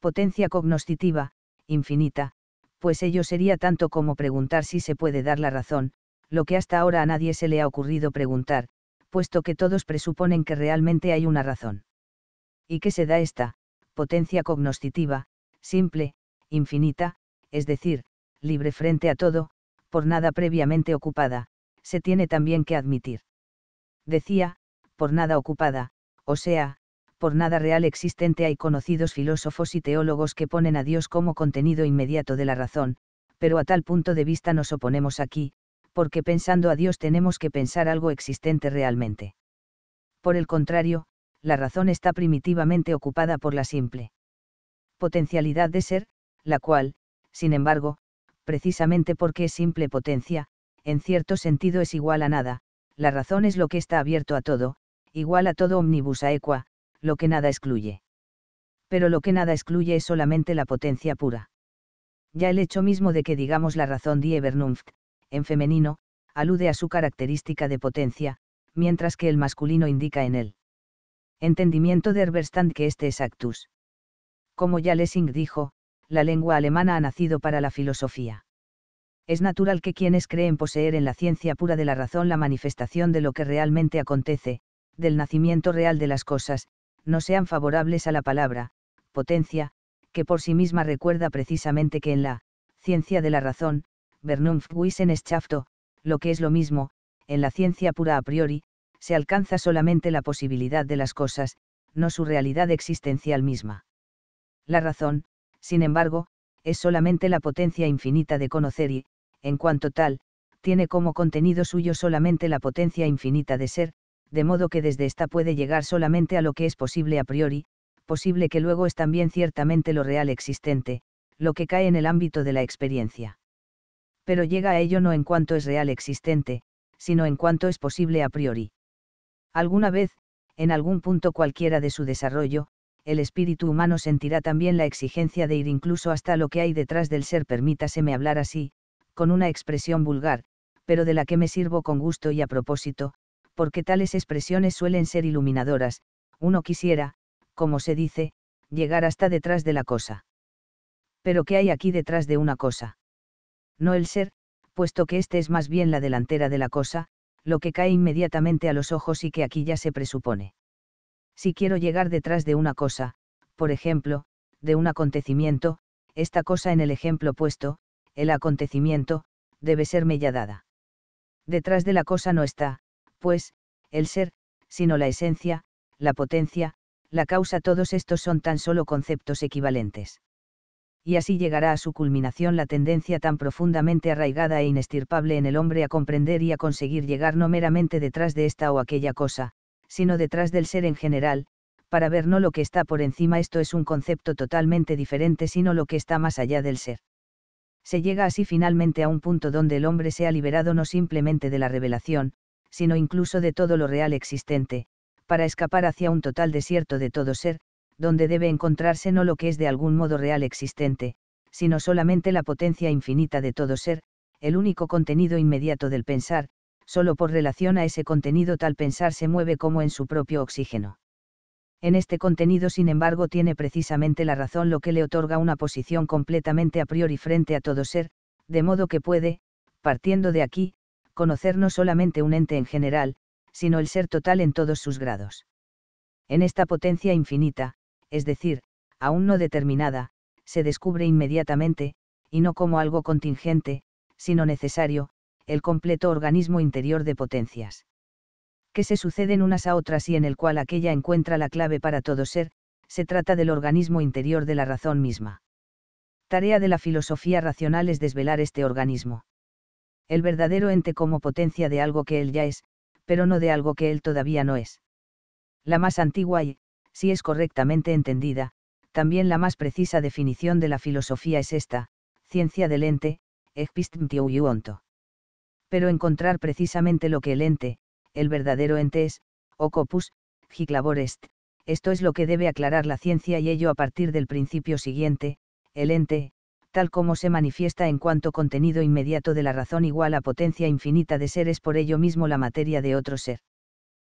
potencia cognoscitiva, infinita, pues ello sería tanto como preguntar si se puede dar la razón, lo que hasta ahora a nadie se le ha ocurrido preguntar, puesto que todos presuponen que realmente hay una razón. ¿Y qué se da esta, potencia cognoscitiva, simple, infinita, es decir, libre frente a todo, por nada previamente ocupada, se tiene también que admitir. Decía, por nada ocupada, o sea, por nada real existente hay conocidos filósofos y teólogos que ponen a Dios como contenido inmediato de la razón, pero a tal punto de vista nos oponemos aquí, porque pensando a Dios tenemos que pensar algo existente realmente. Por el contrario, la razón está primitivamente ocupada por la simple potencialidad de ser, la cual, sin embargo, precisamente porque es simple potencia, en cierto sentido es igual a nada, la razón es lo que está abierto a todo, igual a todo omnibus aequa, lo que nada excluye. Pero lo que nada excluye es solamente la potencia pura. Ya el hecho mismo de que digamos la razón die Vernunft, en femenino, alude a su característica de potencia, mientras que el masculino indica en él. Entendimiento de que este es actus. Como ya Lessing dijo, la lengua alemana ha nacido para la filosofía. Es natural que quienes creen poseer en la ciencia pura de la razón la manifestación de lo que realmente acontece, del nacimiento real de las cosas, no sean favorables a la palabra, potencia, que por sí misma recuerda precisamente que en la ciencia de la razón, vernunft lo que es lo mismo, en la ciencia pura a priori, se alcanza solamente la posibilidad de las cosas, no su realidad existencial misma. La razón, sin embargo, es solamente la potencia infinita de conocer y, en cuanto tal, tiene como contenido suyo solamente la potencia infinita de ser, de modo que desde esta puede llegar solamente a lo que es posible a priori, posible que luego es también ciertamente lo real existente, lo que cae en el ámbito de la experiencia. Pero llega a ello no en cuanto es real existente, sino en cuanto es posible a priori. Alguna vez, en algún punto cualquiera de su desarrollo, el espíritu humano sentirá también la exigencia de ir incluso hasta lo que hay detrás del ser, permítaseme hablar así, con una expresión vulgar, pero de la que me sirvo con gusto y a propósito, porque tales expresiones suelen ser iluminadoras, uno quisiera, como se dice, llegar hasta detrás de la cosa. Pero ¿qué hay aquí detrás de una cosa? No el ser, puesto que este es más bien la delantera de la cosa, lo que cae inmediatamente a los ojos y que aquí ya se presupone. Si quiero llegar detrás de una cosa, por ejemplo, de un acontecimiento, esta cosa en el ejemplo puesto, el acontecimiento, debe ser dada. Detrás de la cosa no está, pues, el ser, sino la esencia, la potencia, la causa, todos estos son tan solo conceptos equivalentes. Y así llegará a su culminación la tendencia tan profundamente arraigada e inestirpable en el hombre a comprender y a conseguir llegar no meramente detrás de esta o aquella cosa, sino detrás del ser en general, para ver no lo que está por encima, esto es un concepto totalmente diferente, sino lo que está más allá del ser. Se llega así finalmente a un punto donde el hombre se ha liberado no simplemente de la revelación, sino incluso de todo lo real existente, para escapar hacia un total desierto de todo ser, donde debe encontrarse no lo que es de algún modo real existente, sino solamente la potencia infinita de todo ser, el único contenido inmediato del pensar, solo por relación a ese contenido tal pensar se mueve como en su propio oxígeno. En este contenido, sin embargo, tiene precisamente la razón lo que le otorga una posición completamente a priori frente a todo ser, de modo que puede, partiendo de aquí, conocer no solamente un ente en general, sino el ser total en todos sus grados. En esta potencia infinita, es decir, aún no determinada, se descubre inmediatamente, y no como algo contingente, sino necesario, el completo organismo interior de potencias. Que se suceden unas a otras y en el cual aquella encuentra la clave para todo ser, se trata del organismo interior de la razón misma. Tarea de la filosofía racional es desvelar este organismo el verdadero ente como potencia de algo que él ya es, pero no de algo que él todavía no es. La más antigua y, si es correctamente entendida, también la más precisa definición de la filosofía es esta, ciencia del ente, yuonto. Pero encontrar precisamente lo que el ente, el verdadero ente es, o copus, est, esto es lo que debe aclarar la ciencia y ello a partir del principio siguiente, el ente, tal como se manifiesta en cuanto contenido inmediato de la razón igual a potencia infinita de ser es por ello mismo la materia de otro ser.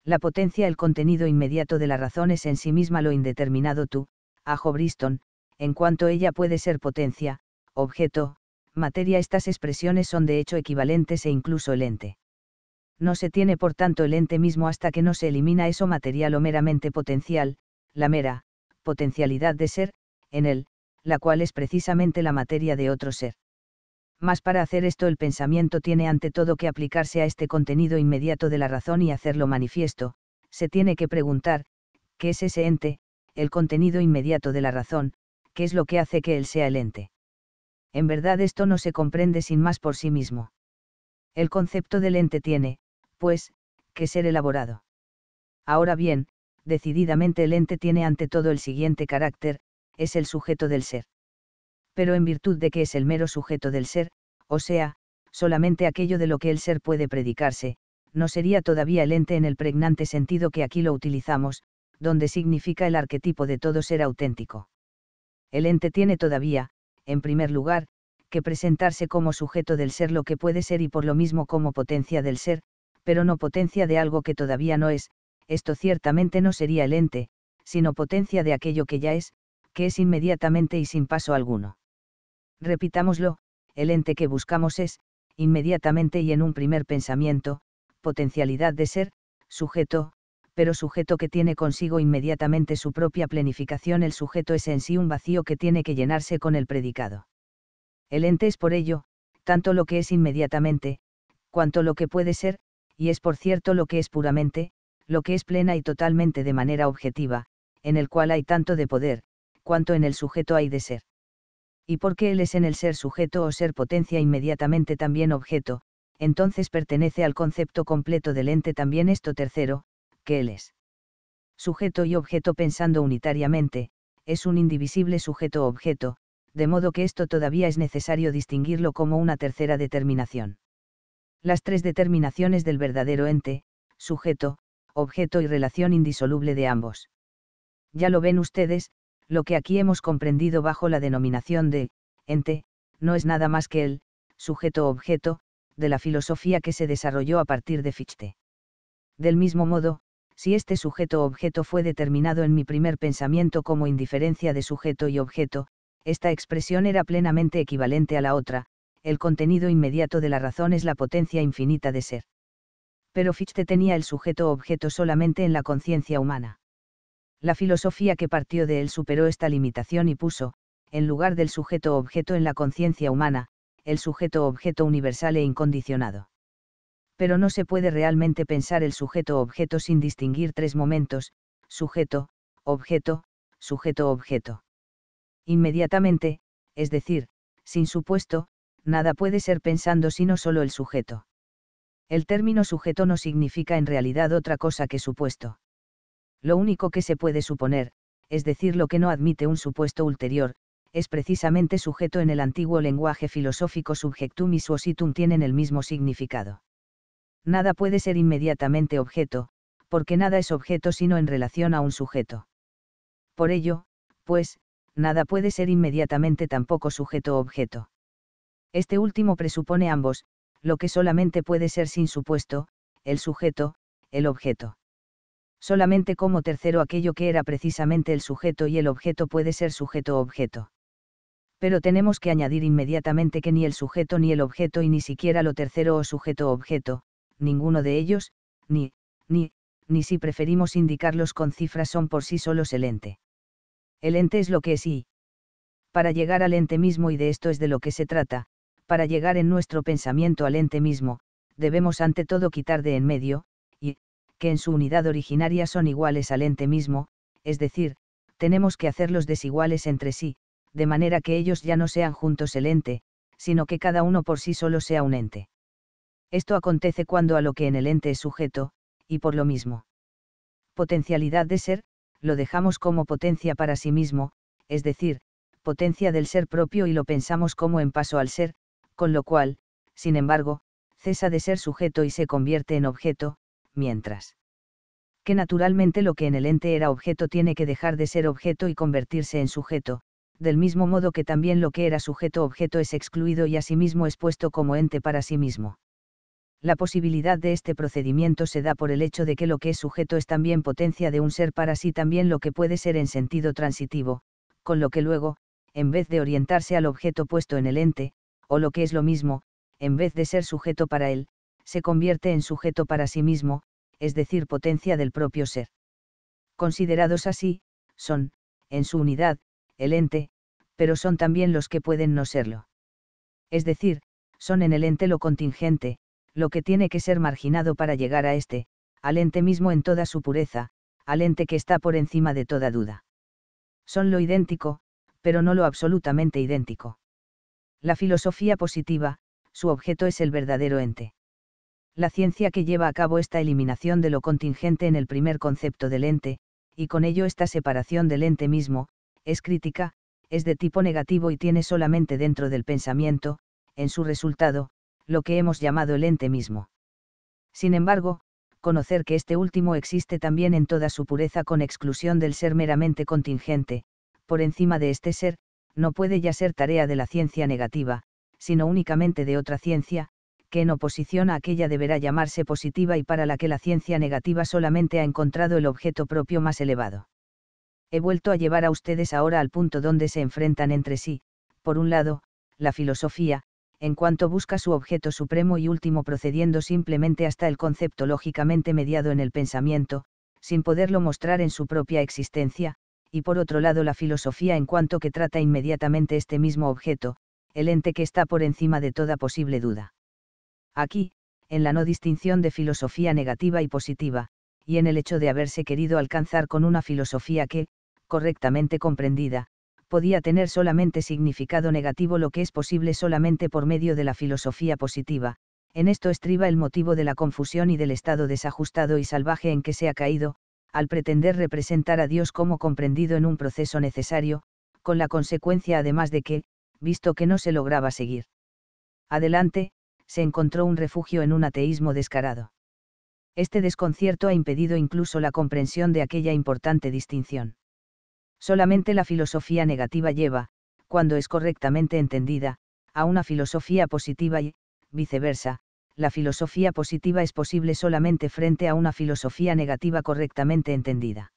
La potencia el contenido inmediato de la razón es en sí misma lo indeterminado tú, ajo Briston, en cuanto ella puede ser potencia, objeto, materia estas expresiones son de hecho equivalentes e incluso el ente. No se tiene por tanto el ente mismo hasta que no se elimina eso material o meramente potencial, la mera, potencialidad de ser, en él, la cual es precisamente la materia de otro ser. Mas para hacer esto el pensamiento tiene ante todo que aplicarse a este contenido inmediato de la razón y hacerlo manifiesto, se tiene que preguntar, ¿qué es ese ente, el contenido inmediato de la razón, qué es lo que hace que él sea el ente? En verdad esto no se comprende sin más por sí mismo. El concepto del ente tiene, pues, que ser elaborado. Ahora bien, decididamente el ente tiene ante todo el siguiente carácter, es el sujeto del ser. Pero en virtud de que es el mero sujeto del ser, o sea, solamente aquello de lo que el ser puede predicarse, no sería todavía el ente en el pregnante sentido que aquí lo utilizamos, donde significa el arquetipo de todo ser auténtico. El ente tiene todavía, en primer lugar, que presentarse como sujeto del ser lo que puede ser y por lo mismo como potencia del ser, pero no potencia de algo que todavía no es, esto ciertamente no sería el ente, sino potencia de aquello que ya es, que es inmediatamente y sin paso alguno. Repitámoslo, el ente que buscamos es, inmediatamente y en un primer pensamiento, potencialidad de ser, sujeto, pero sujeto que tiene consigo inmediatamente su propia planificación, el sujeto es en sí un vacío que tiene que llenarse con el predicado. El ente es por ello, tanto lo que es inmediatamente, cuanto lo que puede ser, y es por cierto lo que es puramente, lo que es plena y totalmente de manera objetiva, en el cual hay tanto de poder, cuanto en el sujeto hay de ser. Y porque él es en el ser sujeto o ser potencia inmediatamente también objeto, entonces pertenece al concepto completo del ente también esto tercero, que él es. Sujeto y objeto pensando unitariamente, es un indivisible sujeto-objeto, de modo que esto todavía es necesario distinguirlo como una tercera determinación. Las tres determinaciones del verdadero ente, sujeto, objeto y relación indisoluble de ambos. Ya lo ven ustedes, lo que aquí hemos comprendido bajo la denominación de ente, no es nada más que el sujeto-objeto de la filosofía que se desarrolló a partir de Fichte. Del mismo modo, si este sujeto-objeto fue determinado en mi primer pensamiento como indiferencia de sujeto y objeto, esta expresión era plenamente equivalente a la otra, el contenido inmediato de la razón es la potencia infinita de ser. Pero Fichte tenía el sujeto-objeto solamente en la conciencia humana la filosofía que partió de él superó esta limitación y puso, en lugar del sujeto-objeto en la conciencia humana, el sujeto-objeto universal e incondicionado. Pero no se puede realmente pensar el sujeto-objeto sin distinguir tres momentos, sujeto, objeto, sujeto-objeto. Inmediatamente, es decir, sin supuesto, nada puede ser pensando sino solo el sujeto. El término sujeto no significa en realidad otra cosa que supuesto. Lo único que se puede suponer, es decir, lo que no admite un supuesto ulterior, es precisamente sujeto en el antiguo lenguaje filosófico subjectum y suositum tienen el mismo significado. Nada puede ser inmediatamente objeto, porque nada es objeto sino en relación a un sujeto. Por ello, pues, nada puede ser inmediatamente tampoco sujeto objeto. Este último presupone ambos, lo que solamente puede ser sin supuesto, el sujeto, el objeto solamente como tercero aquello que era precisamente el sujeto y el objeto puede ser sujeto objeto. Pero tenemos que añadir inmediatamente que ni el sujeto ni el objeto y ni siquiera lo tercero o sujeto objeto, ninguno de ellos, ni, ni, ni si preferimos indicarlos con cifras son por sí solos el ente. El ente es lo que es y. Para llegar al ente mismo y de esto es de lo que se trata, para llegar en nuestro pensamiento al ente mismo, debemos ante todo quitar de en medio, que en su unidad originaria son iguales al ente mismo, es decir, tenemos que hacerlos desiguales entre sí, de manera que ellos ya no sean juntos el ente, sino que cada uno por sí solo sea un ente. Esto acontece cuando a lo que en el ente es sujeto, y por lo mismo. Potencialidad de ser, lo dejamos como potencia para sí mismo, es decir, potencia del ser propio y lo pensamos como en paso al ser, con lo cual, sin embargo, cesa de ser sujeto y se convierte en objeto, mientras que naturalmente lo que en el ente era objeto tiene que dejar de ser objeto y convertirse en sujeto, del mismo modo que también lo que era sujeto objeto es excluido y asimismo sí es puesto como ente para sí mismo. La posibilidad de este procedimiento se da por el hecho de que lo que es sujeto es también potencia de un ser para sí también lo que puede ser en sentido transitivo, con lo que luego, en vez de orientarse al objeto puesto en el ente, o lo que es lo mismo, en vez de ser sujeto para él, se convierte en sujeto para sí mismo, es decir, potencia del propio ser. Considerados así, son, en su unidad, el ente, pero son también los que pueden no serlo. Es decir, son en el ente lo contingente, lo que tiene que ser marginado para llegar a este, al ente mismo en toda su pureza, al ente que está por encima de toda duda. Son lo idéntico, pero no lo absolutamente idéntico. La filosofía positiva, su objeto es el verdadero ente la ciencia que lleva a cabo esta eliminación de lo contingente en el primer concepto del ente, y con ello esta separación del ente mismo, es crítica, es de tipo negativo y tiene solamente dentro del pensamiento, en su resultado, lo que hemos llamado el ente mismo. Sin embargo, conocer que este último existe también en toda su pureza con exclusión del ser meramente contingente, por encima de este ser, no puede ya ser tarea de la ciencia negativa, sino únicamente de otra ciencia, que en oposición a aquella deberá llamarse positiva y para la que la ciencia negativa solamente ha encontrado el objeto propio más elevado. He vuelto a llevar a ustedes ahora al punto donde se enfrentan entre sí, por un lado, la filosofía, en cuanto busca su objeto supremo y último procediendo simplemente hasta el concepto lógicamente mediado en el pensamiento, sin poderlo mostrar en su propia existencia, y por otro lado la filosofía en cuanto que trata inmediatamente este mismo objeto, el ente que está por encima de toda posible duda aquí, en la no distinción de filosofía negativa y positiva, y en el hecho de haberse querido alcanzar con una filosofía que, correctamente comprendida, podía tener solamente significado negativo lo que es posible solamente por medio de la filosofía positiva, en esto estriba el motivo de la confusión y del estado desajustado y salvaje en que se ha caído, al pretender representar a Dios como comprendido en un proceso necesario, con la consecuencia además de que, visto que no se lograba seguir. Adelante, se encontró un refugio en un ateísmo descarado. Este desconcierto ha impedido incluso la comprensión de aquella importante distinción. Solamente la filosofía negativa lleva, cuando es correctamente entendida, a una filosofía positiva y, viceversa, la filosofía positiva es posible solamente frente a una filosofía negativa correctamente entendida.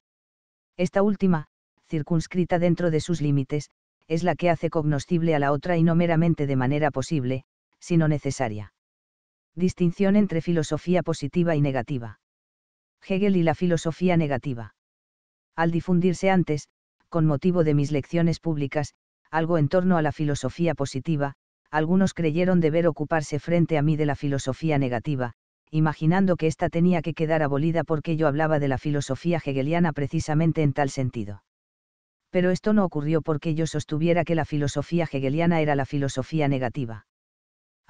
Esta última, circunscrita dentro de sus límites, es la que hace cognoscible a la otra y no meramente de manera posible, sino necesaria. Distinción entre filosofía positiva y negativa. Hegel y la filosofía negativa. Al difundirse antes, con motivo de mis lecciones públicas, algo en torno a la filosofía positiva, algunos creyeron deber ocuparse frente a mí de la filosofía negativa, imaginando que ésta tenía que quedar abolida porque yo hablaba de la filosofía hegeliana precisamente en tal sentido. Pero esto no ocurrió porque yo sostuviera que la filosofía hegeliana era la filosofía negativa.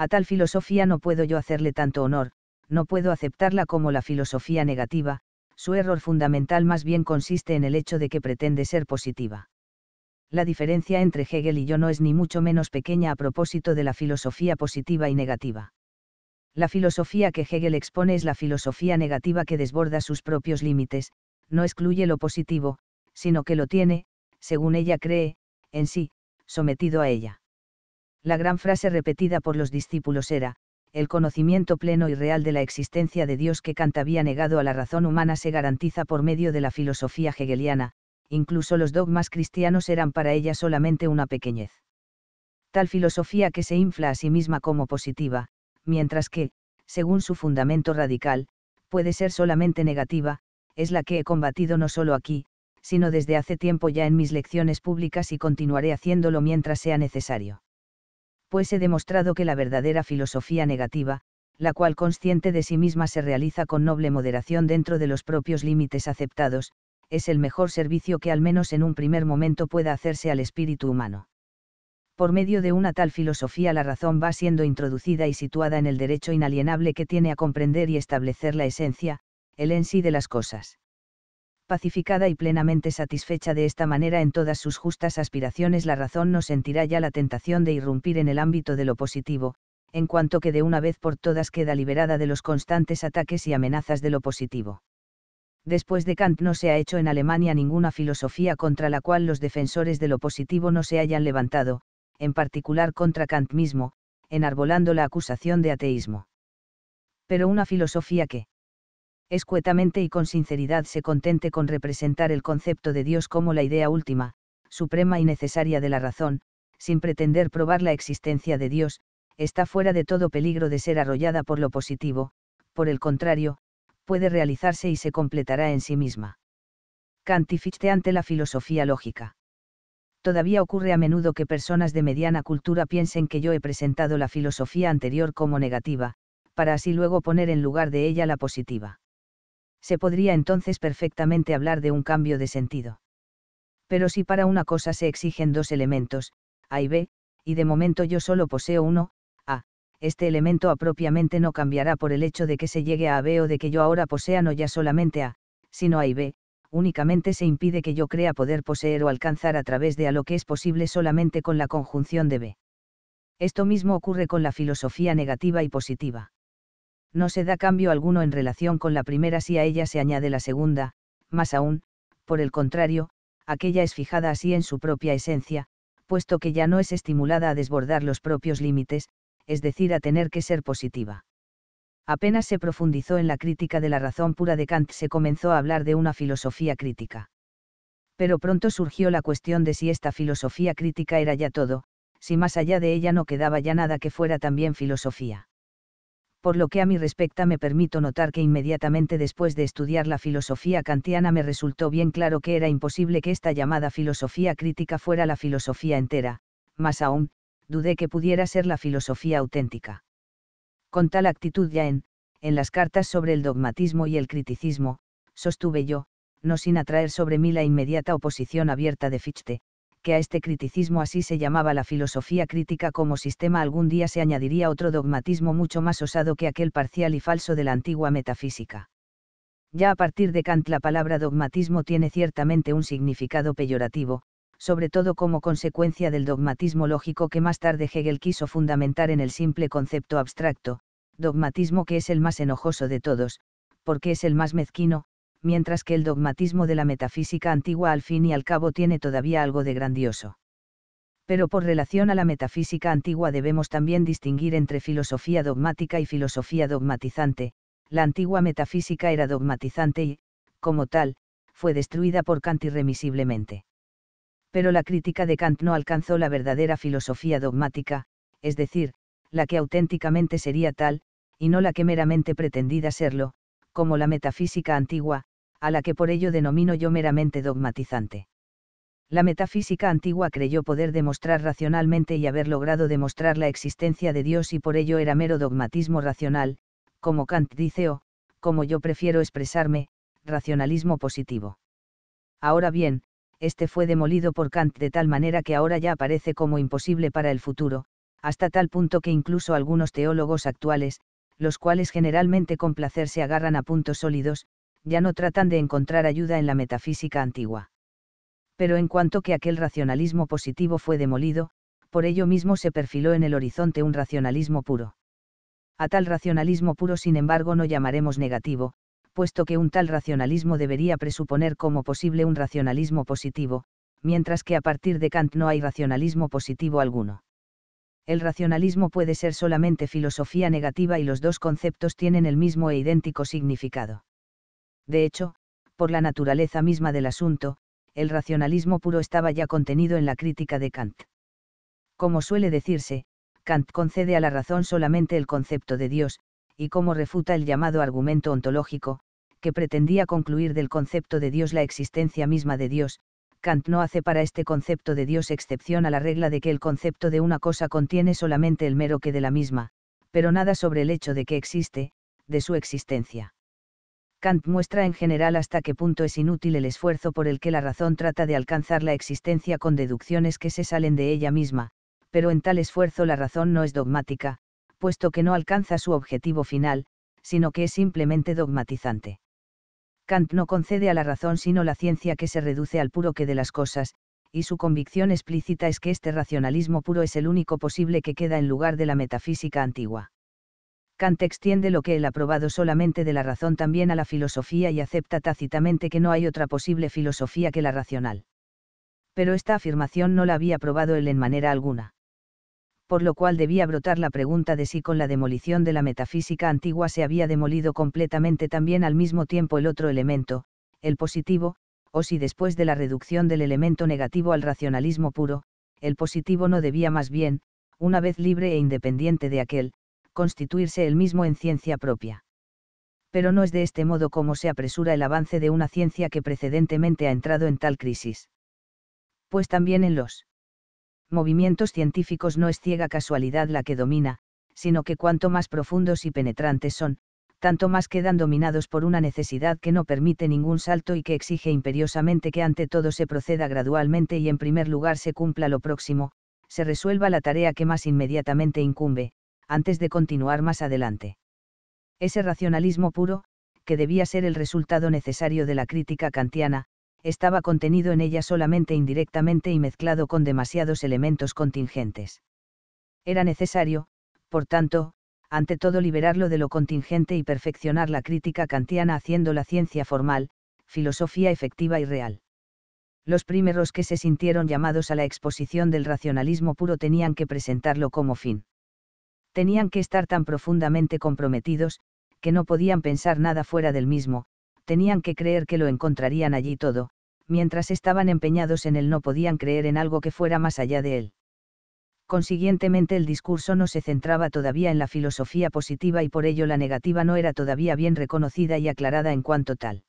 A tal filosofía no puedo yo hacerle tanto honor, no puedo aceptarla como la filosofía negativa, su error fundamental más bien consiste en el hecho de que pretende ser positiva. La diferencia entre Hegel y yo no es ni mucho menos pequeña a propósito de la filosofía positiva y negativa. La filosofía que Hegel expone es la filosofía negativa que desborda sus propios límites, no excluye lo positivo, sino que lo tiene, según ella cree, en sí, sometido a ella la gran frase repetida por los discípulos era, el conocimiento pleno y real de la existencia de Dios que Kant había negado a la razón humana se garantiza por medio de la filosofía hegeliana, incluso los dogmas cristianos eran para ella solamente una pequeñez. Tal filosofía que se infla a sí misma como positiva, mientras que, según su fundamento radical, puede ser solamente negativa, es la que he combatido no solo aquí, sino desde hace tiempo ya en mis lecciones públicas y continuaré haciéndolo mientras sea necesario pues he demostrado que la verdadera filosofía negativa, la cual consciente de sí misma se realiza con noble moderación dentro de los propios límites aceptados, es el mejor servicio que al menos en un primer momento pueda hacerse al espíritu humano. Por medio de una tal filosofía la razón va siendo introducida y situada en el derecho inalienable que tiene a comprender y establecer la esencia, el en sí de las cosas pacificada y plenamente satisfecha de esta manera en todas sus justas aspiraciones, la razón no sentirá ya la tentación de irrumpir en el ámbito de lo positivo, en cuanto que de una vez por todas queda liberada de los constantes ataques y amenazas de lo positivo. Después de Kant no se ha hecho en Alemania ninguna filosofía contra la cual los defensores de lo positivo no se hayan levantado, en particular contra Kant mismo, enarbolando la acusación de ateísmo. Pero una filosofía que, escuetamente y con sinceridad se contente con representar el concepto de Dios como la idea última, suprema y necesaria de la razón, sin pretender probar la existencia de Dios, está fuera de todo peligro de ser arrollada por lo positivo, por el contrario, puede realizarse y se completará en sí misma. Kant ante la filosofía lógica. Todavía ocurre a menudo que personas de mediana cultura piensen que yo he presentado la filosofía anterior como negativa, para así luego poner en lugar de ella la positiva se podría entonces perfectamente hablar de un cambio de sentido. Pero si para una cosa se exigen dos elementos, A y B, y de momento yo solo poseo uno, A, este elemento apropiamente no cambiará por el hecho de que se llegue a, a B o de que yo ahora posea no ya solamente A, sino A y B, únicamente se impide que yo crea poder poseer o alcanzar a través de A lo que es posible solamente con la conjunción de B. Esto mismo ocurre con la filosofía negativa y positiva no se da cambio alguno en relación con la primera si a ella se añade la segunda, más aún, por el contrario, aquella es fijada así en su propia esencia, puesto que ya no es estimulada a desbordar los propios límites, es decir, a tener que ser positiva. Apenas se profundizó en la crítica de la razón pura de Kant se comenzó a hablar de una filosofía crítica. Pero pronto surgió la cuestión de si esta filosofía crítica era ya todo, si más allá de ella no quedaba ya nada que fuera también filosofía por lo que a mi respecta me permito notar que inmediatamente después de estudiar la filosofía kantiana me resultó bien claro que era imposible que esta llamada filosofía crítica fuera la filosofía entera, más aún, dudé que pudiera ser la filosofía auténtica. Con tal actitud ya en, en las cartas sobre el dogmatismo y el criticismo, sostuve yo, no sin atraer sobre mí la inmediata oposición abierta de Fichte, que a este criticismo así se llamaba la filosofía crítica como sistema algún día se añadiría otro dogmatismo mucho más osado que aquel parcial y falso de la antigua metafísica. Ya a partir de Kant la palabra dogmatismo tiene ciertamente un significado peyorativo, sobre todo como consecuencia del dogmatismo lógico que más tarde Hegel quiso fundamentar en el simple concepto abstracto, dogmatismo que es el más enojoso de todos, porque es el más mezquino, mientras que el dogmatismo de la metafísica antigua al fin y al cabo tiene todavía algo de grandioso. Pero por relación a la metafísica antigua debemos también distinguir entre filosofía dogmática y filosofía dogmatizante, la antigua metafísica era dogmatizante y, como tal, fue destruida por Kant irremisiblemente. Pero la crítica de Kant no alcanzó la verdadera filosofía dogmática, es decir, la que auténticamente sería tal, y no la que meramente pretendida serlo, como la metafísica antigua, a la que por ello denomino yo meramente dogmatizante. La metafísica antigua creyó poder demostrar racionalmente y haber logrado demostrar la existencia de Dios y por ello era mero dogmatismo racional, como Kant dice o, como yo prefiero expresarme, racionalismo positivo. Ahora bien, este fue demolido por Kant de tal manera que ahora ya aparece como imposible para el futuro, hasta tal punto que incluso algunos teólogos actuales, los cuales generalmente con placer se agarran a puntos sólidos, ya no tratan de encontrar ayuda en la metafísica antigua. Pero en cuanto que aquel racionalismo positivo fue demolido, por ello mismo se perfiló en el horizonte un racionalismo puro. A tal racionalismo puro sin embargo no llamaremos negativo, puesto que un tal racionalismo debería presuponer como posible un racionalismo positivo, mientras que a partir de Kant no hay racionalismo positivo alguno. El racionalismo puede ser solamente filosofía negativa y los dos conceptos tienen el mismo e idéntico significado. De hecho, por la naturaleza misma del asunto, el racionalismo puro estaba ya contenido en la crítica de Kant. Como suele decirse, Kant concede a la razón solamente el concepto de Dios, y como refuta el llamado argumento ontológico, que pretendía concluir del concepto de Dios la existencia misma de Dios, Kant no hace para este concepto de Dios excepción a la regla de que el concepto de una cosa contiene solamente el mero que de la misma, pero nada sobre el hecho de que existe, de su existencia. Kant muestra en general hasta qué punto es inútil el esfuerzo por el que la razón trata de alcanzar la existencia con deducciones que se salen de ella misma, pero en tal esfuerzo la razón no es dogmática, puesto que no alcanza su objetivo final, sino que es simplemente dogmatizante. Kant no concede a la razón sino la ciencia que se reduce al puro que de las cosas, y su convicción explícita es que este racionalismo puro es el único posible que queda en lugar de la metafísica antigua. Kant extiende lo que él ha probado solamente de la razón también a la filosofía y acepta tácitamente que no hay otra posible filosofía que la racional. Pero esta afirmación no la había probado él en manera alguna. Por lo cual debía brotar la pregunta de si con la demolición de la metafísica antigua se había demolido completamente también al mismo tiempo el otro elemento, el positivo, o si después de la reducción del elemento negativo al racionalismo puro, el positivo no debía más bien, una vez libre e independiente de aquel, constituirse el mismo en ciencia propia. Pero no es de este modo como se apresura el avance de una ciencia que precedentemente ha entrado en tal crisis. Pues también en los movimientos científicos no es ciega casualidad la que domina, sino que cuanto más profundos y penetrantes son, tanto más quedan dominados por una necesidad que no permite ningún salto y que exige imperiosamente que ante todo se proceda gradualmente y en primer lugar se cumpla lo próximo, se resuelva la tarea que más inmediatamente incumbe, antes de continuar más adelante. Ese racionalismo puro, que debía ser el resultado necesario de la crítica kantiana, estaba contenido en ella solamente indirectamente y mezclado con demasiados elementos contingentes. Era necesario, por tanto, ante todo liberarlo de lo contingente y perfeccionar la crítica kantiana haciendo la ciencia formal, filosofía efectiva y real. Los primeros que se sintieron llamados a la exposición del racionalismo puro tenían que presentarlo como fin tenían que estar tan profundamente comprometidos, que no podían pensar nada fuera del mismo, tenían que creer que lo encontrarían allí todo, mientras estaban empeñados en él no podían creer en algo que fuera más allá de él. Consiguientemente el discurso no se centraba todavía en la filosofía positiva y por ello la negativa no era todavía bien reconocida y aclarada en cuanto tal.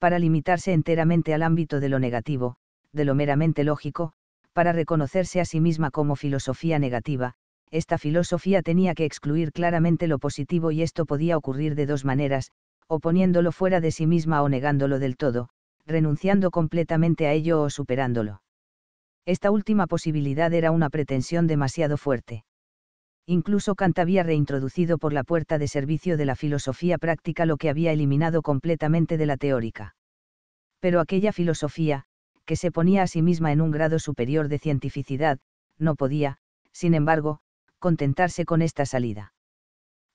Para limitarse enteramente al ámbito de lo negativo, de lo meramente lógico, para reconocerse a sí misma como filosofía negativa, esta filosofía tenía que excluir claramente lo positivo y esto podía ocurrir de dos maneras, o poniéndolo fuera de sí misma o negándolo del todo, renunciando completamente a ello o superándolo. Esta última posibilidad era una pretensión demasiado fuerte. Incluso Kant había reintroducido por la puerta de servicio de la filosofía práctica lo que había eliminado completamente de la teórica. Pero aquella filosofía, que se ponía a sí misma en un grado superior de cientificidad, no podía, sin embargo, contentarse con esta salida.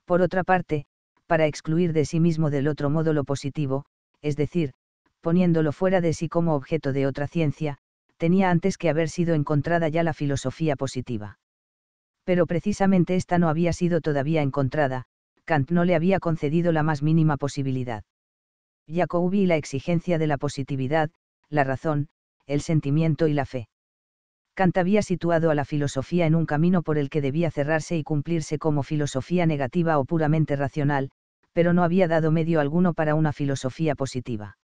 Por otra parte, para excluir de sí mismo del otro modo lo positivo, es decir, poniéndolo fuera de sí como objeto de otra ciencia, tenía antes que haber sido encontrada ya la filosofía positiva. Pero precisamente esta no había sido todavía encontrada, Kant no le había concedido la más mínima posibilidad. Jacobi y la exigencia de la positividad, la razón, el sentimiento y la fe. Kant había situado a la filosofía en un camino por el que debía cerrarse y cumplirse como filosofía negativa o puramente racional, pero no había dado medio alguno para una filosofía positiva.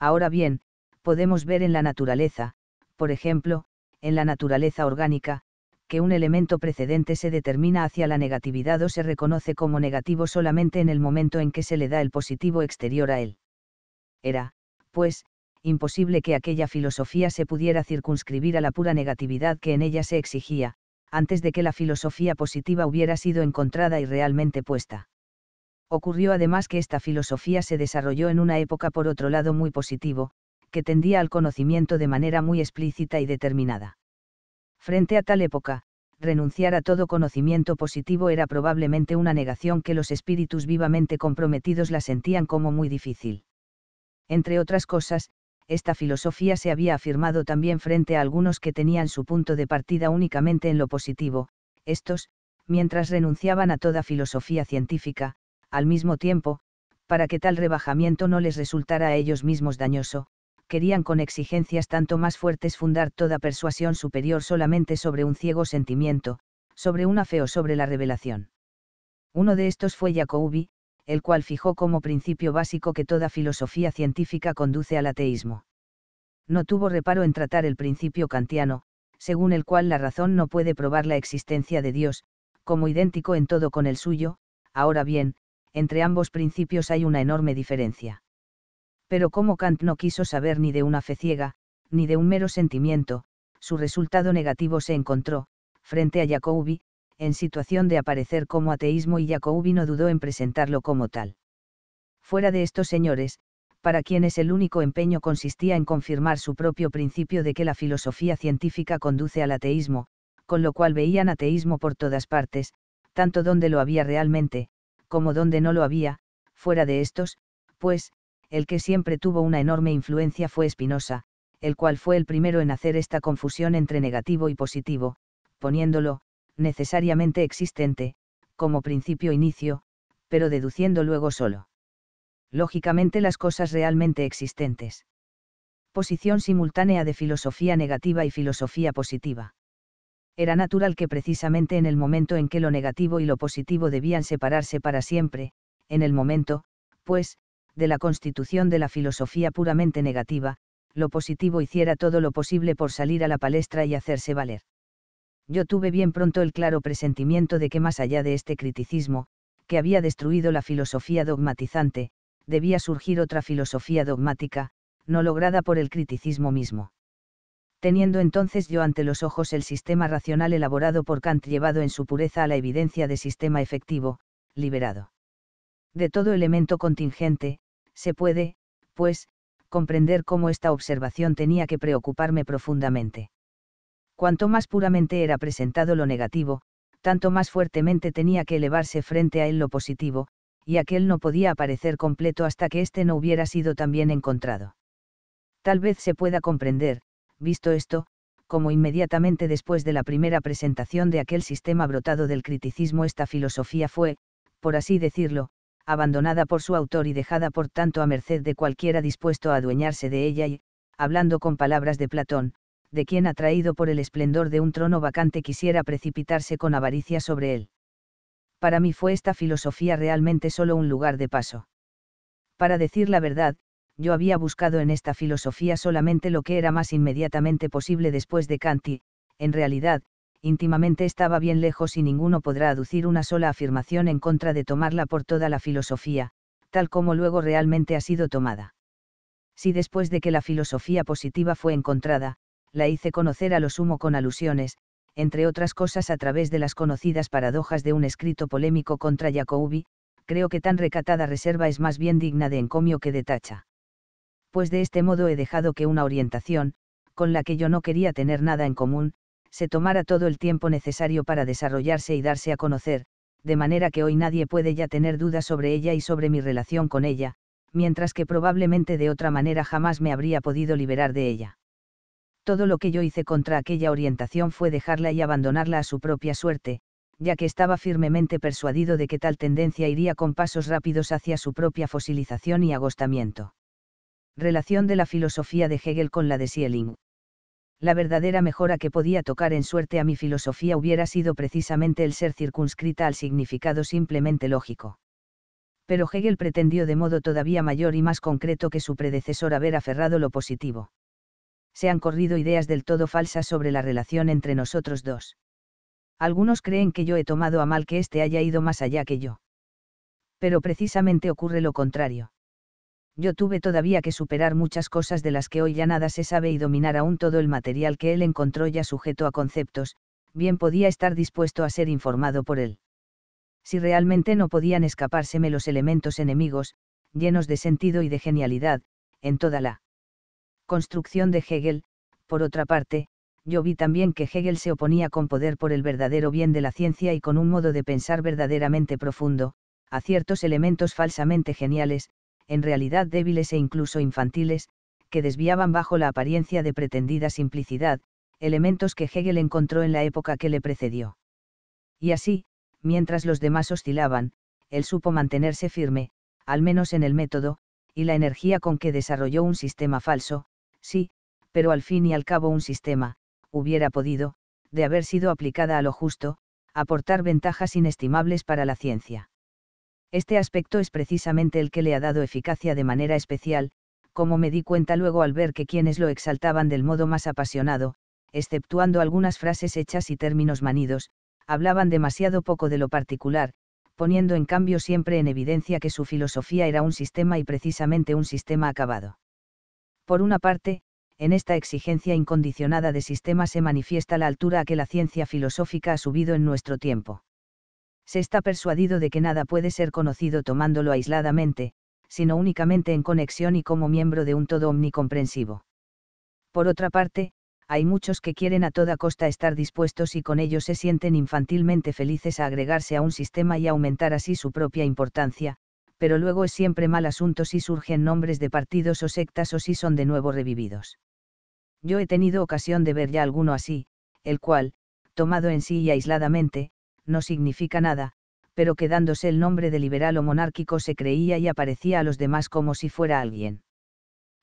Ahora bien, podemos ver en la naturaleza, por ejemplo, en la naturaleza orgánica, que un elemento precedente se determina hacia la negatividad o se reconoce como negativo solamente en el momento en que se le da el positivo exterior a él. Era, pues, imposible que aquella filosofía se pudiera circunscribir a la pura negatividad que en ella se exigía, antes de que la filosofía positiva hubiera sido encontrada y realmente puesta. Ocurrió además que esta filosofía se desarrolló en una época por otro lado muy positivo, que tendía al conocimiento de manera muy explícita y determinada. Frente a tal época, renunciar a todo conocimiento positivo era probablemente una negación que los espíritus vivamente comprometidos la sentían como muy difícil. Entre otras cosas, esta filosofía se había afirmado también frente a algunos que tenían su punto de partida únicamente en lo positivo, estos, mientras renunciaban a toda filosofía científica, al mismo tiempo, para que tal rebajamiento no les resultara a ellos mismos dañoso, querían con exigencias tanto más fuertes fundar toda persuasión superior solamente sobre un ciego sentimiento, sobre una fe o sobre la revelación. Uno de estos fue Jacobi, el cual fijó como principio básico que toda filosofía científica conduce al ateísmo. No tuvo reparo en tratar el principio kantiano, según el cual la razón no puede probar la existencia de Dios, como idéntico en todo con el suyo, ahora bien, entre ambos principios hay una enorme diferencia. Pero como Kant no quiso saber ni de una fe ciega, ni de un mero sentimiento, su resultado negativo se encontró, frente a Jacobi, en situación de aparecer como ateísmo y no dudó en presentarlo como tal. Fuera de estos señores, para quienes el único empeño consistía en confirmar su propio principio de que la filosofía científica conduce al ateísmo, con lo cual veían ateísmo por todas partes, tanto donde lo había realmente, como donde no lo había, fuera de estos, pues, el que siempre tuvo una enorme influencia fue Spinoza, el cual fue el primero en hacer esta confusión entre negativo y positivo, poniéndolo, necesariamente existente, como principio e inicio, pero deduciendo luego solo. Lógicamente las cosas realmente existentes. Posición simultánea de filosofía negativa y filosofía positiva. Era natural que precisamente en el momento en que lo negativo y lo positivo debían separarse para siempre, en el momento, pues, de la constitución de la filosofía puramente negativa, lo positivo hiciera todo lo posible por salir a la palestra y hacerse valer. Yo tuve bien pronto el claro presentimiento de que más allá de este criticismo, que había destruido la filosofía dogmatizante, debía surgir otra filosofía dogmática, no lograda por el criticismo mismo. Teniendo entonces yo ante los ojos el sistema racional elaborado por Kant llevado en su pureza a la evidencia de sistema efectivo, liberado. De todo elemento contingente, se puede, pues, comprender cómo esta observación tenía que preocuparme profundamente cuanto más puramente era presentado lo negativo, tanto más fuertemente tenía que elevarse frente a él lo positivo, y aquel no podía aparecer completo hasta que éste no hubiera sido también encontrado. Tal vez se pueda comprender, visto esto, como inmediatamente después de la primera presentación de aquel sistema brotado del criticismo esta filosofía fue, por así decirlo, abandonada por su autor y dejada por tanto a merced de cualquiera dispuesto a adueñarse de ella y, hablando con palabras de Platón, de quien atraído por el esplendor de un trono vacante quisiera precipitarse con avaricia sobre él. Para mí fue esta filosofía realmente solo un lugar de paso. Para decir la verdad, yo había buscado en esta filosofía solamente lo que era más inmediatamente posible después de Kant y, en realidad, íntimamente estaba bien lejos y ninguno podrá aducir una sola afirmación en contra de tomarla por toda la filosofía, tal como luego realmente ha sido tomada. Si después de que la filosofía positiva fue encontrada, la hice conocer a lo sumo con alusiones, entre otras cosas a través de las conocidas paradojas de un escrito polémico contra Jacobi, creo que tan recatada reserva es más bien digna de encomio que de tacha. Pues de este modo he dejado que una orientación, con la que yo no quería tener nada en común, se tomara todo el tiempo necesario para desarrollarse y darse a conocer, de manera que hoy nadie puede ya tener dudas sobre ella y sobre mi relación con ella, mientras que probablemente de otra manera jamás me habría podido liberar de ella todo lo que yo hice contra aquella orientación fue dejarla y abandonarla a su propia suerte, ya que estaba firmemente persuadido de que tal tendencia iría con pasos rápidos hacia su propia fosilización y agostamiento. Relación de la filosofía de Hegel con la de Sieling La verdadera mejora que podía tocar en suerte a mi filosofía hubiera sido precisamente el ser circunscrita al significado simplemente lógico. Pero Hegel pretendió de modo todavía mayor y más concreto que su predecesor haber aferrado lo positivo se han corrido ideas del todo falsas sobre la relación entre nosotros dos. Algunos creen que yo he tomado a mal que éste haya ido más allá que yo. Pero precisamente ocurre lo contrario. Yo tuve todavía que superar muchas cosas de las que hoy ya nada se sabe y dominar aún todo el material que él encontró ya sujeto a conceptos, bien podía estar dispuesto a ser informado por él. Si realmente no podían escapárseme los elementos enemigos, llenos de sentido y de genialidad, en toda la construcción de Hegel, por otra parte, yo vi también que Hegel se oponía con poder por el verdadero bien de la ciencia y con un modo de pensar verdaderamente profundo, a ciertos elementos falsamente geniales, en realidad débiles e incluso infantiles, que desviaban bajo la apariencia de pretendida simplicidad, elementos que Hegel encontró en la época que le precedió. Y así, mientras los demás oscilaban, él supo mantenerse firme, al menos en el método, y la energía con que desarrolló un sistema falso, sí, pero al fin y al cabo un sistema, hubiera podido, de haber sido aplicada a lo justo, aportar ventajas inestimables para la ciencia. Este aspecto es precisamente el que le ha dado eficacia de manera especial, como me di cuenta luego al ver que quienes lo exaltaban del modo más apasionado, exceptuando algunas frases hechas y términos manidos, hablaban demasiado poco de lo particular, poniendo en cambio siempre en evidencia que su filosofía era un sistema y precisamente un sistema acabado. Por una parte, en esta exigencia incondicionada de sistema se manifiesta la altura a que la ciencia filosófica ha subido en nuestro tiempo. Se está persuadido de que nada puede ser conocido tomándolo aisladamente, sino únicamente en conexión y como miembro de un todo omnicomprensivo. Por otra parte, hay muchos que quieren a toda costa estar dispuestos y con ello se sienten infantilmente felices a agregarse a un sistema y aumentar así su propia importancia, pero luego es siempre mal asunto si surgen nombres de partidos o sectas o si son de nuevo revividos. Yo he tenido ocasión de ver ya alguno así, el cual, tomado en sí y aisladamente, no significa nada, pero quedándose el nombre de liberal o monárquico se creía y aparecía a los demás como si fuera alguien.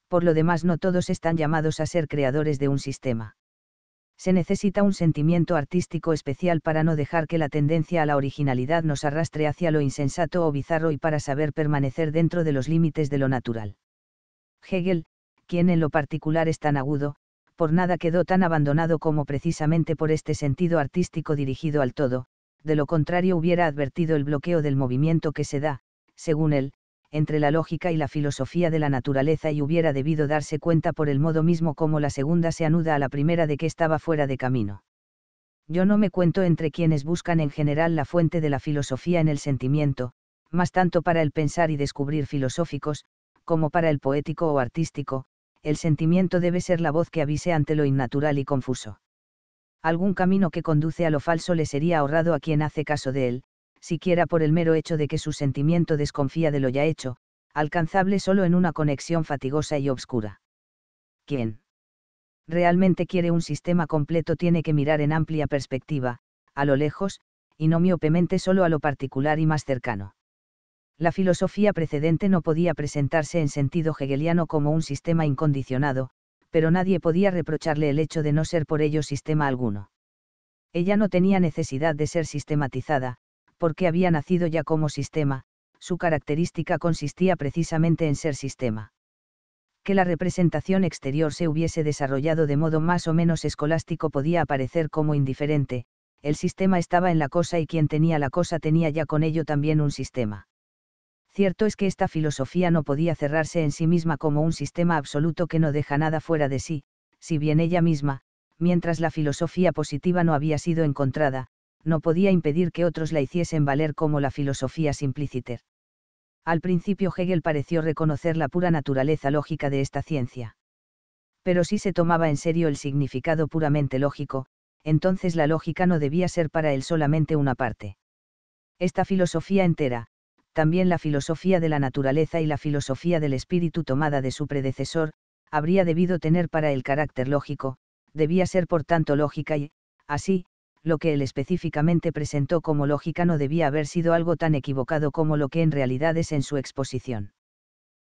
Por lo demás no todos están llamados a ser creadores de un sistema se necesita un sentimiento artístico especial para no dejar que la tendencia a la originalidad nos arrastre hacia lo insensato o bizarro y para saber permanecer dentro de los límites de lo natural. Hegel, quien en lo particular es tan agudo, por nada quedó tan abandonado como precisamente por este sentido artístico dirigido al todo, de lo contrario hubiera advertido el bloqueo del movimiento que se da, según él, entre la lógica y la filosofía de la naturaleza y hubiera debido darse cuenta por el modo mismo como la segunda se anuda a la primera de que estaba fuera de camino. Yo no me cuento entre quienes buscan en general la fuente de la filosofía en el sentimiento, más tanto para el pensar y descubrir filosóficos, como para el poético o artístico, el sentimiento debe ser la voz que avise ante lo innatural y confuso. Algún camino que conduce a lo falso le sería ahorrado a quien hace caso de él, siquiera por el mero hecho de que su sentimiento desconfía de lo ya hecho, alcanzable solo en una conexión fatigosa y obscura. ¿Quién? Realmente quiere un sistema completo tiene que mirar en amplia perspectiva, a lo lejos, y no miopemente solo a lo particular y más cercano. La filosofía precedente no podía presentarse en sentido hegeliano como un sistema incondicionado, pero nadie podía reprocharle el hecho de no ser por ello sistema alguno. Ella no tenía necesidad de ser sistematizada, porque había nacido ya como sistema, su característica consistía precisamente en ser sistema. Que la representación exterior se hubiese desarrollado de modo más o menos escolástico podía aparecer como indiferente, el sistema estaba en la cosa y quien tenía la cosa tenía ya con ello también un sistema. Cierto es que esta filosofía no podía cerrarse en sí misma como un sistema absoluto que no deja nada fuera de sí, si bien ella misma, mientras la filosofía positiva no había sido encontrada, no podía impedir que otros la hiciesen valer como la filosofía simpliciter. Al principio Hegel pareció reconocer la pura naturaleza lógica de esta ciencia. Pero si se tomaba en serio el significado puramente lógico, entonces la lógica no debía ser para él solamente una parte. Esta filosofía entera, también la filosofía de la naturaleza y la filosofía del espíritu tomada de su predecesor, habría debido tener para él carácter lógico, debía ser por tanto lógica y, así, lo que él específicamente presentó como lógica no debía haber sido algo tan equivocado como lo que en realidad es en su exposición.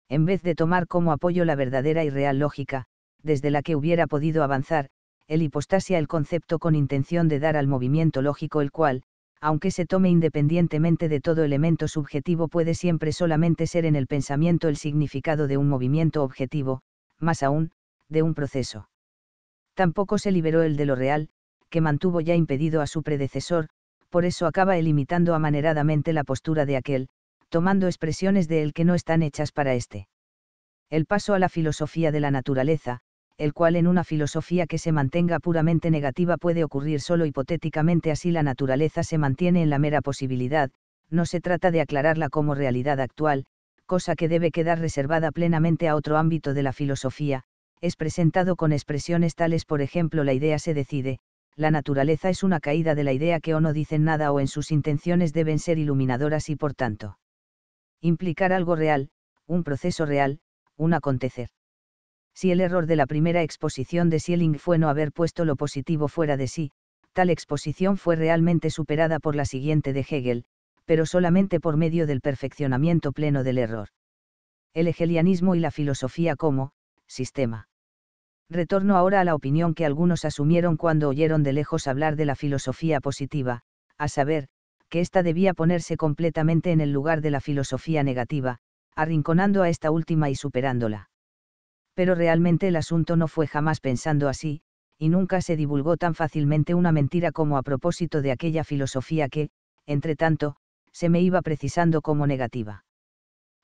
En vez de tomar como apoyo la verdadera y real lógica, desde la que hubiera podido avanzar, él hipostasia el concepto con intención de dar al movimiento lógico el cual, aunque se tome independientemente de todo elemento subjetivo, puede siempre solamente ser en el pensamiento el significado de un movimiento objetivo, más aún, de un proceso. Tampoco se liberó el de lo real, que mantuvo ya impedido a su predecesor, por eso acaba elimitando amaneradamente la postura de aquel, tomando expresiones de él que no están hechas para éste. El paso a la filosofía de la naturaleza, el cual en una filosofía que se mantenga puramente negativa puede ocurrir solo hipotéticamente así la naturaleza se mantiene en la mera posibilidad, no se trata de aclararla como realidad actual, cosa que debe quedar reservada plenamente a otro ámbito de la filosofía, es presentado con expresiones tales por ejemplo la idea se decide, la naturaleza es una caída de la idea que o no dicen nada o en sus intenciones deben ser iluminadoras y por tanto implicar algo real, un proceso real, un acontecer. Si el error de la primera exposición de Schelling fue no haber puesto lo positivo fuera de sí, tal exposición fue realmente superada por la siguiente de Hegel, pero solamente por medio del perfeccionamiento pleno del error. El hegelianismo y la filosofía como, sistema Retorno ahora a la opinión que algunos asumieron cuando oyeron de lejos hablar de la filosofía positiva, a saber, que ésta debía ponerse completamente en el lugar de la filosofía negativa, arrinconando a esta última y superándola. Pero realmente el asunto no fue jamás pensando así, y nunca se divulgó tan fácilmente una mentira como a propósito de aquella filosofía que, entre tanto, se me iba precisando como negativa.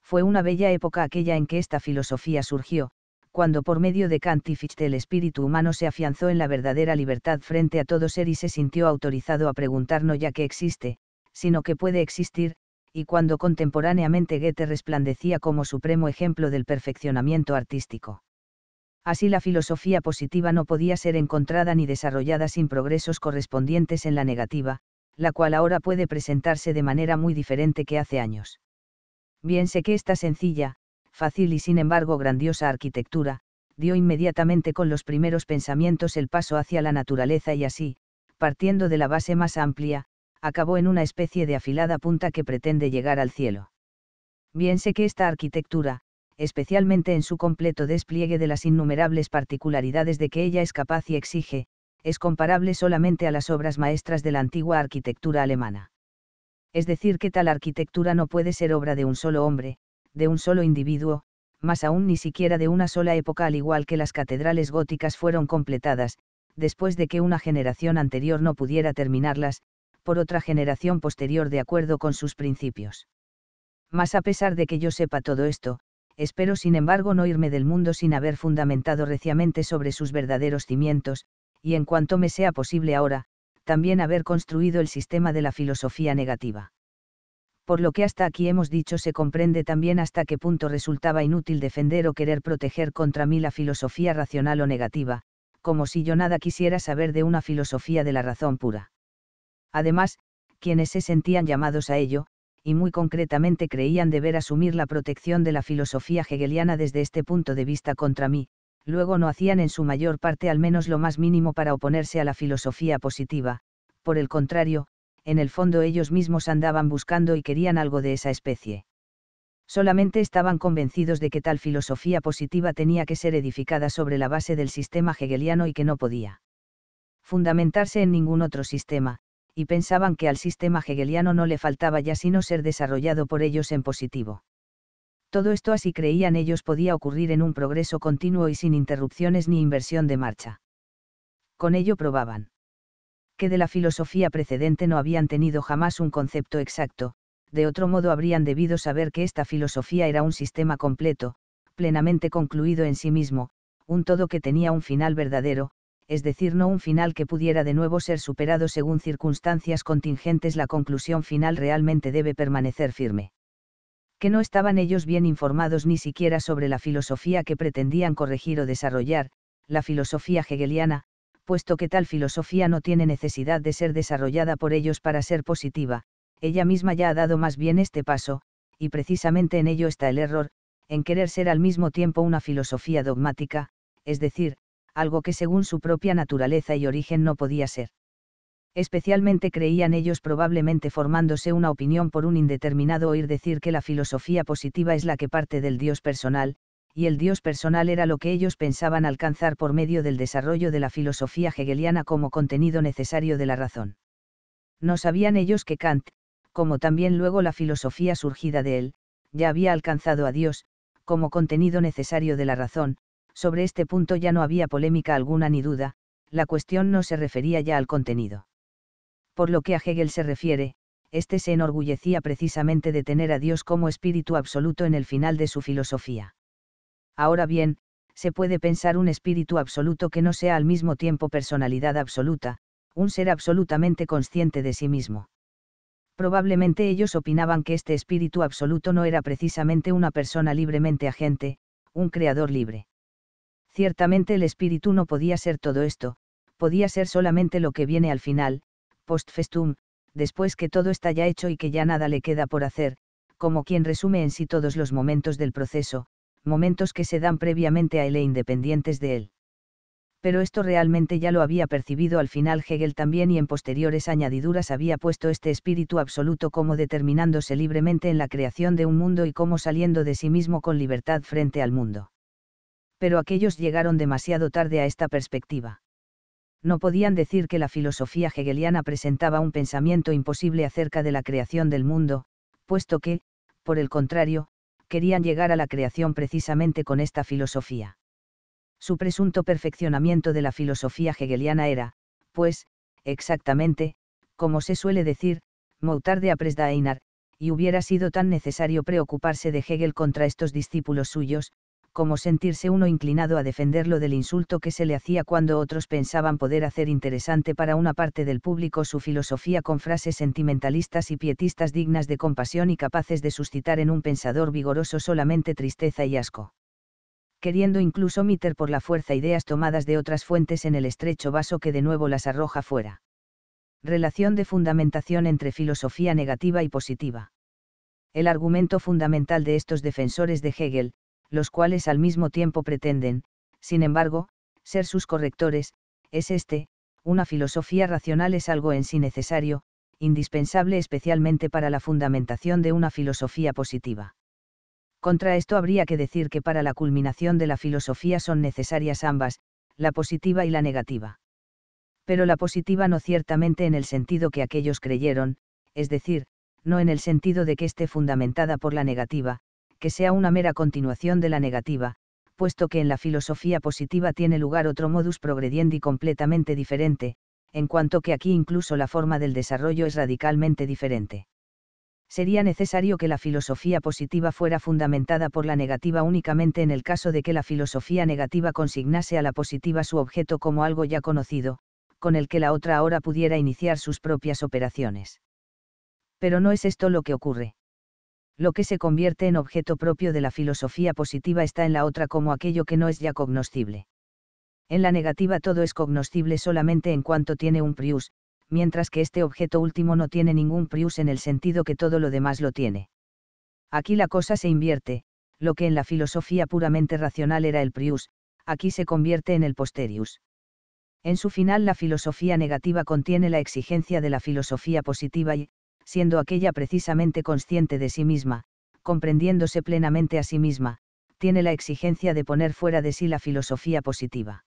Fue una bella época aquella en que esta filosofía surgió, cuando por medio de Kant y Fichte el espíritu humano se afianzó en la verdadera libertad frente a todo ser y se sintió autorizado a preguntar no ya que existe, sino que puede existir, y cuando contemporáneamente Goethe resplandecía como supremo ejemplo del perfeccionamiento artístico. Así la filosofía positiva no podía ser encontrada ni desarrollada sin progresos correspondientes en la negativa, la cual ahora puede presentarse de manera muy diferente que hace años. Bien sé que esta sencilla, fácil y sin embargo grandiosa arquitectura, dio inmediatamente con los primeros pensamientos el paso hacia la naturaleza y así, partiendo de la base más amplia, acabó en una especie de afilada punta que pretende llegar al cielo. Bien sé que esta arquitectura, especialmente en su completo despliegue de las innumerables particularidades de que ella es capaz y exige, es comparable solamente a las obras maestras de la antigua arquitectura alemana. Es decir, que tal arquitectura no puede ser obra de un solo hombre, de un solo individuo, más aún ni siquiera de una sola época al igual que las catedrales góticas fueron completadas, después de que una generación anterior no pudiera terminarlas, por otra generación posterior de acuerdo con sus principios. Mas a pesar de que yo sepa todo esto, espero sin embargo no irme del mundo sin haber fundamentado reciamente sobre sus verdaderos cimientos, y en cuanto me sea posible ahora, también haber construido el sistema de la filosofía negativa por lo que hasta aquí hemos dicho se comprende también hasta qué punto resultaba inútil defender o querer proteger contra mí la filosofía racional o negativa, como si yo nada quisiera saber de una filosofía de la razón pura. Además, quienes se sentían llamados a ello, y muy concretamente creían deber asumir la protección de la filosofía hegeliana desde este punto de vista contra mí, luego no hacían en su mayor parte al menos lo más mínimo para oponerse a la filosofía positiva, por el contrario, en el fondo ellos mismos andaban buscando y querían algo de esa especie. Solamente estaban convencidos de que tal filosofía positiva tenía que ser edificada sobre la base del sistema hegeliano y que no podía fundamentarse en ningún otro sistema, y pensaban que al sistema hegeliano no le faltaba ya sino ser desarrollado por ellos en positivo. Todo esto así creían ellos podía ocurrir en un progreso continuo y sin interrupciones ni inversión de marcha. Con ello probaban que de la filosofía precedente no habían tenido jamás un concepto exacto, de otro modo habrían debido saber que esta filosofía era un sistema completo, plenamente concluido en sí mismo, un todo que tenía un final verdadero, es decir, no un final que pudiera de nuevo ser superado según circunstancias contingentes, la conclusión final realmente debe permanecer firme. Que no estaban ellos bien informados ni siquiera sobre la filosofía que pretendían corregir o desarrollar, la filosofía hegeliana, puesto que tal filosofía no tiene necesidad de ser desarrollada por ellos para ser positiva, ella misma ya ha dado más bien este paso, y precisamente en ello está el error, en querer ser al mismo tiempo una filosofía dogmática, es decir, algo que según su propia naturaleza y origen no podía ser. Especialmente creían ellos probablemente formándose una opinión por un indeterminado oír decir que la filosofía positiva es la que parte del Dios personal, y el Dios personal era lo que ellos pensaban alcanzar por medio del desarrollo de la filosofía hegeliana como contenido necesario de la razón. No sabían ellos que Kant, como también luego la filosofía surgida de él, ya había alcanzado a Dios, como contenido necesario de la razón, sobre este punto ya no había polémica alguna ni duda, la cuestión no se refería ya al contenido. Por lo que a Hegel se refiere, éste se enorgullecía precisamente de tener a Dios como espíritu absoluto en el final de su filosofía. Ahora bien, se puede pensar un espíritu absoluto que no sea al mismo tiempo personalidad absoluta, un ser absolutamente consciente de sí mismo. Probablemente ellos opinaban que este espíritu absoluto no era precisamente una persona libremente agente, un creador libre. Ciertamente el espíritu no podía ser todo esto, podía ser solamente lo que viene al final, post festum, después que todo está ya hecho y que ya nada le queda por hacer, como quien resume en sí todos los momentos del proceso, momentos que se dan previamente a él e independientes de él. Pero esto realmente ya lo había percibido al final Hegel también y en posteriores añadiduras había puesto este espíritu absoluto como determinándose libremente en la creación de un mundo y como saliendo de sí mismo con libertad frente al mundo. Pero aquellos llegaron demasiado tarde a esta perspectiva no podían decir que la filosofía hegeliana presentaba un pensamiento imposible acerca de la creación del mundo, puesto que, por el contrario, querían llegar a la creación precisamente con esta filosofía. Su presunto perfeccionamiento de la filosofía hegeliana era, pues, exactamente, como se suele decir, moutar de Einar, y hubiera sido tan necesario preocuparse de Hegel contra estos discípulos suyos, como sentirse uno inclinado a defenderlo del insulto que se le hacía cuando otros pensaban poder hacer interesante para una parte del público su filosofía con frases sentimentalistas y pietistas dignas de compasión y capaces de suscitar en un pensador vigoroso solamente tristeza y asco. Queriendo incluso meter por la fuerza ideas tomadas de otras fuentes en el estrecho vaso que de nuevo las arroja fuera. Relación de fundamentación entre filosofía negativa y positiva. El argumento fundamental de estos defensores de Hegel, los cuales al mismo tiempo pretenden, sin embargo, ser sus correctores, es este, una filosofía racional es algo en sí necesario, indispensable especialmente para la fundamentación de una filosofía positiva. Contra esto habría que decir que para la culminación de la filosofía son necesarias ambas, la positiva y la negativa. Pero la positiva no ciertamente en el sentido que aquellos creyeron, es decir, no en el sentido de que esté fundamentada por la negativa, que sea una mera continuación de la negativa, puesto que en la filosofía positiva tiene lugar otro modus progrediendi completamente diferente, en cuanto que aquí incluso la forma del desarrollo es radicalmente diferente. Sería necesario que la filosofía positiva fuera fundamentada por la negativa únicamente en el caso de que la filosofía negativa consignase a la positiva su objeto como algo ya conocido, con el que la otra ahora pudiera iniciar sus propias operaciones. Pero no es esto lo que ocurre lo que se convierte en objeto propio de la filosofía positiva está en la otra como aquello que no es ya cognoscible. En la negativa todo es cognoscible solamente en cuanto tiene un prius, mientras que este objeto último no tiene ningún prius en el sentido que todo lo demás lo tiene. Aquí la cosa se invierte, lo que en la filosofía puramente racional era el prius, aquí se convierte en el posterius. En su final la filosofía negativa contiene la exigencia de la filosofía positiva y, siendo aquella precisamente consciente de sí misma, comprendiéndose plenamente a sí misma, tiene la exigencia de poner fuera de sí la filosofía positiva.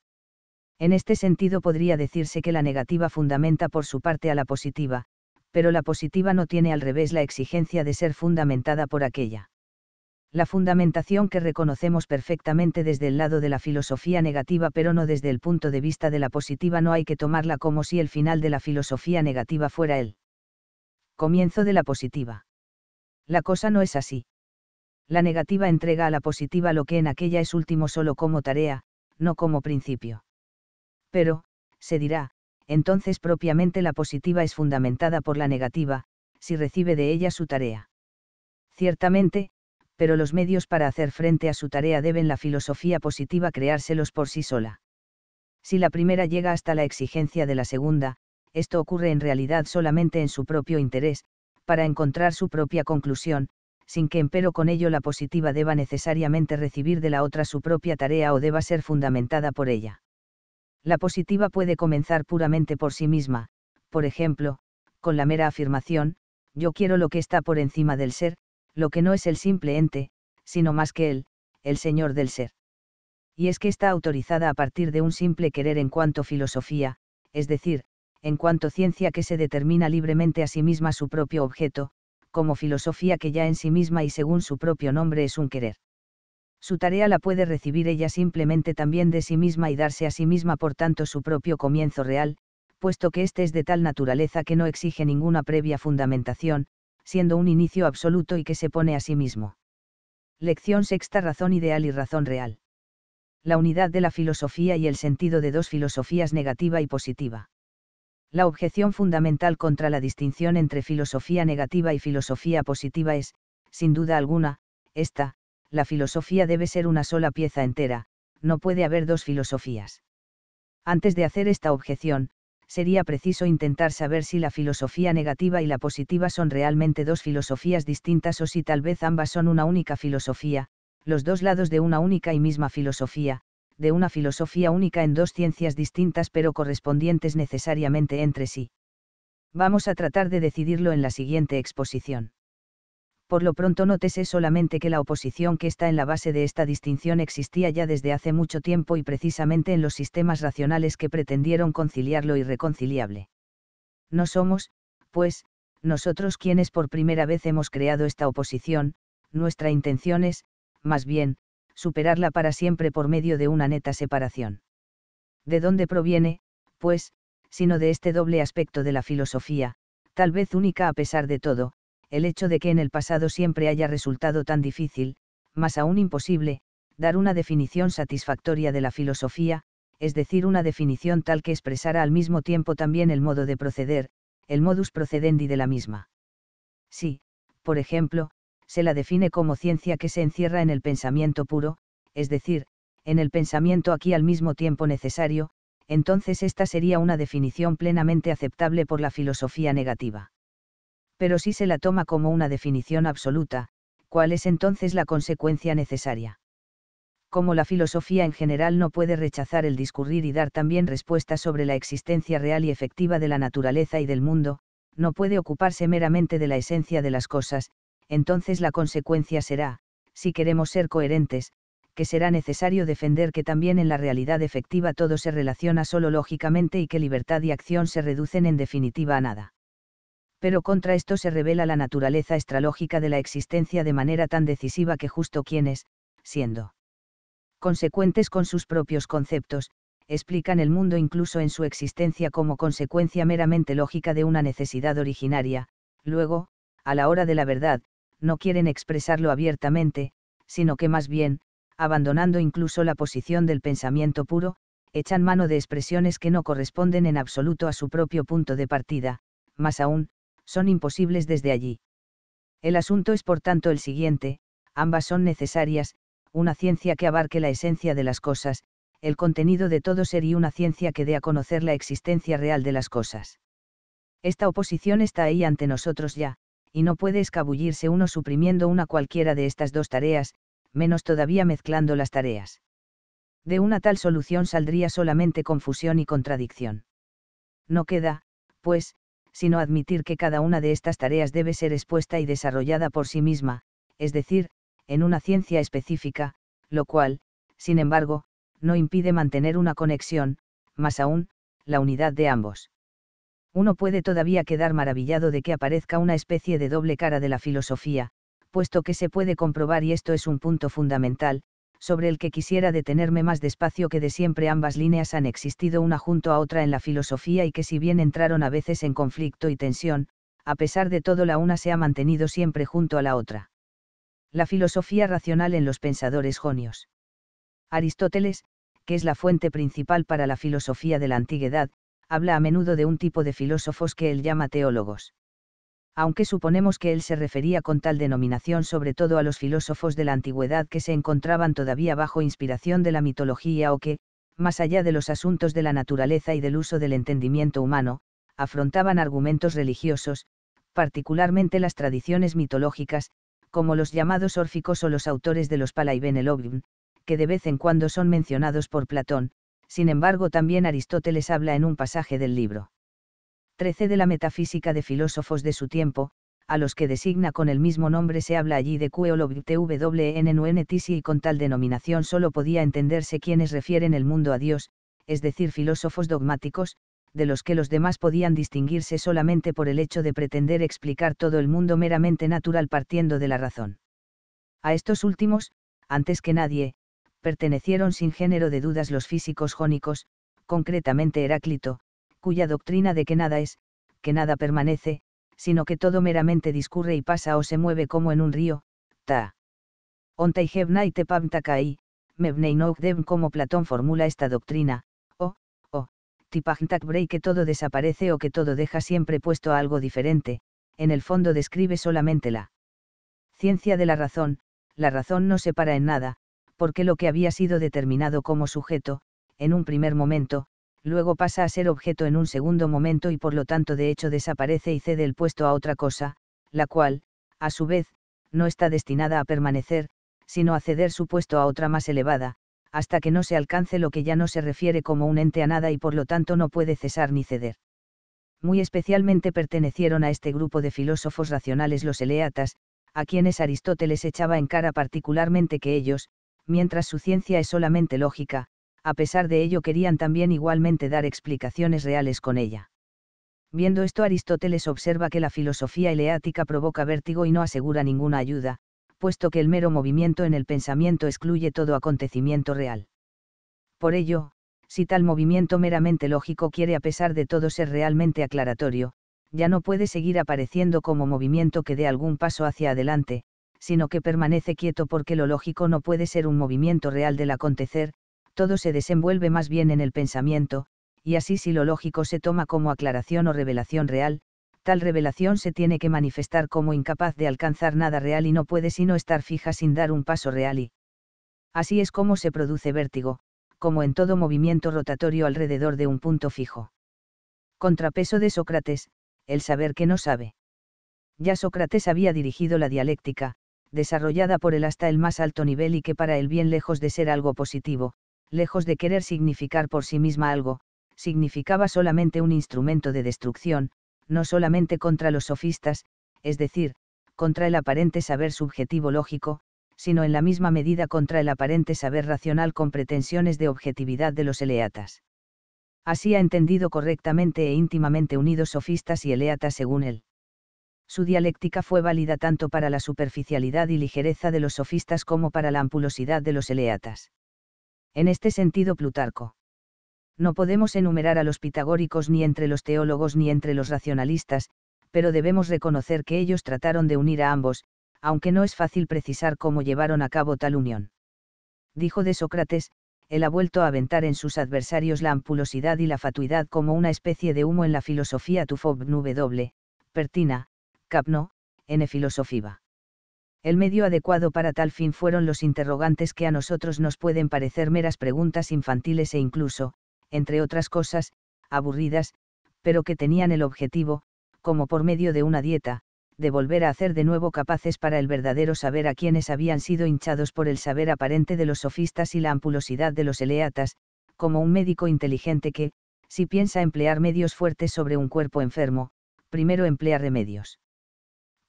En este sentido podría decirse que la negativa fundamenta por su parte a la positiva, pero la positiva no tiene al revés la exigencia de ser fundamentada por aquella. La fundamentación que reconocemos perfectamente desde el lado de la filosofía negativa pero no desde el punto de vista de la positiva no hay que tomarla como si el final de la filosofía negativa fuera él comienzo de la positiva. La cosa no es así. La negativa entrega a la positiva lo que en aquella es último solo como tarea, no como principio. Pero, se dirá, entonces propiamente la positiva es fundamentada por la negativa, si recibe de ella su tarea. Ciertamente, pero los medios para hacer frente a su tarea deben la filosofía positiva creárselos por sí sola. Si la primera llega hasta la exigencia de la segunda, esto ocurre en realidad solamente en su propio interés, para encontrar su propia conclusión, sin que empero con ello la positiva deba necesariamente recibir de la otra su propia tarea o deba ser fundamentada por ella. La positiva puede comenzar puramente por sí misma, por ejemplo, con la mera afirmación, yo quiero lo que está por encima del ser, lo que no es el simple ente, sino más que él, el Señor del ser. Y es que está autorizada a partir de un simple querer en cuanto filosofía, es decir, en cuanto ciencia que se determina libremente a sí misma su propio objeto, como filosofía que ya en sí misma y según su propio nombre es un querer. Su tarea la puede recibir ella simplemente también de sí misma y darse a sí misma por tanto su propio comienzo real, puesto que éste es de tal naturaleza que no exige ninguna previa fundamentación, siendo un inicio absoluto y que se pone a sí mismo. Lección sexta Razón ideal y razón real. La unidad de la filosofía y el sentido de dos filosofías negativa y positiva. La objeción fundamental contra la distinción entre filosofía negativa y filosofía positiva es, sin duda alguna, esta, la filosofía debe ser una sola pieza entera, no puede haber dos filosofías. Antes de hacer esta objeción, sería preciso intentar saber si la filosofía negativa y la positiva son realmente dos filosofías distintas o si tal vez ambas son una única filosofía, los dos lados de una única y misma filosofía, de una filosofía única en dos ciencias distintas pero correspondientes necesariamente entre sí. Vamos a tratar de decidirlo en la siguiente exposición. Por lo pronto nótese solamente que la oposición que está en la base de esta distinción existía ya desde hace mucho tiempo y precisamente en los sistemas racionales que pretendieron conciliar lo irreconciliable. No somos, pues, nosotros quienes por primera vez hemos creado esta oposición, nuestra intención es, más bien, superarla para siempre por medio de una neta separación. ¿De dónde proviene, pues, sino de este doble aspecto de la filosofía, tal vez única a pesar de todo, el hecho de que en el pasado siempre haya resultado tan difícil, más aún imposible, dar una definición satisfactoria de la filosofía, es decir, una definición tal que expresara al mismo tiempo también el modo de proceder, el modus procedendi de la misma. Si, por ejemplo, se la define como ciencia que se encierra en el pensamiento puro, es decir, en el pensamiento aquí al mismo tiempo necesario, entonces esta sería una definición plenamente aceptable por la filosofía negativa. Pero si se la toma como una definición absoluta, ¿cuál es entonces la consecuencia necesaria? Como la filosofía en general no puede rechazar el discurrir y dar también respuestas sobre la existencia real y efectiva de la naturaleza y del mundo, no puede ocuparse meramente de la esencia de las cosas, entonces la consecuencia será, si queremos ser coherentes, que será necesario defender que también en la realidad efectiva todo se relaciona solo lógicamente y que libertad y acción se reducen en definitiva a nada. Pero contra esto se revela la naturaleza extralógica de la existencia de manera tan decisiva que justo quienes, siendo consecuentes con sus propios conceptos, explican el mundo incluso en su existencia como consecuencia meramente lógica de una necesidad originaria, luego, a la hora de la verdad, no quieren expresarlo abiertamente, sino que más bien, abandonando incluso la posición del pensamiento puro, echan mano de expresiones que no corresponden en absoluto a su propio punto de partida, más aún, son imposibles desde allí. El asunto es por tanto el siguiente, ambas son necesarias, una ciencia que abarque la esencia de las cosas, el contenido de todo ser y una ciencia que dé a conocer la existencia real de las cosas. Esta oposición está ahí ante nosotros ya, y no puede escabullirse uno suprimiendo una cualquiera de estas dos tareas, menos todavía mezclando las tareas. De una tal solución saldría solamente confusión y contradicción. No queda, pues, sino admitir que cada una de estas tareas debe ser expuesta y desarrollada por sí misma, es decir, en una ciencia específica, lo cual, sin embargo, no impide mantener una conexión, más aún, la unidad de ambos uno puede todavía quedar maravillado de que aparezca una especie de doble cara de la filosofía, puesto que se puede comprobar, y esto es un punto fundamental, sobre el que quisiera detenerme más despacio que de siempre ambas líneas han existido una junto a otra en la filosofía y que si bien entraron a veces en conflicto y tensión, a pesar de todo la una se ha mantenido siempre junto a la otra. La filosofía racional en los pensadores jonios. Aristóteles, que es la fuente principal para la filosofía de la antigüedad, habla a menudo de un tipo de filósofos que él llama teólogos. Aunque suponemos que él se refería con tal denominación sobre todo a los filósofos de la antigüedad que se encontraban todavía bajo inspiración de la mitología o que, más allá de los asuntos de la naturaleza y del uso del entendimiento humano, afrontaban argumentos religiosos, particularmente las tradiciones mitológicas, como los llamados órficos o los autores de los Palaibén el que de vez en cuando son mencionados por Platón, sin embargo también Aristóteles habla en un pasaje del libro. 13 de la metafísica de filósofos de su tiempo, a los que designa con el mismo nombre se habla allí de Tisi y con tal denominación solo podía entenderse quienes refieren el mundo a Dios, es decir, filósofos dogmáticos, de los que los demás podían distinguirse solamente por el hecho de pretender explicar todo el mundo meramente natural partiendo de la razón. A estos últimos, antes que nadie, pertenecieron sin género de dudas los físicos jónicos, concretamente Heráclito, cuya doctrina de que nada es, que nada permanece, sino que todo meramente discurre y pasa o se mueve como en un río, ta. Ontai y tepamtakai, como Platón formula esta doctrina, o, o, tipajntak que todo desaparece o que todo deja siempre puesto algo diferente, en el fondo describe solamente la ciencia de la razón, la razón no se para en nada, porque lo que había sido determinado como sujeto, en un primer momento, luego pasa a ser objeto en un segundo momento y por lo tanto de hecho desaparece y cede el puesto a otra cosa, la cual, a su vez, no está destinada a permanecer, sino a ceder su puesto a otra más elevada, hasta que no se alcance lo que ya no se refiere como un ente a nada y por lo tanto no puede cesar ni ceder. Muy especialmente pertenecieron a este grupo de filósofos racionales los eleatas, a quienes Aristóteles echaba en cara particularmente que ellos, mientras su ciencia es solamente lógica, a pesar de ello querían también igualmente dar explicaciones reales con ella. Viendo esto Aristóteles observa que la filosofía eleática provoca vértigo y no asegura ninguna ayuda, puesto que el mero movimiento en el pensamiento excluye todo acontecimiento real. Por ello, si tal movimiento meramente lógico quiere a pesar de todo ser realmente aclaratorio, ya no puede seguir apareciendo como movimiento que dé algún paso hacia adelante, sino que permanece quieto porque lo lógico no puede ser un movimiento real del acontecer, todo se desenvuelve más bien en el pensamiento, y así si lo lógico se toma como aclaración o revelación real, tal revelación se tiene que manifestar como incapaz de alcanzar nada real y no puede sino estar fija sin dar un paso real y así es como se produce vértigo, como en todo movimiento rotatorio alrededor de un punto fijo. Contrapeso de Sócrates, el saber que no sabe. Ya Sócrates había dirigido la dialéctica, desarrollada por él hasta el más alto nivel y que para él bien lejos de ser algo positivo, lejos de querer significar por sí misma algo, significaba solamente un instrumento de destrucción, no solamente contra los sofistas, es decir, contra el aparente saber subjetivo lógico, sino en la misma medida contra el aparente saber racional con pretensiones de objetividad de los eleatas. Así ha entendido correctamente e íntimamente unidos sofistas y eleatas según él su dialéctica fue válida tanto para la superficialidad y ligereza de los sofistas como para la ampulosidad de los eleatas. En este sentido Plutarco. No podemos enumerar a los pitagóricos ni entre los teólogos ni entre los racionalistas, pero debemos reconocer que ellos trataron de unir a ambos, aunque no es fácil precisar cómo llevaron a cabo tal unión. Dijo de Sócrates, él ha vuelto a aventar en sus adversarios la ampulosidad y la fatuidad como una especie de humo en la filosofía nube doble Pertina, Capno, N. Filosofiva. El medio adecuado para tal fin fueron los interrogantes que a nosotros nos pueden parecer meras preguntas infantiles e incluso, entre otras cosas, aburridas, pero que tenían el objetivo, como por medio de una dieta, de volver a hacer de nuevo capaces para el verdadero saber a quienes habían sido hinchados por el saber aparente de los sofistas y la ampulosidad de los eleatas, como un médico inteligente que, si piensa emplear medios fuertes sobre un cuerpo enfermo, primero emplea remedios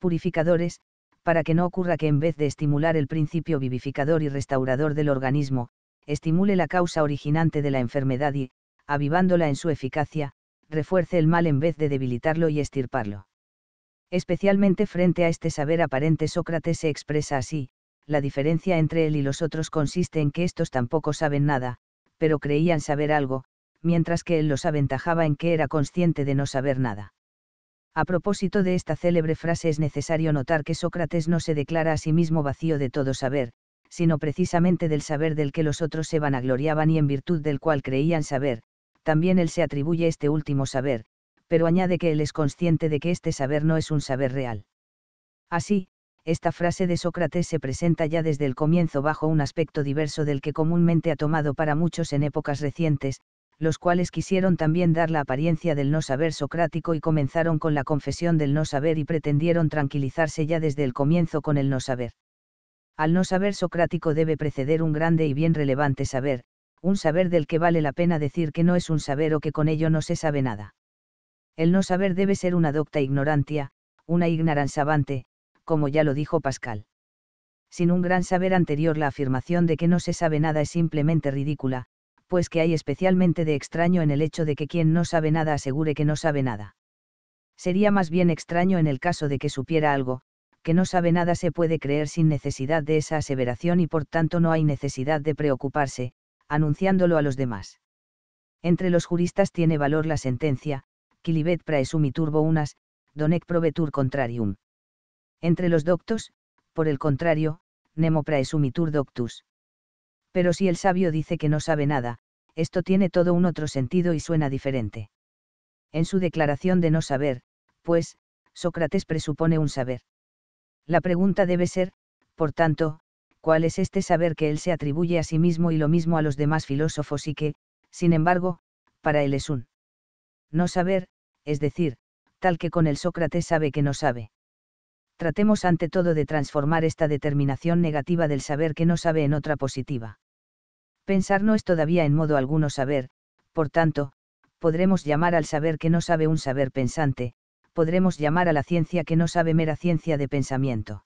purificadores, para que no ocurra que en vez de estimular el principio vivificador y restaurador del organismo, estimule la causa originante de la enfermedad y, avivándola en su eficacia, refuerce el mal en vez de debilitarlo y estirparlo. Especialmente frente a este saber aparente Sócrates se expresa así, la diferencia entre él y los otros consiste en que estos tampoco saben nada, pero creían saber algo, mientras que él los aventajaba en que era consciente de no saber nada. A propósito de esta célebre frase es necesario notar que Sócrates no se declara a sí mismo vacío de todo saber, sino precisamente del saber del que los otros se vanagloriaban y en virtud del cual creían saber, también él se atribuye este último saber, pero añade que él es consciente de que este saber no es un saber real. Así, esta frase de Sócrates se presenta ya desde el comienzo bajo un aspecto diverso del que comúnmente ha tomado para muchos en épocas recientes, los cuales quisieron también dar la apariencia del no saber socrático y comenzaron con la confesión del no saber y pretendieron tranquilizarse ya desde el comienzo con el no saber. Al no saber socrático debe preceder un grande y bien relevante saber, un saber del que vale la pena decir que no es un saber o que con ello no se sabe nada. El no saber debe ser una docta ignorantia, una avante, como ya lo dijo Pascal. Sin un gran saber anterior la afirmación de que no se sabe nada es simplemente ridícula, pues que hay especialmente de extraño en el hecho de que quien no sabe nada asegure que no sabe nada. Sería más bien extraño en el caso de que supiera algo, que no sabe nada se puede creer sin necesidad de esa aseveración y por tanto no hay necesidad de preocuparse, anunciándolo a los demás. Entre los juristas tiene valor la sentencia, quilibet praesumiturbo unas, donec probetur contrarium. Entre los doctos, por el contrario, nemo praesumitur doctus pero si el sabio dice que no sabe nada, esto tiene todo un otro sentido y suena diferente. En su declaración de no saber, pues, Sócrates presupone un saber. La pregunta debe ser, por tanto, cuál es este saber que él se atribuye a sí mismo y lo mismo a los demás filósofos y que, sin embargo, para él es un no saber, es decir, tal que con el Sócrates sabe que no sabe. Tratemos ante todo de transformar esta determinación negativa del saber que no sabe en otra positiva. Pensar no es todavía en modo alguno saber, por tanto, podremos llamar al saber que no sabe un saber pensante, podremos llamar a la ciencia que no sabe mera ciencia de pensamiento.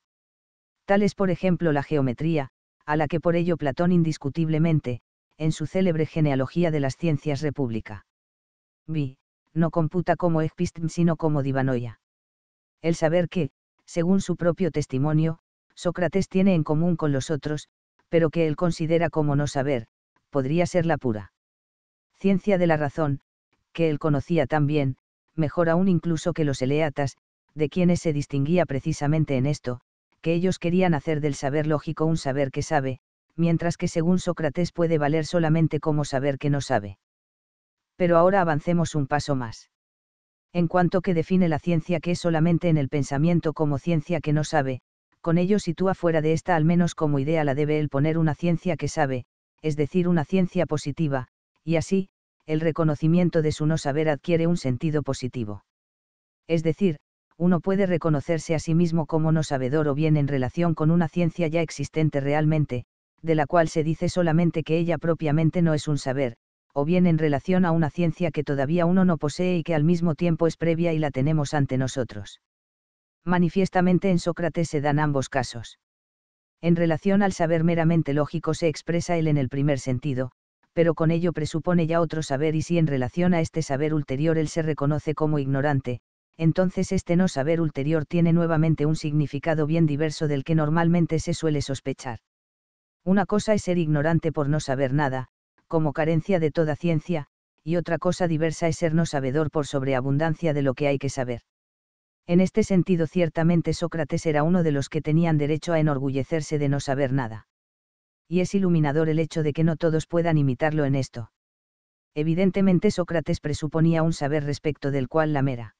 Tal es por ejemplo la geometría, a la que por ello Platón indiscutiblemente, en su célebre genealogía de las ciencias república. Vi, no computa como ekpistm sino como Divanoia. El saber que, según su propio testimonio, Sócrates tiene en común con los otros, pero que él considera como no saber, podría ser la pura ciencia de la razón, que él conocía tan bien, mejor aún incluso que los eleatas, de quienes se distinguía precisamente en esto, que ellos querían hacer del saber lógico un saber que sabe, mientras que según Sócrates puede valer solamente como saber que no sabe. Pero ahora avancemos un paso más. En cuanto que define la ciencia que es solamente en el pensamiento como ciencia que no sabe, con ello sitúa fuera de esta al menos como idea la debe el poner una ciencia que sabe, es decir, una ciencia positiva, y así, el reconocimiento de su no saber adquiere un sentido positivo. Es decir, uno puede reconocerse a sí mismo como no sabedor o bien en relación con una ciencia ya existente realmente, de la cual se dice solamente que ella propiamente no es un saber, o bien en relación a una ciencia que todavía uno no posee y que al mismo tiempo es previa y la tenemos ante nosotros manifiestamente en Sócrates se dan ambos casos. En relación al saber meramente lógico se expresa él en el primer sentido, pero con ello presupone ya otro saber y si en relación a este saber ulterior él se reconoce como ignorante, entonces este no saber ulterior tiene nuevamente un significado bien diverso del que normalmente se suele sospechar. Una cosa es ser ignorante por no saber nada, como carencia de toda ciencia, y otra cosa diversa es ser no sabedor por sobreabundancia de lo que hay que saber. En este sentido ciertamente Sócrates era uno de los que tenían derecho a enorgullecerse de no saber nada. Y es iluminador el hecho de que no todos puedan imitarlo en esto. Evidentemente Sócrates presuponía un saber respecto del cual la mera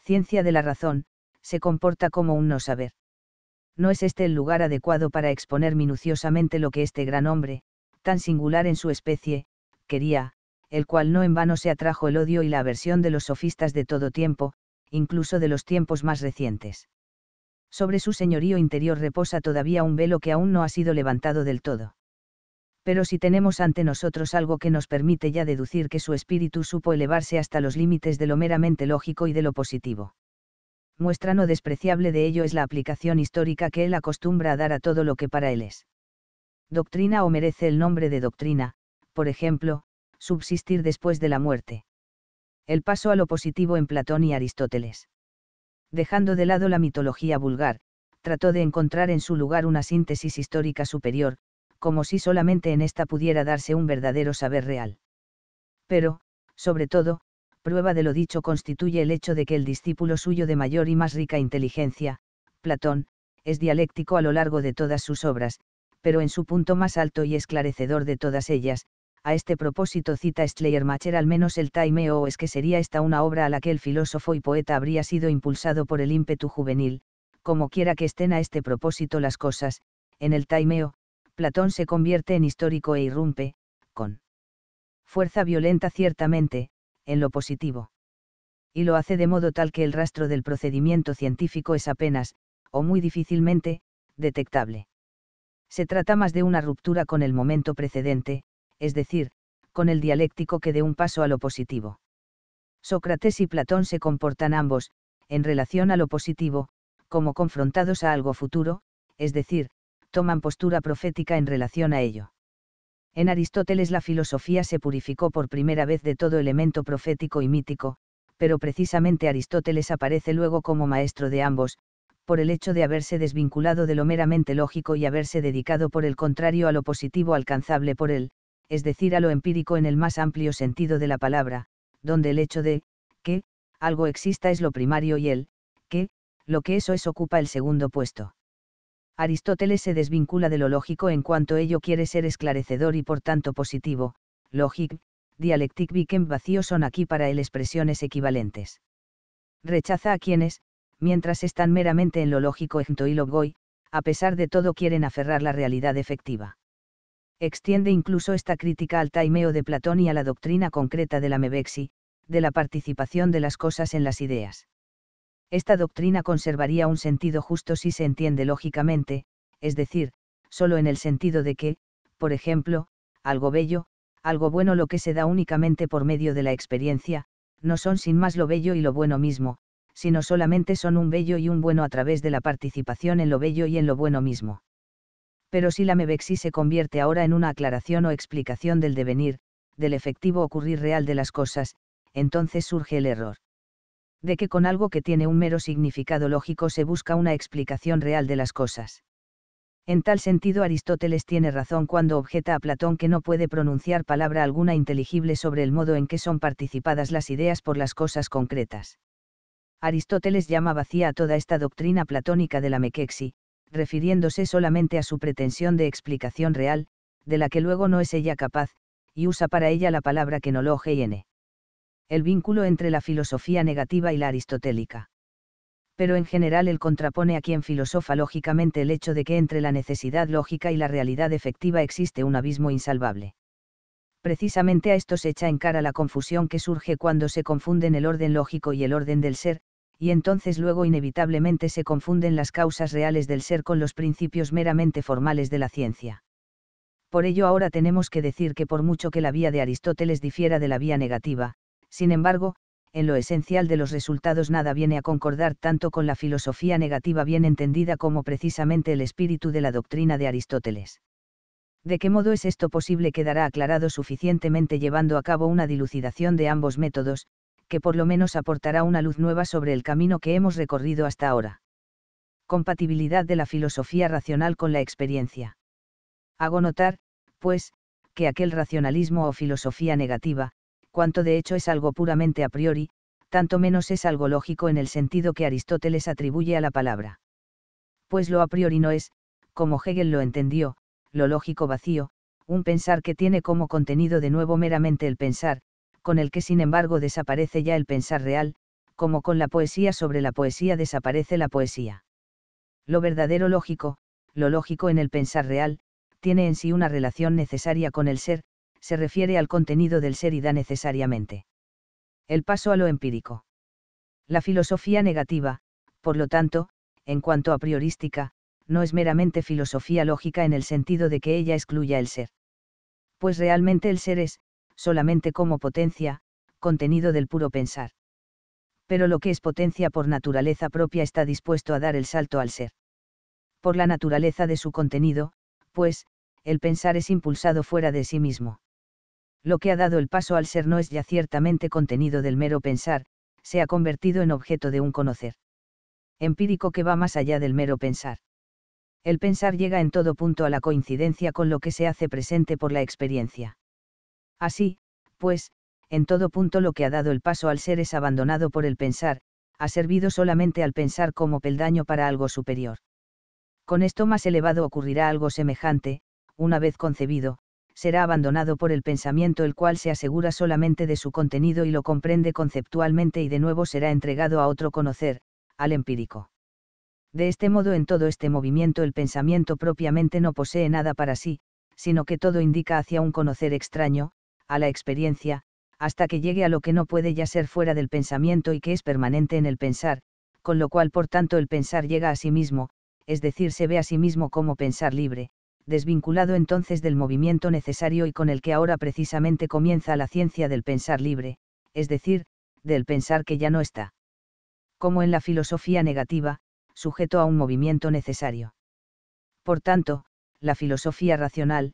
ciencia de la razón, se comporta como un no saber. No es este el lugar adecuado para exponer minuciosamente lo que este gran hombre, tan singular en su especie, quería, el cual no en vano se atrajo el odio y la aversión de los sofistas de todo tiempo, incluso de los tiempos más recientes. Sobre su señorío interior reposa todavía un velo que aún no ha sido levantado del todo. Pero si tenemos ante nosotros algo que nos permite ya deducir que su espíritu supo elevarse hasta los límites de lo meramente lógico y de lo positivo. Muestra no despreciable de ello es la aplicación histórica que él acostumbra a dar a todo lo que para él es doctrina o merece el nombre de doctrina, por ejemplo, subsistir después de la muerte el paso a lo positivo en Platón y Aristóteles. Dejando de lado la mitología vulgar, trató de encontrar en su lugar una síntesis histórica superior, como si solamente en esta pudiera darse un verdadero saber real. Pero, sobre todo, prueba de lo dicho constituye el hecho de que el discípulo suyo de mayor y más rica inteligencia, Platón, es dialéctico a lo largo de todas sus obras, pero en su punto más alto y esclarecedor de todas ellas, a este propósito cita Schleiermacher al menos el Taimeo o es que sería esta una obra a la que el filósofo y poeta habría sido impulsado por el ímpetu juvenil, como quiera que estén a este propósito las cosas, en el Taimeo, Platón se convierte en histórico e irrumpe, con fuerza violenta ciertamente, en lo positivo. Y lo hace de modo tal que el rastro del procedimiento científico es apenas, o muy difícilmente, detectable. Se trata más de una ruptura con el momento precedente, es decir, con el dialéctico que dé un paso a lo positivo. Sócrates y Platón se comportan ambos, en relación a lo positivo, como confrontados a algo futuro, es decir, toman postura profética en relación a ello. En Aristóteles la filosofía se purificó por primera vez de todo elemento profético y mítico, pero precisamente Aristóteles aparece luego como maestro de ambos, por el hecho de haberse desvinculado de lo meramente lógico y haberse dedicado por el contrario a lo positivo alcanzable por él, es decir, a lo empírico en el más amplio sentido de la palabra, donde el hecho de, que, algo exista es lo primario y el, que, lo que eso es ocupa el segundo puesto. Aristóteles se desvincula de lo lógico en cuanto ello quiere ser esclarecedor y por tanto positivo, logic, dialectic vicem vacío son aquí para él expresiones equivalentes. Rechaza a quienes, mientras están meramente en lo lógico en y logoi, a pesar de todo quieren aferrar la realidad efectiva extiende incluso esta crítica al taimeo de Platón y a la doctrina concreta de la Mebexi, de la participación de las cosas en las ideas. Esta doctrina conservaría un sentido justo si se entiende lógicamente, es decir, solo en el sentido de que, por ejemplo, algo bello, algo bueno lo que se da únicamente por medio de la experiencia, no son sin más lo bello y lo bueno mismo, sino solamente son un bello y un bueno a través de la participación en lo bello y en lo bueno mismo pero si la mebexi se convierte ahora en una aclaración o explicación del devenir, del efectivo ocurrir real de las cosas, entonces surge el error. De que con algo que tiene un mero significado lógico se busca una explicación real de las cosas. En tal sentido Aristóteles tiene razón cuando objeta a Platón que no puede pronunciar palabra alguna inteligible sobre el modo en que son participadas las ideas por las cosas concretas. Aristóteles llama vacía a toda esta doctrina platónica de la mequexi, refiriéndose solamente a su pretensión de explicación real, de la que luego no es ella capaz, y usa para ella la palabra que no lo n. El vínculo entre la filosofía negativa y la aristotélica. Pero en general él contrapone a quien filosofa lógicamente el hecho de que entre la necesidad lógica y la realidad efectiva existe un abismo insalvable. Precisamente a esto se echa en cara la confusión que surge cuando se confunden el orden lógico y el orden del ser, y entonces luego inevitablemente se confunden las causas reales del ser con los principios meramente formales de la ciencia. Por ello ahora tenemos que decir que por mucho que la vía de Aristóteles difiera de la vía negativa, sin embargo, en lo esencial de los resultados nada viene a concordar tanto con la filosofía negativa bien entendida como precisamente el espíritu de la doctrina de Aristóteles. ¿De qué modo es esto posible quedará aclarado suficientemente llevando a cabo una dilucidación de ambos métodos, que por lo menos aportará una luz nueva sobre el camino que hemos recorrido hasta ahora. Compatibilidad de la filosofía racional con la experiencia. Hago notar, pues, que aquel racionalismo o filosofía negativa, cuanto de hecho es algo puramente a priori, tanto menos es algo lógico en el sentido que Aristóteles atribuye a la palabra. Pues lo a priori no es, como Hegel lo entendió, lo lógico vacío, un pensar que tiene como contenido de nuevo meramente el pensar, con el que sin embargo desaparece ya el pensar real, como con la poesía sobre la poesía desaparece la poesía. Lo verdadero lógico, lo lógico en el pensar real, tiene en sí una relación necesaria con el ser, se refiere al contenido del ser y da necesariamente. El paso a lo empírico. La filosofía negativa, por lo tanto, en cuanto a priorística, no es meramente filosofía lógica en el sentido de que ella excluya el ser. Pues realmente el ser es, solamente como potencia, contenido del puro pensar. Pero lo que es potencia por naturaleza propia está dispuesto a dar el salto al ser. Por la naturaleza de su contenido, pues, el pensar es impulsado fuera de sí mismo. Lo que ha dado el paso al ser no es ya ciertamente contenido del mero pensar, se ha convertido en objeto de un conocer. Empírico que va más allá del mero pensar. El pensar llega en todo punto a la coincidencia con lo que se hace presente por la experiencia. Así, pues, en todo punto lo que ha dado el paso al ser es abandonado por el pensar, ha servido solamente al pensar como peldaño para algo superior. Con esto más elevado ocurrirá algo semejante, una vez concebido, será abandonado por el pensamiento el cual se asegura solamente de su contenido y lo comprende conceptualmente y de nuevo será entregado a otro conocer, al empírico. De este modo en todo este movimiento el pensamiento propiamente no posee nada para sí, sino que todo indica hacia un conocer extraño, a la experiencia, hasta que llegue a lo que no puede ya ser fuera del pensamiento y que es permanente en el pensar, con lo cual por tanto el pensar llega a sí mismo, es decir, se ve a sí mismo como pensar libre, desvinculado entonces del movimiento necesario y con el que ahora precisamente comienza la ciencia del pensar libre, es decir, del pensar que ya no está. Como en la filosofía negativa, sujeto a un movimiento necesario. Por tanto, la filosofía racional,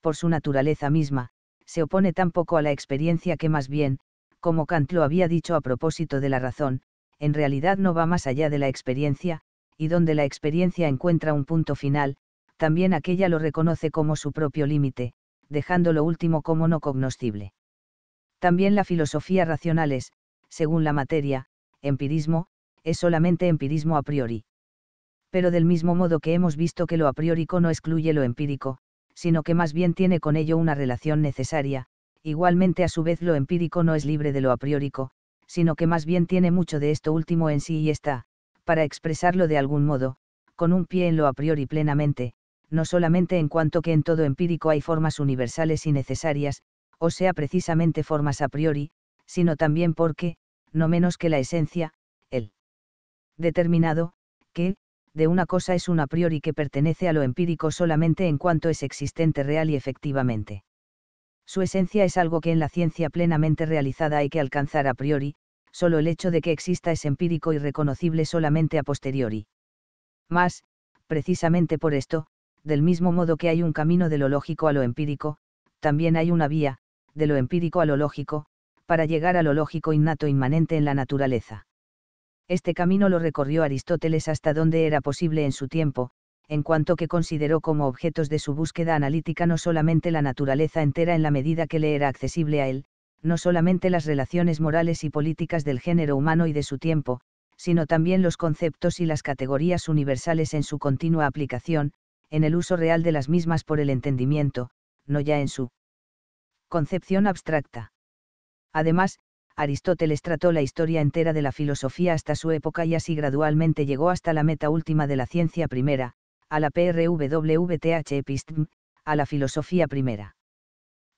por su naturaleza misma, se opone tampoco a la experiencia que más bien, como Kant lo había dicho a propósito de la razón, en realidad no va más allá de la experiencia, y donde la experiencia encuentra un punto final, también aquella lo reconoce como su propio límite, dejando lo último como no cognoscible. También la filosofía racional es, según la materia, empirismo, es solamente empirismo a priori. Pero del mismo modo que hemos visto que lo a priori no excluye lo empírico, sino que más bien tiene con ello una relación necesaria, igualmente a su vez lo empírico no es libre de lo a priori, sino que más bien tiene mucho de esto último en sí y está, para expresarlo de algún modo, con un pie en lo a priori plenamente, no solamente en cuanto que en todo empírico hay formas universales y necesarias, o sea precisamente formas a priori, sino también porque, no menos que la esencia, el determinado, que, de una cosa es un a priori que pertenece a lo empírico solamente en cuanto es existente real y efectivamente. Su esencia es algo que en la ciencia plenamente realizada hay que alcanzar a priori, solo el hecho de que exista es empírico y reconocible solamente a posteriori. Más, precisamente por esto, del mismo modo que hay un camino de lo lógico a lo empírico, también hay una vía, de lo empírico a lo lógico, para llegar a lo lógico innato e inmanente en la naturaleza. Este camino lo recorrió Aristóteles hasta donde era posible en su tiempo, en cuanto que consideró como objetos de su búsqueda analítica no solamente la naturaleza entera en la medida que le era accesible a él, no solamente las relaciones morales y políticas del género humano y de su tiempo, sino también los conceptos y las categorías universales en su continua aplicación, en el uso real de las mismas por el entendimiento, no ya en su concepción abstracta. Además, Aristóteles trató la historia entera de la filosofía hasta su época y así gradualmente llegó hasta la meta última de la ciencia primera, a la PRWTH Epistm, a la filosofía primera.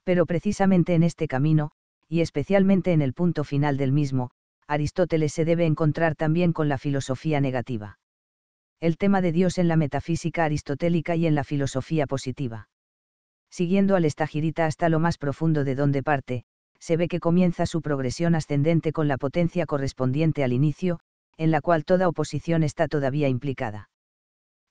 Pero precisamente en este camino, y especialmente en el punto final del mismo, Aristóteles se debe encontrar también con la filosofía negativa. El tema de Dios en la metafísica aristotélica y en la filosofía positiva. Siguiendo al estagirita hasta lo más profundo de donde parte, se ve que comienza su progresión ascendente con la potencia correspondiente al inicio, en la cual toda oposición está todavía implicada.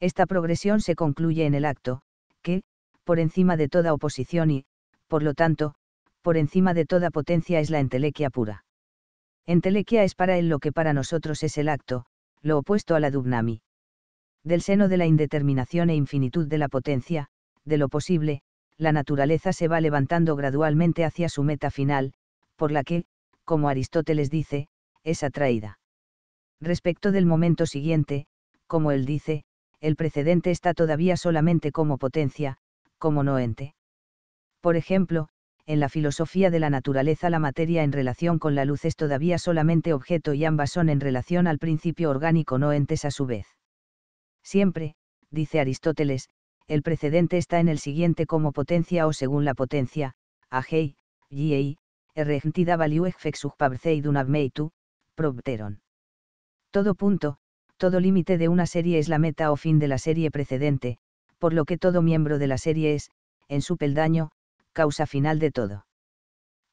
Esta progresión se concluye en el acto, que, por encima de toda oposición y, por lo tanto, por encima de toda potencia es la entelequia pura. Entelequia es para él lo que para nosotros es el acto, lo opuesto a la dubnami. Del seno de la indeterminación e infinitud de la potencia, de lo posible, la naturaleza se va levantando gradualmente hacia su meta final, por la que, como Aristóteles dice, es atraída. Respecto del momento siguiente, como él dice, el precedente está todavía solamente como potencia, como no ente. Por ejemplo, en la filosofía de la naturaleza la materia en relación con la luz es todavía solamente objeto y ambas son en relación al principio orgánico no entes a su vez. Siempre, dice Aristóteles, el precedente está en el siguiente como potencia o según la potencia, agei, yei, errentida value tu, propteron. Todo punto, todo límite de una serie es la meta o fin de la serie precedente, por lo que todo miembro de la serie es, en su peldaño, causa final de todo.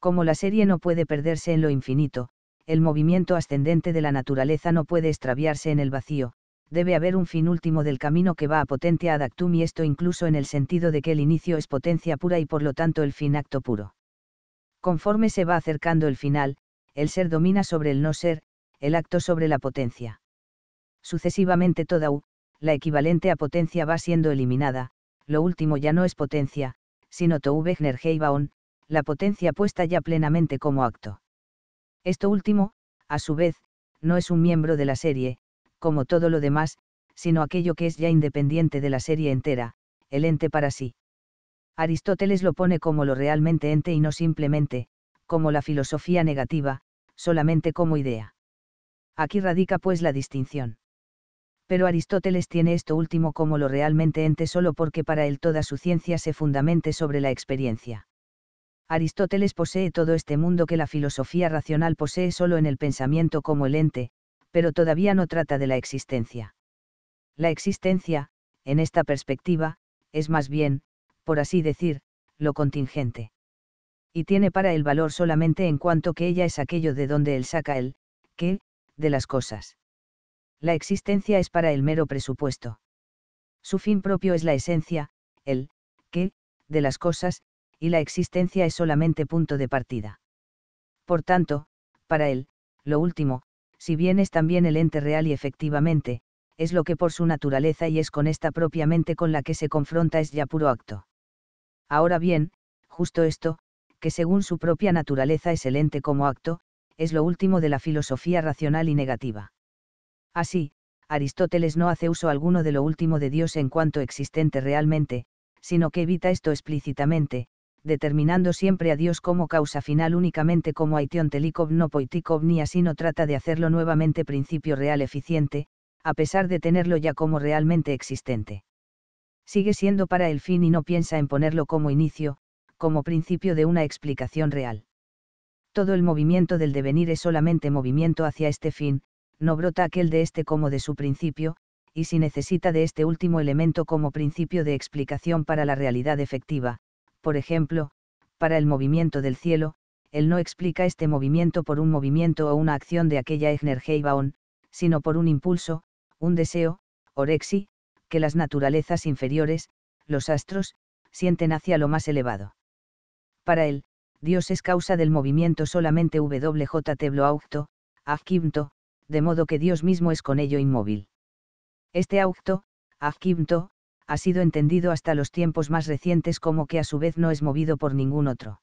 Como la serie no puede perderse en lo infinito, el movimiento ascendente de la naturaleza no puede extraviarse en el vacío, debe haber un fin último del camino que va a potente ad actum y esto incluso en el sentido de que el inicio es potencia pura y por lo tanto el fin acto puro. Conforme se va acercando el final, el ser domina sobre el no ser, el acto sobre la potencia. Sucesivamente toda U, la equivalente a potencia va siendo eliminada, lo último ya no es potencia, sino Heibaon, la potencia puesta ya plenamente como acto. Esto último, a su vez, no es un miembro de la serie, como todo lo demás, sino aquello que es ya independiente de la serie entera, el ente para sí. Aristóteles lo pone como lo realmente ente y no simplemente, como la filosofía negativa, solamente como idea. Aquí radica pues la distinción. Pero Aristóteles tiene esto último como lo realmente ente solo porque para él toda su ciencia se fundamente sobre la experiencia. Aristóteles posee todo este mundo que la filosofía racional posee solo en el pensamiento como el ente, pero todavía no trata de la existencia. La existencia, en esta perspectiva, es más bien, por así decir, lo contingente. Y tiene para él valor solamente en cuanto que ella es aquello de donde él saca el, qué de las cosas. La existencia es para el mero presupuesto. Su fin propio es la esencia, el, qué de las cosas, y la existencia es solamente punto de partida. Por tanto, para él, lo último, si bien es también el ente real y efectivamente, es lo que por su naturaleza y es con esta propia mente con la que se confronta es ya puro acto. Ahora bien, justo esto, que según su propia naturaleza es el ente como acto, es lo último de la filosofía racional y negativa. Así, Aristóteles no hace uso alguno de lo último de Dios en cuanto existente realmente, sino que evita esto explícitamente, determinando siempre a Dios como causa final únicamente como aition telikov no poitikov ni así no trata de hacerlo nuevamente principio real eficiente, a pesar de tenerlo ya como realmente existente. Sigue siendo para el fin y no piensa en ponerlo como inicio, como principio de una explicación real. Todo el movimiento del devenir es solamente movimiento hacia este fin, no brota aquel de este como de su principio, y si necesita de este último elemento como principio de explicación para la realidad efectiva, por ejemplo, para el movimiento del cielo, él no explica este movimiento por un movimiento o una acción de aquella Egnergeibaon, sino por un impulso, un deseo, orexi, que las naturalezas inferiores, los astros, sienten hacia lo más elevado. Para él, Dios es causa del movimiento solamente WJT Bloaucto, de modo que Dios mismo es con ello inmóvil. Este aucto, Agquimto, ha sido entendido hasta los tiempos más recientes como que a su vez no es movido por ningún otro.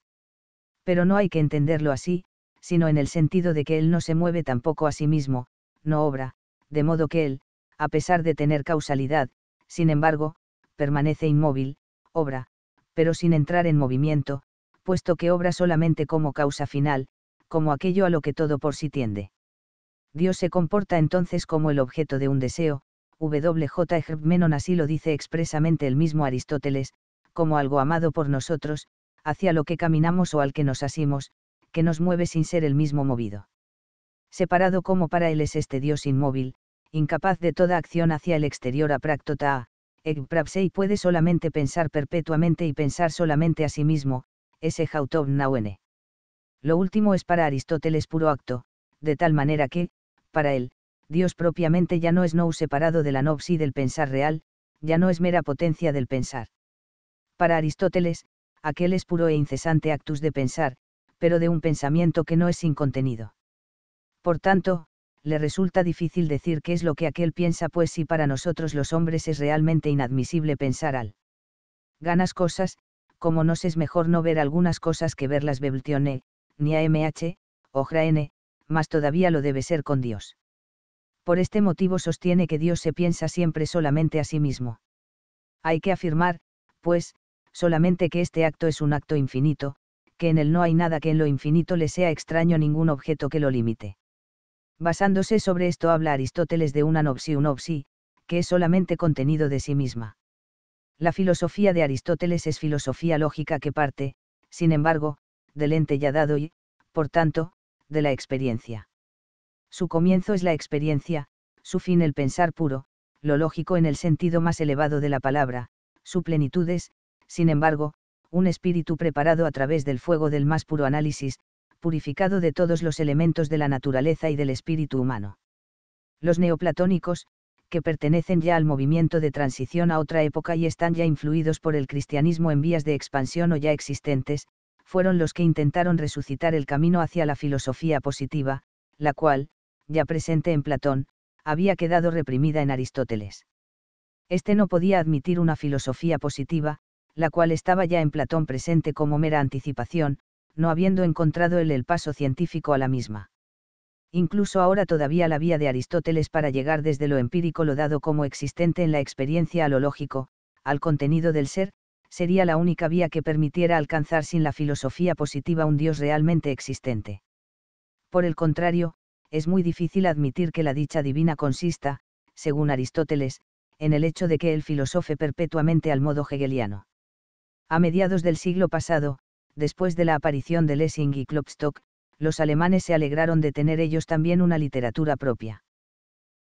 Pero no hay que entenderlo así, sino en el sentido de que él no se mueve tampoco a sí mismo, no obra, de modo que él, a pesar de tener causalidad, sin embargo, permanece inmóvil, obra, pero sin entrar en movimiento, puesto que obra solamente como causa final, como aquello a lo que todo por sí tiende. Dios se comporta entonces como el objeto de un deseo, W.J. Menon así lo dice expresamente el mismo Aristóteles, como algo amado por nosotros, hacia lo que caminamos o al que nos asimos, que nos mueve sin ser el mismo movido. Separado como para él es este Dios inmóvil, incapaz de toda acción hacia el exterior a Praktota, Egprapsei puede solamente pensar perpetuamente y pensar solamente a sí mismo, ese Nauene. Lo último es para Aristóteles puro acto, de tal manera que, para él, Dios propiamente ya no es nou separado de la nopsi del pensar real, ya no es mera potencia del pensar. Para Aristóteles, aquel es puro e incesante actus de pensar, pero de un pensamiento que no es sin contenido. Por tanto, le resulta difícil decir qué es lo que aquel piensa, pues si para nosotros los hombres es realmente inadmisible pensar al ganas cosas, como nos es mejor no ver algunas cosas que verlas Bebeltione, ni a Mh, o Graene, más todavía lo debe ser con Dios por este motivo sostiene que Dios se piensa siempre solamente a sí mismo. Hay que afirmar, pues, solamente que este acto es un acto infinito, que en él no hay nada que en lo infinito le sea extraño ningún objeto que lo limite. Basándose sobre esto habla Aristóteles de una nopsi unopsi, que es solamente contenido de sí misma. La filosofía de Aristóteles es filosofía lógica que parte, sin embargo, del ente ya dado y, por tanto, de la experiencia. Su comienzo es la experiencia, su fin el pensar puro, lo lógico en el sentido más elevado de la palabra, su plenitud es, sin embargo, un espíritu preparado a través del fuego del más puro análisis, purificado de todos los elementos de la naturaleza y del espíritu humano. Los neoplatónicos, que pertenecen ya al movimiento de transición a otra época y están ya influidos por el cristianismo en vías de expansión o ya existentes, fueron los que intentaron resucitar el camino hacia la filosofía positiva, la cual, ya presente en Platón, había quedado reprimida en Aristóteles. Este no podía admitir una filosofía positiva, la cual estaba ya en Platón presente como mera anticipación, no habiendo encontrado él el paso científico a la misma. Incluso ahora todavía la vía de Aristóteles para llegar desde lo empírico lo dado como existente en la experiencia a lo lógico, al contenido del ser, sería la única vía que permitiera alcanzar sin la filosofía positiva un Dios realmente existente. Por el contrario, es muy difícil admitir que la dicha divina consista, según Aristóteles, en el hecho de que él filosofe perpetuamente al modo hegeliano. A mediados del siglo pasado, después de la aparición de Lessing y Klopstock, los alemanes se alegraron de tener ellos también una literatura propia.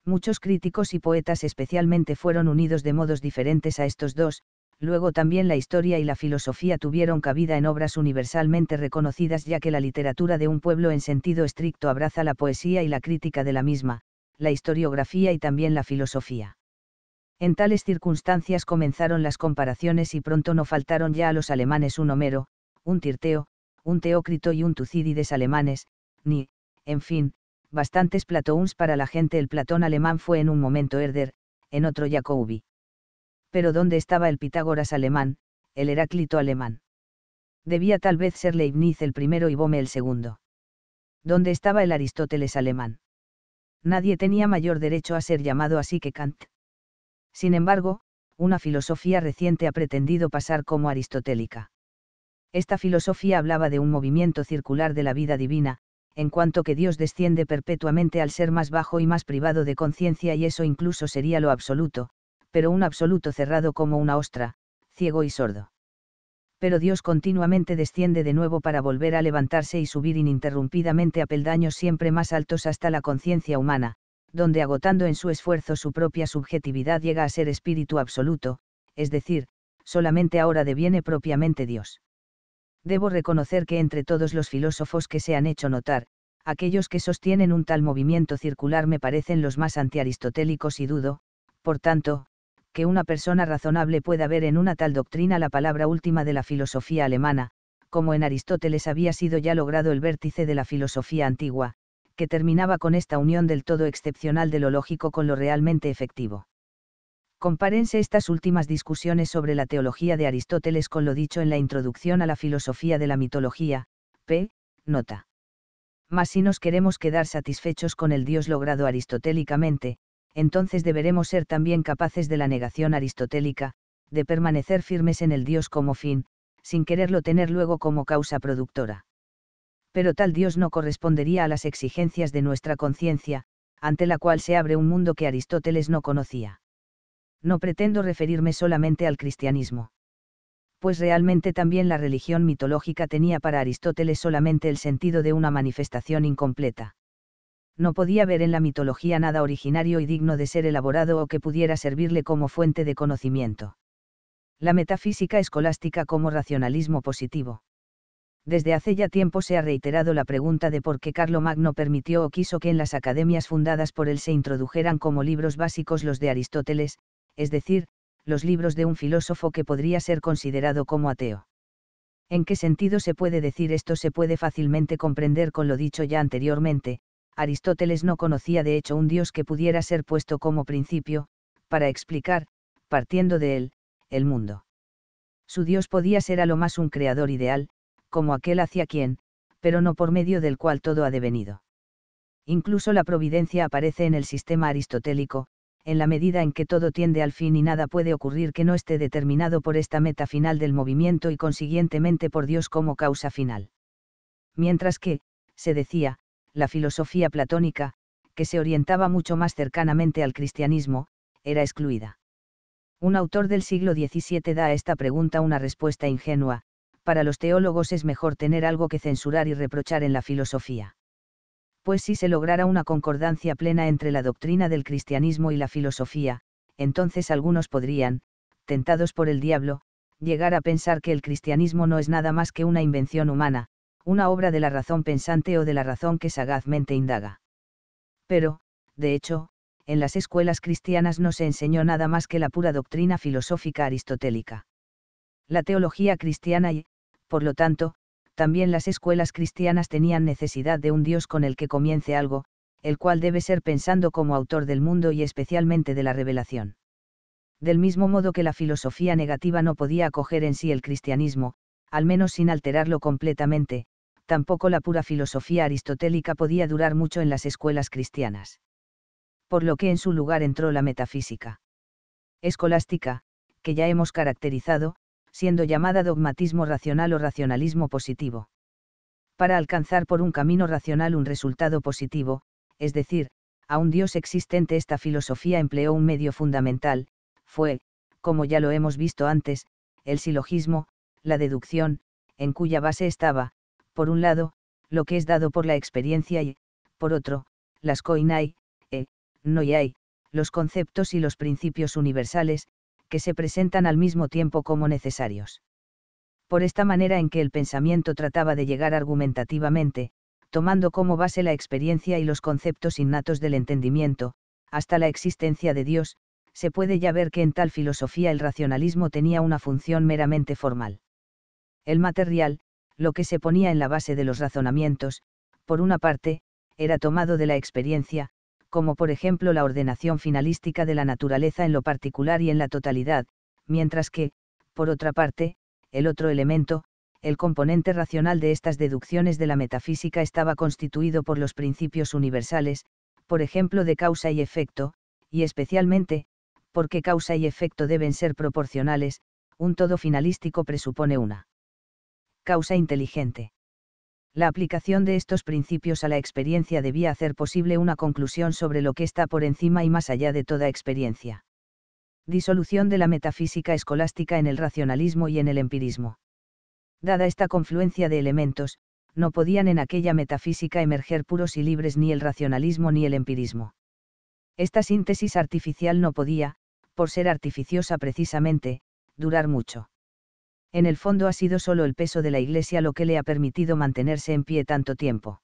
Muchos críticos y poetas especialmente fueron unidos de modos diferentes a estos dos, Luego también la historia y la filosofía tuvieron cabida en obras universalmente reconocidas ya que la literatura de un pueblo en sentido estricto abraza la poesía y la crítica de la misma, la historiografía y también la filosofía. En tales circunstancias comenzaron las comparaciones y pronto no faltaron ya a los alemanes un Homero, un Tirteo, un Teócrito y un Tucídides alemanes, ni, en fin, bastantes Platouns para la gente. El Platón alemán fue en un momento Herder, en otro Jacobi pero ¿dónde estaba el Pitágoras alemán, el Heráclito alemán? Debía tal vez ser Leibniz el primero y Bome el segundo. ¿Dónde estaba el Aristóteles alemán? Nadie tenía mayor derecho a ser llamado así que Kant. Sin embargo, una filosofía reciente ha pretendido pasar como aristotélica. Esta filosofía hablaba de un movimiento circular de la vida divina, en cuanto que Dios desciende perpetuamente al ser más bajo y más privado de conciencia y eso incluso sería lo absoluto, pero un absoluto cerrado como una ostra, ciego y sordo. Pero Dios continuamente desciende de nuevo para volver a levantarse y subir ininterrumpidamente a peldaños siempre más altos hasta la conciencia humana, donde agotando en su esfuerzo su propia subjetividad llega a ser espíritu absoluto, es decir, solamente ahora deviene propiamente Dios. Debo reconocer que entre todos los filósofos que se han hecho notar, aquellos que sostienen un tal movimiento circular me parecen los más antiaristotélicos y dudo, por tanto, que una persona razonable pueda ver en una tal doctrina la palabra última de la filosofía alemana, como en Aristóteles había sido ya logrado el vértice de la filosofía antigua, que terminaba con esta unión del todo excepcional de lo lógico con lo realmente efectivo. Compárense estas últimas discusiones sobre la teología de Aristóteles con lo dicho en la introducción a la filosofía de la mitología, p. Nota. Mas si nos queremos quedar satisfechos con el Dios logrado aristotélicamente, entonces deberemos ser también capaces de la negación aristotélica, de permanecer firmes en el Dios como fin, sin quererlo tener luego como causa productora. Pero tal Dios no correspondería a las exigencias de nuestra conciencia, ante la cual se abre un mundo que Aristóteles no conocía. No pretendo referirme solamente al cristianismo. Pues realmente también la religión mitológica tenía para Aristóteles solamente el sentido de una manifestación incompleta no podía ver en la mitología nada originario y digno de ser elaborado o que pudiera servirle como fuente de conocimiento. La metafísica escolástica como racionalismo positivo. Desde hace ya tiempo se ha reiterado la pregunta de por qué Carlomagno Magno permitió o quiso que en las academias fundadas por él se introdujeran como libros básicos los de Aristóteles, es decir, los libros de un filósofo que podría ser considerado como ateo. ¿En qué sentido se puede decir esto? Se puede fácilmente comprender con lo dicho ya anteriormente, Aristóteles no conocía de hecho un Dios que pudiera ser puesto como principio, para explicar, partiendo de él, el mundo. Su Dios podía ser a lo más un creador ideal, como aquel hacia quien, pero no por medio del cual todo ha devenido. Incluso la providencia aparece en el sistema aristotélico, en la medida en que todo tiende al fin y nada puede ocurrir que no esté determinado por esta meta final del movimiento y consiguientemente por Dios como causa final. Mientras que, se decía, la filosofía platónica, que se orientaba mucho más cercanamente al cristianismo, era excluida. Un autor del siglo XVII da a esta pregunta una respuesta ingenua, para los teólogos es mejor tener algo que censurar y reprochar en la filosofía. Pues si se lograra una concordancia plena entre la doctrina del cristianismo y la filosofía, entonces algunos podrían, tentados por el diablo, llegar a pensar que el cristianismo no es nada más que una invención humana, una obra de la razón pensante o de la razón que sagazmente indaga. Pero, de hecho, en las escuelas cristianas no se enseñó nada más que la pura doctrina filosófica aristotélica. La teología cristiana y, por lo tanto, también las escuelas cristianas tenían necesidad de un Dios con el que comience algo, el cual debe ser pensando como autor del mundo y especialmente de la revelación. Del mismo modo que la filosofía negativa no podía acoger en sí el cristianismo, al menos sin alterarlo completamente, tampoco la pura filosofía aristotélica podía durar mucho en las escuelas cristianas. Por lo que en su lugar entró la metafísica. Escolástica, que ya hemos caracterizado, siendo llamada dogmatismo racional o racionalismo positivo. Para alcanzar por un camino racional un resultado positivo, es decir, a un Dios existente esta filosofía empleó un medio fundamental, fue, como ya lo hemos visto antes, el silogismo, la deducción, en cuya base estaba, por un lado, lo que es dado por la experiencia y, por otro, las koinai, e, noiai, los conceptos y los principios universales, que se presentan al mismo tiempo como necesarios. Por esta manera en que el pensamiento trataba de llegar argumentativamente, tomando como base la experiencia y los conceptos innatos del entendimiento, hasta la existencia de Dios, se puede ya ver que en tal filosofía el racionalismo tenía una función meramente formal. El material, lo que se ponía en la base de los razonamientos, por una parte, era tomado de la experiencia, como por ejemplo la ordenación finalística de la naturaleza en lo particular y en la totalidad, mientras que, por otra parte, el otro elemento, el componente racional de estas deducciones de la metafísica estaba constituido por los principios universales, por ejemplo de causa y efecto, y especialmente, porque causa y efecto deben ser proporcionales, un todo finalístico presupone una causa inteligente. La aplicación de estos principios a la experiencia debía hacer posible una conclusión sobre lo que está por encima y más allá de toda experiencia. Disolución de la metafísica escolástica en el racionalismo y en el empirismo. Dada esta confluencia de elementos, no podían en aquella metafísica emerger puros y libres ni el racionalismo ni el empirismo. Esta síntesis artificial no podía, por ser artificiosa precisamente, durar mucho en el fondo ha sido solo el peso de la Iglesia lo que le ha permitido mantenerse en pie tanto tiempo.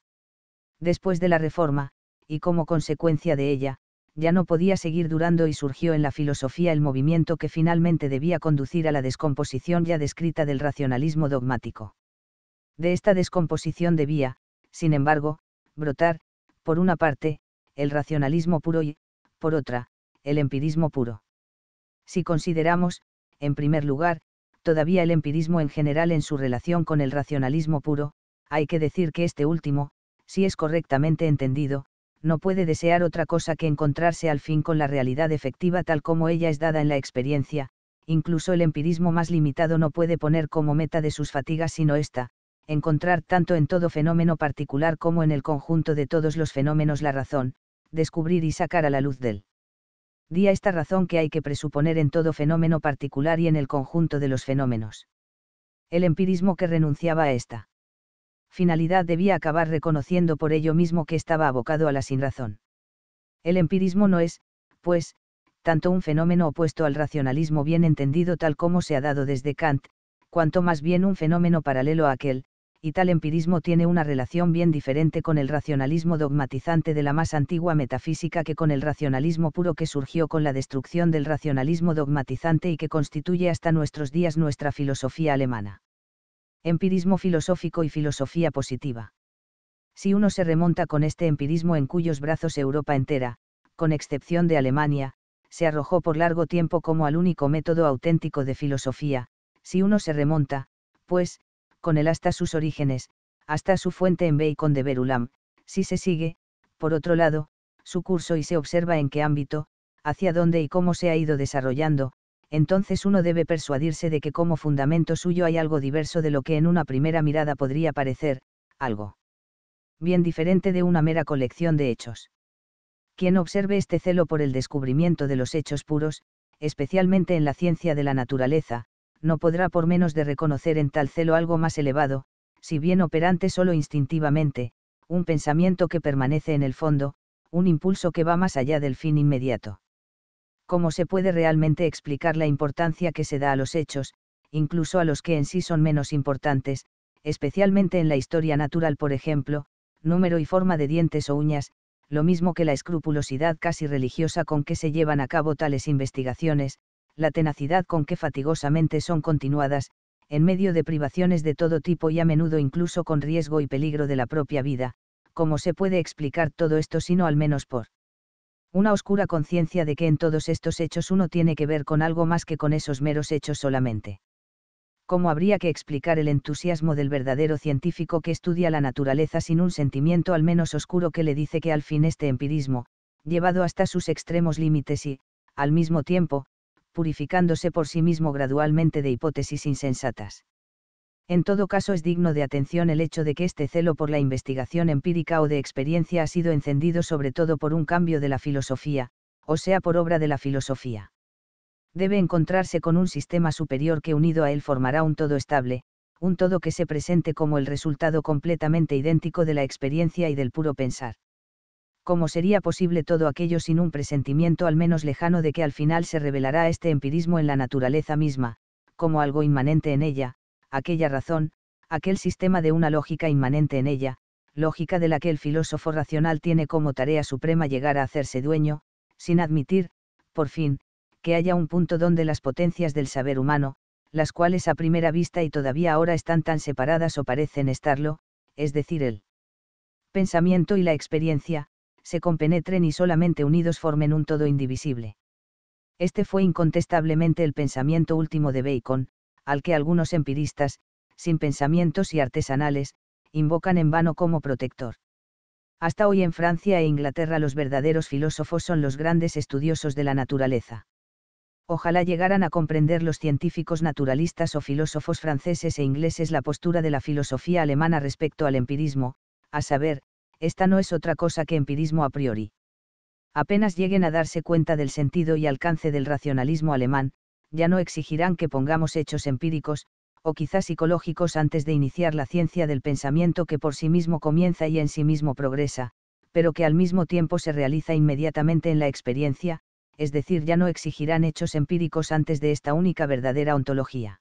Después de la Reforma, y como consecuencia de ella, ya no podía seguir durando y surgió en la filosofía el movimiento que finalmente debía conducir a la descomposición ya descrita del racionalismo dogmático. De esta descomposición debía, sin embargo, brotar, por una parte, el racionalismo puro y, por otra, el empirismo puro. Si consideramos, en primer lugar, todavía el empirismo en general en su relación con el racionalismo puro, hay que decir que este último, si es correctamente entendido, no puede desear otra cosa que encontrarse al fin con la realidad efectiva tal como ella es dada en la experiencia, incluso el empirismo más limitado no puede poner como meta de sus fatigas sino esta, encontrar tanto en todo fenómeno particular como en el conjunto de todos los fenómenos la razón, descubrir y sacar a la luz del Día esta razón que hay que presuponer en todo fenómeno particular y en el conjunto de los fenómenos. El empirismo que renunciaba a esta finalidad debía acabar reconociendo por ello mismo que estaba abocado a la sinrazón. El empirismo no es, pues, tanto un fenómeno opuesto al racionalismo bien entendido tal como se ha dado desde Kant, cuanto más bien un fenómeno paralelo a aquel, y tal empirismo tiene una relación bien diferente con el racionalismo dogmatizante de la más antigua metafísica que con el racionalismo puro que surgió con la destrucción del racionalismo dogmatizante y que constituye hasta nuestros días nuestra filosofía alemana. Empirismo filosófico y filosofía positiva. Si uno se remonta con este empirismo en cuyos brazos Europa entera, con excepción de Alemania, se arrojó por largo tiempo como al único método auténtico de filosofía, si uno se remonta, pues, con él hasta sus orígenes, hasta su fuente en Bacon de Berulam, si se sigue, por otro lado, su curso y se observa en qué ámbito, hacia dónde y cómo se ha ido desarrollando, entonces uno debe persuadirse de que como fundamento suyo hay algo diverso de lo que en una primera mirada podría parecer, algo bien diferente de una mera colección de hechos. Quien observe este celo por el descubrimiento de los hechos puros, especialmente en la ciencia de la naturaleza, no podrá por menos de reconocer en tal celo algo más elevado, si bien operante solo instintivamente, un pensamiento que permanece en el fondo, un impulso que va más allá del fin inmediato. ¿Cómo se puede realmente explicar la importancia que se da a los hechos, incluso a los que en sí son menos importantes, especialmente en la historia natural, por ejemplo, número y forma de dientes o uñas, lo mismo que la escrupulosidad casi religiosa con que se llevan a cabo tales investigaciones, la tenacidad con que fatigosamente son continuadas, en medio de privaciones de todo tipo y a menudo incluso con riesgo y peligro de la propia vida, ¿cómo se puede explicar todo esto sino al menos por una oscura conciencia de que en todos estos hechos uno tiene que ver con algo más que con esos meros hechos solamente? ¿Cómo habría que explicar el entusiasmo del verdadero científico que estudia la naturaleza sin un sentimiento al menos oscuro que le dice que al fin este empirismo, llevado hasta sus extremos límites y, al mismo tiempo, purificándose por sí mismo gradualmente de hipótesis insensatas. En todo caso es digno de atención el hecho de que este celo por la investigación empírica o de experiencia ha sido encendido sobre todo por un cambio de la filosofía, o sea por obra de la filosofía. Debe encontrarse con un sistema superior que unido a él formará un todo estable, un todo que se presente como el resultado completamente idéntico de la experiencia y del puro pensar. ¿cómo sería posible todo aquello sin un presentimiento al menos lejano de que al final se revelará este empirismo en la naturaleza misma, como algo inmanente en ella, aquella razón, aquel sistema de una lógica inmanente en ella, lógica de la que el filósofo racional tiene como tarea suprema llegar a hacerse dueño, sin admitir, por fin, que haya un punto donde las potencias del saber humano, las cuales a primera vista y todavía ahora están tan separadas o parecen estarlo, es decir, el pensamiento y la experiencia, se compenetren y solamente unidos formen un todo indivisible. Este fue incontestablemente el pensamiento último de Bacon, al que algunos empiristas, sin pensamientos y artesanales, invocan en vano como protector. Hasta hoy en Francia e Inglaterra los verdaderos filósofos son los grandes estudiosos de la naturaleza. Ojalá llegaran a comprender los científicos naturalistas o filósofos franceses e ingleses la postura de la filosofía alemana respecto al empirismo, a saber, esta no es otra cosa que empirismo a priori. Apenas lleguen a darse cuenta del sentido y alcance del racionalismo alemán, ya no exigirán que pongamos hechos empíricos, o quizás psicológicos antes de iniciar la ciencia del pensamiento que por sí mismo comienza y en sí mismo progresa, pero que al mismo tiempo se realiza inmediatamente en la experiencia, es decir, ya no exigirán hechos empíricos antes de esta única verdadera ontología.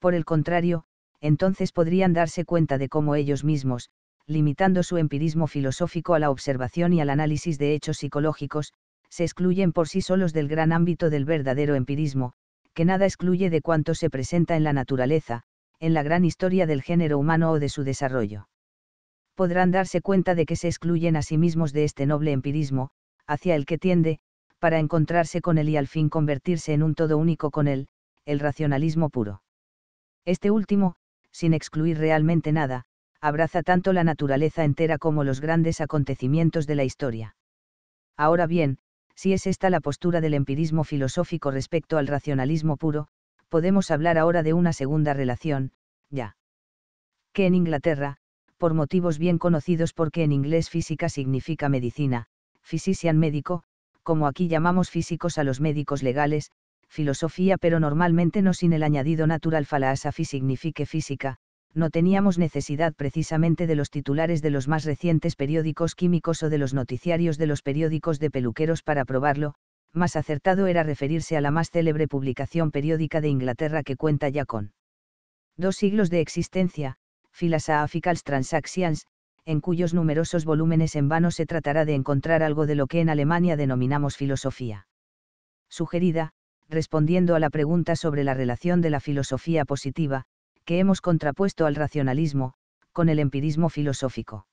Por el contrario, entonces podrían darse cuenta de cómo ellos mismos, limitando su empirismo filosófico a la observación y al análisis de hechos psicológicos, se excluyen por sí solos del gran ámbito del verdadero empirismo, que nada excluye de cuanto se presenta en la naturaleza, en la gran historia del género humano o de su desarrollo. Podrán darse cuenta de que se excluyen a sí mismos de este noble empirismo, hacia el que tiende, para encontrarse con él y al fin convertirse en un todo único con él, el racionalismo puro. Este último, sin excluir realmente nada, abraza tanto la naturaleza entera como los grandes acontecimientos de la historia. Ahora bien, si es esta la postura del empirismo filosófico respecto al racionalismo puro, podemos hablar ahora de una segunda relación, ya. Que en Inglaterra, por motivos bien conocidos porque en inglés física significa medicina, physician médico, como aquí llamamos físicos a los médicos legales, filosofía pero normalmente no sin el añadido natural falasafi, signifique física, no teníamos necesidad precisamente de los titulares de los más recientes periódicos químicos o de los noticiarios de los periódicos de peluqueros para probarlo, más acertado era referirse a la más célebre publicación periódica de Inglaterra que cuenta ya con dos siglos de existencia, Philosophical Transactions, en cuyos numerosos volúmenes en vano se tratará de encontrar algo de lo que en Alemania denominamos filosofía. Sugerida, respondiendo a la pregunta sobre la relación de la filosofía positiva, que hemos contrapuesto al racionalismo, con el empirismo filosófico.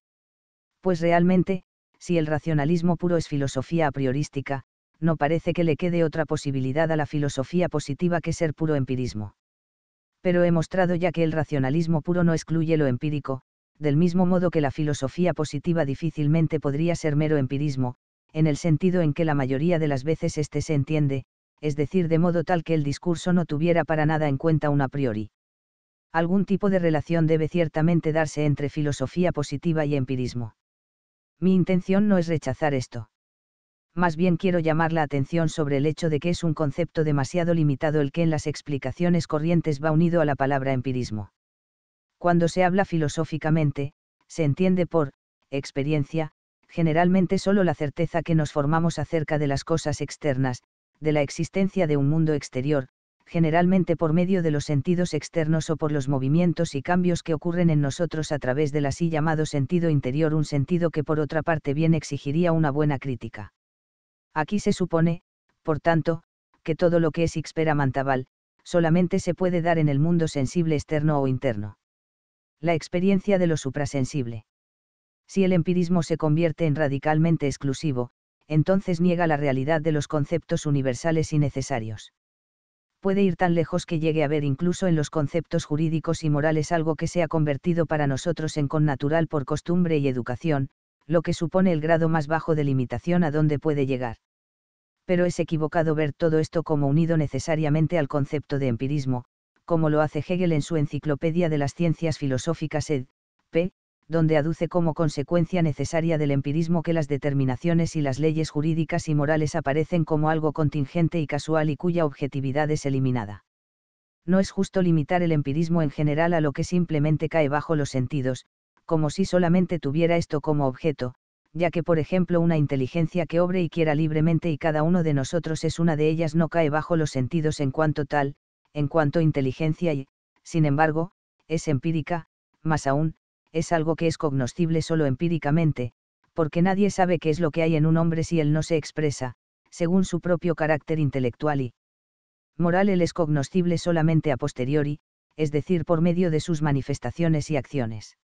Pues realmente, si el racionalismo puro es filosofía a priorística, no parece que le quede otra posibilidad a la filosofía positiva que ser puro empirismo. Pero he mostrado ya que el racionalismo puro no excluye lo empírico, del mismo modo que la filosofía positiva difícilmente podría ser mero empirismo, en el sentido en que la mayoría de las veces éste se entiende, es decir, de modo tal que el discurso no tuviera para nada en cuenta un a priori algún tipo de relación debe ciertamente darse entre filosofía positiva y empirismo. Mi intención no es rechazar esto. Más bien quiero llamar la atención sobre el hecho de que es un concepto demasiado limitado el que en las explicaciones corrientes va unido a la palabra empirismo. Cuando se habla filosóficamente, se entiende por, experiencia, generalmente solo la certeza que nos formamos acerca de las cosas externas, de la existencia de un mundo exterior, generalmente por medio de los sentidos externos o por los movimientos y cambios que ocurren en nosotros a través del así llamado sentido interior, un sentido que por otra parte bien exigiría una buena crítica. Aquí se supone, por tanto, que todo lo que es mantaval, solamente se puede dar en el mundo sensible externo o interno. La experiencia de lo suprasensible. Si el empirismo se convierte en radicalmente exclusivo, entonces niega la realidad de los conceptos universales y necesarios puede ir tan lejos que llegue a ver incluso en los conceptos jurídicos y morales algo que se ha convertido para nosotros en connatural por costumbre y educación, lo que supone el grado más bajo de limitación a donde puede llegar. Pero es equivocado ver todo esto como unido necesariamente al concepto de empirismo, como lo hace Hegel en su Enciclopedia de las Ciencias Filosóficas ed. p donde aduce como consecuencia necesaria del empirismo que las determinaciones y las leyes jurídicas y morales aparecen como algo contingente y casual y cuya objetividad es eliminada. No es justo limitar el empirismo en general a lo que simplemente cae bajo los sentidos, como si solamente tuviera esto como objeto, ya que por ejemplo una inteligencia que obre y quiera libremente y cada uno de nosotros es una de ellas no cae bajo los sentidos en cuanto tal, en cuanto inteligencia y, sin embargo, es empírica, más aún, es algo que es cognoscible solo empíricamente, porque nadie sabe qué es lo que hay en un hombre si él no se expresa, según su propio carácter intelectual y moral él es cognoscible solamente a posteriori, es decir, por medio de sus manifestaciones y acciones.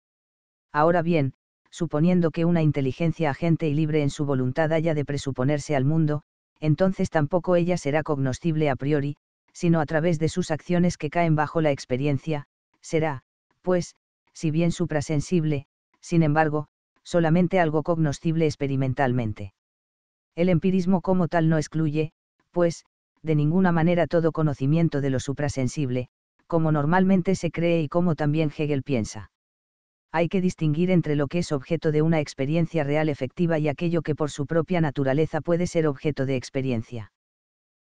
Ahora bien, suponiendo que una inteligencia agente y libre en su voluntad haya de presuponerse al mundo, entonces tampoco ella será cognoscible a priori, sino a través de sus acciones que caen bajo la experiencia, será, pues, si bien suprasensible, sin embargo, solamente algo cognoscible experimentalmente. El empirismo como tal no excluye, pues, de ninguna manera todo conocimiento de lo suprasensible, como normalmente se cree y como también Hegel piensa. Hay que distinguir entre lo que es objeto de una experiencia real efectiva y aquello que por su propia naturaleza puede ser objeto de experiencia.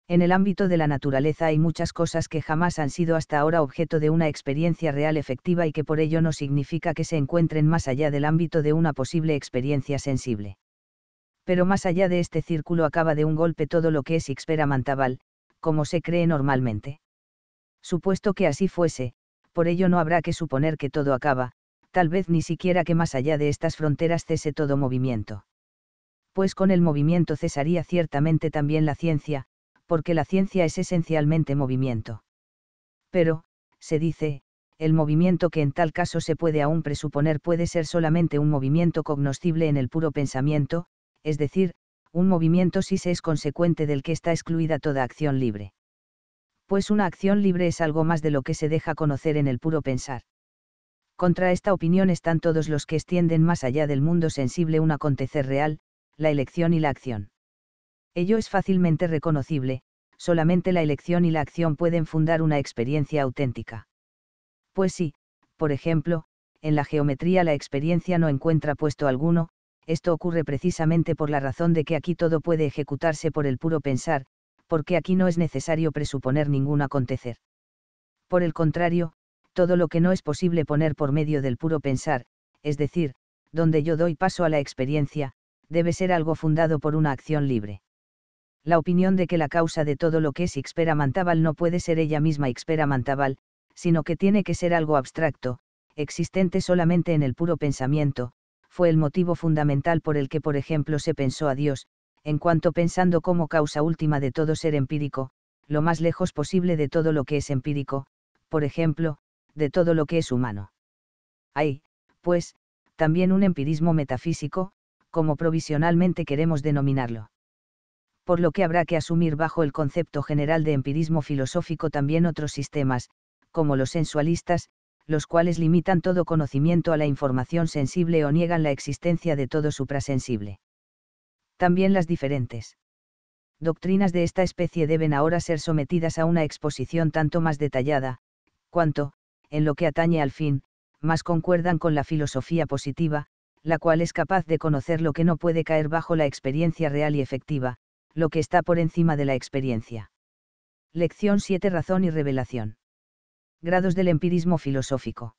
En el ámbito de la naturaleza hay muchas cosas que jamás han sido hasta ahora objeto de una experiencia real efectiva y que por ello no significa que se encuentren más allá del ámbito de una posible experiencia sensible. Pero más allá de este círculo acaba de un golpe todo lo que es Xpera Mantabal, como se cree normalmente. Supuesto que así fuese, por ello no habrá que suponer que todo acaba, tal vez ni siquiera que más allá de estas fronteras cese todo movimiento. Pues con el movimiento cesaría ciertamente también la ciencia, porque la ciencia es esencialmente movimiento. Pero, se dice, el movimiento que en tal caso se puede aún presuponer puede ser solamente un movimiento cognoscible en el puro pensamiento, es decir, un movimiento si se es consecuente del que está excluida toda acción libre. Pues una acción libre es algo más de lo que se deja conocer en el puro pensar. Contra esta opinión están todos los que extienden más allá del mundo sensible un acontecer real, la elección y la acción. Ello es fácilmente reconocible, solamente la elección y la acción pueden fundar una experiencia auténtica. Pues si, por ejemplo, en la geometría la experiencia no encuentra puesto alguno, esto ocurre precisamente por la razón de que aquí todo puede ejecutarse por el puro pensar, porque aquí no es necesario presuponer ningún acontecer. Por el contrario, todo lo que no es posible poner por medio del puro pensar, es decir, donde yo doy paso a la experiencia, debe ser algo fundado por una acción libre la opinión de que la causa de todo lo que es Xpera Mantabal no puede ser ella misma Xpera Mantabal, sino que tiene que ser algo abstracto, existente solamente en el puro pensamiento, fue el motivo fundamental por el que por ejemplo se pensó a Dios, en cuanto pensando como causa última de todo ser empírico, lo más lejos posible de todo lo que es empírico, por ejemplo, de todo lo que es humano. Hay, pues, también un empirismo metafísico, como provisionalmente queremos denominarlo por lo que habrá que asumir bajo el concepto general de empirismo filosófico también otros sistemas, como los sensualistas, los cuales limitan todo conocimiento a la información sensible o niegan la existencia de todo suprasensible. También las diferentes doctrinas de esta especie deben ahora ser sometidas a una exposición tanto más detallada, cuanto, en lo que atañe al fin, más concuerdan con la filosofía positiva, la cual es capaz de conocer lo que no puede caer bajo la experiencia real y efectiva, lo que está por encima de la experiencia. Lección 7 Razón y revelación. Grados del empirismo filosófico.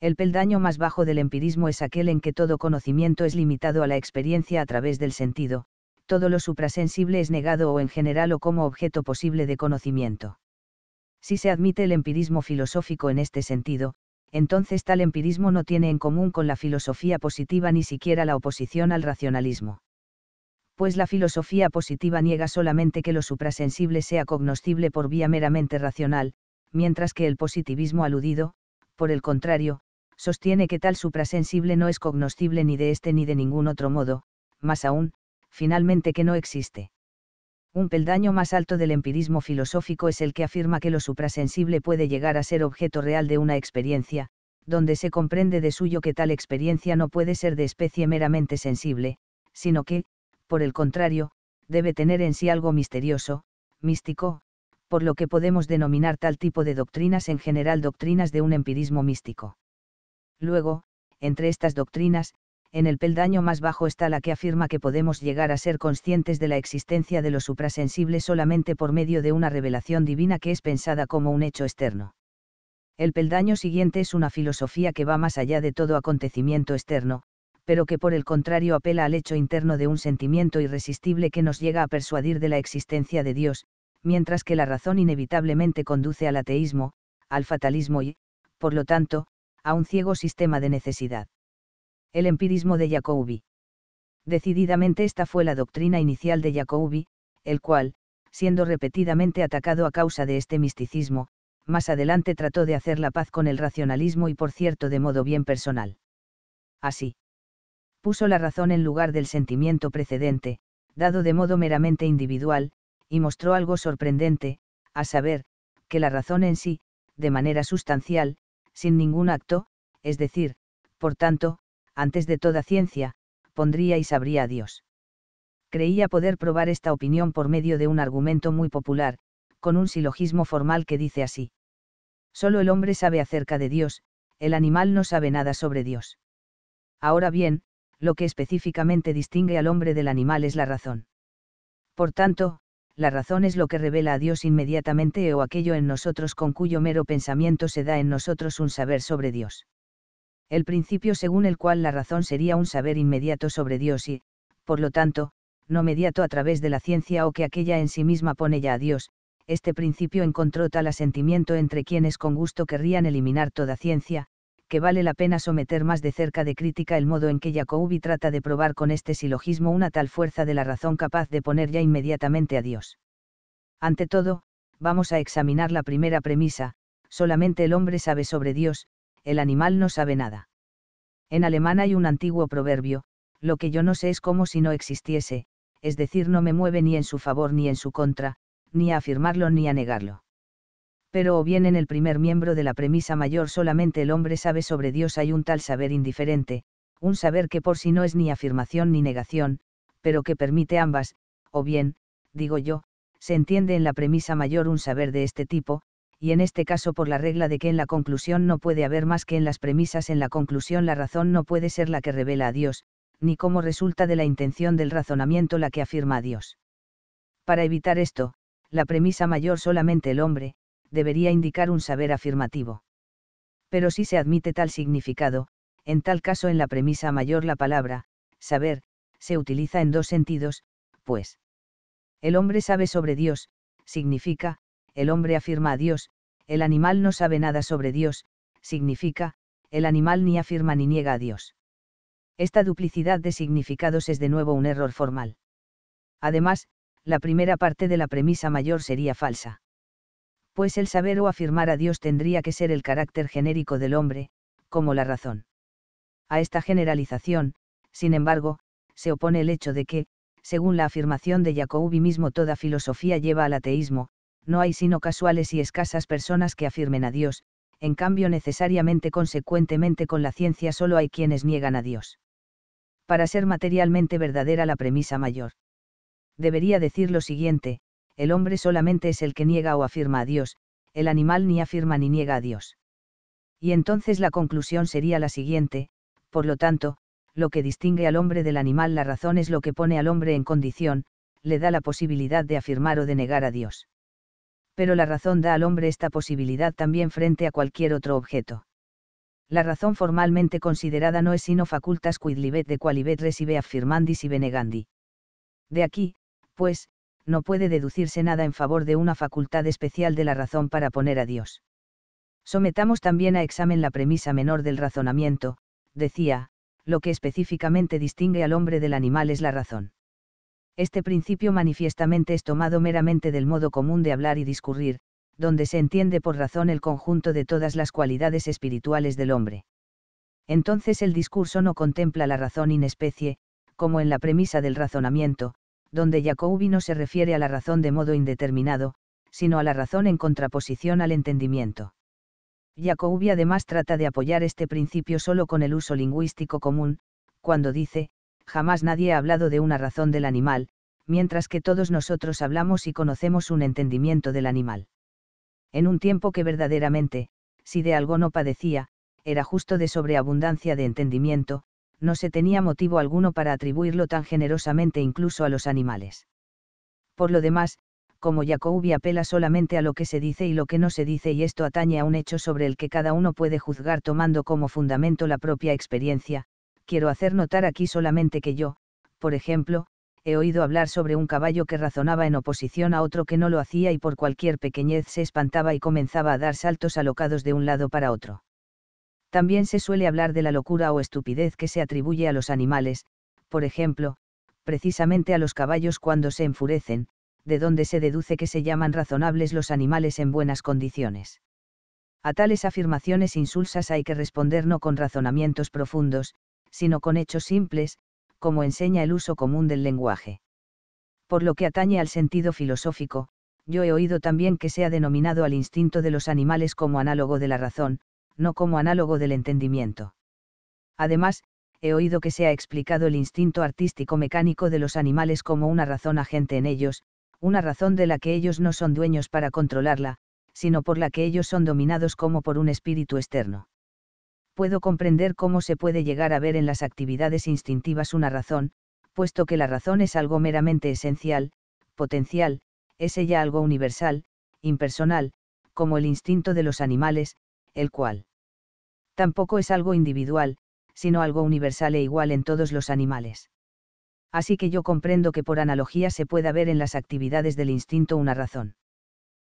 El peldaño más bajo del empirismo es aquel en que todo conocimiento es limitado a la experiencia a través del sentido, todo lo suprasensible es negado o en general o como objeto posible de conocimiento. Si se admite el empirismo filosófico en este sentido, entonces tal empirismo no tiene en común con la filosofía positiva ni siquiera la oposición al racionalismo pues la filosofía positiva niega solamente que lo suprasensible sea cognoscible por vía meramente racional, mientras que el positivismo aludido, por el contrario, sostiene que tal suprasensible no es cognoscible ni de este ni de ningún otro modo, más aún, finalmente que no existe. Un peldaño más alto del empirismo filosófico es el que afirma que lo suprasensible puede llegar a ser objeto real de una experiencia, donde se comprende de suyo que tal experiencia no puede ser de especie meramente sensible, sino que, por el contrario, debe tener en sí algo misterioso, místico, por lo que podemos denominar tal tipo de doctrinas en general doctrinas de un empirismo místico. Luego, entre estas doctrinas, en el peldaño más bajo está la que afirma que podemos llegar a ser conscientes de la existencia de lo suprasensible solamente por medio de una revelación divina que es pensada como un hecho externo. El peldaño siguiente es una filosofía que va más allá de todo acontecimiento externo, pero que por el contrario apela al hecho interno de un sentimiento irresistible que nos llega a persuadir de la existencia de Dios, mientras que la razón inevitablemente conduce al ateísmo, al fatalismo y, por lo tanto, a un ciego sistema de necesidad. El empirismo de Jacobi. Decididamente esta fue la doctrina inicial de Jacobi, el cual, siendo repetidamente atacado a causa de este misticismo, más adelante trató de hacer la paz con el racionalismo y por cierto de modo bien personal. Así puso la razón en lugar del sentimiento precedente, dado de modo meramente individual, y mostró algo sorprendente, a saber, que la razón en sí, de manera sustancial, sin ningún acto, es decir, por tanto, antes de toda ciencia, pondría y sabría a Dios. Creía poder probar esta opinión por medio de un argumento muy popular, con un silogismo formal que dice así. Solo el hombre sabe acerca de Dios, el animal no sabe nada sobre Dios. Ahora bien, lo que específicamente distingue al hombre del animal es la razón. Por tanto, la razón es lo que revela a Dios inmediatamente o aquello en nosotros con cuyo mero pensamiento se da en nosotros un saber sobre Dios. El principio según el cual la razón sería un saber inmediato sobre Dios y, por lo tanto, no mediato a través de la ciencia o que aquella en sí misma pone ya a Dios, este principio encontró tal asentimiento entre quienes con gusto querrían eliminar toda ciencia, que vale la pena someter más de cerca de crítica el modo en que Jacobi trata de probar con este silogismo una tal fuerza de la razón capaz de poner ya inmediatamente a Dios. Ante todo, vamos a examinar la primera premisa, solamente el hombre sabe sobre Dios, el animal no sabe nada. En alemán hay un antiguo proverbio, lo que yo no sé es como si no existiese, es decir, no me mueve ni en su favor ni en su contra, ni a afirmarlo ni a negarlo pero o bien en el primer miembro de la premisa mayor solamente el hombre sabe sobre Dios hay un tal saber indiferente, un saber que por sí no es ni afirmación ni negación, pero que permite ambas, o bien, digo yo, se entiende en la premisa mayor un saber de este tipo, y en este caso por la regla de que en la conclusión no puede haber más que en las premisas en la conclusión la razón no puede ser la que revela a Dios, ni como resulta de la intención del razonamiento la que afirma a Dios. Para evitar esto, la premisa mayor solamente el hombre, debería indicar un saber afirmativo. Pero si se admite tal significado, en tal caso en la premisa mayor la palabra, saber, se utiliza en dos sentidos, pues. El hombre sabe sobre Dios, significa, el hombre afirma a Dios, el animal no sabe nada sobre Dios, significa, el animal ni afirma ni niega a Dios. Esta duplicidad de significados es de nuevo un error formal. Además, la primera parte de la premisa mayor sería falsa pues el saber o afirmar a Dios tendría que ser el carácter genérico del hombre, como la razón. A esta generalización, sin embargo, se opone el hecho de que, según la afirmación de Jacobi mismo, toda filosofía lleva al ateísmo, no hay sino casuales y escasas personas que afirmen a Dios, en cambio necesariamente consecuentemente con la ciencia solo hay quienes niegan a Dios. Para ser materialmente verdadera la premisa mayor. Debería decir lo siguiente, el hombre solamente es el que niega o afirma a Dios, el animal ni afirma ni niega a Dios. Y entonces la conclusión sería la siguiente, por lo tanto, lo que distingue al hombre del animal la razón es lo que pone al hombre en condición, le da la posibilidad de afirmar o de negar a Dios. Pero la razón da al hombre esta posibilidad también frente a cualquier otro objeto. La razón formalmente considerada no es sino facultas quidlibet de qualibet recibe affirmandis y benegandi. De aquí, pues, no puede deducirse nada en favor de una facultad especial de la razón para poner a Dios. Sometamos también a examen la premisa menor del razonamiento, decía, lo que específicamente distingue al hombre del animal es la razón. Este principio manifiestamente es tomado meramente del modo común de hablar y discurrir, donde se entiende por razón el conjunto de todas las cualidades espirituales del hombre. Entonces el discurso no contempla la razón in especie, como en la premisa del razonamiento, donde Jacobi no se refiere a la razón de modo indeterminado, sino a la razón en contraposición al entendimiento. Jacobi además trata de apoyar este principio solo con el uso lingüístico común, cuando dice, jamás nadie ha hablado de una razón del animal, mientras que todos nosotros hablamos y conocemos un entendimiento del animal. En un tiempo que verdaderamente, si de algo no padecía, era justo de sobreabundancia de entendimiento, no se tenía motivo alguno para atribuirlo tan generosamente incluso a los animales. Por lo demás, como Jacobi apela solamente a lo que se dice y lo que no se dice y esto atañe a un hecho sobre el que cada uno puede juzgar tomando como fundamento la propia experiencia, quiero hacer notar aquí solamente que yo, por ejemplo, he oído hablar sobre un caballo que razonaba en oposición a otro que no lo hacía y por cualquier pequeñez se espantaba y comenzaba a dar saltos alocados de un lado para otro. También se suele hablar de la locura o estupidez que se atribuye a los animales, por ejemplo, precisamente a los caballos cuando se enfurecen, de donde se deduce que se llaman razonables los animales en buenas condiciones. A tales afirmaciones insulsas hay que responder no con razonamientos profundos, sino con hechos simples, como enseña el uso común del lenguaje. Por lo que atañe al sentido filosófico, yo he oído también que se ha denominado al instinto de los animales como análogo de la razón, no como análogo del entendimiento. Además, he oído que se ha explicado el instinto artístico mecánico de los animales como una razón agente en ellos, una razón de la que ellos no son dueños para controlarla, sino por la que ellos son dominados como por un espíritu externo. Puedo comprender cómo se puede llegar a ver en las actividades instintivas una razón, puesto que la razón es algo meramente esencial, potencial, es ella algo universal, impersonal, como el instinto de los animales, el cual tampoco es algo individual, sino algo universal e igual en todos los animales. Así que yo comprendo que por analogía se pueda ver en las actividades del instinto una razón.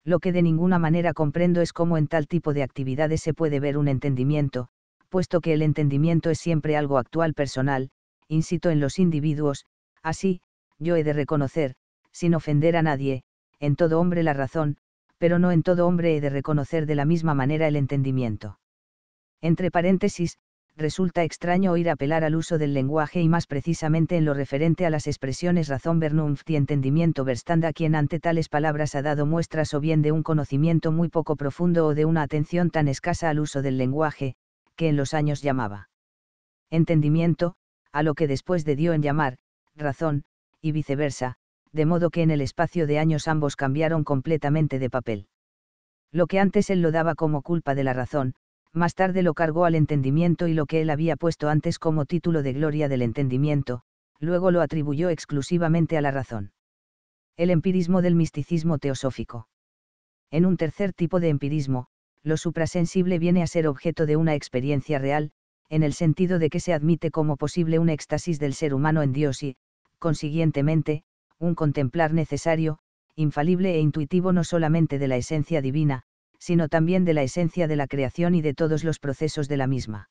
Lo que de ninguna manera comprendo es cómo en tal tipo de actividades se puede ver un entendimiento, puesto que el entendimiento es siempre algo actual personal, insito en los individuos, así, yo he de reconocer, sin ofender a nadie, en todo hombre la razón, pero no en todo hombre he de reconocer de la misma manera el entendimiento. Entre paréntesis, resulta extraño oír apelar al uso del lenguaje y más precisamente en lo referente a las expresiones razón vernunft y entendimiento verstanda quien ante tales palabras ha dado muestras o bien de un conocimiento muy poco profundo o de una atención tan escasa al uso del lenguaje, que en los años llamaba entendimiento, a lo que después de dio en llamar razón, y viceversa, de modo que en el espacio de años ambos cambiaron completamente de papel. Lo que antes él lo daba como culpa de la razón, más tarde lo cargó al entendimiento y lo que él había puesto antes como título de gloria del entendimiento, luego lo atribuyó exclusivamente a la razón. El empirismo del misticismo teosófico. En un tercer tipo de empirismo, lo suprasensible viene a ser objeto de una experiencia real, en el sentido de que se admite como posible un éxtasis del ser humano en Dios y, consiguientemente, un contemplar necesario, infalible e intuitivo no solamente de la esencia divina, sino también de la esencia de la creación y de todos los procesos de la misma.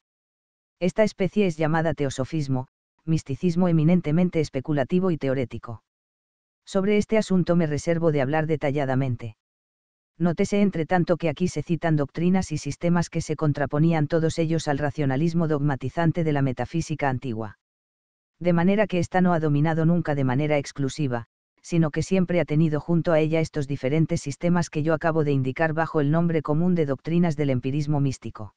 Esta especie es llamada teosofismo, misticismo eminentemente especulativo y teorético. Sobre este asunto me reservo de hablar detalladamente. Nótese entre tanto que aquí se citan doctrinas y sistemas que se contraponían todos ellos al racionalismo dogmatizante de la metafísica antigua de manera que ésta no ha dominado nunca de manera exclusiva, sino que siempre ha tenido junto a ella estos diferentes sistemas que yo acabo de indicar bajo el nombre común de doctrinas del empirismo místico.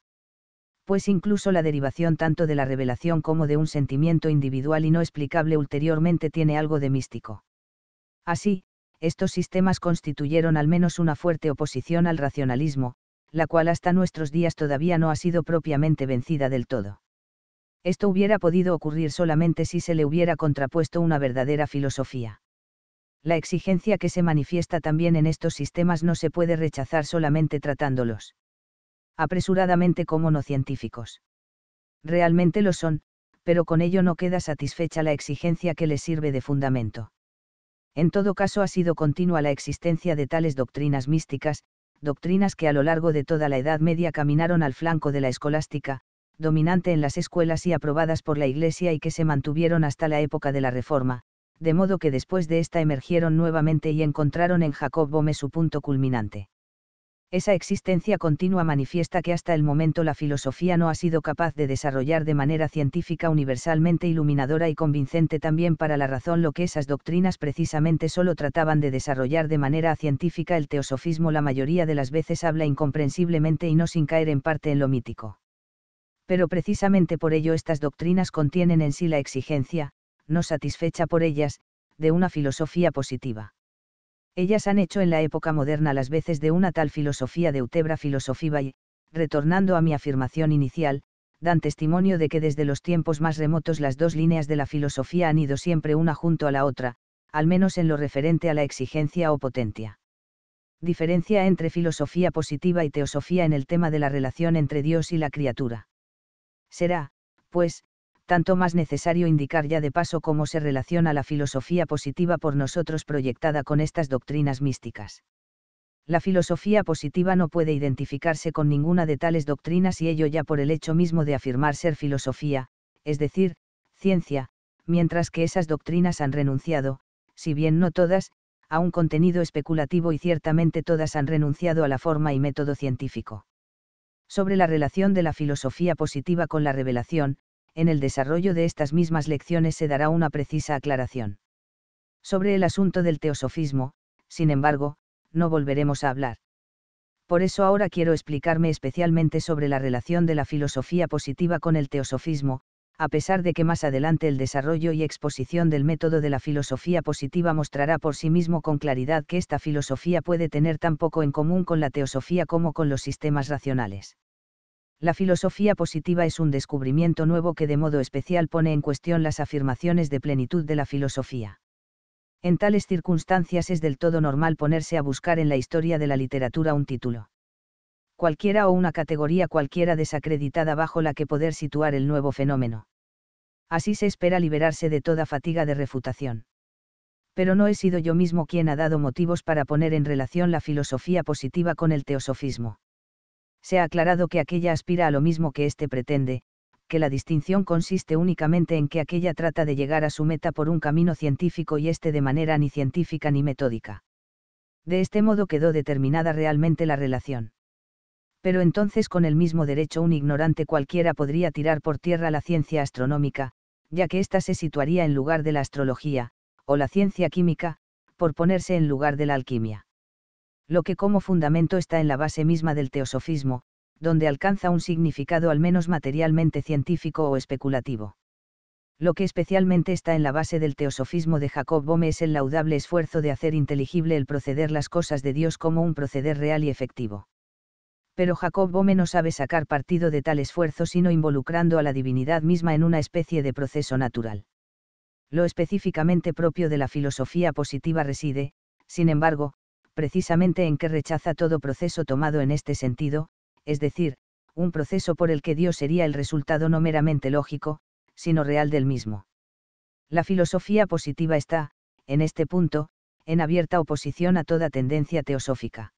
Pues incluso la derivación tanto de la revelación como de un sentimiento individual y no explicable ulteriormente tiene algo de místico. Así, estos sistemas constituyeron al menos una fuerte oposición al racionalismo, la cual hasta nuestros días todavía no ha sido propiamente vencida del todo. Esto hubiera podido ocurrir solamente si se le hubiera contrapuesto una verdadera filosofía. La exigencia que se manifiesta también en estos sistemas no se puede rechazar solamente tratándolos apresuradamente como no científicos. Realmente lo son, pero con ello no queda satisfecha la exigencia que les sirve de fundamento. En todo caso ha sido continua la existencia de tales doctrinas místicas, doctrinas que a lo largo de toda la Edad Media caminaron al flanco de la escolástica, dominante en las escuelas y aprobadas por la Iglesia y que se mantuvieron hasta la época de la Reforma, de modo que después de esta emergieron nuevamente y encontraron en Jacob Bome su punto culminante. Esa existencia continua manifiesta que hasta el momento la filosofía no ha sido capaz de desarrollar de manera científica universalmente iluminadora y convincente también para la razón lo que esas doctrinas precisamente solo trataban de desarrollar de manera científica el teosofismo la mayoría de las veces habla incomprensiblemente y no sin caer en parte en lo mítico pero precisamente por ello estas doctrinas contienen en sí la exigencia, no satisfecha por ellas, de una filosofía positiva. Ellas han hecho en la época moderna las veces de una tal filosofía de Utebra filosofiva y, retornando a mi afirmación inicial, dan testimonio de que desde los tiempos más remotos las dos líneas de la filosofía han ido siempre una junto a la otra, al menos en lo referente a la exigencia o potencia. Diferencia entre filosofía positiva y teosofía en el tema de la relación entre Dios y la criatura. Será, pues, tanto más necesario indicar ya de paso cómo se relaciona la filosofía positiva por nosotros proyectada con estas doctrinas místicas. La filosofía positiva no puede identificarse con ninguna de tales doctrinas y ello ya por el hecho mismo de afirmar ser filosofía, es decir, ciencia, mientras que esas doctrinas han renunciado, si bien no todas, a un contenido especulativo y ciertamente todas han renunciado a la forma y método científico sobre la relación de la filosofía positiva con la revelación, en el desarrollo de estas mismas lecciones se dará una precisa aclaración. Sobre el asunto del teosofismo, sin embargo, no volveremos a hablar. Por eso ahora quiero explicarme especialmente sobre la relación de la filosofía positiva con el teosofismo, a pesar de que más adelante el desarrollo y exposición del método de la filosofía positiva mostrará por sí mismo con claridad que esta filosofía puede tener tan poco en común con la teosofía como con los sistemas racionales. La filosofía positiva es un descubrimiento nuevo que de modo especial pone en cuestión las afirmaciones de plenitud de la filosofía. En tales circunstancias es del todo normal ponerse a buscar en la historia de la literatura un título cualquiera o una categoría cualquiera desacreditada bajo la que poder situar el nuevo fenómeno. Así se espera liberarse de toda fatiga de refutación. Pero no he sido yo mismo quien ha dado motivos para poner en relación la filosofía positiva con el teosofismo. Se ha aclarado que aquella aspira a lo mismo que éste pretende, que la distinción consiste únicamente en que aquella trata de llegar a su meta por un camino científico y éste de manera ni científica ni metódica. De este modo quedó determinada realmente la relación pero entonces con el mismo derecho un ignorante cualquiera podría tirar por tierra la ciencia astronómica, ya que ésta se situaría en lugar de la astrología, o la ciencia química, por ponerse en lugar de la alquimia. Lo que como fundamento está en la base misma del teosofismo, donde alcanza un significado al menos materialmente científico o especulativo. Lo que especialmente está en la base del teosofismo de Jacob Bome es el laudable esfuerzo de hacer inteligible el proceder las cosas de Dios como un proceder real y efectivo pero Jacob Bome no sabe sacar partido de tal esfuerzo sino involucrando a la divinidad misma en una especie de proceso natural. Lo específicamente propio de la filosofía positiva reside, sin embargo, precisamente en que rechaza todo proceso tomado en este sentido, es decir, un proceso por el que Dios sería el resultado no meramente lógico, sino real del mismo. La filosofía positiva está, en este punto, en abierta oposición a toda tendencia teosófica.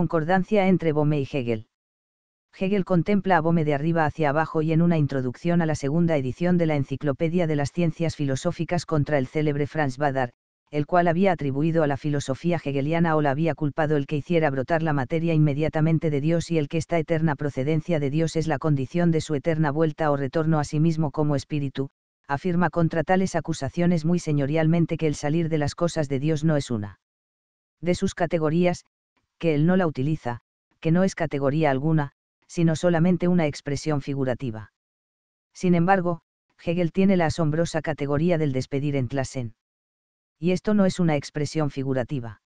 Concordancia entre Bome y Hegel. Hegel contempla a Bome de arriba hacia abajo y en una introducción a la segunda edición de la Enciclopedia de las Ciencias Filosóficas contra el célebre Franz Badar, el cual había atribuido a la filosofía hegeliana o la había culpado el que hiciera brotar la materia inmediatamente de Dios y el que esta eterna procedencia de Dios es la condición de su eterna vuelta o retorno a sí mismo como espíritu, afirma contra tales acusaciones muy señorialmente que el salir de las cosas de Dios no es una de sus categorías, que él no la utiliza, que no es categoría alguna, sino solamente una expresión figurativa. Sin embargo, Hegel tiene la asombrosa categoría del despedir en Clasen. Y esto no es una expresión figurativa.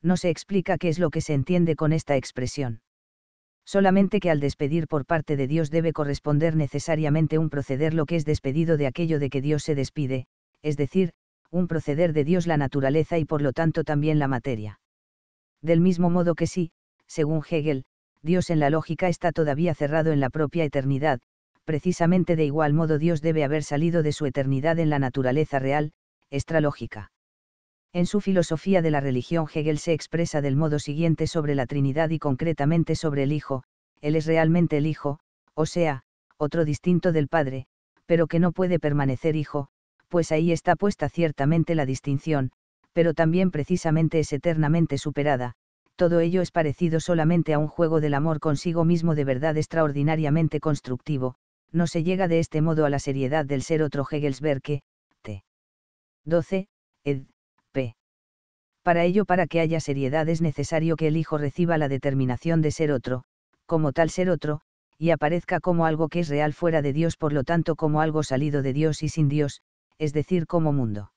No se explica qué es lo que se entiende con esta expresión. Solamente que al despedir por parte de Dios debe corresponder necesariamente un proceder lo que es despedido de aquello de que Dios se despide, es decir, un proceder de Dios la naturaleza y por lo tanto también la materia del mismo modo que si, según Hegel, Dios en la lógica está todavía cerrado en la propia eternidad, precisamente de igual modo Dios debe haber salido de su eternidad en la naturaleza real, lógica. En su filosofía de la religión Hegel se expresa del modo siguiente sobre la Trinidad y concretamente sobre el Hijo, Él es realmente el Hijo, o sea, otro distinto del Padre, pero que no puede permanecer Hijo, pues ahí está puesta ciertamente la distinción, pero también precisamente es eternamente superada, todo ello es parecido solamente a un juego del amor consigo mismo de verdad extraordinariamente constructivo, no se llega de este modo a la seriedad del ser otro Hegelsberg t. 12, ed. p. Para ello para que haya seriedad es necesario que el hijo reciba la determinación de ser otro, como tal ser otro, y aparezca como algo que es real fuera de Dios, por lo tanto como algo salido de Dios y sin Dios, es decir, como mundo.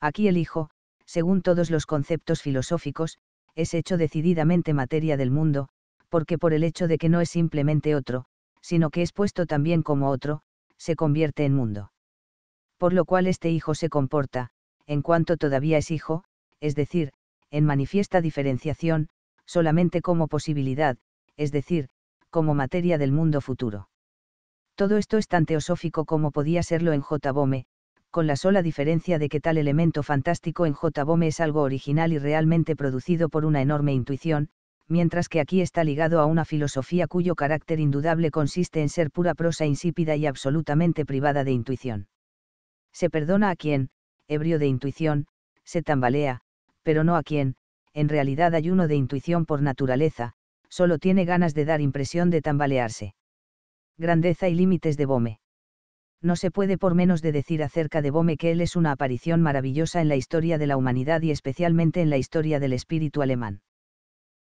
Aquí el Hijo, según todos los conceptos filosóficos, es hecho decididamente materia del mundo, porque por el hecho de que no es simplemente otro, sino que es puesto también como otro, se convierte en mundo. Por lo cual este hijo se comporta, en cuanto todavía es hijo, es decir, en manifiesta diferenciación, solamente como posibilidad, es decir, como materia del mundo futuro. Todo esto es tan teosófico como podía serlo en J. Bome, con la sola diferencia de que tal elemento fantástico en J. Bome es algo original y realmente producido por una enorme intuición, mientras que aquí está ligado a una filosofía cuyo carácter indudable consiste en ser pura prosa insípida y absolutamente privada de intuición. Se perdona a quien, ebrio de intuición, se tambalea, pero no a quien, en realidad ayuno de intuición por naturaleza, solo tiene ganas de dar impresión de tambalearse. Grandeza y límites de Bome no se puede por menos de decir acerca de Bome que él es una aparición maravillosa en la historia de la humanidad y especialmente en la historia del espíritu alemán.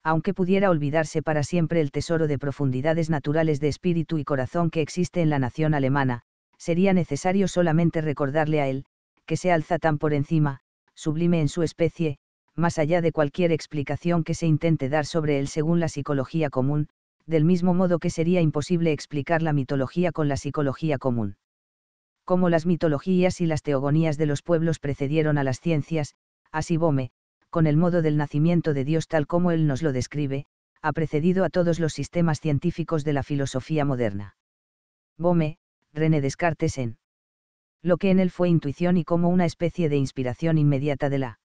Aunque pudiera olvidarse para siempre el tesoro de profundidades naturales de espíritu y corazón que existe en la nación alemana, sería necesario solamente recordarle a él, que se alza tan por encima, sublime en su especie, más allá de cualquier explicación que se intente dar sobre él según la psicología común, del mismo modo que sería imposible explicar la mitología con la psicología común como las mitologías y las teogonías de los pueblos precedieron a las ciencias, así Bome, con el modo del nacimiento de Dios tal como él nos lo describe, ha precedido a todos los sistemas científicos de la filosofía moderna. Bome, René Descartes en lo que en él fue intuición y como una especie de inspiración inmediata de la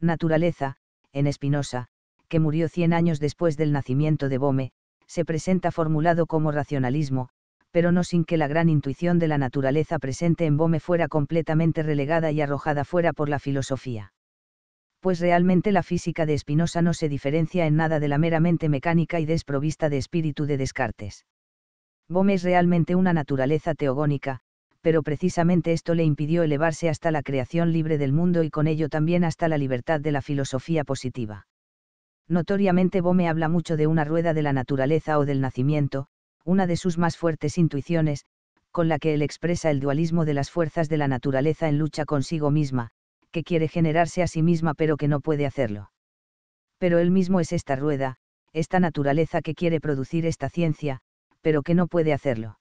naturaleza, en Espinosa, que murió 100 años después del nacimiento de Bome, se presenta formulado como racionalismo, pero no sin que la gran intuición de la naturaleza presente en Bome fuera completamente relegada y arrojada fuera por la filosofía. Pues realmente la física de Spinoza no se diferencia en nada de la meramente mecánica y desprovista de espíritu de Descartes. Bome es realmente una naturaleza teogónica, pero precisamente esto le impidió elevarse hasta la creación libre del mundo y con ello también hasta la libertad de la filosofía positiva. Notoriamente Bome habla mucho de una rueda de la naturaleza o del nacimiento, una de sus más fuertes intuiciones, con la que él expresa el dualismo de las fuerzas de la naturaleza en lucha consigo misma, que quiere generarse a sí misma pero que no puede hacerlo. Pero él mismo es esta rueda, esta naturaleza que quiere producir esta ciencia, pero que no puede hacerlo.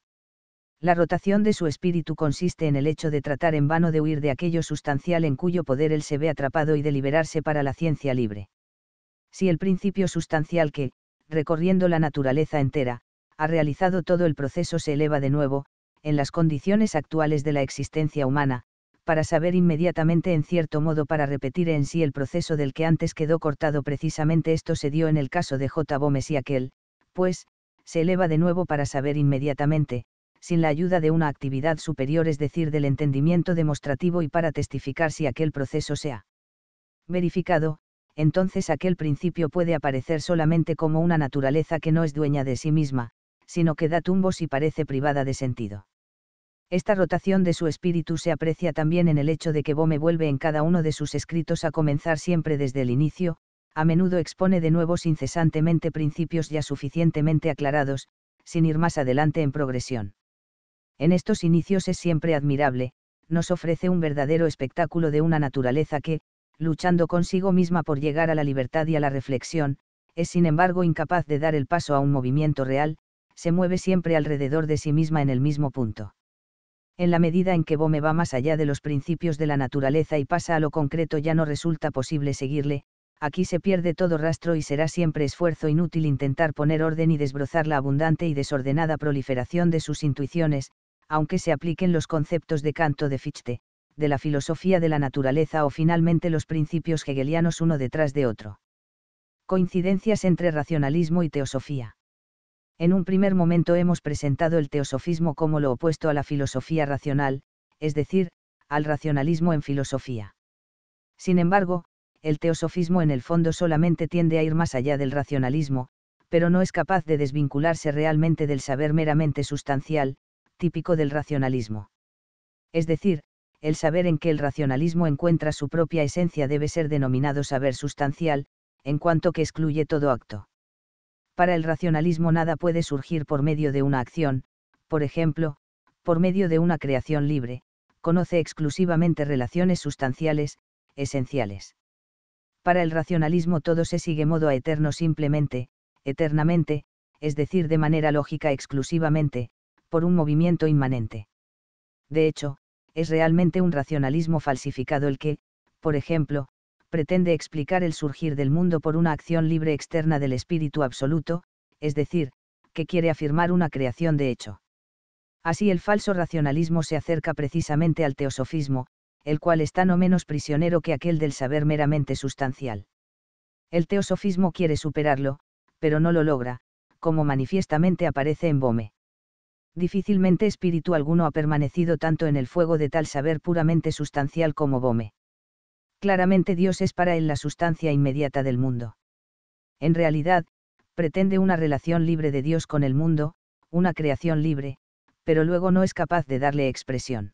La rotación de su espíritu consiste en el hecho de tratar en vano de huir de aquello sustancial en cuyo poder él se ve atrapado y de liberarse para la ciencia libre. Si el principio sustancial que, recorriendo la naturaleza entera, ha realizado todo el proceso se eleva de nuevo, en las condiciones actuales de la existencia humana, para saber inmediatamente en cierto modo para repetir en sí el proceso del que antes quedó cortado precisamente esto se dio en el caso de J. Bómez y aquel, pues, se eleva de nuevo para saber inmediatamente, sin la ayuda de una actividad superior es decir del entendimiento demostrativo y para testificar si aquel proceso sea verificado, entonces aquel principio puede aparecer solamente como una naturaleza que no es dueña de sí misma, sino que da tumbos y parece privada de sentido. Esta rotación de su espíritu se aprecia también en el hecho de que Bome vuelve en cada uno de sus escritos a comenzar siempre desde el inicio, a menudo expone de nuevos incesantemente principios ya suficientemente aclarados, sin ir más adelante en progresión. En estos inicios es siempre admirable, nos ofrece un verdadero espectáculo de una naturaleza que, luchando consigo misma por llegar a la libertad y a la reflexión, es sin embargo incapaz de dar el paso a un movimiento real, se mueve siempre alrededor de sí misma en el mismo punto. En la medida en que me va más allá de los principios de la naturaleza y pasa a lo concreto ya no resulta posible seguirle, aquí se pierde todo rastro y será siempre esfuerzo inútil intentar poner orden y desbrozar la abundante y desordenada proliferación de sus intuiciones, aunque se apliquen los conceptos de Canto de Fichte, de la filosofía de la naturaleza o finalmente los principios hegelianos uno detrás de otro. Coincidencias entre racionalismo y teosofía. En un primer momento hemos presentado el teosofismo como lo opuesto a la filosofía racional, es decir, al racionalismo en filosofía. Sin embargo, el teosofismo en el fondo solamente tiende a ir más allá del racionalismo, pero no es capaz de desvincularse realmente del saber meramente sustancial, típico del racionalismo. Es decir, el saber en que el racionalismo encuentra su propia esencia debe ser denominado saber sustancial, en cuanto que excluye todo acto. Para el racionalismo nada puede surgir por medio de una acción, por ejemplo, por medio de una creación libre, conoce exclusivamente relaciones sustanciales, esenciales. Para el racionalismo todo se sigue modo a eterno simplemente, eternamente, es decir, de manera lógica exclusivamente, por un movimiento inmanente. De hecho, es realmente un racionalismo falsificado el que, por ejemplo, pretende explicar el surgir del mundo por una acción libre externa del espíritu absoluto, es decir, que quiere afirmar una creación de hecho. Así el falso racionalismo se acerca precisamente al teosofismo, el cual está no menos prisionero que aquel del saber meramente sustancial. El teosofismo quiere superarlo, pero no lo logra, como manifiestamente aparece en Bome. Difícilmente espíritu alguno ha permanecido tanto en el fuego de tal saber puramente sustancial como Bome claramente Dios es para él la sustancia inmediata del mundo. En realidad, pretende una relación libre de Dios con el mundo, una creación libre, pero luego no es capaz de darle expresión.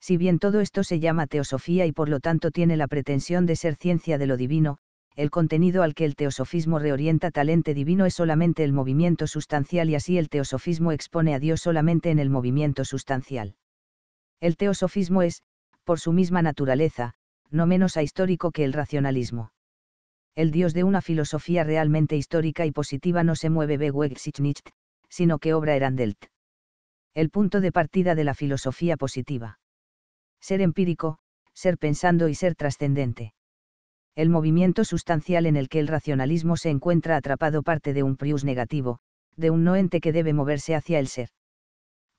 Si bien todo esto se llama teosofía y por lo tanto tiene la pretensión de ser ciencia de lo divino, el contenido al que el teosofismo reorienta talente divino es solamente el movimiento sustancial y así el teosofismo expone a Dios solamente en el movimiento sustancial. El teosofismo es, por su misma naturaleza, no menos histórico que el racionalismo. El dios de una filosofía realmente histórica y positiva no se mueve nicht, sino que obra Erandelt. El punto de partida de la filosofía positiva. Ser empírico, ser pensando y ser trascendente. El movimiento sustancial en el que el racionalismo se encuentra atrapado parte de un prius negativo, de un no ente que debe moverse hacia el ser.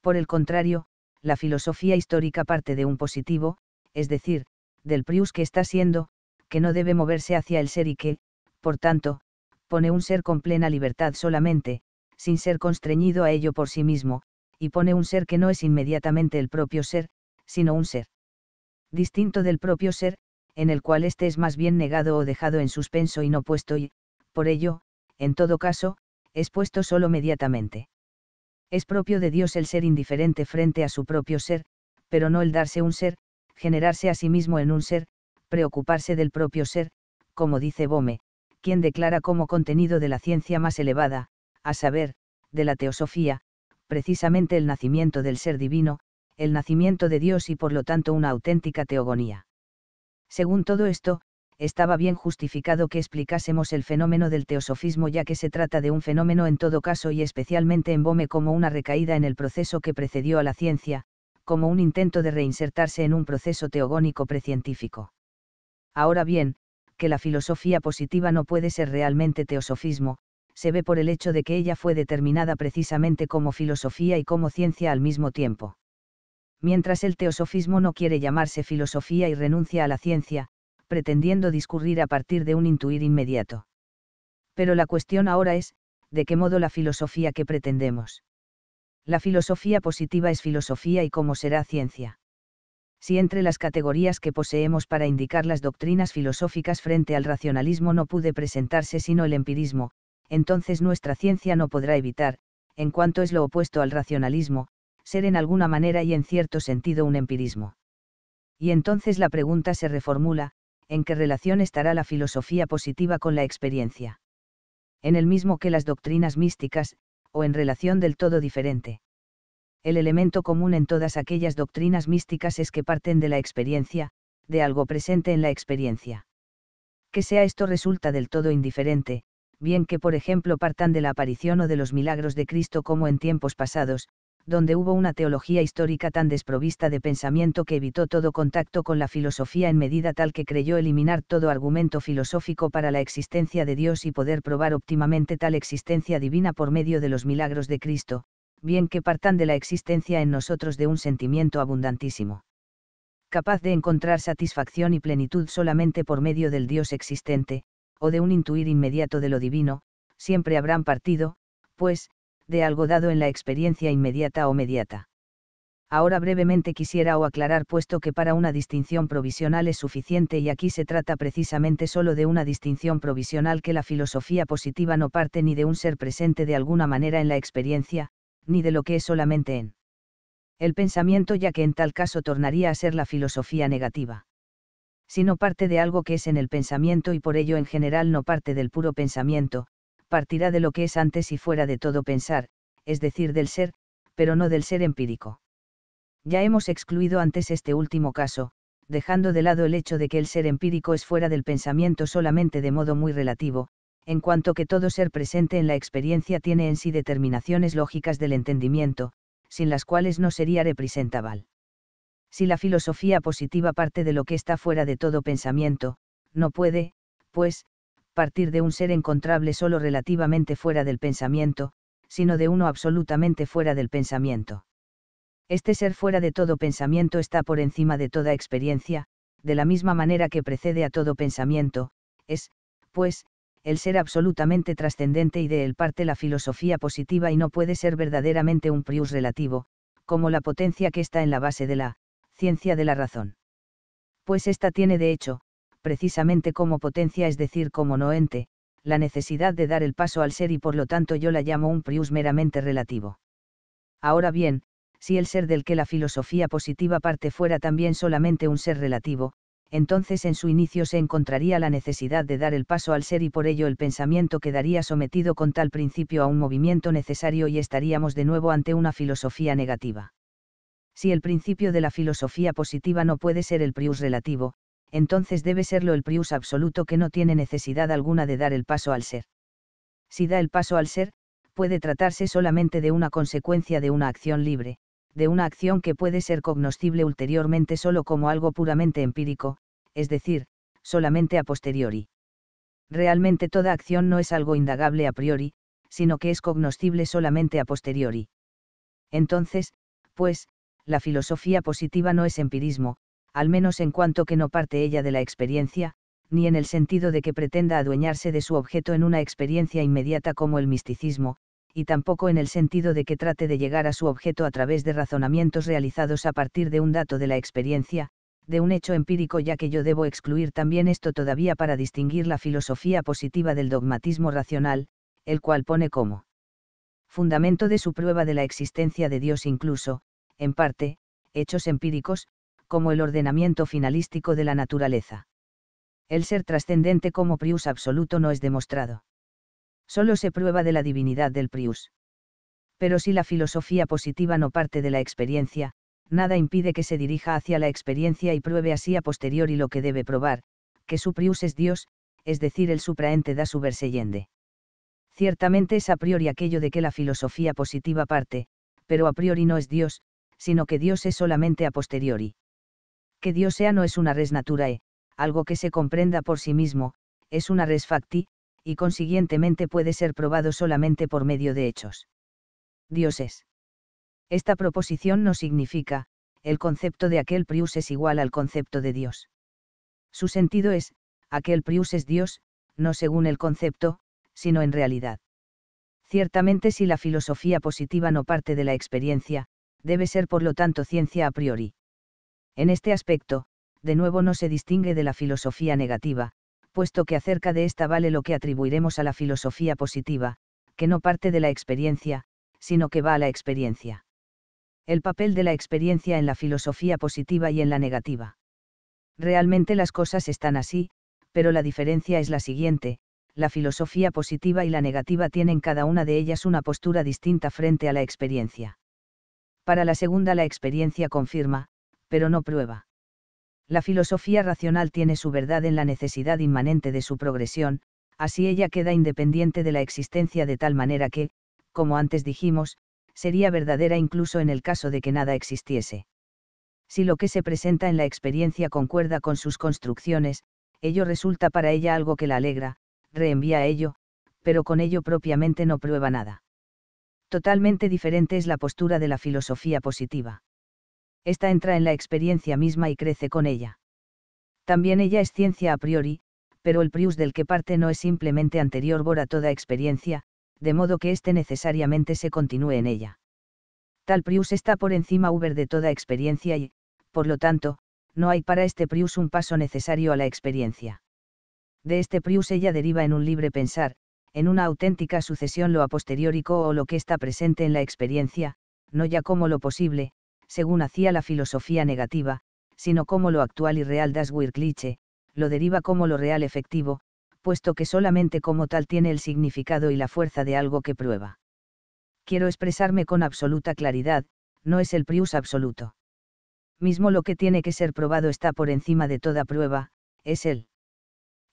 Por el contrario, la filosofía histórica parte de un positivo, es decir, del Prius que está siendo, que no debe moverse hacia el ser y que, por tanto, pone un ser con plena libertad solamente, sin ser constreñido a ello por sí mismo, y pone un ser que no es inmediatamente el propio ser, sino un ser distinto del propio ser, en el cual éste es más bien negado o dejado en suspenso y no puesto y, por ello, en todo caso, es puesto solo mediatamente. Es propio de Dios el ser indiferente frente a su propio ser, pero no el darse un ser, generarse a sí mismo en un ser, preocuparse del propio ser, como dice Bome, quien declara como contenido de la ciencia más elevada, a saber, de la teosofía, precisamente el nacimiento del ser divino, el nacimiento de Dios y por lo tanto una auténtica teogonía. Según todo esto, estaba bien justificado que explicásemos el fenómeno del teosofismo ya que se trata de un fenómeno en todo caso y especialmente en Bome como una recaída en el proceso que precedió a la ciencia, como un intento de reinsertarse en un proceso teogónico precientífico. Ahora bien, que la filosofía positiva no puede ser realmente teosofismo, se ve por el hecho de que ella fue determinada precisamente como filosofía y como ciencia al mismo tiempo. Mientras el teosofismo no quiere llamarse filosofía y renuncia a la ciencia, pretendiendo discurrir a partir de un intuir inmediato. Pero la cuestión ahora es, ¿de qué modo la filosofía que pretendemos? La filosofía positiva es filosofía y cómo será ciencia. Si entre las categorías que poseemos para indicar las doctrinas filosóficas frente al racionalismo no pude presentarse sino el empirismo, entonces nuestra ciencia no podrá evitar, en cuanto es lo opuesto al racionalismo, ser en alguna manera y en cierto sentido un empirismo. Y entonces la pregunta se reformula, ¿en qué relación estará la filosofía positiva con la experiencia? En el mismo que las doctrinas místicas, o en relación del todo diferente. El elemento común en todas aquellas doctrinas místicas es que parten de la experiencia, de algo presente en la experiencia. Que sea esto resulta del todo indiferente, bien que por ejemplo partan de la aparición o de los milagros de Cristo como en tiempos pasados, donde hubo una teología histórica tan desprovista de pensamiento que evitó todo contacto con la filosofía en medida tal que creyó eliminar todo argumento filosófico para la existencia de Dios y poder probar óptimamente tal existencia divina por medio de los milagros de Cristo, bien que partan de la existencia en nosotros de un sentimiento abundantísimo. Capaz de encontrar satisfacción y plenitud solamente por medio del Dios existente, o de un intuir inmediato de lo divino, siempre habrán partido, pues, de algo dado en la experiencia inmediata o mediata. Ahora brevemente quisiera o aclarar puesto que para una distinción provisional es suficiente y aquí se trata precisamente solo de una distinción provisional que la filosofía positiva no parte ni de un ser presente de alguna manera en la experiencia, ni de lo que es solamente en el pensamiento ya que en tal caso tornaría a ser la filosofía negativa. sino parte de algo que es en el pensamiento y por ello en general no parte del puro pensamiento, partirá de lo que es antes y fuera de todo pensar, es decir, del ser, pero no del ser empírico. Ya hemos excluido antes este último caso, dejando de lado el hecho de que el ser empírico es fuera del pensamiento solamente de modo muy relativo, en cuanto que todo ser presente en la experiencia tiene en sí determinaciones lógicas del entendimiento, sin las cuales no sería representable. Si la filosofía positiva parte de lo que está fuera de todo pensamiento, no puede, pues, partir de un ser encontrable solo relativamente fuera del pensamiento, sino de uno absolutamente fuera del pensamiento. Este ser fuera de todo pensamiento está por encima de toda experiencia, de la misma manera que precede a todo pensamiento, es, pues, el ser absolutamente trascendente y de él parte la filosofía positiva y no puede ser verdaderamente un prius relativo, como la potencia que está en la base de la ciencia de la razón. Pues ésta tiene de hecho, precisamente como potencia, es decir, como no ente, la necesidad de dar el paso al ser y por lo tanto yo la llamo un prius meramente relativo. Ahora bien, si el ser del que la filosofía positiva parte fuera también solamente un ser relativo, entonces en su inicio se encontraría la necesidad de dar el paso al ser y por ello el pensamiento quedaría sometido con tal principio a un movimiento necesario y estaríamos de nuevo ante una filosofía negativa. Si el principio de la filosofía positiva no puede ser el prius relativo, entonces debe serlo el prius absoluto que no tiene necesidad alguna de dar el paso al ser. Si da el paso al ser, puede tratarse solamente de una consecuencia de una acción libre, de una acción que puede ser cognoscible ulteriormente solo como algo puramente empírico, es decir, solamente a posteriori. Realmente toda acción no es algo indagable a priori, sino que es cognoscible solamente a posteriori. Entonces, pues, la filosofía positiva no es empirismo, al menos en cuanto que no parte ella de la experiencia, ni en el sentido de que pretenda adueñarse de su objeto en una experiencia inmediata como el misticismo, y tampoco en el sentido de que trate de llegar a su objeto a través de razonamientos realizados a partir de un dato de la experiencia, de un hecho empírico ya que yo debo excluir también esto todavía para distinguir la filosofía positiva del dogmatismo racional, el cual pone como fundamento de su prueba de la existencia de Dios incluso, en parte, hechos empíricos, como el ordenamiento finalístico de la naturaleza. El ser trascendente como prius absoluto no es demostrado. Solo se prueba de la divinidad del prius. Pero si la filosofía positiva no parte de la experiencia, nada impide que se dirija hacia la experiencia y pruebe así a posteriori lo que debe probar, que su prius es Dios, es decir, el supraente da su yende. Ciertamente es a priori aquello de que la filosofía positiva parte, pero a priori no es Dios, sino que Dios es solamente a posteriori que Dios sea no es una res naturae, eh, algo que se comprenda por sí mismo, es una res facti, y consiguientemente puede ser probado solamente por medio de hechos. Dios es. Esta proposición no significa, el concepto de aquel prius es igual al concepto de Dios. Su sentido es, aquel prius es Dios, no según el concepto, sino en realidad. Ciertamente si la filosofía positiva no parte de la experiencia, debe ser por lo tanto ciencia a priori. En este aspecto, de nuevo no se distingue de la filosofía negativa, puesto que acerca de esta vale lo que atribuiremos a la filosofía positiva, que no parte de la experiencia, sino que va a la experiencia. El papel de la experiencia en la filosofía positiva y en la negativa. Realmente las cosas están así, pero la diferencia es la siguiente, la filosofía positiva y la negativa tienen cada una de ellas una postura distinta frente a la experiencia. Para la segunda la experiencia confirma, pero no prueba. La filosofía racional tiene su verdad en la necesidad inmanente de su progresión, así ella queda independiente de la existencia de tal manera que, como antes dijimos, sería verdadera incluso en el caso de que nada existiese. Si lo que se presenta en la experiencia concuerda con sus construcciones, ello resulta para ella algo que la alegra, reenvía a ello, pero con ello propiamente no prueba nada. Totalmente diferente es la postura de la filosofía positiva. Esta entra en la experiencia misma y crece con ella. También ella es ciencia a priori, pero el prius del que parte no es simplemente anterior vor a toda experiencia, de modo que éste necesariamente se continúe en ella. Tal prius está por encima uber de toda experiencia y, por lo tanto, no hay para este prius un paso necesario a la experiencia. De este prius ella deriva en un libre pensar, en una auténtica sucesión lo a posteriori o lo que está presente en la experiencia, no ya como lo posible, según hacía la filosofía negativa, sino como lo actual y real das Wirkliche, lo deriva como lo real efectivo, puesto que solamente como tal tiene el significado y la fuerza de algo que prueba. Quiero expresarme con absoluta claridad, no es el prius absoluto. Mismo lo que tiene que ser probado está por encima de toda prueba, es el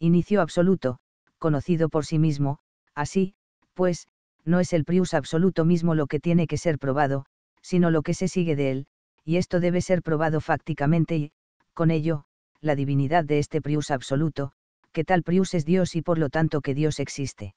inicio absoluto, conocido por sí mismo, así, pues, no es el prius absoluto mismo lo que tiene que ser probado, sino lo que se sigue de él, y esto debe ser probado fácticamente y, con ello, la divinidad de este Prius absoluto, que tal Prius es Dios y por lo tanto que Dios existe.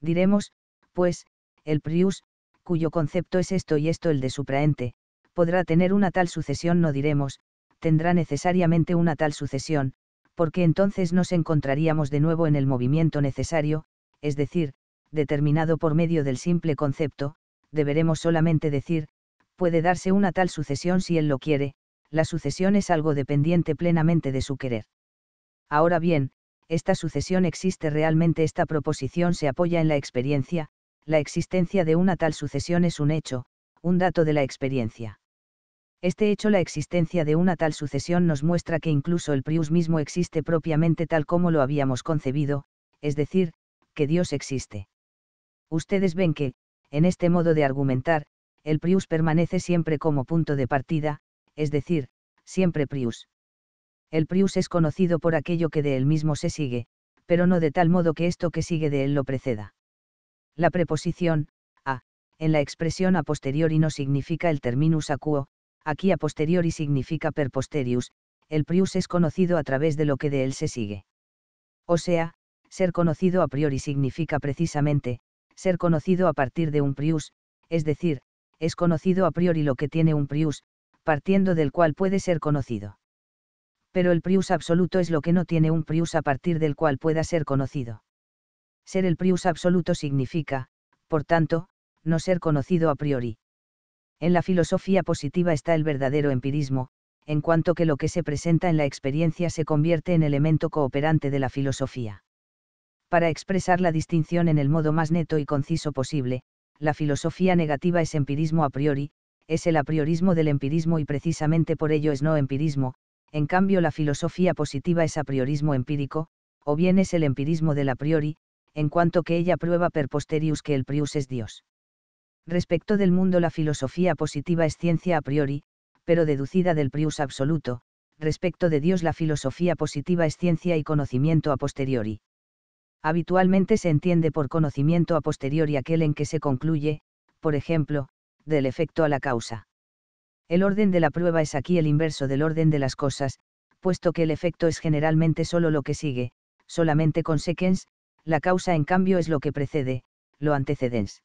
Diremos, pues, el Prius, cuyo concepto es esto y esto el de supraente, podrá tener una tal sucesión no diremos, tendrá necesariamente una tal sucesión, porque entonces nos encontraríamos de nuevo en el movimiento necesario, es decir, determinado por medio del simple concepto, deberemos solamente decir, puede darse una tal sucesión si él lo quiere, la sucesión es algo dependiente plenamente de su querer. Ahora bien, esta sucesión existe realmente, esta proposición se apoya en la experiencia, la existencia de una tal sucesión es un hecho, un dato de la experiencia. Este hecho, la existencia de una tal sucesión nos muestra que incluso el Prius mismo existe propiamente tal como lo habíamos concebido, es decir, que Dios existe. Ustedes ven que, en este modo de argumentar, el prius permanece siempre como punto de partida, es decir, siempre prius. El prius es conocido por aquello que de él mismo se sigue, pero no de tal modo que esto que sigue de él lo preceda. La preposición, a, en la expresión a posteriori no significa el terminus a aquí a posteriori significa per posterius, el prius es conocido a través de lo que de él se sigue. O sea, ser conocido a priori significa precisamente, ser conocido a partir de un prius, es decir, es conocido a priori lo que tiene un prius, partiendo del cual puede ser conocido. Pero el prius absoluto es lo que no tiene un prius a partir del cual pueda ser conocido. Ser el prius absoluto significa, por tanto, no ser conocido a priori. En la filosofía positiva está el verdadero empirismo, en cuanto que lo que se presenta en la experiencia se convierte en elemento cooperante de la filosofía. Para expresar la distinción en el modo más neto y conciso posible, la filosofía negativa es empirismo a priori, es el a priorismo del empirismo y precisamente por ello es no empirismo, en cambio la filosofía positiva es a priorismo empírico, o bien es el empirismo del a priori, en cuanto que ella prueba per posterius que el prius es Dios. Respecto del mundo la filosofía positiva es ciencia a priori, pero deducida del prius absoluto, respecto de Dios la filosofía positiva es ciencia y conocimiento a posteriori habitualmente se entiende por conocimiento a posteriori aquel en que se concluye, por ejemplo, del efecto a la causa. El orden de la prueba es aquí el inverso del orden de las cosas, puesto que el efecto es generalmente solo lo que sigue, solamente consequens, la causa en cambio es lo que precede, lo antecedens.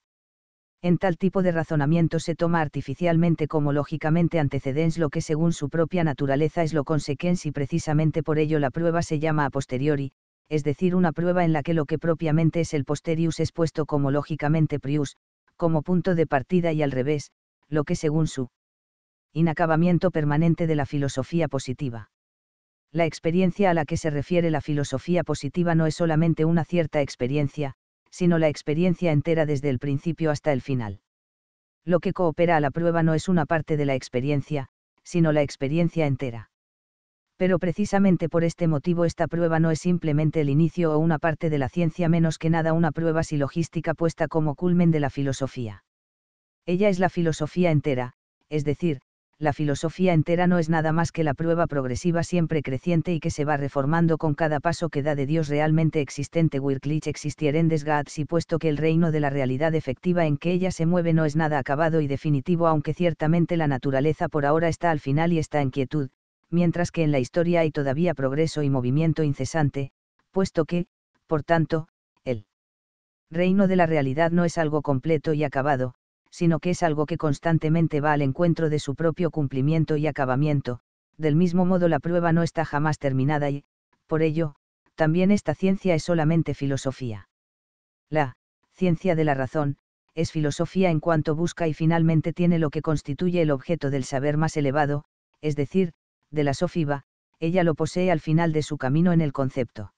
En tal tipo de razonamiento se toma artificialmente como lógicamente antecedens lo que según su propia naturaleza es lo consequens y precisamente por ello la prueba se llama a posteriori, es decir una prueba en la que lo que propiamente es el posterius es puesto como lógicamente prius, como punto de partida y al revés, lo que según su inacabamiento permanente de la filosofía positiva. La experiencia a la que se refiere la filosofía positiva no es solamente una cierta experiencia, sino la experiencia entera desde el principio hasta el final. Lo que coopera a la prueba no es una parte de la experiencia, sino la experiencia entera pero precisamente por este motivo esta prueba no es simplemente el inicio o una parte de la ciencia, menos que nada una prueba silogística puesta como culmen de la filosofía. Ella es la filosofía entera, es decir, la filosofía entera no es nada más que la prueba progresiva siempre creciente y que se va reformando con cada paso que da de Dios realmente existente Wirklich existierendes Gats y puesto que el reino de la realidad efectiva en que ella se mueve no es nada acabado y definitivo aunque ciertamente la naturaleza por ahora está al final y está en quietud, mientras que en la historia hay todavía progreso y movimiento incesante, puesto que, por tanto, el reino de la realidad no es algo completo y acabado, sino que es algo que constantemente va al encuentro de su propio cumplimiento y acabamiento, del mismo modo la prueba no está jamás terminada y, por ello, también esta ciencia es solamente filosofía. La ciencia de la razón, es filosofía en cuanto busca y finalmente tiene lo que constituye el objeto del saber más elevado, es decir, de la sofiba, ella lo posee al final de su camino en el concepto.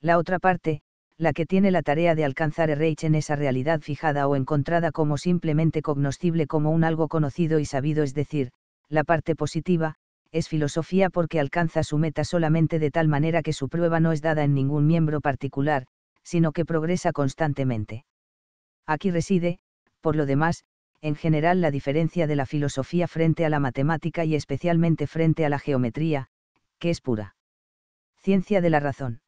La otra parte, la que tiene la tarea de alcanzar Reich en esa realidad fijada o encontrada como simplemente cognoscible como un algo conocido y sabido, es decir, la parte positiva, es filosofía porque alcanza su meta solamente de tal manera que su prueba no es dada en ningún miembro particular, sino que progresa constantemente. Aquí reside, por lo demás, en general la diferencia de la filosofía frente a la matemática y especialmente frente a la geometría, que es pura. Ciencia de la razón.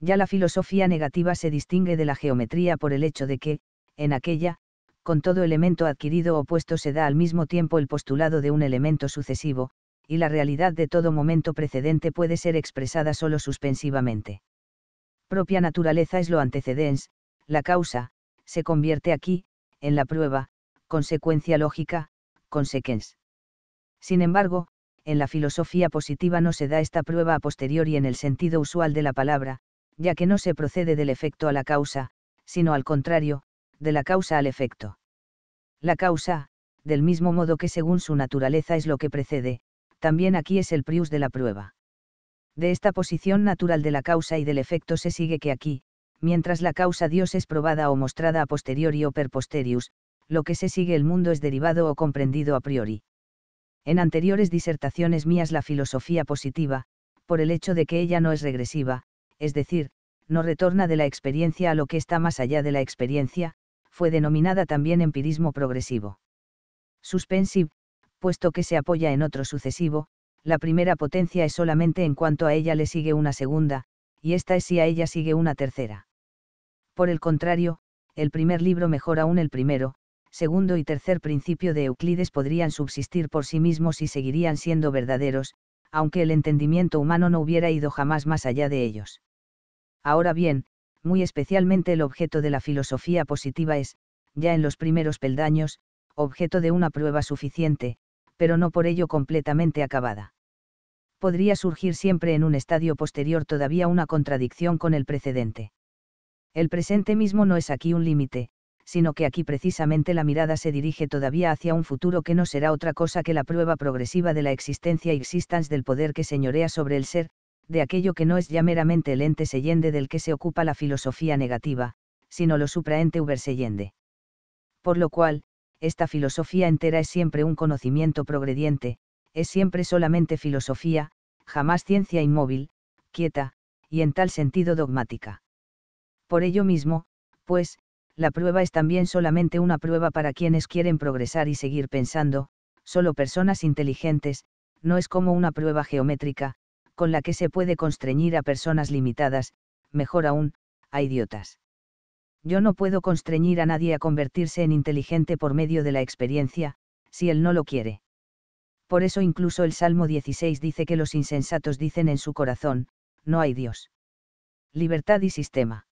Ya la filosofía negativa se distingue de la geometría por el hecho de que, en aquella, con todo elemento adquirido o opuesto se da al mismo tiempo el postulado de un elemento sucesivo, y la realidad de todo momento precedente puede ser expresada solo suspensivamente. Propia naturaleza es lo antecedens, la causa, se convierte aquí, en la prueba, consecuencia lógica, consequens. Sin embargo, en la filosofía positiva no se da esta prueba a posteriori en el sentido usual de la palabra, ya que no se procede del efecto a la causa, sino al contrario, de la causa al efecto. La causa, del mismo modo que según su naturaleza es lo que precede, también aquí es el prius de la prueba. De esta posición natural de la causa y del efecto se sigue que aquí, mientras la causa Dios es probada o mostrada a posteriori o per posterius, lo que se sigue el mundo es derivado o comprendido a priori. En anteriores disertaciones mías la filosofía positiva, por el hecho de que ella no es regresiva, es decir, no retorna de la experiencia a lo que está más allá de la experiencia, fue denominada también empirismo progresivo. Suspensive, puesto que se apoya en otro sucesivo, la primera potencia es solamente en cuanto a ella le sigue una segunda, y esta es si a ella sigue una tercera. Por el contrario, el primer libro mejora aún el primero, segundo y tercer principio de Euclides podrían subsistir por sí mismos y seguirían siendo verdaderos, aunque el entendimiento humano no hubiera ido jamás más allá de ellos. Ahora bien, muy especialmente el objeto de la filosofía positiva es, ya en los primeros peldaños, objeto de una prueba suficiente, pero no por ello completamente acabada. Podría surgir siempre en un estadio posterior todavía una contradicción con el precedente. El presente mismo no es aquí un límite, sino que aquí precisamente la mirada se dirige todavía hacia un futuro que no será otra cosa que la prueba progresiva de la existencia y existence del poder que señorea sobre el ser, de aquello que no es ya meramente el ente seyende del que se ocupa la filosofía negativa, sino lo supraente uberseyende. Por lo cual, esta filosofía entera es siempre un conocimiento progrediente, es siempre solamente filosofía, jamás ciencia inmóvil, quieta, y en tal sentido dogmática. Por ello mismo, pues, la prueba es también solamente una prueba para quienes quieren progresar y seguir pensando, solo personas inteligentes, no es como una prueba geométrica, con la que se puede constreñir a personas limitadas, mejor aún, a idiotas. Yo no puedo constreñir a nadie a convertirse en inteligente por medio de la experiencia, si él no lo quiere. Por eso incluso el Salmo 16 dice que los insensatos dicen en su corazón, no hay Dios. Libertad y sistema.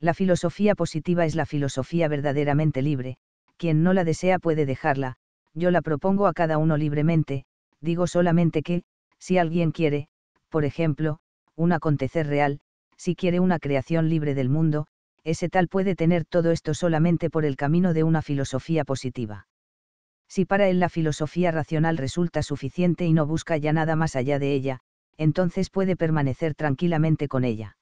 La filosofía positiva es la filosofía verdaderamente libre, quien no la desea puede dejarla, yo la propongo a cada uno libremente, digo solamente que, si alguien quiere, por ejemplo, un acontecer real, si quiere una creación libre del mundo, ese tal puede tener todo esto solamente por el camino de una filosofía positiva. Si para él la filosofía racional resulta suficiente y no busca ya nada más allá de ella, entonces puede permanecer tranquilamente con ella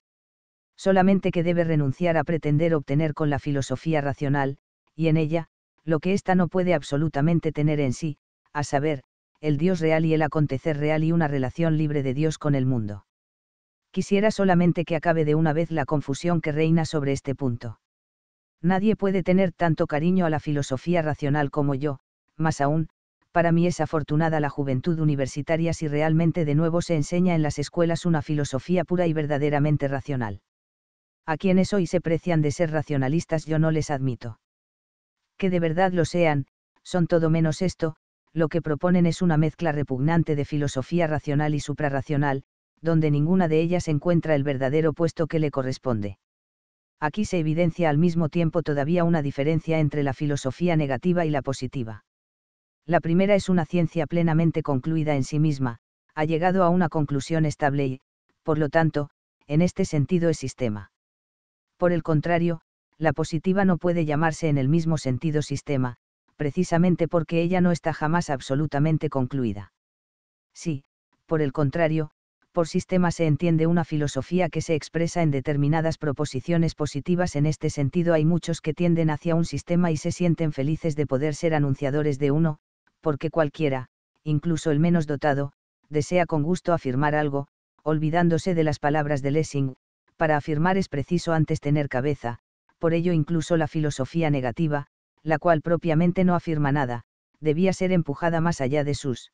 solamente que debe renunciar a pretender obtener con la filosofía racional, y en ella, lo que ésta no puede absolutamente tener en sí, a saber, el Dios real y el acontecer real y una relación libre de Dios con el mundo. Quisiera solamente que acabe de una vez la confusión que reina sobre este punto. Nadie puede tener tanto cariño a la filosofía racional como yo, más aún, para mí es afortunada la juventud universitaria si realmente de nuevo se enseña en las escuelas una filosofía pura y verdaderamente racional a quienes hoy se precian de ser racionalistas yo no les admito. Que de verdad lo sean, son todo menos esto, lo que proponen es una mezcla repugnante de filosofía racional y suprarracional, donde ninguna de ellas encuentra el verdadero puesto que le corresponde. Aquí se evidencia al mismo tiempo todavía una diferencia entre la filosofía negativa y la positiva. La primera es una ciencia plenamente concluida en sí misma, ha llegado a una conclusión estable y, por lo tanto, en este sentido es sistema. Por el contrario, la positiva no puede llamarse en el mismo sentido sistema, precisamente porque ella no está jamás absolutamente concluida. Sí, por el contrario, por sistema se entiende una filosofía que se expresa en determinadas proposiciones positivas. En este sentido hay muchos que tienden hacia un sistema y se sienten felices de poder ser anunciadores de uno, porque cualquiera, incluso el menos dotado, desea con gusto afirmar algo, olvidándose de las palabras de Lessing, para afirmar es preciso antes tener cabeza, por ello incluso la filosofía negativa, la cual propiamente no afirma nada, debía ser empujada más allá de sus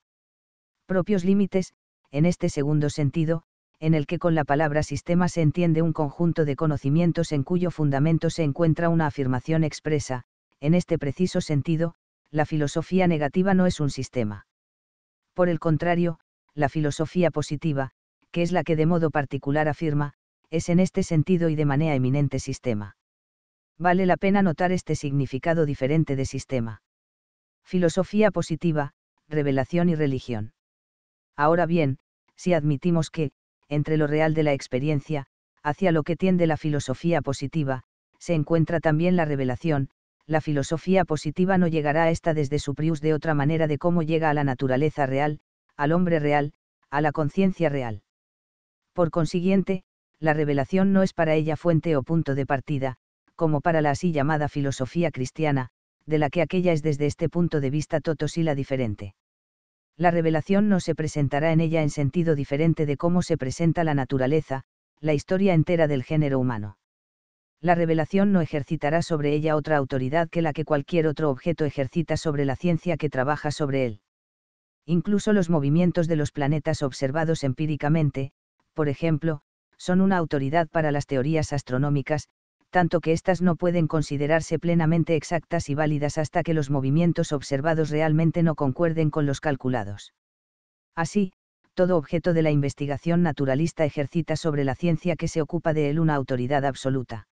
propios límites, en este segundo sentido, en el que con la palabra sistema se entiende un conjunto de conocimientos en cuyo fundamento se encuentra una afirmación expresa, en este preciso sentido, la filosofía negativa no es un sistema. Por el contrario, la filosofía positiva, que es la que de modo particular afirma, es en este sentido y de manera eminente sistema. Vale la pena notar este significado diferente de sistema. Filosofía positiva, revelación y religión. Ahora bien, si admitimos que, entre lo real de la experiencia, hacia lo que tiende la filosofía positiva, se encuentra también la revelación, la filosofía positiva no llegará a esta desde su prius de otra manera de cómo llega a la naturaleza real, al hombre real, a la conciencia real. Por consiguiente, la revelación no es para ella fuente o punto de partida, como para la así llamada filosofía cristiana, de la que aquella es desde este punto de vista totos y la diferente. La revelación no se presentará en ella en sentido diferente de cómo se presenta la naturaleza, la historia entera del género humano. La revelación no ejercitará sobre ella otra autoridad que la que cualquier otro objeto ejercita sobre la ciencia que trabaja sobre él. Incluso los movimientos de los planetas observados empíricamente, por ejemplo, son una autoridad para las teorías astronómicas, tanto que éstas no pueden considerarse plenamente exactas y válidas hasta que los movimientos observados realmente no concuerden con los calculados. Así, todo objeto de la investigación naturalista ejercita sobre la ciencia que se ocupa de él una autoridad absoluta.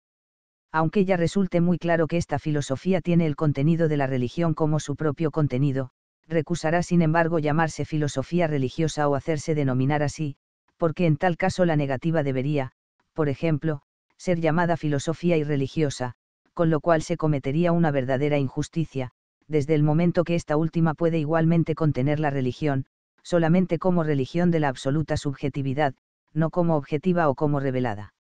Aunque ya resulte muy claro que esta filosofía tiene el contenido de la religión como su propio contenido, recusará sin embargo llamarse filosofía religiosa o hacerse denominar así, porque en tal caso la negativa debería, por ejemplo, ser llamada filosofía irreligiosa, con lo cual se cometería una verdadera injusticia, desde el momento que esta última puede igualmente contener la religión, solamente como religión de la absoluta subjetividad, no como objetiva o como revelada.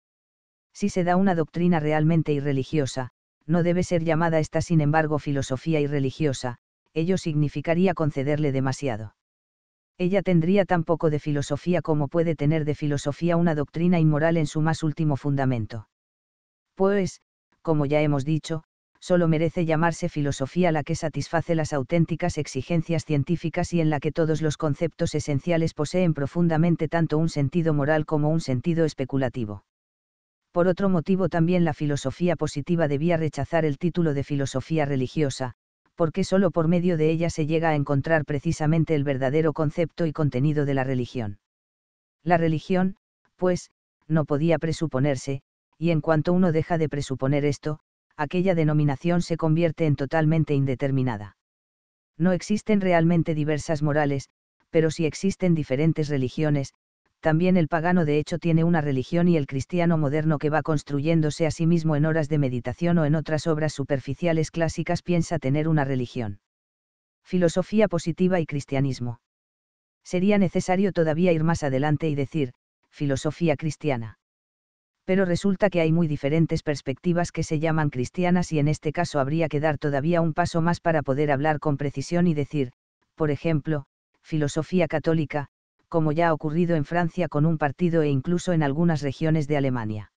Si se da una doctrina realmente irreligiosa, no debe ser llamada esta sin embargo filosofía irreligiosa, ello significaría concederle demasiado ella tendría tan poco de filosofía como puede tener de filosofía una doctrina inmoral en su más último fundamento. Pues, como ya hemos dicho, solo merece llamarse filosofía la que satisface las auténticas exigencias científicas y en la que todos los conceptos esenciales poseen profundamente tanto un sentido moral como un sentido especulativo. Por otro motivo también la filosofía positiva debía rechazar el título de filosofía religiosa, porque solo por medio de ella se llega a encontrar precisamente el verdadero concepto y contenido de la religión. La religión, pues, no podía presuponerse, y en cuanto uno deja de presuponer esto, aquella denominación se convierte en totalmente indeterminada. No existen realmente diversas morales, pero sí existen diferentes religiones, también el pagano de hecho tiene una religión y el cristiano moderno que va construyéndose a sí mismo en horas de meditación o en otras obras superficiales clásicas piensa tener una religión. Filosofía positiva y cristianismo. Sería necesario todavía ir más adelante y decir, filosofía cristiana. Pero resulta que hay muy diferentes perspectivas que se llaman cristianas y en este caso habría que dar todavía un paso más para poder hablar con precisión y decir, por ejemplo, filosofía católica, como ya ha ocurrido en Francia con un partido e incluso en algunas regiones de Alemania.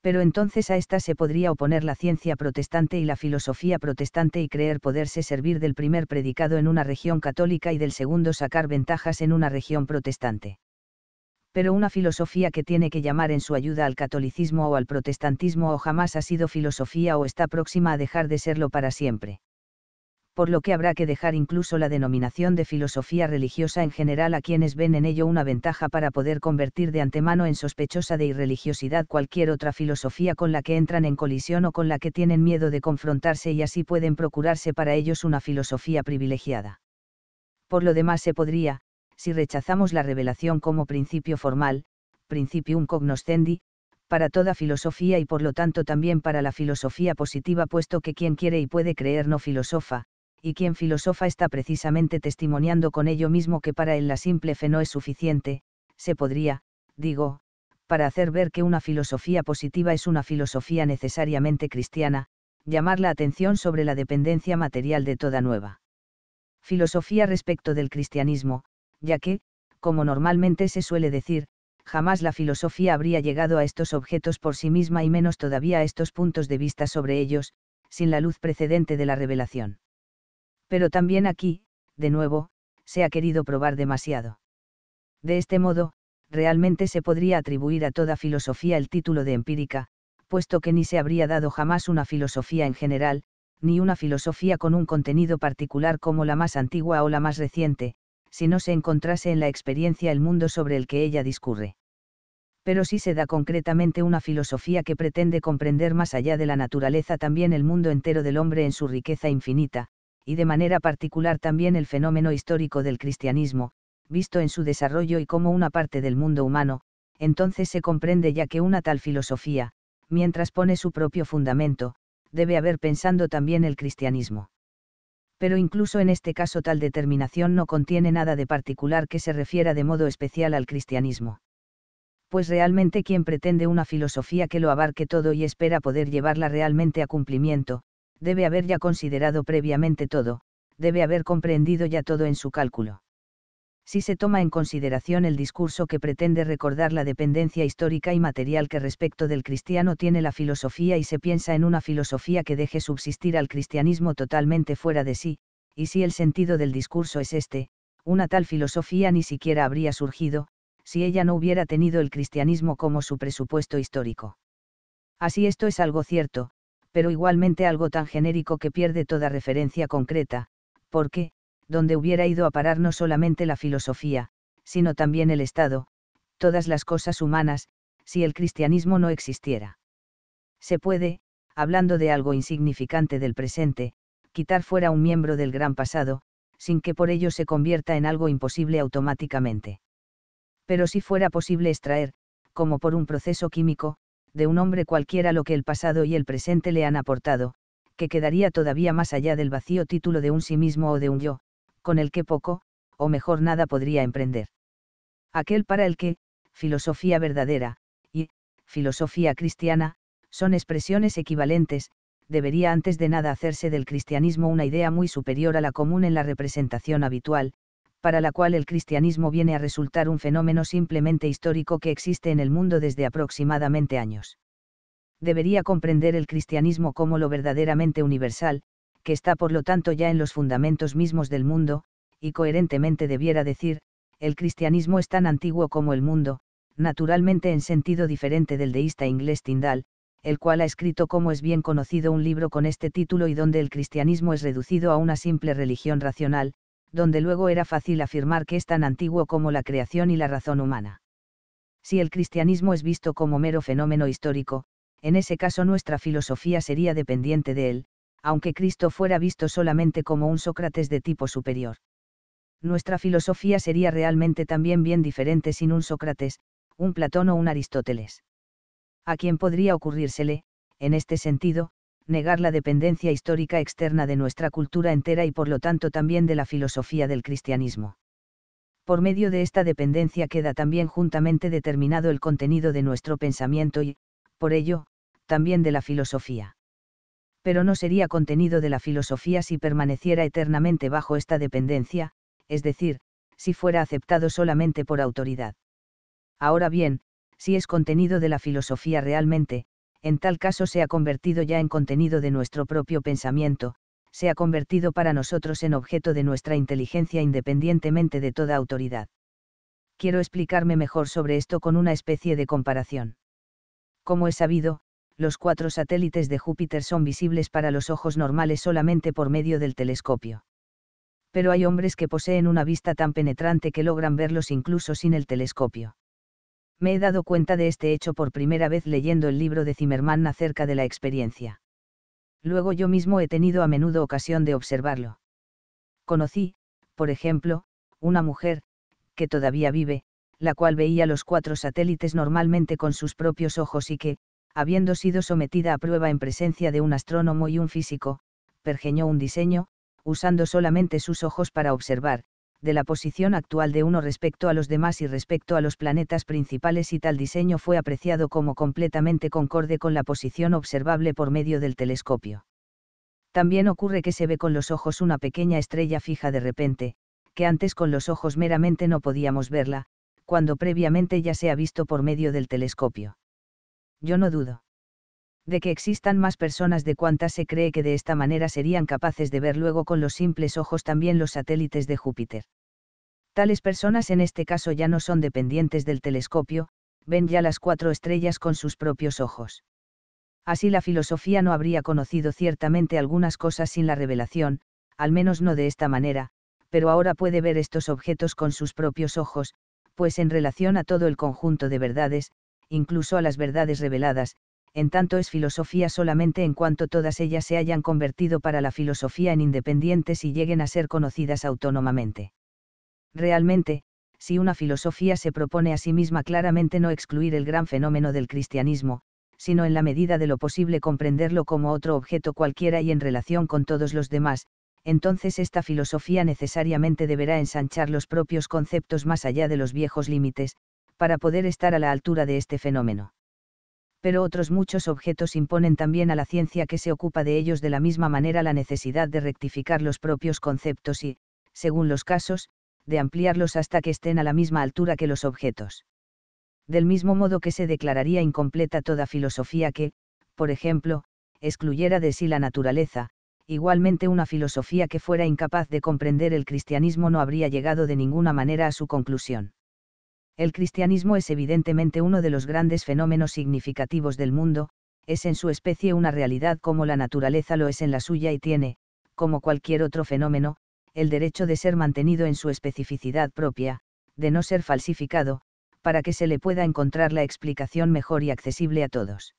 Pero entonces a esta se podría oponer la ciencia protestante y la filosofía protestante y creer poderse servir del primer predicado en una región católica y del segundo sacar ventajas en una región protestante. Pero una filosofía que tiene que llamar en su ayuda al catolicismo o al protestantismo o jamás ha sido filosofía o está próxima a dejar de serlo para siempre por lo que habrá que dejar incluso la denominación de filosofía religiosa en general a quienes ven en ello una ventaja para poder convertir de antemano en sospechosa de irreligiosidad cualquier otra filosofía con la que entran en colisión o con la que tienen miedo de confrontarse y así pueden procurarse para ellos una filosofía privilegiada. Por lo demás se podría, si rechazamos la revelación como principio formal, principium cognoscendi, para toda filosofía y por lo tanto también para la filosofía positiva puesto que quien quiere y puede creer no filosofa, y quien filosofa está precisamente testimoniando con ello mismo que para él la simple fe no es suficiente, se podría, digo, para hacer ver que una filosofía positiva es una filosofía necesariamente cristiana, llamar la atención sobre la dependencia material de toda nueva filosofía respecto del cristianismo, ya que, como normalmente se suele decir, jamás la filosofía habría llegado a estos objetos por sí misma y menos todavía a estos puntos de vista sobre ellos, sin la luz precedente de la revelación pero también aquí, de nuevo, se ha querido probar demasiado. De este modo, realmente se podría atribuir a toda filosofía el título de empírica, puesto que ni se habría dado jamás una filosofía en general, ni una filosofía con un contenido particular como la más antigua o la más reciente, si no se encontrase en la experiencia el mundo sobre el que ella discurre. Pero sí se da concretamente una filosofía que pretende comprender más allá de la naturaleza también el mundo entero del hombre en su riqueza infinita, y de manera particular también el fenómeno histórico del cristianismo, visto en su desarrollo y como una parte del mundo humano, entonces se comprende ya que una tal filosofía, mientras pone su propio fundamento, debe haber pensando también el cristianismo. Pero incluso en este caso tal determinación no contiene nada de particular que se refiera de modo especial al cristianismo. Pues realmente quien pretende una filosofía que lo abarque todo y espera poder llevarla realmente a cumplimiento, debe haber ya considerado previamente todo, debe haber comprendido ya todo en su cálculo. Si se toma en consideración el discurso que pretende recordar la dependencia histórica y material que respecto del cristiano tiene la filosofía y se piensa en una filosofía que deje subsistir al cristianismo totalmente fuera de sí, y si el sentido del discurso es este, una tal filosofía ni siquiera habría surgido, si ella no hubiera tenido el cristianismo como su presupuesto histórico. Así esto es algo cierto, pero igualmente algo tan genérico que pierde toda referencia concreta, porque, donde hubiera ido a parar no solamente la filosofía, sino también el Estado, todas las cosas humanas, si el cristianismo no existiera. Se puede, hablando de algo insignificante del presente, quitar fuera un miembro del gran pasado, sin que por ello se convierta en algo imposible automáticamente. Pero si fuera posible extraer, como por un proceso químico, de un hombre cualquiera lo que el pasado y el presente le han aportado, que quedaría todavía más allá del vacío título de un sí mismo o de un yo, con el que poco, o mejor nada podría emprender. Aquel para el que, filosofía verdadera, y, filosofía cristiana, son expresiones equivalentes, debería antes de nada hacerse del cristianismo una idea muy superior a la común en la representación habitual, para la cual el cristianismo viene a resultar un fenómeno simplemente histórico que existe en el mundo desde aproximadamente años. Debería comprender el cristianismo como lo verdaderamente universal, que está por lo tanto ya en los fundamentos mismos del mundo, y coherentemente debiera decir, el cristianismo es tan antiguo como el mundo, naturalmente en sentido diferente del deísta inglés Tyndall, el cual ha escrito como es bien conocido un libro con este título y donde el cristianismo es reducido a una simple religión racional, donde luego era fácil afirmar que es tan antiguo como la creación y la razón humana. Si el cristianismo es visto como mero fenómeno histórico, en ese caso nuestra filosofía sería dependiente de él, aunque Cristo fuera visto solamente como un Sócrates de tipo superior. Nuestra filosofía sería realmente también bien diferente sin un Sócrates, un Platón o un Aristóteles. A quién podría ocurrírsele, en este sentido, negar la dependencia histórica externa de nuestra cultura entera y por lo tanto también de la filosofía del cristianismo. Por medio de esta dependencia queda también juntamente determinado el contenido de nuestro pensamiento y, por ello, también de la filosofía. Pero no sería contenido de la filosofía si permaneciera eternamente bajo esta dependencia, es decir, si fuera aceptado solamente por autoridad. Ahora bien, si es contenido de la filosofía realmente, en tal caso se ha convertido ya en contenido de nuestro propio pensamiento, se ha convertido para nosotros en objeto de nuestra inteligencia independientemente de toda autoridad. Quiero explicarme mejor sobre esto con una especie de comparación. Como he sabido, los cuatro satélites de Júpiter son visibles para los ojos normales solamente por medio del telescopio. Pero hay hombres que poseen una vista tan penetrante que logran verlos incluso sin el telescopio me he dado cuenta de este hecho por primera vez leyendo el libro de Zimmerman acerca de la experiencia. Luego yo mismo he tenido a menudo ocasión de observarlo. Conocí, por ejemplo, una mujer, que todavía vive, la cual veía los cuatro satélites normalmente con sus propios ojos y que, habiendo sido sometida a prueba en presencia de un astrónomo y un físico, pergeñó un diseño, usando solamente sus ojos para observar, de la posición actual de uno respecto a los demás y respecto a los planetas principales y tal diseño fue apreciado como completamente concorde con la posición observable por medio del telescopio. También ocurre que se ve con los ojos una pequeña estrella fija de repente, que antes con los ojos meramente no podíamos verla, cuando previamente ya se ha visto por medio del telescopio. Yo no dudo de que existan más personas de cuantas se cree que de esta manera serían capaces de ver luego con los simples ojos también los satélites de Júpiter. Tales personas en este caso ya no son dependientes del telescopio, ven ya las cuatro estrellas con sus propios ojos. Así la filosofía no habría conocido ciertamente algunas cosas sin la revelación, al menos no de esta manera, pero ahora puede ver estos objetos con sus propios ojos, pues en relación a todo el conjunto de verdades, incluso a las verdades reveladas, en tanto es filosofía solamente en cuanto todas ellas se hayan convertido para la filosofía en independientes y lleguen a ser conocidas autónomamente. Realmente, si una filosofía se propone a sí misma claramente no excluir el gran fenómeno del cristianismo, sino en la medida de lo posible comprenderlo como otro objeto cualquiera y en relación con todos los demás, entonces esta filosofía necesariamente deberá ensanchar los propios conceptos más allá de los viejos límites, para poder estar a la altura de este fenómeno pero otros muchos objetos imponen también a la ciencia que se ocupa de ellos de la misma manera la necesidad de rectificar los propios conceptos y, según los casos, de ampliarlos hasta que estén a la misma altura que los objetos. Del mismo modo que se declararía incompleta toda filosofía que, por ejemplo, excluyera de sí la naturaleza, igualmente una filosofía que fuera incapaz de comprender el cristianismo no habría llegado de ninguna manera a su conclusión. El cristianismo es evidentemente uno de los grandes fenómenos significativos del mundo, es en su especie una realidad como la naturaleza lo es en la suya y tiene, como cualquier otro fenómeno, el derecho de ser mantenido en su especificidad propia, de no ser falsificado, para que se le pueda encontrar la explicación mejor y accesible a todos.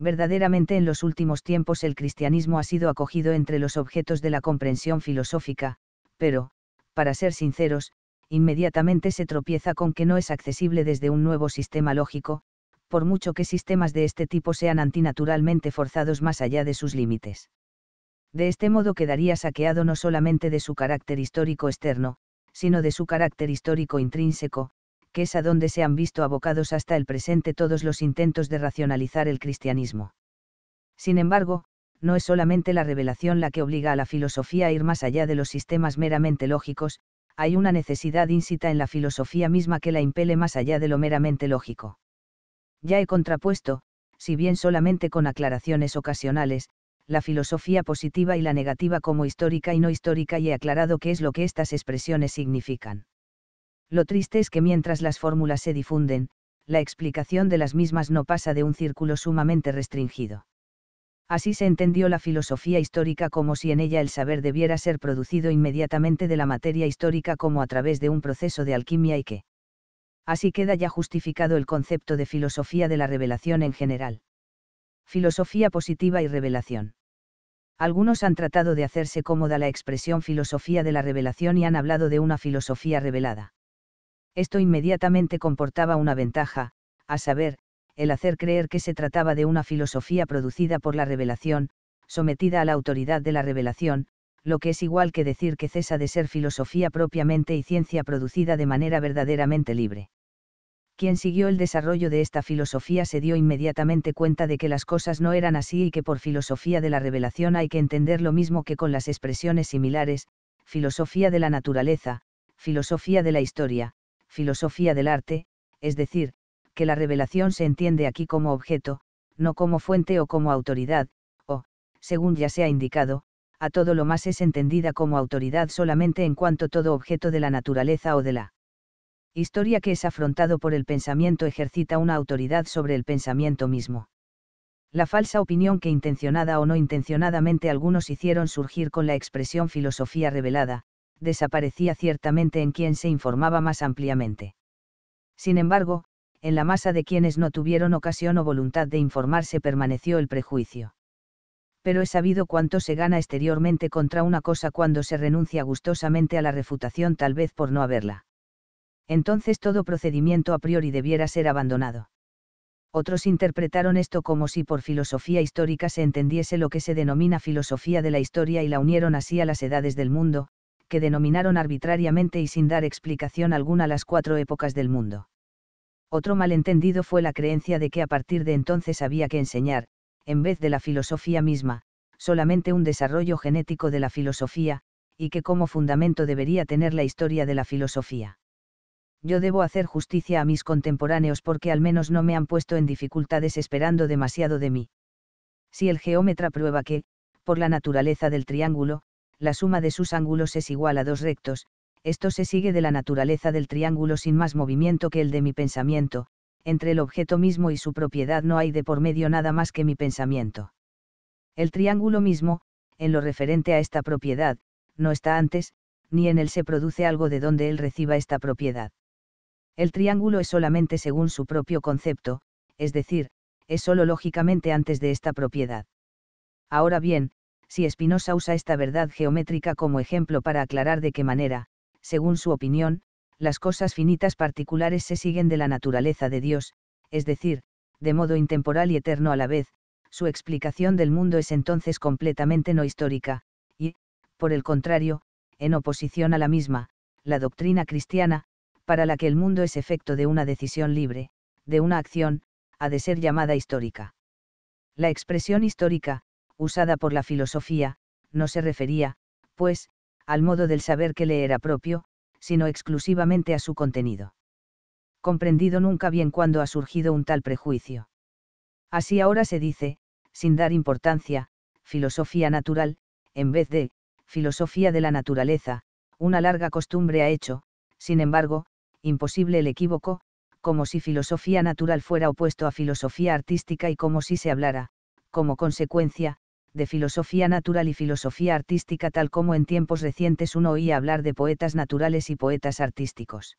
Verdaderamente en los últimos tiempos el cristianismo ha sido acogido entre los objetos de la comprensión filosófica, pero, para ser sinceros, inmediatamente se tropieza con que no es accesible desde un nuevo sistema lógico, por mucho que sistemas de este tipo sean antinaturalmente forzados más allá de sus límites. De este modo quedaría saqueado no solamente de su carácter histórico externo, sino de su carácter histórico intrínseco, que es a donde se han visto abocados hasta el presente todos los intentos de racionalizar el cristianismo. Sin embargo, no es solamente la revelación la que obliga a la filosofía a ir más allá de los sistemas meramente lógicos, hay una necesidad ínsita en la filosofía misma que la impele más allá de lo meramente lógico. Ya he contrapuesto, si bien solamente con aclaraciones ocasionales, la filosofía positiva y la negativa como histórica y no histórica y he aclarado qué es lo que estas expresiones significan. Lo triste es que mientras las fórmulas se difunden, la explicación de las mismas no pasa de un círculo sumamente restringido. Así se entendió la filosofía histórica como si en ella el saber debiera ser producido inmediatamente de la materia histórica como a través de un proceso de alquimia y que. Así queda ya justificado el concepto de filosofía de la revelación en general. Filosofía positiva y revelación. Algunos han tratado de hacerse cómoda la expresión filosofía de la revelación y han hablado de una filosofía revelada. Esto inmediatamente comportaba una ventaja, a saber, el hacer creer que se trataba de una filosofía producida por la revelación, sometida a la autoridad de la revelación, lo que es igual que decir que cesa de ser filosofía propiamente y ciencia producida de manera verdaderamente libre. Quien siguió el desarrollo de esta filosofía se dio inmediatamente cuenta de que las cosas no eran así y que por filosofía de la revelación hay que entender lo mismo que con las expresiones similares, filosofía de la naturaleza, filosofía de la historia, filosofía del arte, es decir, que la revelación se entiende aquí como objeto, no como fuente o como autoridad, o, según ya se ha indicado, a todo lo más es entendida como autoridad solamente en cuanto todo objeto de la naturaleza o de la historia que es afrontado por el pensamiento ejercita una autoridad sobre el pensamiento mismo. La falsa opinión que intencionada o no intencionadamente algunos hicieron surgir con la expresión filosofía revelada, desaparecía ciertamente en quien se informaba más ampliamente. Sin embargo, en la masa de quienes no tuvieron ocasión o voluntad de informarse permaneció el prejuicio. Pero he sabido cuánto se gana exteriormente contra una cosa cuando se renuncia gustosamente a la refutación tal vez por no haberla. Entonces todo procedimiento a priori debiera ser abandonado. Otros interpretaron esto como si por filosofía histórica se entendiese lo que se denomina filosofía de la historia y la unieron así a las edades del mundo, que denominaron arbitrariamente y sin dar explicación alguna las cuatro épocas del mundo. Otro malentendido fue la creencia de que a partir de entonces había que enseñar, en vez de la filosofía misma, solamente un desarrollo genético de la filosofía, y que como fundamento debería tener la historia de la filosofía. Yo debo hacer justicia a mis contemporáneos porque al menos no me han puesto en dificultades esperando demasiado de mí. Si el geómetra prueba que, por la naturaleza del triángulo, la suma de sus ángulos es igual a dos rectos, esto se sigue de la naturaleza del triángulo sin más movimiento que el de mi pensamiento, entre el objeto mismo y su propiedad no hay de por medio nada más que mi pensamiento. El triángulo mismo, en lo referente a esta propiedad, no está antes, ni en él se produce algo de donde él reciba esta propiedad. El triángulo es solamente según su propio concepto, es decir, es solo lógicamente antes de esta propiedad. Ahora bien, si Espinosa usa esta verdad geométrica como ejemplo para aclarar de qué manera, según su opinión, las cosas finitas particulares se siguen de la naturaleza de Dios, es decir, de modo intemporal y eterno a la vez, su explicación del mundo es entonces completamente no histórica, y, por el contrario, en oposición a la misma, la doctrina cristiana, para la que el mundo es efecto de una decisión libre, de una acción, ha de ser llamada histórica. La expresión histórica, usada por la filosofía, no se refería, pues, al modo del saber que le era propio, sino exclusivamente a su contenido. Comprendido nunca bien cuándo ha surgido un tal prejuicio. Así ahora se dice, sin dar importancia, filosofía natural, en vez de, filosofía de la naturaleza, una larga costumbre ha hecho, sin embargo, imposible el equívoco, como si filosofía natural fuera opuesto a filosofía artística y como si se hablara, como consecuencia, de filosofía natural y filosofía artística tal como en tiempos recientes uno oía hablar de poetas naturales y poetas artísticos.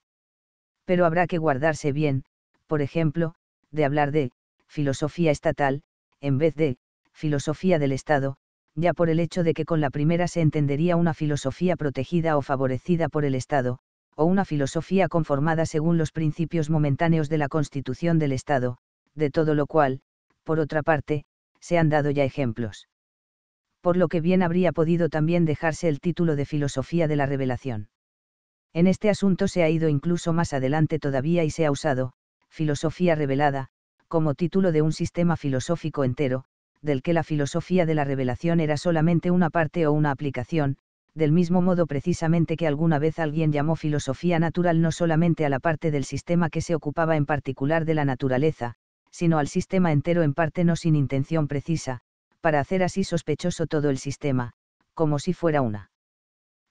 Pero habrá que guardarse bien, por ejemplo, de hablar de filosofía estatal, en vez de filosofía del Estado, ya por el hecho de que con la primera se entendería una filosofía protegida o favorecida por el Estado, o una filosofía conformada según los principios momentáneos de la constitución del Estado, de todo lo cual, por otra parte, se han dado ya ejemplos por lo que bien habría podido también dejarse el título de Filosofía de la Revelación. En este asunto se ha ido incluso más adelante todavía y se ha usado, Filosofía Revelada, como título de un sistema filosófico entero, del que la filosofía de la revelación era solamente una parte o una aplicación, del mismo modo precisamente que alguna vez alguien llamó filosofía natural no solamente a la parte del sistema que se ocupaba en particular de la naturaleza, sino al sistema entero en parte no sin intención precisa, para hacer así sospechoso todo el sistema, como si fuera una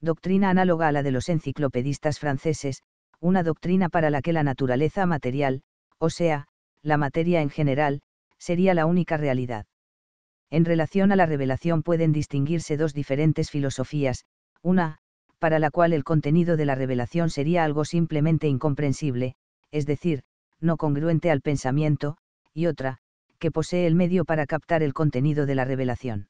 doctrina análoga a la de los enciclopedistas franceses, una doctrina para la que la naturaleza material, o sea, la materia en general, sería la única realidad. En relación a la revelación pueden distinguirse dos diferentes filosofías, una, para la cual el contenido de la revelación sería algo simplemente incomprensible, es decir, no congruente al pensamiento, y otra, que posee el medio para captar el contenido de la revelación.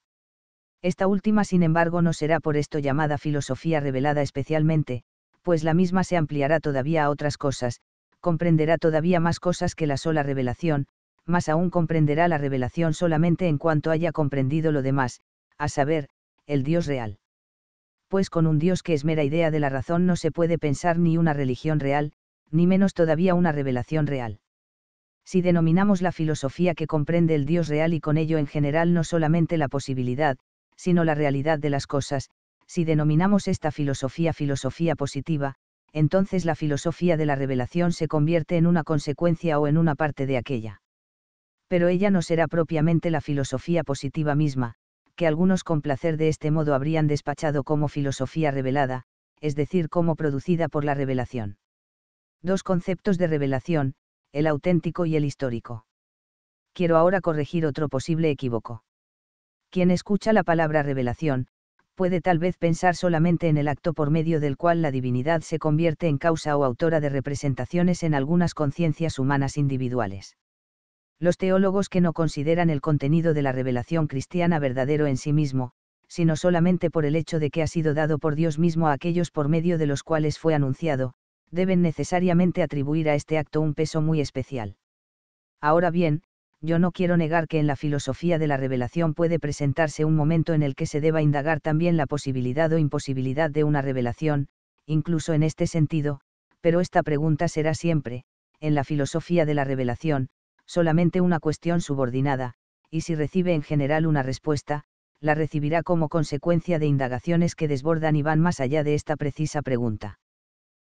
Esta última, sin embargo, no será por esto llamada filosofía revelada especialmente, pues la misma se ampliará todavía a otras cosas, comprenderá todavía más cosas que la sola revelación, más aún comprenderá la revelación solamente en cuanto haya comprendido lo demás, a saber, el Dios real. Pues con un Dios que es mera idea de la razón no se puede pensar ni una religión real, ni menos todavía una revelación real si denominamos la filosofía que comprende el Dios real y con ello en general no solamente la posibilidad, sino la realidad de las cosas, si denominamos esta filosofía filosofía positiva, entonces la filosofía de la revelación se convierte en una consecuencia o en una parte de aquella. Pero ella no será propiamente la filosofía positiva misma, que algunos con placer de este modo habrían despachado como filosofía revelada, es decir, como producida por la revelación. Dos conceptos de revelación, el auténtico y el histórico. Quiero ahora corregir otro posible equívoco. Quien escucha la palabra revelación, puede tal vez pensar solamente en el acto por medio del cual la divinidad se convierte en causa o autora de representaciones en algunas conciencias humanas individuales. Los teólogos que no consideran el contenido de la revelación cristiana verdadero en sí mismo, sino solamente por el hecho de que ha sido dado por Dios mismo a aquellos por medio de los cuales fue anunciado, deben necesariamente atribuir a este acto un peso muy especial. Ahora bien, yo no quiero negar que en la filosofía de la revelación puede presentarse un momento en el que se deba indagar también la posibilidad o imposibilidad de una revelación, incluso en este sentido, pero esta pregunta será siempre, en la filosofía de la revelación, solamente una cuestión subordinada, y si recibe en general una respuesta, la recibirá como consecuencia de indagaciones que desbordan y van más allá de esta precisa pregunta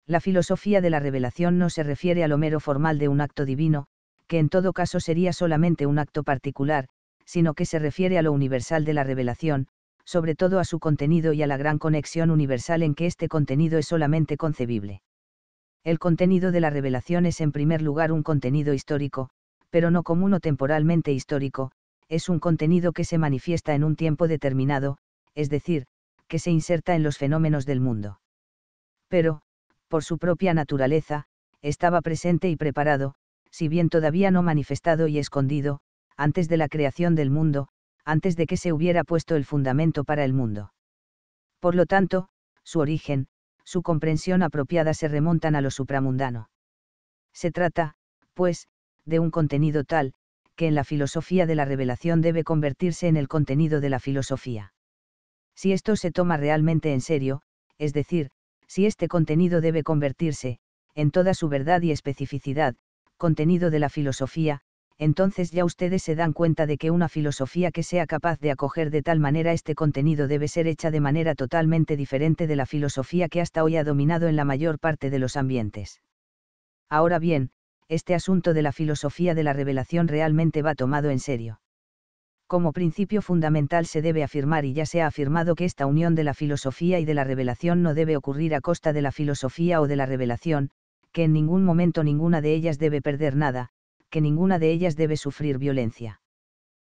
la filosofía de la revelación no se refiere a lo mero formal de un acto divino, que en todo caso sería solamente un acto particular, sino que se refiere a lo universal de la revelación, sobre todo a su contenido y a la gran conexión universal en que este contenido es solamente concebible. El contenido de la revelación es en primer lugar un contenido histórico, pero no común o temporalmente histórico, es un contenido que se manifiesta en un tiempo determinado, es decir, que se inserta en los fenómenos del mundo. Pero, por su propia naturaleza, estaba presente y preparado, si bien todavía no manifestado y escondido, antes de la creación del mundo, antes de que se hubiera puesto el fundamento para el mundo. Por lo tanto, su origen, su comprensión apropiada se remontan a lo supramundano. Se trata, pues, de un contenido tal, que en la filosofía de la revelación debe convertirse en el contenido de la filosofía. Si esto se toma realmente en serio, es decir, si este contenido debe convertirse, en toda su verdad y especificidad, contenido de la filosofía, entonces ya ustedes se dan cuenta de que una filosofía que sea capaz de acoger de tal manera este contenido debe ser hecha de manera totalmente diferente de la filosofía que hasta hoy ha dominado en la mayor parte de los ambientes. Ahora bien, este asunto de la filosofía de la revelación realmente va tomado en serio. Como principio fundamental se debe afirmar y ya se ha afirmado que esta unión de la filosofía y de la revelación no debe ocurrir a costa de la filosofía o de la revelación, que en ningún momento ninguna de ellas debe perder nada, que ninguna de ellas debe sufrir violencia.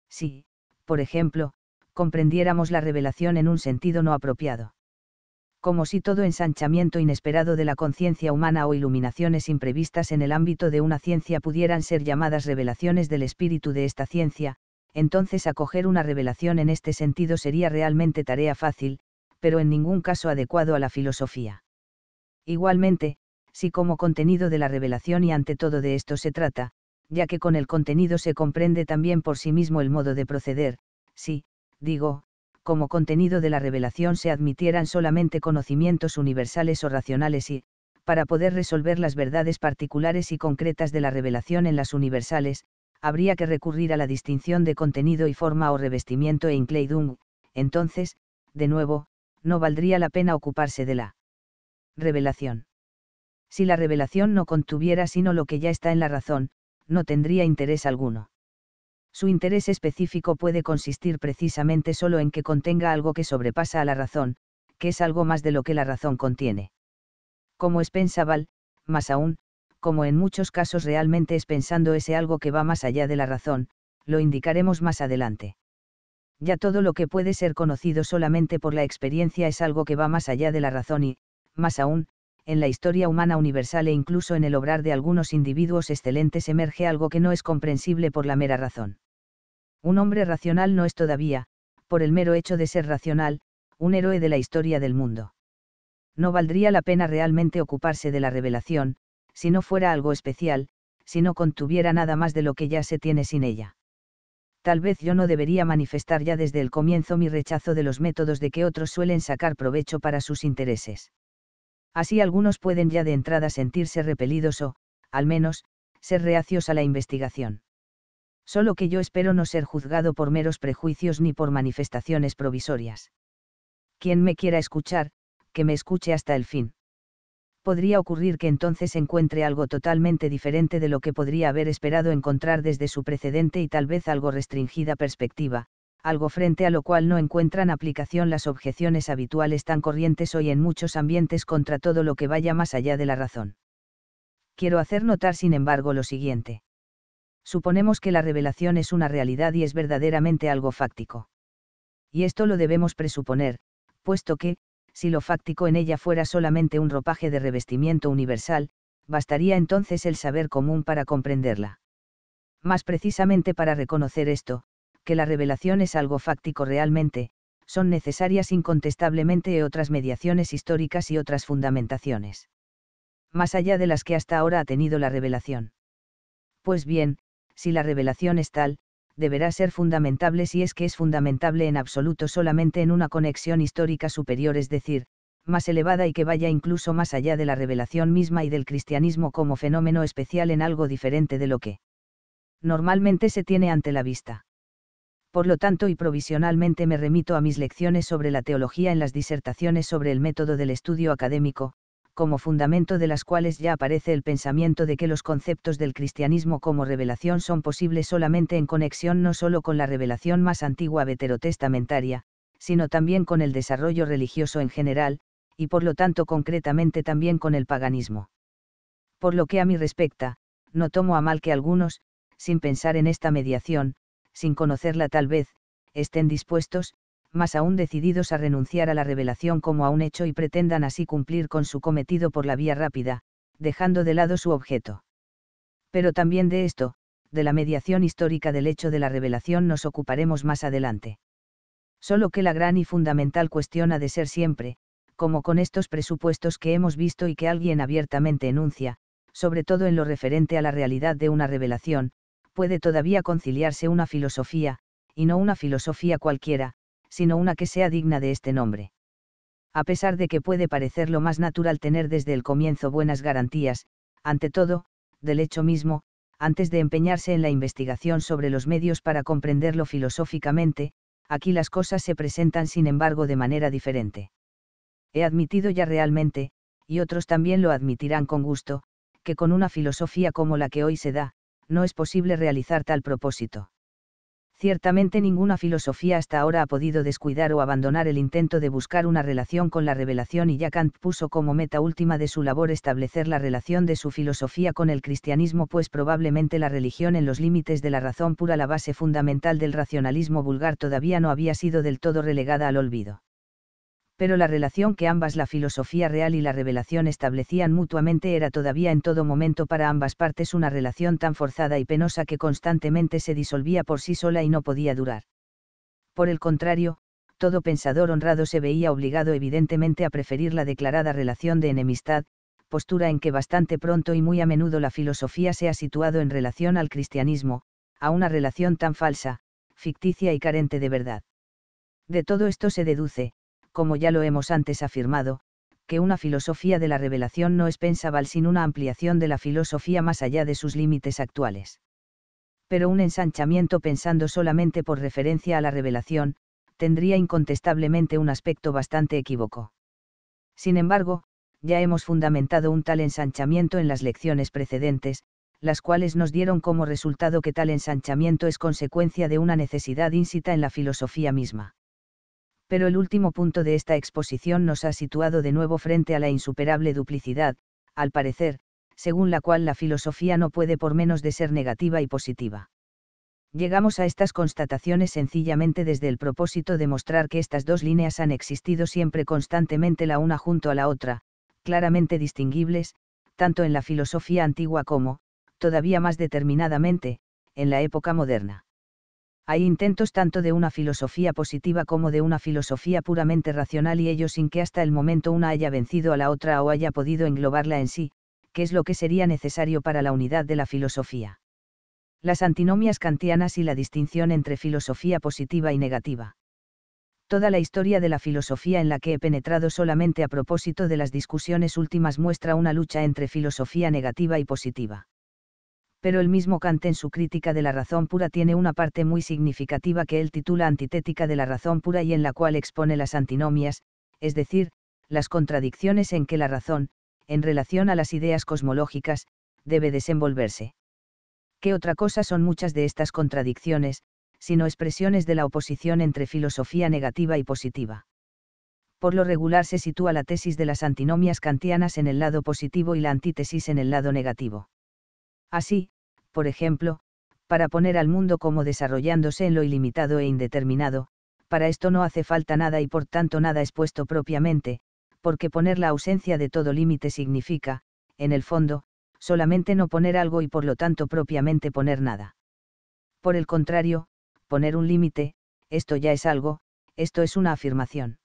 Si, por ejemplo, comprendiéramos la revelación en un sentido no apropiado. Como si todo ensanchamiento inesperado de la conciencia humana o iluminaciones imprevistas en el ámbito de una ciencia pudieran ser llamadas revelaciones del espíritu de esta ciencia, entonces acoger una revelación en este sentido sería realmente tarea fácil, pero en ningún caso adecuado a la filosofía. Igualmente, si como contenido de la revelación y ante todo de esto se trata, ya que con el contenido se comprende también por sí mismo el modo de proceder, si, digo, como contenido de la revelación se admitieran solamente conocimientos universales o racionales y, para poder resolver las verdades particulares y concretas de la revelación en las universales, habría que recurrir a la distinción de contenido y forma o revestimiento e Inkleidung, entonces, de nuevo, no valdría la pena ocuparse de la revelación. Si la revelación no contuviera sino lo que ya está en la razón, no tendría interés alguno. Su interés específico puede consistir precisamente solo en que contenga algo que sobrepasa a la razón, que es algo más de lo que la razón contiene. Como es más aún, como en muchos casos realmente es pensando ese algo que va más allá de la razón, lo indicaremos más adelante. Ya todo lo que puede ser conocido solamente por la experiencia es algo que va más allá de la razón y, más aún, en la historia humana universal e incluso en el obrar de algunos individuos excelentes emerge algo que no es comprensible por la mera razón. Un hombre racional no es todavía, por el mero hecho de ser racional, un héroe de la historia del mundo. No valdría la pena realmente ocuparse de la revelación, si no fuera algo especial, si no contuviera nada más de lo que ya se tiene sin ella. Tal vez yo no debería manifestar ya desde el comienzo mi rechazo de los métodos de que otros suelen sacar provecho para sus intereses. Así algunos pueden ya de entrada sentirse repelidos o, al menos, ser reacios a la investigación. Solo que yo espero no ser juzgado por meros prejuicios ni por manifestaciones provisorias. Quien me quiera escuchar, que me escuche hasta el fin podría ocurrir que entonces encuentre algo totalmente diferente de lo que podría haber esperado encontrar desde su precedente y tal vez algo restringida perspectiva, algo frente a lo cual no encuentran aplicación las objeciones habituales tan corrientes hoy en muchos ambientes contra todo lo que vaya más allá de la razón. Quiero hacer notar, sin embargo, lo siguiente. Suponemos que la revelación es una realidad y es verdaderamente algo fáctico. Y esto lo debemos presuponer, puesto que, si lo fáctico en ella fuera solamente un ropaje de revestimiento universal, bastaría entonces el saber común para comprenderla. Más precisamente para reconocer esto, que la revelación es algo fáctico realmente, son necesarias incontestablemente otras mediaciones históricas y otras fundamentaciones. Más allá de las que hasta ahora ha tenido la revelación. Pues bien, si la revelación es tal, deberá ser fundamentable si es que es fundamentable en absoluto solamente en una conexión histórica superior, es decir, más elevada y que vaya incluso más allá de la revelación misma y del cristianismo como fenómeno especial en algo diferente de lo que normalmente se tiene ante la vista. Por lo tanto y provisionalmente me remito a mis lecciones sobre la teología en las disertaciones sobre el método del estudio académico, como fundamento de las cuales ya aparece el pensamiento de que los conceptos del cristianismo como revelación son posibles solamente en conexión no solo con la revelación más antigua veterotestamentaria, sino también con el desarrollo religioso en general, y por lo tanto concretamente también con el paganismo. Por lo que a mí respecta, no tomo a mal que algunos, sin pensar en esta mediación, sin conocerla tal vez, estén dispuestos, más aún decididos a renunciar a la revelación como a un hecho y pretendan así cumplir con su cometido por la vía rápida, dejando de lado su objeto. Pero también de esto, de la mediación histórica del hecho de la revelación nos ocuparemos más adelante. Solo que la gran y fundamental cuestión ha de ser siempre, como con estos presupuestos que hemos visto y que alguien abiertamente enuncia, sobre todo en lo referente a la realidad de una revelación, puede todavía conciliarse una filosofía, y no una filosofía cualquiera, sino una que sea digna de este nombre. A pesar de que puede parecer lo más natural tener desde el comienzo buenas garantías, ante todo, del hecho mismo, antes de empeñarse en la investigación sobre los medios para comprenderlo filosóficamente, aquí las cosas se presentan sin embargo de manera diferente. He admitido ya realmente, y otros también lo admitirán con gusto, que con una filosofía como la que hoy se da, no es posible realizar tal propósito ciertamente ninguna filosofía hasta ahora ha podido descuidar o abandonar el intento de buscar una relación con la revelación y ya Kant puso como meta última de su labor establecer la relación de su filosofía con el cristianismo, pues probablemente la religión en los límites de la razón pura, la base fundamental del racionalismo vulgar, todavía no había sido del todo relegada al olvido pero la relación que ambas la filosofía real y la revelación establecían mutuamente era todavía en todo momento para ambas partes una relación tan forzada y penosa que constantemente se disolvía por sí sola y no podía durar. Por el contrario, todo pensador honrado se veía obligado evidentemente a preferir la declarada relación de enemistad, postura en que bastante pronto y muy a menudo la filosofía se ha situado en relación al cristianismo, a una relación tan falsa, ficticia y carente de verdad. De todo esto se deduce, como ya lo hemos antes afirmado, que una filosofía de la revelación no es pensable sin una ampliación de la filosofía más allá de sus límites actuales. Pero un ensanchamiento pensando solamente por referencia a la revelación, tendría incontestablemente un aspecto bastante equívoco. Sin embargo, ya hemos fundamentado un tal ensanchamiento en las lecciones precedentes, las cuales nos dieron como resultado que tal ensanchamiento es consecuencia de una necesidad ínsita en la filosofía misma pero el último punto de esta exposición nos ha situado de nuevo frente a la insuperable duplicidad, al parecer, según la cual la filosofía no puede por menos de ser negativa y positiva. Llegamos a estas constataciones sencillamente desde el propósito de mostrar que estas dos líneas han existido siempre constantemente la una junto a la otra, claramente distinguibles, tanto en la filosofía antigua como, todavía más determinadamente, en la época moderna hay intentos tanto de una filosofía positiva como de una filosofía puramente racional y ello sin que hasta el momento una haya vencido a la otra o haya podido englobarla en sí, que es lo que sería necesario para la unidad de la filosofía. Las antinomias kantianas y la distinción entre filosofía positiva y negativa. Toda la historia de la filosofía en la que he penetrado solamente a propósito de las discusiones últimas muestra una lucha entre filosofía negativa y positiva pero el mismo Kant en su crítica de la razón pura tiene una parte muy significativa que él titula antitética de la razón pura y en la cual expone las antinomias, es decir, las contradicciones en que la razón, en relación a las ideas cosmológicas, debe desenvolverse. ¿Qué otra cosa son muchas de estas contradicciones, sino expresiones de la oposición entre filosofía negativa y positiva? Por lo regular se sitúa la tesis de las antinomias kantianas en el lado positivo y la antítesis en el lado negativo. Así, por ejemplo, para poner al mundo como desarrollándose en lo ilimitado e indeterminado, para esto no hace falta nada y por tanto nada es puesto propiamente, porque poner la ausencia de todo límite significa, en el fondo, solamente no poner algo y por lo tanto propiamente poner nada. Por el contrario, poner un límite, esto ya es algo, esto es una afirmación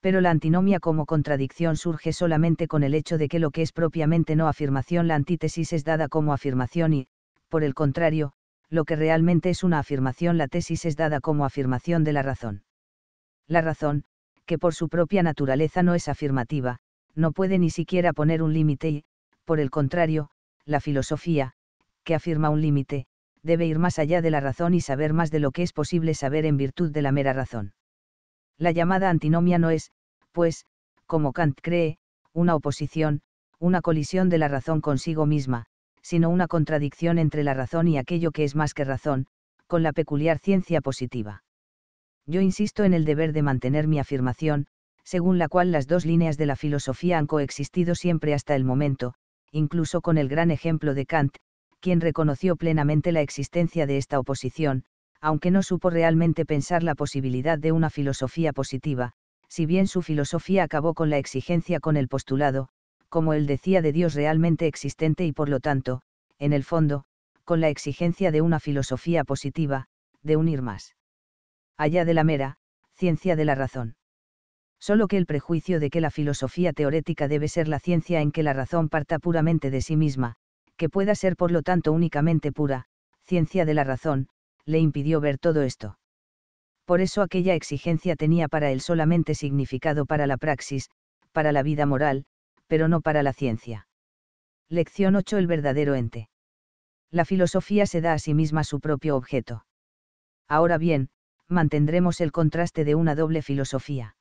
pero la antinomia como contradicción surge solamente con el hecho de que lo que es propiamente no afirmación la antítesis es dada como afirmación y, por el contrario, lo que realmente es una afirmación la tesis es dada como afirmación de la razón. La razón, que por su propia naturaleza no es afirmativa, no puede ni siquiera poner un límite y, por el contrario, la filosofía, que afirma un límite, debe ir más allá de la razón y saber más de lo que es posible saber en virtud de la mera razón. La llamada antinomia no es, pues, como Kant cree, una oposición, una colisión de la razón consigo misma, sino una contradicción entre la razón y aquello que es más que razón, con la peculiar ciencia positiva. Yo insisto en el deber de mantener mi afirmación, según la cual las dos líneas de la filosofía han coexistido siempre hasta el momento, incluso con el gran ejemplo de Kant, quien reconoció plenamente la existencia de esta oposición, aunque no supo realmente pensar la posibilidad de una filosofía positiva, si bien su filosofía acabó con la exigencia con el postulado, como él decía, de Dios realmente existente y por lo tanto, en el fondo, con la exigencia de una filosofía positiva, de unir más. Allá de la mera, ciencia de la razón. Solo que el prejuicio de que la filosofía teorética debe ser la ciencia en que la razón parta puramente de sí misma, que pueda ser por lo tanto únicamente pura, ciencia de la razón, le impidió ver todo esto. Por eso aquella exigencia tenía para él solamente significado para la praxis, para la vida moral, pero no para la ciencia. Lección 8 El verdadero ente. La filosofía se da a sí misma su propio objeto. Ahora bien, mantendremos el contraste de una doble filosofía.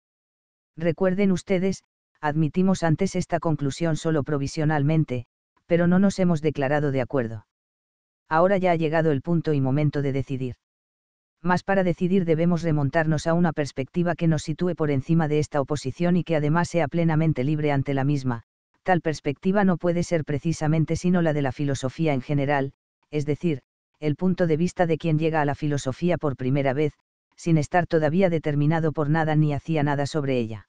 Recuerden ustedes, admitimos antes esta conclusión solo provisionalmente, pero no nos hemos declarado de acuerdo ahora ya ha llegado el punto y momento de decidir. Mas para decidir debemos remontarnos a una perspectiva que nos sitúe por encima de esta oposición y que además sea plenamente libre ante la misma, tal perspectiva no puede ser precisamente sino la de la filosofía en general, es decir, el punto de vista de quien llega a la filosofía por primera vez, sin estar todavía determinado por nada ni hacía nada sobre ella.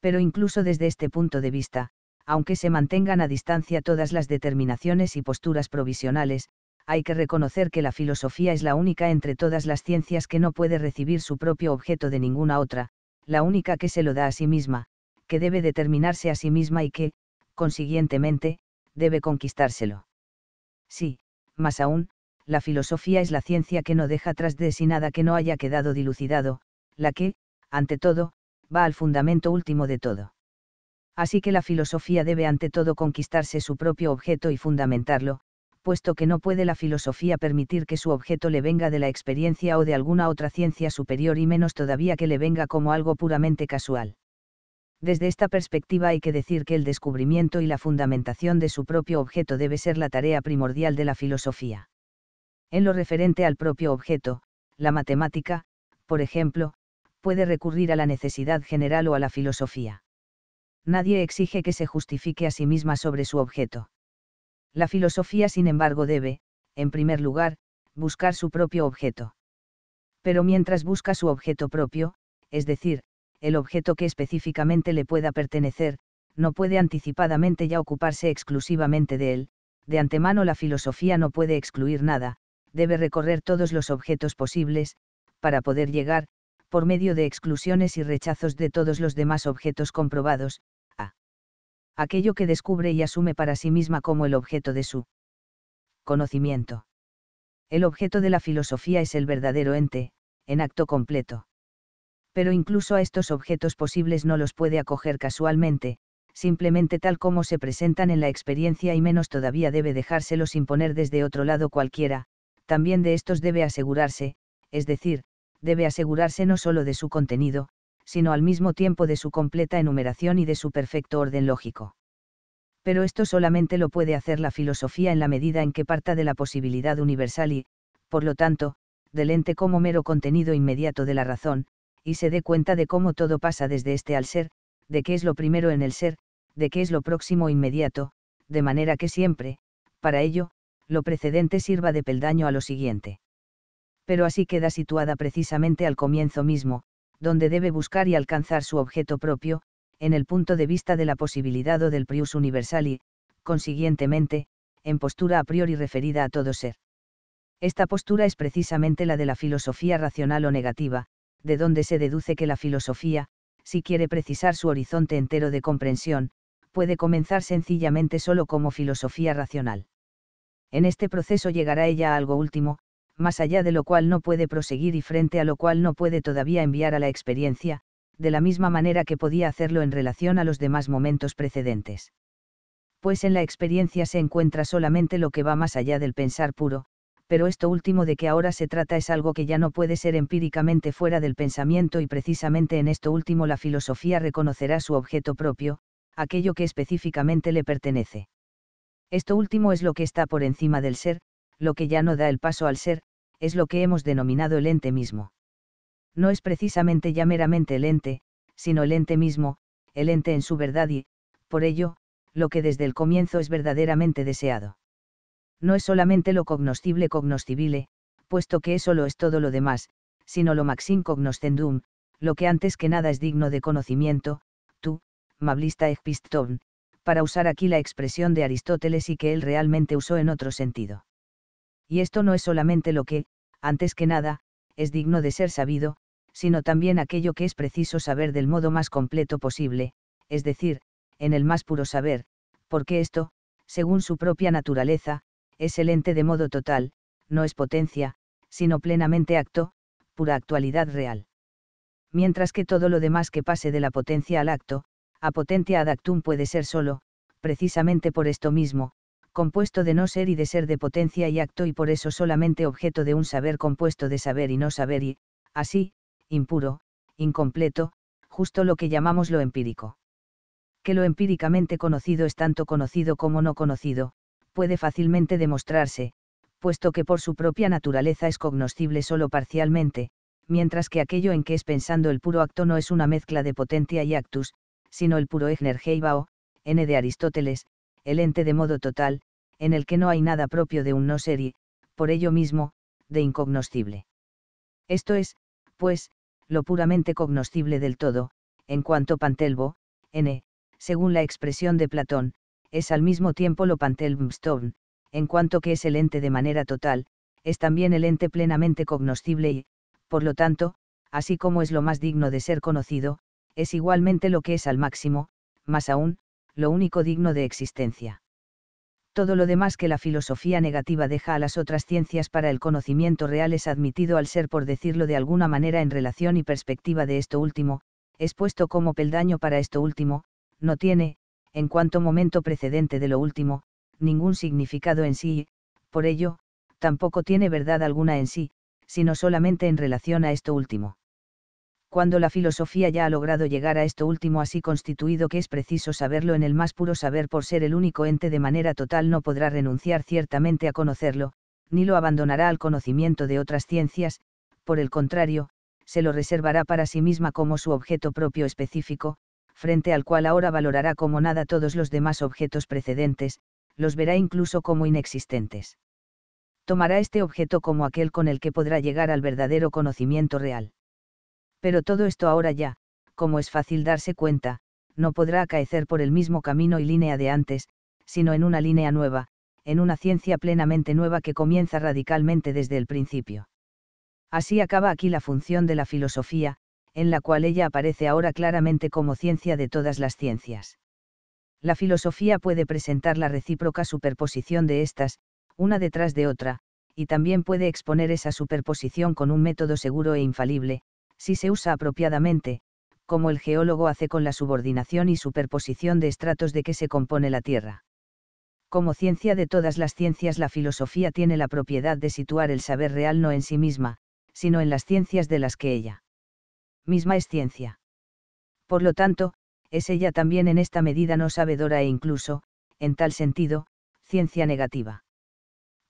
Pero incluso desde este punto de vista, aunque se mantengan a distancia todas las determinaciones y posturas provisionales, hay que reconocer que la filosofía es la única entre todas las ciencias que no puede recibir su propio objeto de ninguna otra, la única que se lo da a sí misma, que debe determinarse a sí misma y que, consiguientemente, debe conquistárselo. Sí, más aún, la filosofía es la ciencia que no deja tras de sí nada que no haya quedado dilucidado, la que, ante todo, va al fundamento último de todo. Así que la filosofía debe ante todo conquistarse su propio objeto y fundamentarlo, puesto que no puede la filosofía permitir que su objeto le venga de la experiencia o de alguna otra ciencia superior y menos todavía que le venga como algo puramente casual. Desde esta perspectiva hay que decir que el descubrimiento y la fundamentación de su propio objeto debe ser la tarea primordial de la filosofía. En lo referente al propio objeto, la matemática, por ejemplo, puede recurrir a la necesidad general o a la filosofía. Nadie exige que se justifique a sí misma sobre su objeto. La filosofía, sin embargo, debe, en primer lugar, buscar su propio objeto. Pero mientras busca su objeto propio, es decir, el objeto que específicamente le pueda pertenecer, no puede anticipadamente ya ocuparse exclusivamente de él, de antemano la filosofía no puede excluir nada, debe recorrer todos los objetos posibles, para poder llegar, por medio de exclusiones y rechazos de todos los demás objetos comprobados, aquello que descubre y asume para sí misma como el objeto de su conocimiento. El objeto de la filosofía es el verdadero ente, en acto completo. Pero incluso a estos objetos posibles no los puede acoger casualmente, simplemente tal como se presentan en la experiencia y menos todavía debe dejárselos imponer desde otro lado cualquiera, también de estos debe asegurarse, es decir, debe asegurarse no solo de su contenido, sino al mismo tiempo de su completa enumeración y de su perfecto orden lógico. Pero esto solamente lo puede hacer la filosofía en la medida en que parta de la posibilidad universal y, por lo tanto, del ente como mero contenido inmediato de la razón, y se dé cuenta de cómo todo pasa desde este al ser, de qué es lo primero en el ser, de qué es lo próximo inmediato, de manera que siempre, para ello, lo precedente sirva de peldaño a lo siguiente. Pero así queda situada precisamente al comienzo mismo, donde debe buscar y alcanzar su objeto propio, en el punto de vista de la posibilidad o del prius universal y, consiguientemente, en postura a priori referida a todo ser. Esta postura es precisamente la de la filosofía racional o negativa, de donde se deduce que la filosofía, si quiere precisar su horizonte entero de comprensión, puede comenzar sencillamente solo como filosofía racional. En este proceso llegará ella a algo último, más allá de lo cual no puede proseguir y frente a lo cual no puede todavía enviar a la experiencia, de la misma manera que podía hacerlo en relación a los demás momentos precedentes. Pues en la experiencia se encuentra solamente lo que va más allá del pensar puro, pero esto último de que ahora se trata es algo que ya no puede ser empíricamente fuera del pensamiento y precisamente en esto último la filosofía reconocerá su objeto propio, aquello que específicamente le pertenece. Esto último es lo que está por encima del ser, lo que ya no da el paso al ser, es lo que hemos denominado el ente mismo. No es precisamente ya meramente el ente, sino el ente mismo, el ente en su verdad y, por ello, lo que desde el comienzo es verdaderamente deseado. No es solamente lo cognoscible cognoscibile, puesto que eso lo es todo lo demás, sino lo maxim cognoscendum, lo que antes que nada es digno de conocimiento, tú, mablista echpistovn, para usar aquí la expresión de Aristóteles y que él realmente usó en otro sentido. Y esto no es solamente lo que, antes que nada, es digno de ser sabido, sino también aquello que es preciso saber del modo más completo posible, es decir, en el más puro saber, porque esto, según su propia naturaleza, es el ente de modo total, no es potencia, sino plenamente acto, pura actualidad real. Mientras que todo lo demás que pase de la potencia al acto, a potentia ad actum puede ser solo, precisamente por esto mismo, compuesto de no ser y de ser de potencia y acto y por eso solamente objeto de un saber compuesto de saber y no saber y, así, impuro, incompleto, justo lo que llamamos lo empírico. Que lo empíricamente conocido es tanto conocido como no conocido, puede fácilmente demostrarse, puesto que por su propia naturaleza es cognoscible solo parcialmente, mientras que aquello en que es pensando el puro acto no es una mezcla de potencia y actus, sino el puro Egner o, n de Aristóteles, el ente de modo total, en el que no hay nada propio de un no ser y, por ello mismo, de incognoscible. Esto es, pues, lo puramente cognoscible del todo, en cuanto Pantelbo, n, según la expresión de Platón, es al mismo tiempo lo Pantelvstorn, en cuanto que es el ente de manera total, es también el ente plenamente cognoscible y, por lo tanto, así como es lo más digno de ser conocido, es igualmente lo que es al máximo, más aún, lo único digno de existencia. Todo lo demás que la filosofía negativa deja a las otras ciencias para el conocimiento real es admitido al ser, por decirlo de alguna manera, en relación y perspectiva de esto último, es puesto como peldaño para esto último, no tiene, en cuanto momento precedente de lo último, ningún significado en sí, y, por ello, tampoco tiene verdad alguna en sí, sino solamente en relación a esto último cuando la filosofía ya ha logrado llegar a esto último así constituido que es preciso saberlo en el más puro saber por ser el único ente de manera total no podrá renunciar ciertamente a conocerlo, ni lo abandonará al conocimiento de otras ciencias, por el contrario, se lo reservará para sí misma como su objeto propio específico, frente al cual ahora valorará como nada todos los demás objetos precedentes, los verá incluso como inexistentes. Tomará este objeto como aquel con el que podrá llegar al verdadero conocimiento real. Pero todo esto ahora ya, como es fácil darse cuenta, no podrá acaecer por el mismo camino y línea de antes, sino en una línea nueva, en una ciencia plenamente nueva que comienza radicalmente desde el principio. Así acaba aquí la función de la filosofía, en la cual ella aparece ahora claramente como ciencia de todas las ciencias. La filosofía puede presentar la recíproca superposición de estas, una detrás de otra, y también puede exponer esa superposición con un método seguro e infalible, si se usa apropiadamente, como el geólogo hace con la subordinación y superposición de estratos de que se compone la Tierra. Como ciencia de todas las ciencias, la filosofía tiene la propiedad de situar el saber real no en sí misma, sino en las ciencias de las que ella misma es ciencia. Por lo tanto, es ella también en esta medida no sabedora e incluso, en tal sentido, ciencia negativa.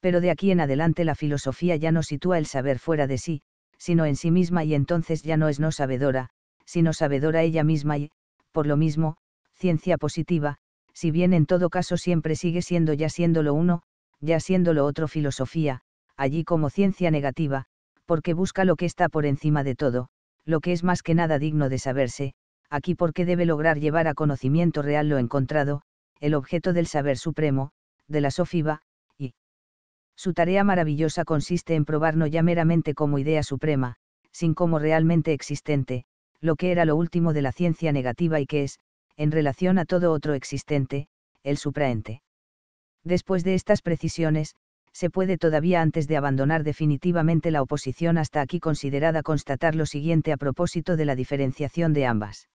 Pero de aquí en adelante la filosofía ya no sitúa el saber fuera de sí, sino en sí misma y entonces ya no es no sabedora, sino sabedora ella misma y, por lo mismo, ciencia positiva, si bien en todo caso siempre sigue siendo ya siendo lo uno, ya siendo lo otro filosofía, allí como ciencia negativa, porque busca lo que está por encima de todo, lo que es más que nada digno de saberse, aquí porque debe lograr llevar a conocimiento real lo encontrado, el objeto del saber supremo, de la sofiba, su tarea maravillosa consiste en probar no ya meramente como idea suprema, sin como realmente existente, lo que era lo último de la ciencia negativa y que es, en relación a todo otro existente, el supraente. Después de estas precisiones, se puede todavía antes de abandonar definitivamente la oposición hasta aquí considerada constatar lo siguiente a propósito de la diferenciación de ambas.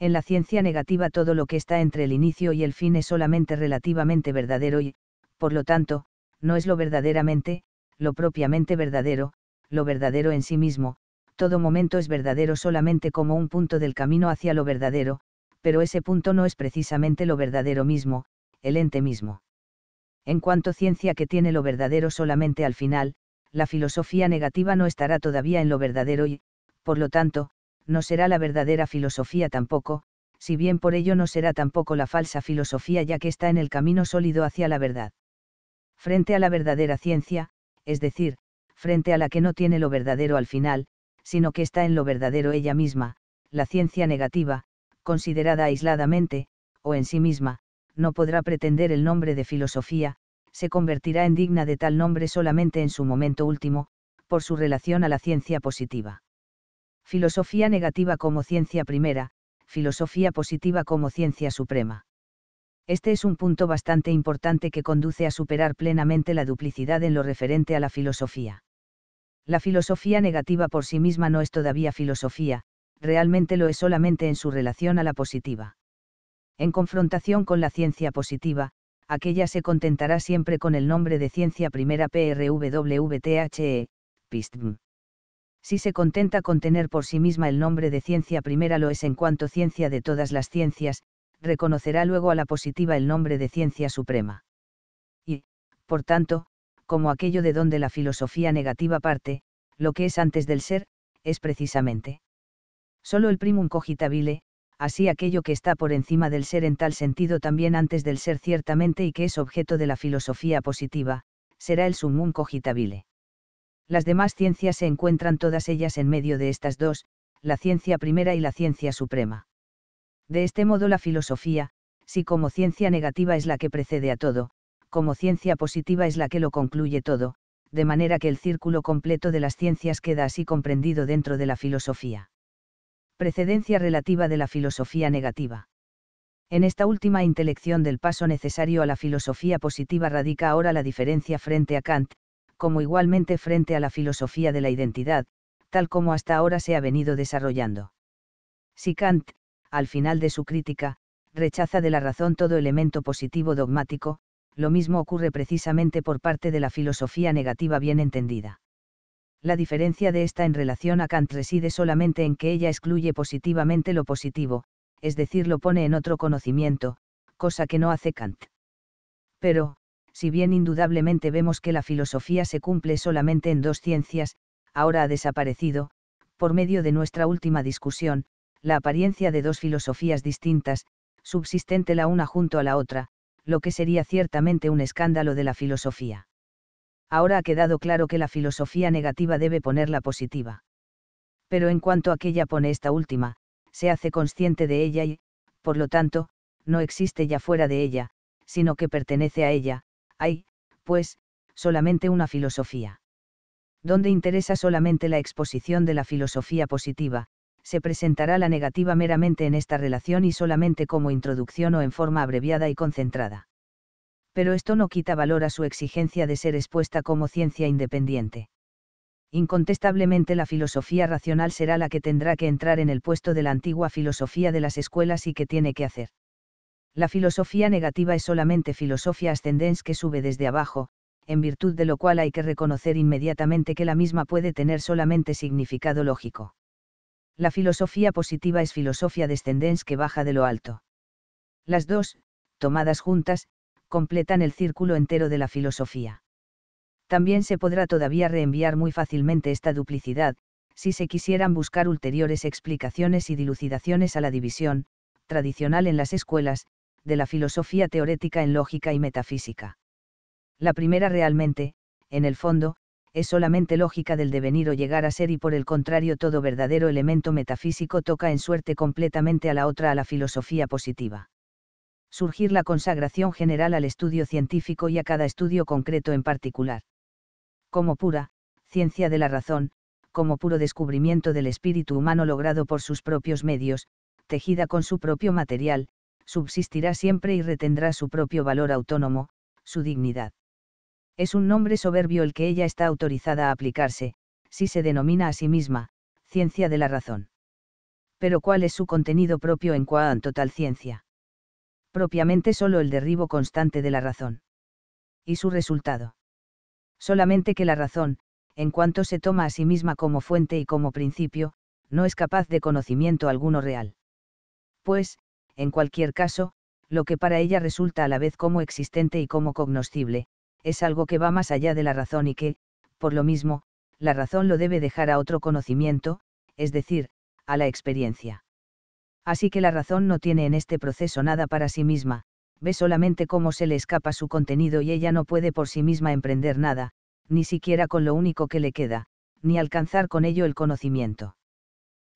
En la ciencia negativa todo lo que está entre el inicio y el fin es solamente relativamente verdadero y, por lo tanto, no es lo verdaderamente, lo propiamente verdadero, lo verdadero en sí mismo, todo momento es verdadero solamente como un punto del camino hacia lo verdadero, pero ese punto no es precisamente lo verdadero mismo, el ente mismo. En cuanto ciencia que tiene lo verdadero solamente al final, la filosofía negativa no estará todavía en lo verdadero y, por lo tanto, no será la verdadera filosofía tampoco, si bien por ello no será tampoco la falsa filosofía ya que está en el camino sólido hacia la verdad frente a la verdadera ciencia, es decir, frente a la que no tiene lo verdadero al final, sino que está en lo verdadero ella misma, la ciencia negativa, considerada aisladamente, o en sí misma, no podrá pretender el nombre de filosofía, se convertirá en digna de tal nombre solamente en su momento último, por su relación a la ciencia positiva. Filosofía negativa como ciencia primera, filosofía positiva como ciencia suprema. Este es un punto bastante importante que conduce a superar plenamente la duplicidad en lo referente a la filosofía. La filosofía negativa por sí misma no es todavía filosofía, realmente lo es solamente en su relación a la positiva. En confrontación con la ciencia positiva, aquella se contentará siempre con el nombre de ciencia primera PRWTHE, PISTM. E, e, si se contenta con tener por sí misma el nombre de ciencia primera lo es en cuanto ciencia de todas las ciencias, reconocerá luego a la positiva el nombre de ciencia suprema. Y, por tanto, como aquello de donde la filosofía negativa parte, lo que es antes del ser, es precisamente. Solo el primum cogitabile, así aquello que está por encima del ser en tal sentido también antes del ser ciertamente y que es objeto de la filosofía positiva, será el sumum cogitabile. Las demás ciencias se encuentran todas ellas en medio de estas dos, la ciencia primera y la ciencia suprema. De este modo la filosofía, si como ciencia negativa es la que precede a todo, como ciencia positiva es la que lo concluye todo, de manera que el círculo completo de las ciencias queda así comprendido dentro de la filosofía. Precedencia relativa de la filosofía negativa. En esta última intelección del paso necesario a la filosofía positiva radica ahora la diferencia frente a Kant, como igualmente frente a la filosofía de la identidad, tal como hasta ahora se ha venido desarrollando. Si Kant, al final de su crítica, rechaza de la razón todo elemento positivo dogmático, lo mismo ocurre precisamente por parte de la filosofía negativa bien entendida. La diferencia de esta en relación a Kant reside solamente en que ella excluye positivamente lo positivo, es decir, lo pone en otro conocimiento, cosa que no hace Kant. Pero, si bien indudablemente vemos que la filosofía se cumple solamente en dos ciencias, ahora ha desaparecido, por medio de nuestra última discusión, la apariencia de dos filosofías distintas, subsistente la una junto a la otra, lo que sería ciertamente un escándalo de la filosofía. Ahora ha quedado claro que la filosofía negativa debe poner la positiva. Pero en cuanto aquella pone esta última, se hace consciente de ella y, por lo tanto, no existe ya fuera de ella, sino que pertenece a ella, hay, pues, solamente una filosofía. Donde interesa solamente la exposición de la filosofía positiva, se presentará la negativa meramente en esta relación y solamente como introducción o en forma abreviada y concentrada. Pero esto no quita valor a su exigencia de ser expuesta como ciencia independiente. Incontestablemente la filosofía racional será la que tendrá que entrar en el puesto de la antigua filosofía de las escuelas y que tiene que hacer. La filosofía negativa es solamente filosofía ascendens que sube desde abajo, en virtud de lo cual hay que reconocer inmediatamente que la misma puede tener solamente significado lógico la filosofía positiva es filosofía descendens que baja de lo alto. Las dos, tomadas juntas, completan el círculo entero de la filosofía. También se podrá todavía reenviar muy fácilmente esta duplicidad, si se quisieran buscar ulteriores explicaciones y dilucidaciones a la división, tradicional en las escuelas, de la filosofía teorética en lógica y metafísica. La primera realmente, en el fondo, es solamente lógica del devenir o llegar a ser y por el contrario todo verdadero elemento metafísico toca en suerte completamente a la otra a la filosofía positiva. Surgir la consagración general al estudio científico y a cada estudio concreto en particular. Como pura, ciencia de la razón, como puro descubrimiento del espíritu humano logrado por sus propios medios, tejida con su propio material, subsistirá siempre y retendrá su propio valor autónomo, su dignidad es un nombre soberbio el que ella está autorizada a aplicarse, si se denomina a sí misma, ciencia de la razón. Pero ¿cuál es su contenido propio en cuanto tal ciencia? Propiamente solo el derribo constante de la razón. Y su resultado. Solamente que la razón, en cuanto se toma a sí misma como fuente y como principio, no es capaz de conocimiento alguno real. Pues, en cualquier caso, lo que para ella resulta a la vez como existente y como cognoscible, es algo que va más allá de la razón y que, por lo mismo, la razón lo debe dejar a otro conocimiento, es decir, a la experiencia. Así que la razón no tiene en este proceso nada para sí misma, ve solamente cómo se le escapa su contenido y ella no puede por sí misma emprender nada, ni siquiera con lo único que le queda, ni alcanzar con ello el conocimiento.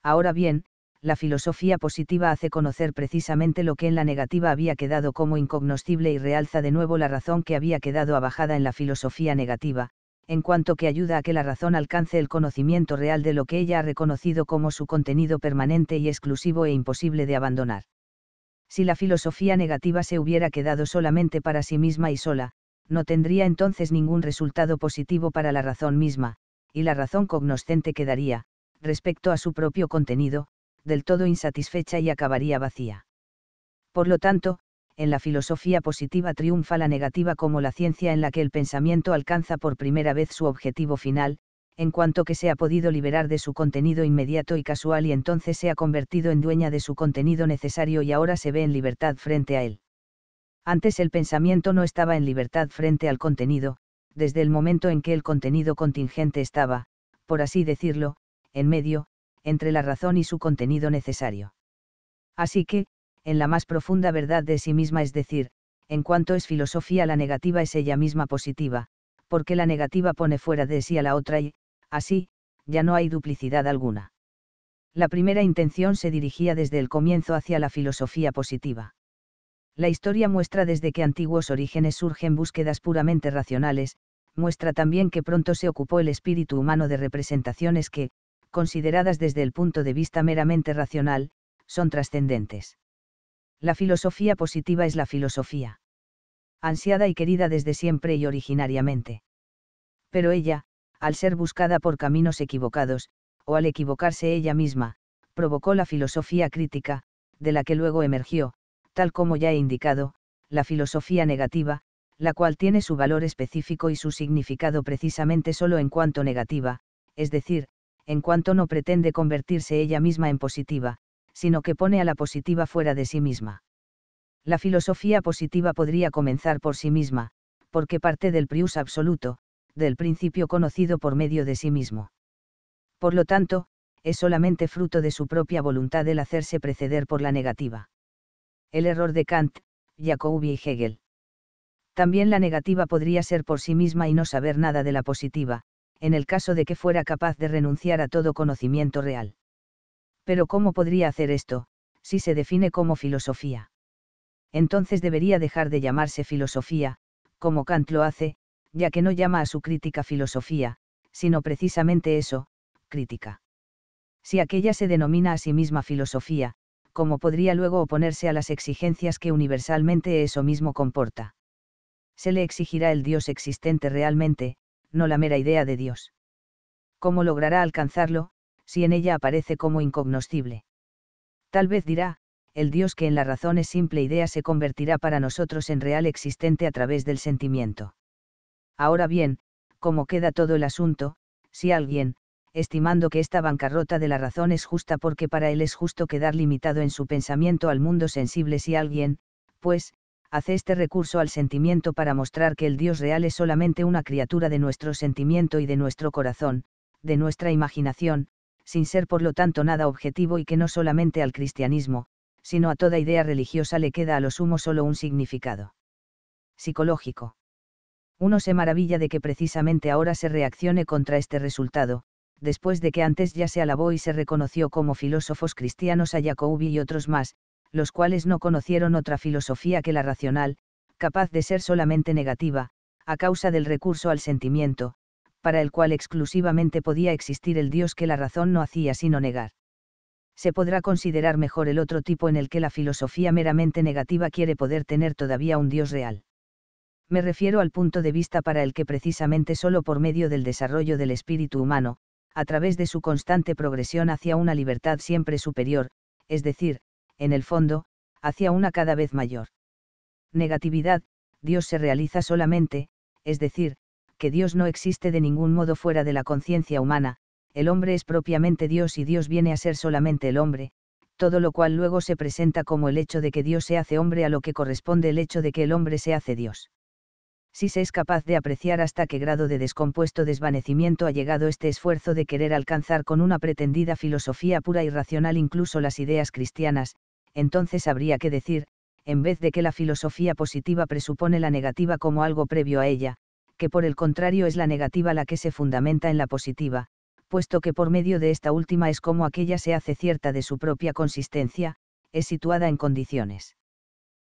Ahora bien, la filosofía positiva hace conocer precisamente lo que en la negativa había quedado como incognoscible y realza de nuevo la razón que había quedado abajada en la filosofía negativa, en cuanto que ayuda a que la razón alcance el conocimiento real de lo que ella ha reconocido como su contenido permanente y exclusivo e imposible de abandonar. Si la filosofía negativa se hubiera quedado solamente para sí misma y sola, no tendría entonces ningún resultado positivo para la razón misma, y la razón cognoscente quedaría, respecto a su propio contenido, del todo insatisfecha y acabaría vacía. Por lo tanto, en la filosofía positiva triunfa la negativa como la ciencia en la que el pensamiento alcanza por primera vez su objetivo final, en cuanto que se ha podido liberar de su contenido inmediato y casual y entonces se ha convertido en dueña de su contenido necesario y ahora se ve en libertad frente a él. Antes el pensamiento no estaba en libertad frente al contenido, desde el momento en que el contenido contingente estaba, por así decirlo, en medio, entre la razón y su contenido necesario. Así que, en la más profunda verdad de sí misma, es decir, en cuanto es filosofía la negativa es ella misma positiva, porque la negativa pone fuera de sí a la otra y, así, ya no hay duplicidad alguna. La primera intención se dirigía desde el comienzo hacia la filosofía positiva. La historia muestra desde que antiguos orígenes surgen búsquedas puramente racionales, muestra también que pronto se ocupó el espíritu humano de representaciones que, consideradas desde el punto de vista meramente racional, son trascendentes. La filosofía positiva es la filosofía. Ansiada y querida desde siempre y originariamente. Pero ella, al ser buscada por caminos equivocados, o al equivocarse ella misma, provocó la filosofía crítica, de la que luego emergió, tal como ya he indicado, la filosofía negativa, la cual tiene su valor específico y su significado precisamente solo en cuanto negativa, es decir, en cuanto no pretende convertirse ella misma en positiva, sino que pone a la positiva fuera de sí misma. La filosofía positiva podría comenzar por sí misma, porque parte del prius absoluto, del principio conocido por medio de sí mismo. Por lo tanto, es solamente fruto de su propia voluntad el hacerse preceder por la negativa. El error de Kant, Jacobi y Hegel. También la negativa podría ser por sí misma y no saber nada de la positiva, en el caso de que fuera capaz de renunciar a todo conocimiento real. Pero ¿cómo podría hacer esto, si se define como filosofía? Entonces debería dejar de llamarse filosofía, como Kant lo hace, ya que no llama a su crítica filosofía, sino precisamente eso, crítica. Si aquella se denomina a sí misma filosofía, ¿cómo podría luego oponerse a las exigencias que universalmente eso mismo comporta? Se le exigirá el Dios existente realmente, no la mera idea de Dios. ¿Cómo logrará alcanzarlo, si en ella aparece como incognoscible? Tal vez dirá, el Dios que en la razón es simple idea se convertirá para nosotros en real existente a través del sentimiento. Ahora bien, ¿cómo queda todo el asunto, si alguien, estimando que esta bancarrota de la razón es justa porque para él es justo quedar limitado en su pensamiento al mundo sensible si alguien, pues, hace este recurso al sentimiento para mostrar que el Dios real es solamente una criatura de nuestro sentimiento y de nuestro corazón, de nuestra imaginación, sin ser por lo tanto nada objetivo y que no solamente al cristianismo, sino a toda idea religiosa le queda a lo sumo solo un significado. Psicológico. Uno se maravilla de que precisamente ahora se reaccione contra este resultado, después de que antes ya se alabó y se reconoció como filósofos cristianos a Jacobi y otros más, los cuales no conocieron otra filosofía que la racional, capaz de ser solamente negativa, a causa del recurso al sentimiento, para el cual exclusivamente podía existir el Dios que la razón no hacía sino negar. Se podrá considerar mejor el otro tipo en el que la filosofía meramente negativa quiere poder tener todavía un Dios real. Me refiero al punto de vista para el que precisamente solo por medio del desarrollo del espíritu humano, a través de su constante progresión hacia una libertad siempre superior, es decir, en el fondo, hacia una cada vez mayor. Negatividad, Dios se realiza solamente, es decir, que Dios no existe de ningún modo fuera de la conciencia humana, el hombre es propiamente Dios y Dios viene a ser solamente el hombre, todo lo cual luego se presenta como el hecho de que Dios se hace hombre a lo que corresponde el hecho de que el hombre se hace Dios. Si se es capaz de apreciar hasta qué grado de descompuesto desvanecimiento ha llegado este esfuerzo de querer alcanzar con una pretendida filosofía pura y racional incluso las ideas cristianas, entonces habría que decir, en vez de que la filosofía positiva presupone la negativa como algo previo a ella, que por el contrario es la negativa la que se fundamenta en la positiva, puesto que por medio de esta última es como aquella se hace cierta de su propia consistencia, es situada en condiciones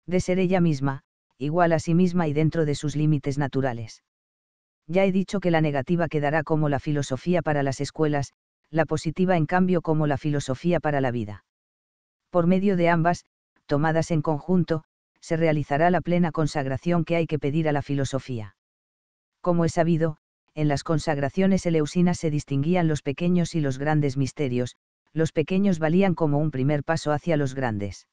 de ser ella misma, igual a sí misma y dentro de sus límites naturales. Ya he dicho que la negativa quedará como la filosofía para las escuelas, la positiva en cambio como la filosofía para la vida. Por medio de ambas, tomadas en conjunto, se realizará la plena consagración que hay que pedir a la filosofía. Como es sabido, en las consagraciones eleusinas se distinguían los pequeños y los grandes misterios, los pequeños valían como un primer paso hacia los grandes.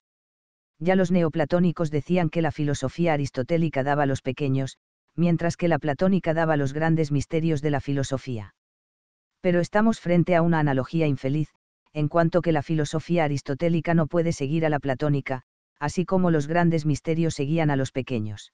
Ya los neoplatónicos decían que la filosofía aristotélica daba los pequeños, mientras que la platónica daba los grandes misterios de la filosofía. Pero estamos frente a una analogía infeliz, en cuanto que la filosofía aristotélica no puede seguir a la platónica, así como los grandes misterios seguían a los pequeños.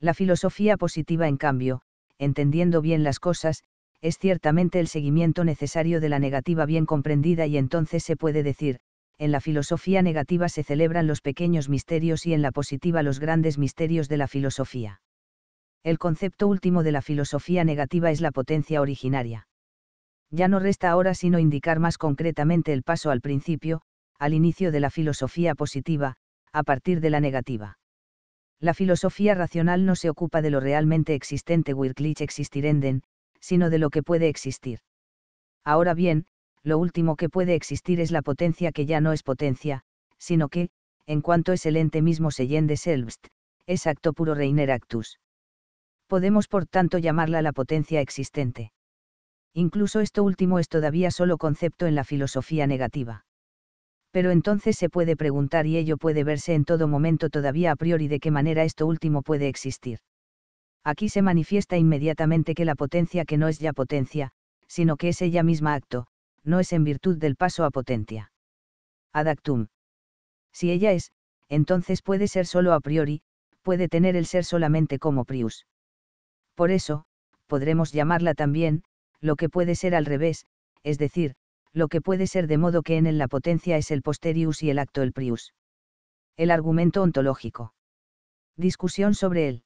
La filosofía positiva, en cambio, entendiendo bien las cosas, es ciertamente el seguimiento necesario de la negativa bien comprendida y entonces se puede decir, en la filosofía negativa se celebran los pequeños misterios y en la positiva los grandes misterios de la filosofía. El concepto último de la filosofía negativa es la potencia originaria. Ya no resta ahora sino indicar más concretamente el paso al principio, al inicio de la filosofía positiva, a partir de la negativa. La filosofía racional no se ocupa de lo realmente existente wirklich existirenden, sino de lo que puede existir. Ahora bien, lo último que puede existir es la potencia que ya no es potencia, sino que, en cuanto es el ente mismo se yende selbst, es acto puro reiner actus. Podemos por tanto llamarla la potencia existente. Incluso esto último es todavía solo concepto en la filosofía negativa. Pero entonces se puede preguntar y ello puede verse en todo momento todavía a priori de qué manera esto último puede existir. Aquí se manifiesta inmediatamente que la potencia que no es ya potencia, sino que es ella misma acto, no es en virtud del paso a potencia. Adactum. Si ella es, entonces puede ser solo a priori, puede tener el ser solamente como prius. Por eso, podremos llamarla también, lo que puede ser al revés, es decir, lo que puede ser de modo que en él la potencia es el posterius y el acto el prius. El argumento ontológico. Discusión sobre él.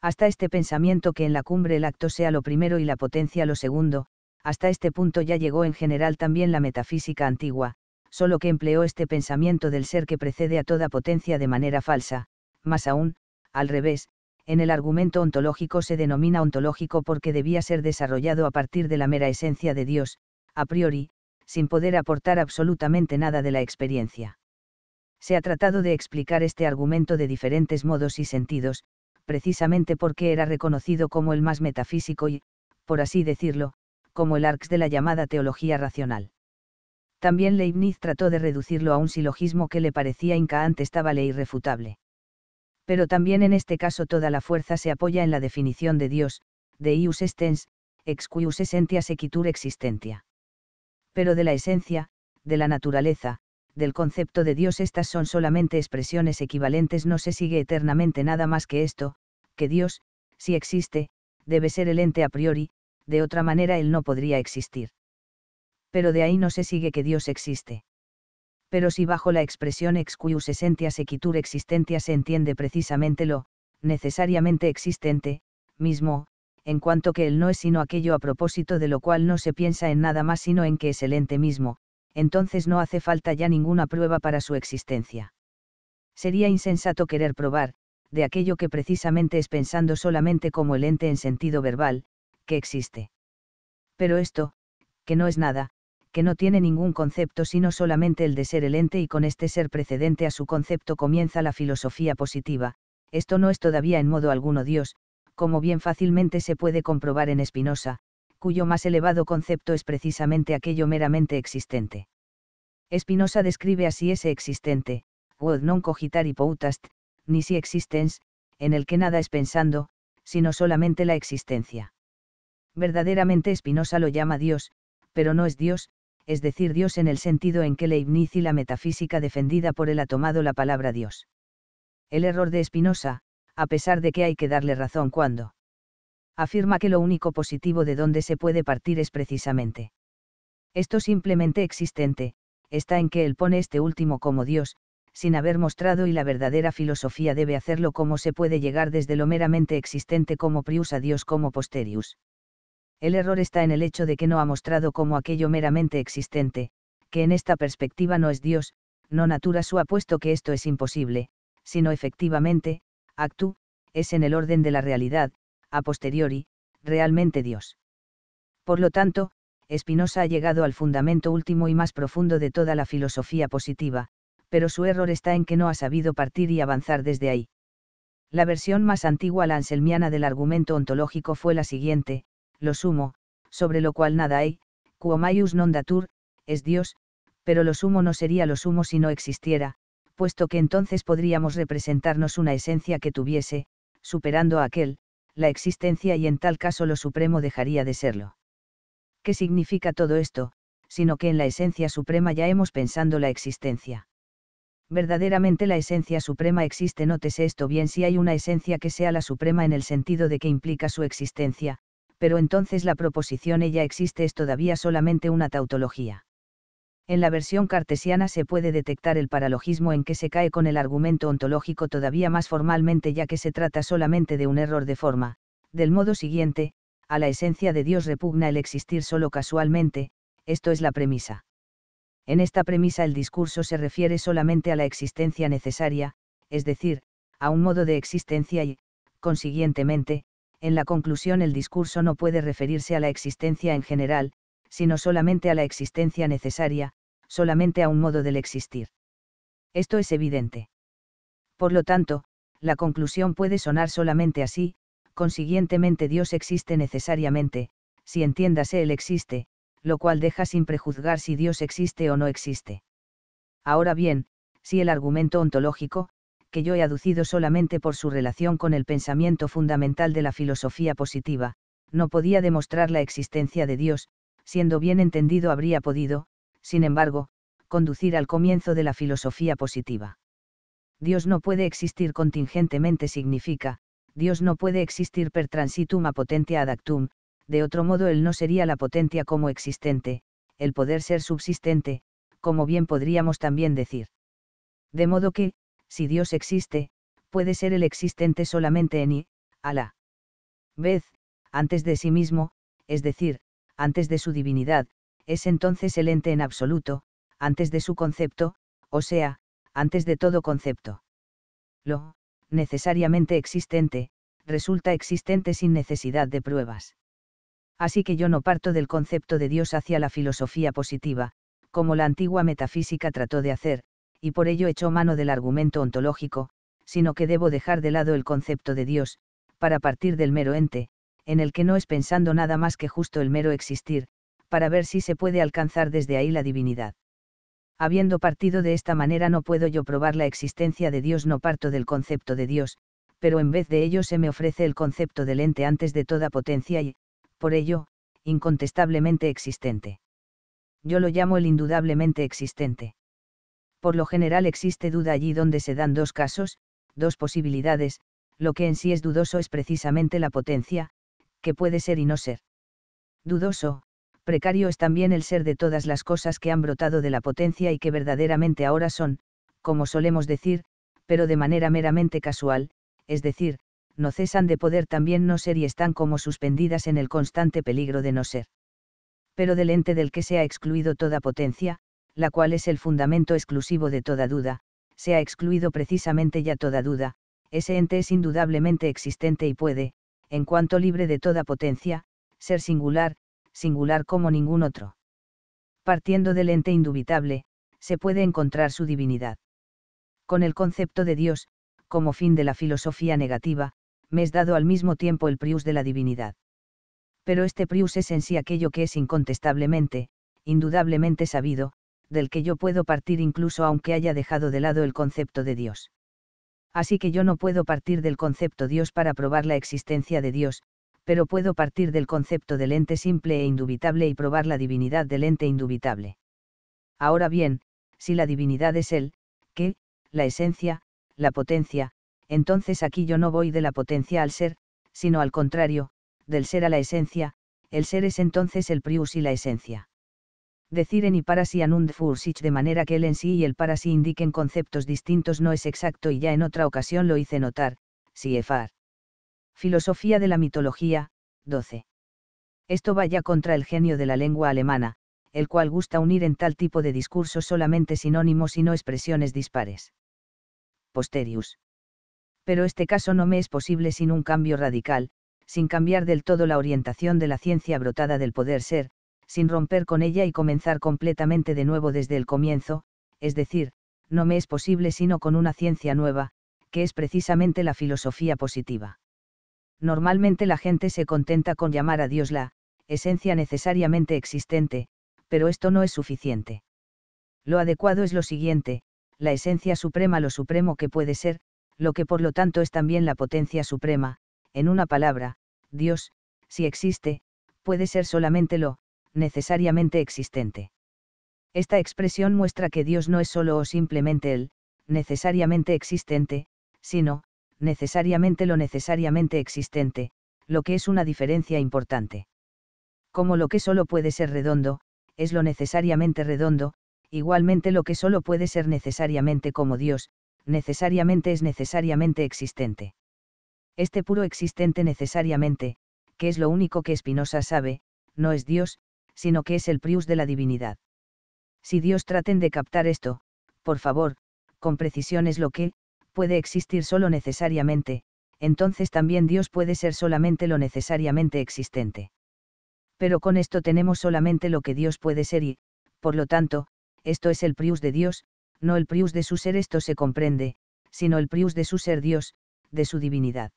Hasta este pensamiento que en la cumbre el acto sea lo primero y la potencia lo segundo, hasta este punto ya llegó en general también la metafísica antigua, solo que empleó este pensamiento del ser que precede a toda potencia de manera falsa, más aún, al revés, en el argumento ontológico se denomina ontológico porque debía ser desarrollado a partir de la mera esencia de Dios, a priori, sin poder aportar absolutamente nada de la experiencia. Se ha tratado de explicar este argumento de diferentes modos y sentidos, precisamente porque era reconocido como el más metafísico y, por así decirlo, como el arx de la llamada teología racional. También Leibniz trató de reducirlo a un silogismo que le parecía incaante estaba le irrefutable. Pero también en este caso toda la fuerza se apoya en la definición de Dios, de ius estens, ex cuius essentia sequitur existentia. Pero de la esencia, de la naturaleza, del concepto de Dios estas son solamente expresiones equivalentes, no se sigue eternamente nada más que esto, que Dios, si existe, debe ser el ente a priori, de otra manera él no podría existir. Pero de ahí no se sigue que Dios existe pero si bajo la expresión ex cuius essentia sequitur existentia se entiende precisamente lo, necesariamente existente, mismo, en cuanto que él no es sino aquello a propósito de lo cual no se piensa en nada más sino en que es el ente mismo, entonces no hace falta ya ninguna prueba para su existencia. Sería insensato querer probar, de aquello que precisamente es pensando solamente como el ente en sentido verbal, que existe. Pero esto, que no es nada, que no tiene ningún concepto sino solamente el de ser el ente y con este ser precedente a su concepto comienza la filosofía positiva, esto no es todavía en modo alguno Dios, como bien fácilmente se puede comprobar en Spinoza, cuyo más elevado concepto es precisamente aquello meramente existente. Spinoza describe así ese existente, quod non cogitari poutast, ni si existens, en el que nada es pensando, sino solamente la existencia. Verdaderamente Spinoza lo llama Dios, pero no es Dios, es decir Dios en el sentido en que Leibniz y la metafísica defendida por él ha tomado la palabra Dios. El error de Spinoza, a pesar de que hay que darle razón cuando afirma que lo único positivo de donde se puede partir es precisamente esto simplemente existente, está en que él pone este último como Dios, sin haber mostrado y la verdadera filosofía debe hacerlo como se puede llegar desde lo meramente existente como prius a Dios como posterius. El error está en el hecho de que no ha mostrado como aquello meramente existente, que en esta perspectiva no es Dios, no natura su apuesto que esto es imposible, sino efectivamente, actú, es en el orden de la realidad, a posteriori, realmente Dios. Por lo tanto, Espinosa ha llegado al fundamento último y más profundo de toda la filosofía positiva, pero su error está en que no ha sabido partir y avanzar desde ahí. La versión más antigua, la anselmiana del argumento ontológico, fue la siguiente, lo sumo, sobre lo cual nada hay, maius non datur, es Dios, pero lo sumo no sería lo sumo si no existiera, puesto que entonces podríamos representarnos una esencia que tuviese, superando a aquel, la existencia y en tal caso lo supremo dejaría de serlo. ¿Qué significa todo esto? sino que en la esencia suprema ya hemos pensando la existencia. Verdaderamente la esencia suprema existe, nótese esto bien si hay una esencia que sea la suprema en el sentido de que implica su existencia, pero entonces la proposición ella existe es todavía solamente una tautología. En la versión cartesiana se puede detectar el paralogismo en que se cae con el argumento ontológico todavía más formalmente ya que se trata solamente de un error de forma. Del modo siguiente, a la esencia de Dios repugna el existir solo casualmente, esto es la premisa. En esta premisa el discurso se refiere solamente a la existencia necesaria, es decir, a un modo de existencia y, consiguientemente, en la conclusión el discurso no puede referirse a la existencia en general, sino solamente a la existencia necesaria, solamente a un modo del existir. Esto es evidente. Por lo tanto, la conclusión puede sonar solamente así, consiguientemente Dios existe necesariamente, si entiéndase Él existe, lo cual deja sin prejuzgar si Dios existe o no existe. Ahora bien, si el argumento ontológico, que yo he aducido solamente por su relación con el pensamiento fundamental de la filosofía positiva, no podía demostrar la existencia de Dios, siendo bien entendido habría podido, sin embargo, conducir al comienzo de la filosofía positiva. Dios no puede existir contingentemente significa, Dios no puede existir per transitum a potentia ad actum, de otro modo él no sería la potencia como existente, el poder ser subsistente, como bien podríamos también decir. De modo que, si Dios existe, puede ser el existente solamente en y, a la vez, antes de sí mismo, es decir, antes de su divinidad, es entonces el ente en absoluto, antes de su concepto, o sea, antes de todo concepto. Lo, necesariamente existente, resulta existente sin necesidad de pruebas. Así que yo no parto del concepto de Dios hacia la filosofía positiva, como la antigua metafísica trató de hacer, y por ello echó mano del argumento ontológico, sino que debo dejar de lado el concepto de Dios, para partir del mero ente, en el que no es pensando nada más que justo el mero existir, para ver si se puede alcanzar desde ahí la divinidad. Habiendo partido de esta manera no puedo yo probar la existencia de Dios, no parto del concepto de Dios, pero en vez de ello se me ofrece el concepto del ente antes de toda potencia y, por ello, incontestablemente existente. Yo lo llamo el indudablemente existente por lo general existe duda allí donde se dan dos casos, dos posibilidades, lo que en sí es dudoso es precisamente la potencia, que puede ser y no ser. Dudoso, precario es también el ser de todas las cosas que han brotado de la potencia y que verdaderamente ahora son, como solemos decir, pero de manera meramente casual, es decir, no cesan de poder también no ser y están como suspendidas en el constante peligro de no ser. Pero del ente del que se ha excluido toda potencia, la cual es el fundamento exclusivo de toda duda, se ha excluido precisamente ya toda duda, ese ente es indudablemente existente y puede, en cuanto libre de toda potencia, ser singular, singular como ningún otro. Partiendo del ente indubitable, se puede encontrar su divinidad. Con el concepto de Dios, como fin de la filosofía negativa, me es dado al mismo tiempo el prius de la divinidad. Pero este prius es en sí aquello que es incontestablemente, indudablemente sabido, del que yo puedo partir incluso aunque haya dejado de lado el concepto de Dios. Así que yo no puedo partir del concepto Dios para probar la existencia de Dios, pero puedo partir del concepto del ente simple e indubitable y probar la divinidad del ente indubitable. Ahora bien, si la divinidad es el, que, la esencia, la potencia, entonces aquí yo no voy de la potencia al ser, sino al contrario, del ser a la esencia, el ser es entonces el prius y la esencia decir en y para sí an de manera que el en sí y el para sí indiquen conceptos distintos no es exacto y ya en otra ocasión lo hice notar, Siefar. Filosofía de la mitología, 12. Esto vaya contra el genio de la lengua alemana, el cual gusta unir en tal tipo de discurso solamente sinónimos y no expresiones dispares. Posterius. Pero este caso no me es posible sin un cambio radical, sin cambiar del todo la orientación de la ciencia brotada del poder ser, sin romper con ella y comenzar completamente de nuevo desde el comienzo, es decir, no me es posible sino con una ciencia nueva, que es precisamente la filosofía positiva. Normalmente la gente se contenta con llamar a Dios la esencia necesariamente existente, pero esto no es suficiente. Lo adecuado es lo siguiente, la esencia suprema lo supremo que puede ser, lo que por lo tanto es también la potencia suprema, en una palabra, Dios, si existe, puede ser solamente lo necesariamente existente. Esta expresión muestra que Dios no es solo o simplemente el, necesariamente existente, sino, necesariamente lo necesariamente existente, lo que es una diferencia importante. Como lo que solo puede ser redondo, es lo necesariamente redondo, igualmente lo que solo puede ser necesariamente como Dios, necesariamente es necesariamente existente. Este puro existente necesariamente, que es lo único que Spinoza sabe, no es Dios, sino que es el prius de la divinidad. Si Dios traten de captar esto, por favor, con precisión es lo que, puede existir solo necesariamente, entonces también Dios puede ser solamente lo necesariamente existente. Pero con esto tenemos solamente lo que Dios puede ser y, por lo tanto, esto es el prius de Dios, no el prius de su ser esto se comprende, sino el prius de su ser Dios, de su divinidad.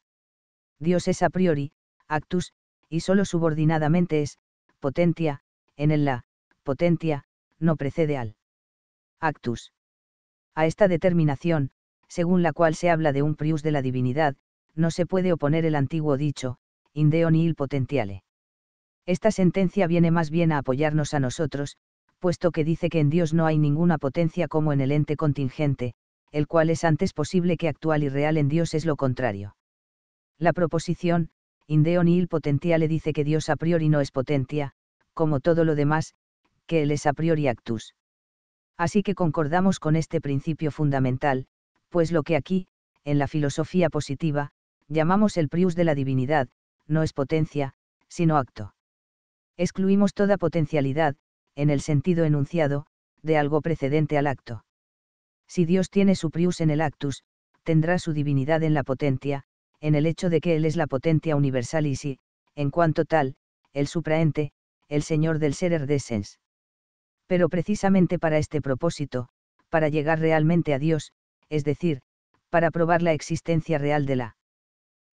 Dios es a priori, actus, y solo subordinadamente es, potentia, en el la, potentia, no precede al actus. A esta determinación, según la cual se habla de un prius de la divinidad, no se puede oponer el antiguo dicho, indeo il potentiale. Esta sentencia viene más bien a apoyarnos a nosotros, puesto que dice que en Dios no hay ninguna potencia como en el ente contingente, el cual es antes posible que actual y real en Dios es lo contrario. La proposición, indeo il potentiale dice que Dios a priori no es potencia, como todo lo demás, que él es a priori actus. Así que concordamos con este principio fundamental, pues lo que aquí, en la filosofía positiva, llamamos el prius de la divinidad, no es potencia, sino acto. Excluimos toda potencialidad, en el sentido enunciado, de algo precedente al acto. Si Dios tiene su prius en el actus, tendrá su divinidad en la potencia, en el hecho de que Él es la potencia universal y si, en cuanto tal, el supraente, el Señor del Ser Erdesens. Pero precisamente para este propósito, para llegar realmente a Dios, es decir, para probar la existencia real de la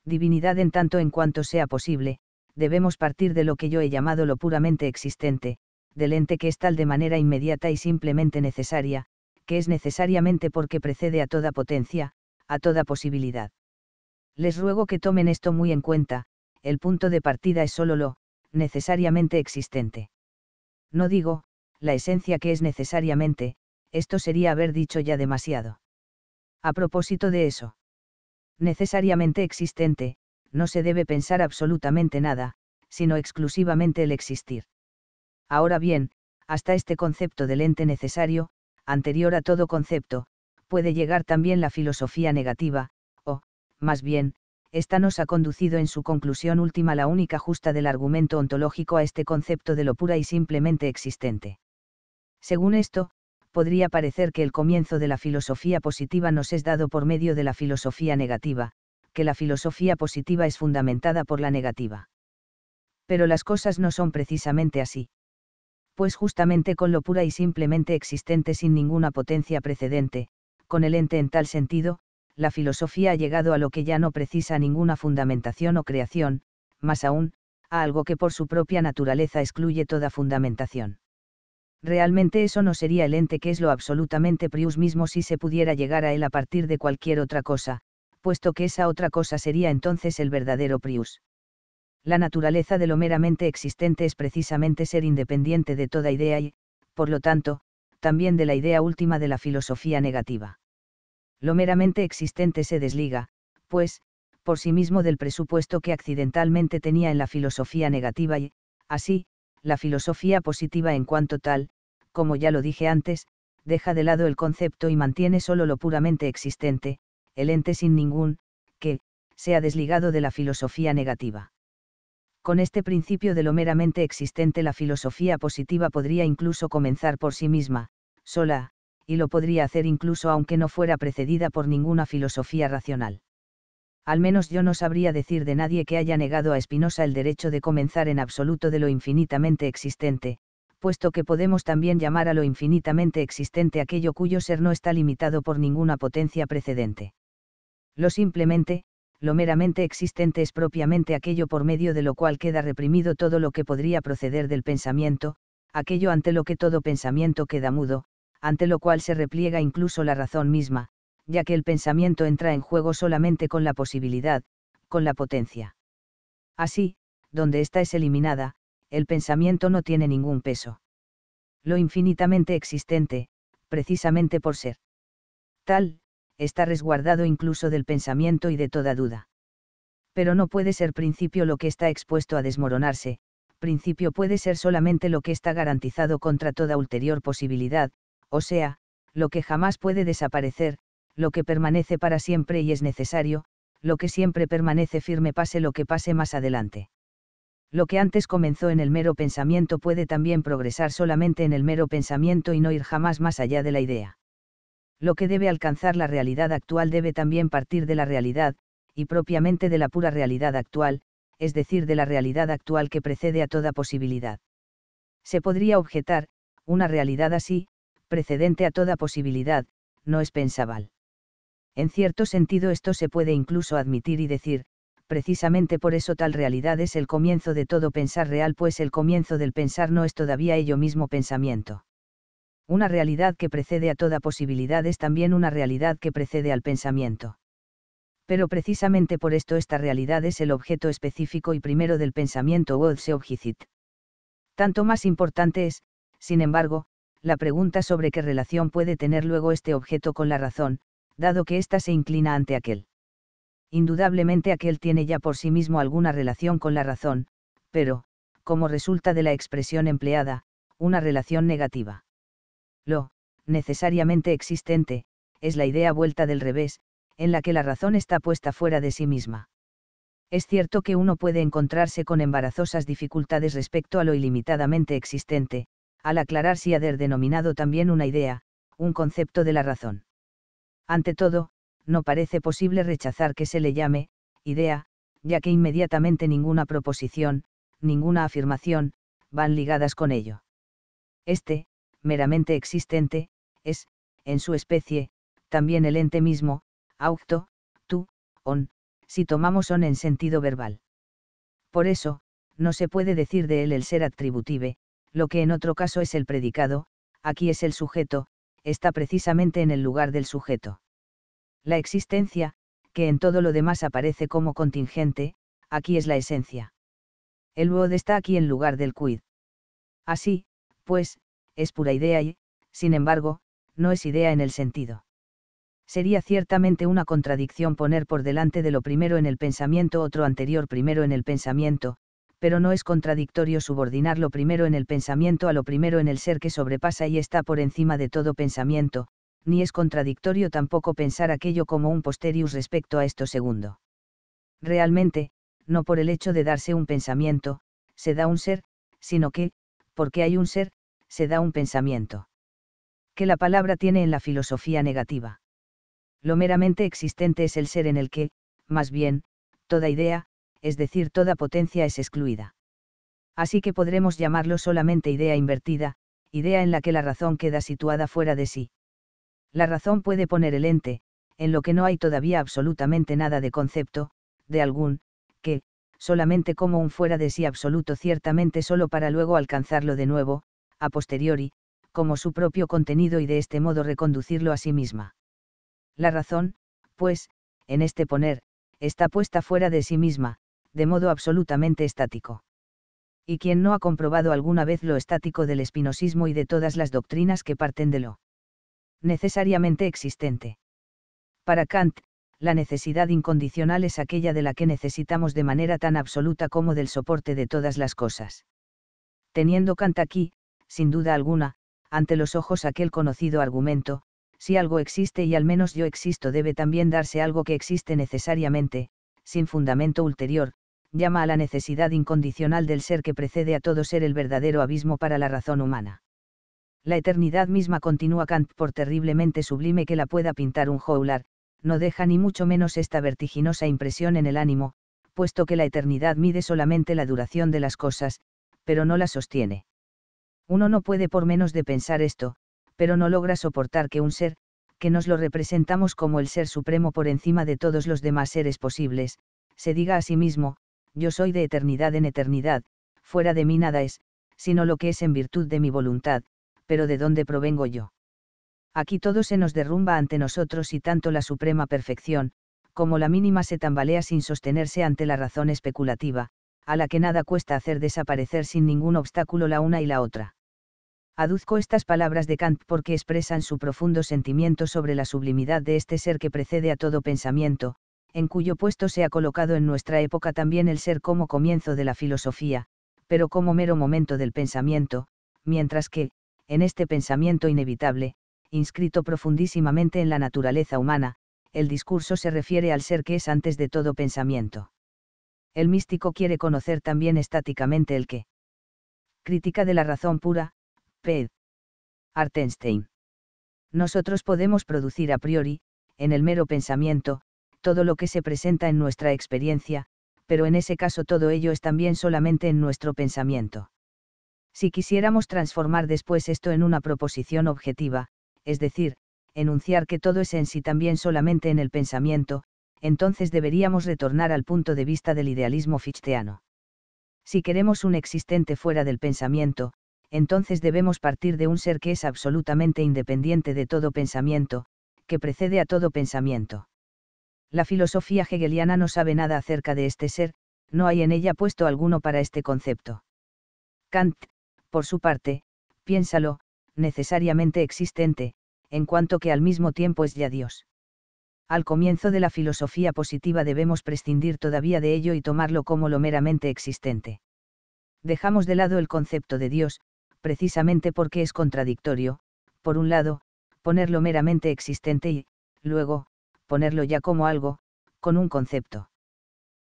divinidad en tanto en cuanto sea posible, debemos partir de lo que yo he llamado lo puramente existente, del ente que es tal de manera inmediata y simplemente necesaria, que es necesariamente porque precede a toda potencia, a toda posibilidad. Les ruego que tomen esto muy en cuenta, el punto de partida es sólo lo necesariamente existente. No digo, la esencia que es necesariamente, esto sería haber dicho ya demasiado. A propósito de eso, necesariamente existente, no se debe pensar absolutamente nada, sino exclusivamente el existir. Ahora bien, hasta este concepto del ente necesario, anterior a todo concepto, puede llegar también la filosofía negativa, o, más bien, esta nos ha conducido en su conclusión última la única justa del argumento ontológico a este concepto de lo pura y simplemente existente. Según esto, podría parecer que el comienzo de la filosofía positiva nos es dado por medio de la filosofía negativa, que la filosofía positiva es fundamentada por la negativa. Pero las cosas no son precisamente así. Pues justamente con lo pura y simplemente existente sin ninguna potencia precedente, con el ente en tal sentido, la filosofía ha llegado a lo que ya no precisa ninguna fundamentación o creación, más aún, a algo que por su propia naturaleza excluye toda fundamentación. Realmente eso no sería el ente que es lo absolutamente prius mismo si se pudiera llegar a él a partir de cualquier otra cosa, puesto que esa otra cosa sería entonces el verdadero prius. La naturaleza de lo meramente existente es precisamente ser independiente de toda idea y, por lo tanto, también de la idea última de la filosofía negativa lo meramente existente se desliga, pues, por sí mismo del presupuesto que accidentalmente tenía en la filosofía negativa y, así, la filosofía positiva en cuanto tal, como ya lo dije antes, deja de lado el concepto y mantiene solo lo puramente existente, el ente sin ningún, que, sea desligado de la filosofía negativa. Con este principio de lo meramente existente la filosofía positiva podría incluso comenzar por sí misma, sola, y lo podría hacer incluso aunque no fuera precedida por ninguna filosofía racional. Al menos yo no sabría decir de nadie que haya negado a Spinoza el derecho de comenzar en absoluto de lo infinitamente existente, puesto que podemos también llamar a lo infinitamente existente aquello cuyo ser no está limitado por ninguna potencia precedente. Lo simplemente, lo meramente existente es propiamente aquello por medio de lo cual queda reprimido todo lo que podría proceder del pensamiento, aquello ante lo que todo pensamiento queda mudo, ante lo cual se repliega incluso la razón misma, ya que el pensamiento entra en juego solamente con la posibilidad, con la potencia. Así, donde ésta es eliminada, el pensamiento no tiene ningún peso. Lo infinitamente existente, precisamente por ser tal, está resguardado incluso del pensamiento y de toda duda. Pero no puede ser principio lo que está expuesto a desmoronarse, principio puede ser solamente lo que está garantizado contra toda ulterior posibilidad, o sea, lo que jamás puede desaparecer, lo que permanece para siempre y es necesario, lo que siempre permanece firme pase lo que pase más adelante. Lo que antes comenzó en el mero pensamiento puede también progresar solamente en el mero pensamiento y no ir jamás más allá de la idea. Lo que debe alcanzar la realidad actual debe también partir de la realidad, y propiamente de la pura realidad actual, es decir, de la realidad actual que precede a toda posibilidad. Se podría objetar, una realidad así, precedente a toda posibilidad, no es pensable. En cierto sentido esto se puede incluso admitir y decir, precisamente por eso tal realidad es el comienzo de todo pensar real, pues el comienzo del pensar no es todavía ello mismo pensamiento. Una realidad que precede a toda posibilidad es también una realidad que precede al pensamiento. Pero precisamente por esto esta realidad es el objeto específico y primero del pensamiento o se objicit. Tanto más importante es, sin embargo, la pregunta sobre qué relación puede tener luego este objeto con la razón, dado que ésta se inclina ante aquel. Indudablemente aquel tiene ya por sí mismo alguna relación con la razón, pero, como resulta de la expresión empleada, una relación negativa. Lo, necesariamente existente, es la idea vuelta del revés, en la que la razón está puesta fuera de sí misma. Es cierto que uno puede encontrarse con embarazosas dificultades respecto a lo ilimitadamente existente, al aclarar si haber denominado también una idea, un concepto de la razón. Ante todo, no parece posible rechazar que se le llame, idea, ya que inmediatamente ninguna proposición, ninguna afirmación, van ligadas con ello. Este, meramente existente, es, en su especie, también el ente mismo, auto, tú, on, si tomamos on en sentido verbal. Por eso, no se puede decir de él el ser atributive, lo que en otro caso es el predicado, aquí es el sujeto, está precisamente en el lugar del sujeto. La existencia, que en todo lo demás aparece como contingente, aquí es la esencia. El WOD está aquí en lugar del quid. Así, pues, es pura idea y, sin embargo, no es idea en el sentido. Sería ciertamente una contradicción poner por delante de lo primero en el pensamiento otro anterior primero en el pensamiento, pero no es contradictorio subordinar lo primero en el pensamiento a lo primero en el ser que sobrepasa y está por encima de todo pensamiento, ni es contradictorio tampoco pensar aquello como un posterius respecto a esto segundo. Realmente, no por el hecho de darse un pensamiento, se da un ser, sino que, porque hay un ser, se da un pensamiento. Que la palabra tiene en la filosofía negativa. Lo meramente existente es el ser en el que, más bien, toda idea, es decir, toda potencia es excluida. Así que podremos llamarlo solamente idea invertida, idea en la que la razón queda situada fuera de sí. La razón puede poner el ente, en lo que no hay todavía absolutamente nada de concepto, de algún, que, solamente como un fuera de sí absoluto ciertamente solo para luego alcanzarlo de nuevo, a posteriori, como su propio contenido y de este modo reconducirlo a sí misma. La razón, pues, en este poner, está puesta fuera de sí misma, de modo absolutamente estático. Y quien no ha comprobado alguna vez lo estático del espinosismo y de todas las doctrinas que parten de lo necesariamente existente. Para Kant, la necesidad incondicional es aquella de la que necesitamos de manera tan absoluta como del soporte de todas las cosas. Teniendo Kant aquí, sin duda alguna, ante los ojos aquel conocido argumento, si algo existe y al menos yo existo debe también darse algo que existe necesariamente, sin fundamento ulterior, llama a la necesidad incondicional del ser que precede a todo ser el verdadero abismo para la razón humana. La eternidad misma continúa Kant por terriblemente sublime que la pueda pintar un Howlar, no deja ni mucho menos esta vertiginosa impresión en el ánimo, puesto que la eternidad mide solamente la duración de las cosas, pero no la sostiene. Uno no puede por menos de pensar esto, pero no logra soportar que un ser, que nos lo representamos como el ser supremo por encima de todos los demás seres posibles, se diga a sí mismo, yo soy de eternidad en eternidad, fuera de mí nada es, sino lo que es en virtud de mi voluntad, pero ¿de dónde provengo yo? Aquí todo se nos derrumba ante nosotros y tanto la suprema perfección, como la mínima se tambalea sin sostenerse ante la razón especulativa, a la que nada cuesta hacer desaparecer sin ningún obstáculo la una y la otra. Aduzco estas palabras de Kant porque expresan su profundo sentimiento sobre la sublimidad de este ser que precede a todo pensamiento, en cuyo puesto se ha colocado en nuestra época también el ser como comienzo de la filosofía, pero como mero momento del pensamiento, mientras que, en este pensamiento inevitable, inscrito profundísimamente en la naturaleza humana, el discurso se refiere al ser que es antes de todo pensamiento. El místico quiere conocer también estáticamente el que. Crítica de la razón pura, Ped. Artenstein. Nosotros podemos producir a priori, en el mero pensamiento, todo lo que se presenta en nuestra experiencia, pero en ese caso todo ello es también solamente en nuestro pensamiento. Si quisiéramos transformar después esto en una proposición objetiva, es decir, enunciar que todo es en sí también solamente en el pensamiento, entonces deberíamos retornar al punto de vista del idealismo fichteano. Si queremos un existente fuera del pensamiento, entonces debemos partir de un ser que es absolutamente independiente de todo pensamiento, que precede a todo pensamiento la filosofía hegeliana no sabe nada acerca de este ser, no hay en ella puesto alguno para este concepto. Kant, por su parte, piénsalo, necesariamente existente, en cuanto que al mismo tiempo es ya Dios. Al comienzo de la filosofía positiva debemos prescindir todavía de ello y tomarlo como lo meramente existente. Dejamos de lado el concepto de Dios, precisamente porque es contradictorio, por un lado, ponerlo meramente existente y, luego, ponerlo ya como algo, con un concepto.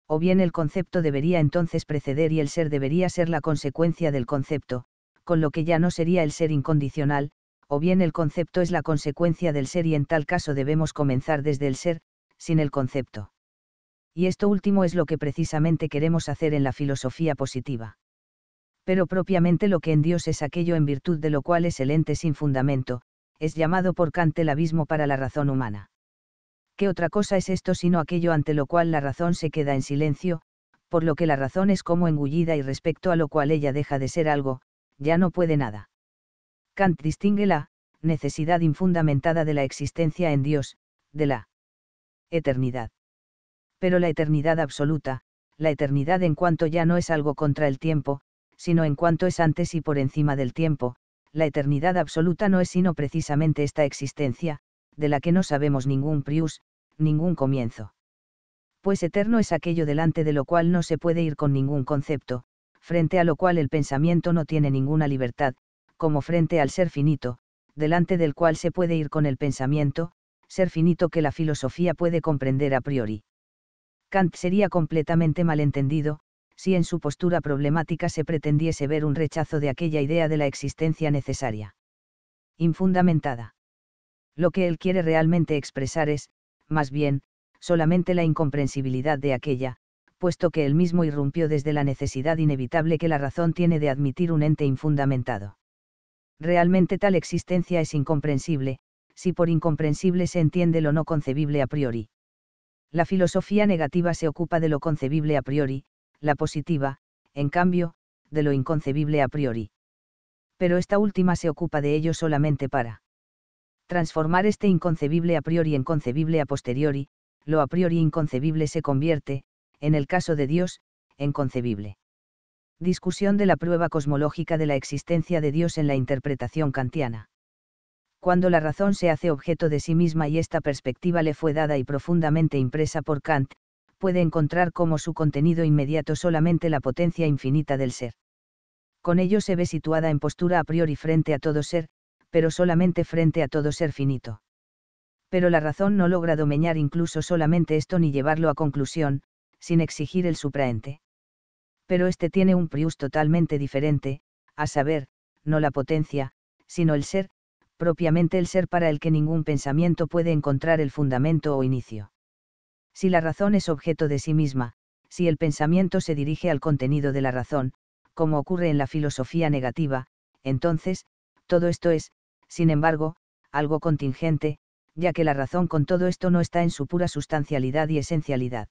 O bien el concepto debería entonces preceder y el ser debería ser la consecuencia del concepto, con lo que ya no sería el ser incondicional, o bien el concepto es la consecuencia del ser y en tal caso debemos comenzar desde el ser, sin el concepto. Y esto último es lo que precisamente queremos hacer en la filosofía positiva. Pero propiamente lo que en Dios es aquello en virtud de lo cual es el ente sin fundamento, es llamado por Kant el abismo para la razón humana. ¿qué otra cosa es esto sino aquello ante lo cual la razón se queda en silencio, por lo que la razón es como engullida y respecto a lo cual ella deja de ser algo, ya no puede nada? Kant distingue la necesidad infundamentada de la existencia en Dios, de la eternidad. Pero la eternidad absoluta, la eternidad en cuanto ya no es algo contra el tiempo, sino en cuanto es antes y por encima del tiempo, la eternidad absoluta no es sino precisamente esta existencia, de la que no sabemos ningún prius, ningún comienzo. Pues eterno es aquello delante de lo cual no se puede ir con ningún concepto, frente a lo cual el pensamiento no tiene ninguna libertad, como frente al ser finito, delante del cual se puede ir con el pensamiento, ser finito que la filosofía puede comprender a priori. Kant sería completamente malentendido, si en su postura problemática se pretendiese ver un rechazo de aquella idea de la existencia necesaria. Infundamentada. Lo que él quiere realmente expresar es, más bien, solamente la incomprensibilidad de aquella, puesto que él mismo irrumpió desde la necesidad inevitable que la razón tiene de admitir un ente infundamentado. Realmente tal existencia es incomprensible, si por incomprensible se entiende lo no concebible a priori. La filosofía negativa se ocupa de lo concebible a priori, la positiva, en cambio, de lo inconcebible a priori. Pero esta última se ocupa de ello solamente para transformar este inconcebible a priori en concebible a posteriori, lo a priori inconcebible se convierte, en el caso de Dios, en concebible. Discusión de la prueba cosmológica de la existencia de Dios en la interpretación kantiana. Cuando la razón se hace objeto de sí misma y esta perspectiva le fue dada y profundamente impresa por Kant, puede encontrar como su contenido inmediato solamente la potencia infinita del ser. Con ello se ve situada en postura a priori frente a todo ser, pero solamente frente a todo ser finito. Pero la razón no logra domeñar incluso solamente esto ni llevarlo a conclusión, sin exigir el supraente. Pero este tiene un prius totalmente diferente, a saber, no la potencia, sino el ser, propiamente el ser para el que ningún pensamiento puede encontrar el fundamento o inicio. Si la razón es objeto de sí misma, si el pensamiento se dirige al contenido de la razón, como ocurre en la filosofía negativa, entonces, todo esto es, sin embargo, algo contingente, ya que la razón con todo esto no está en su pura sustancialidad y esencialidad.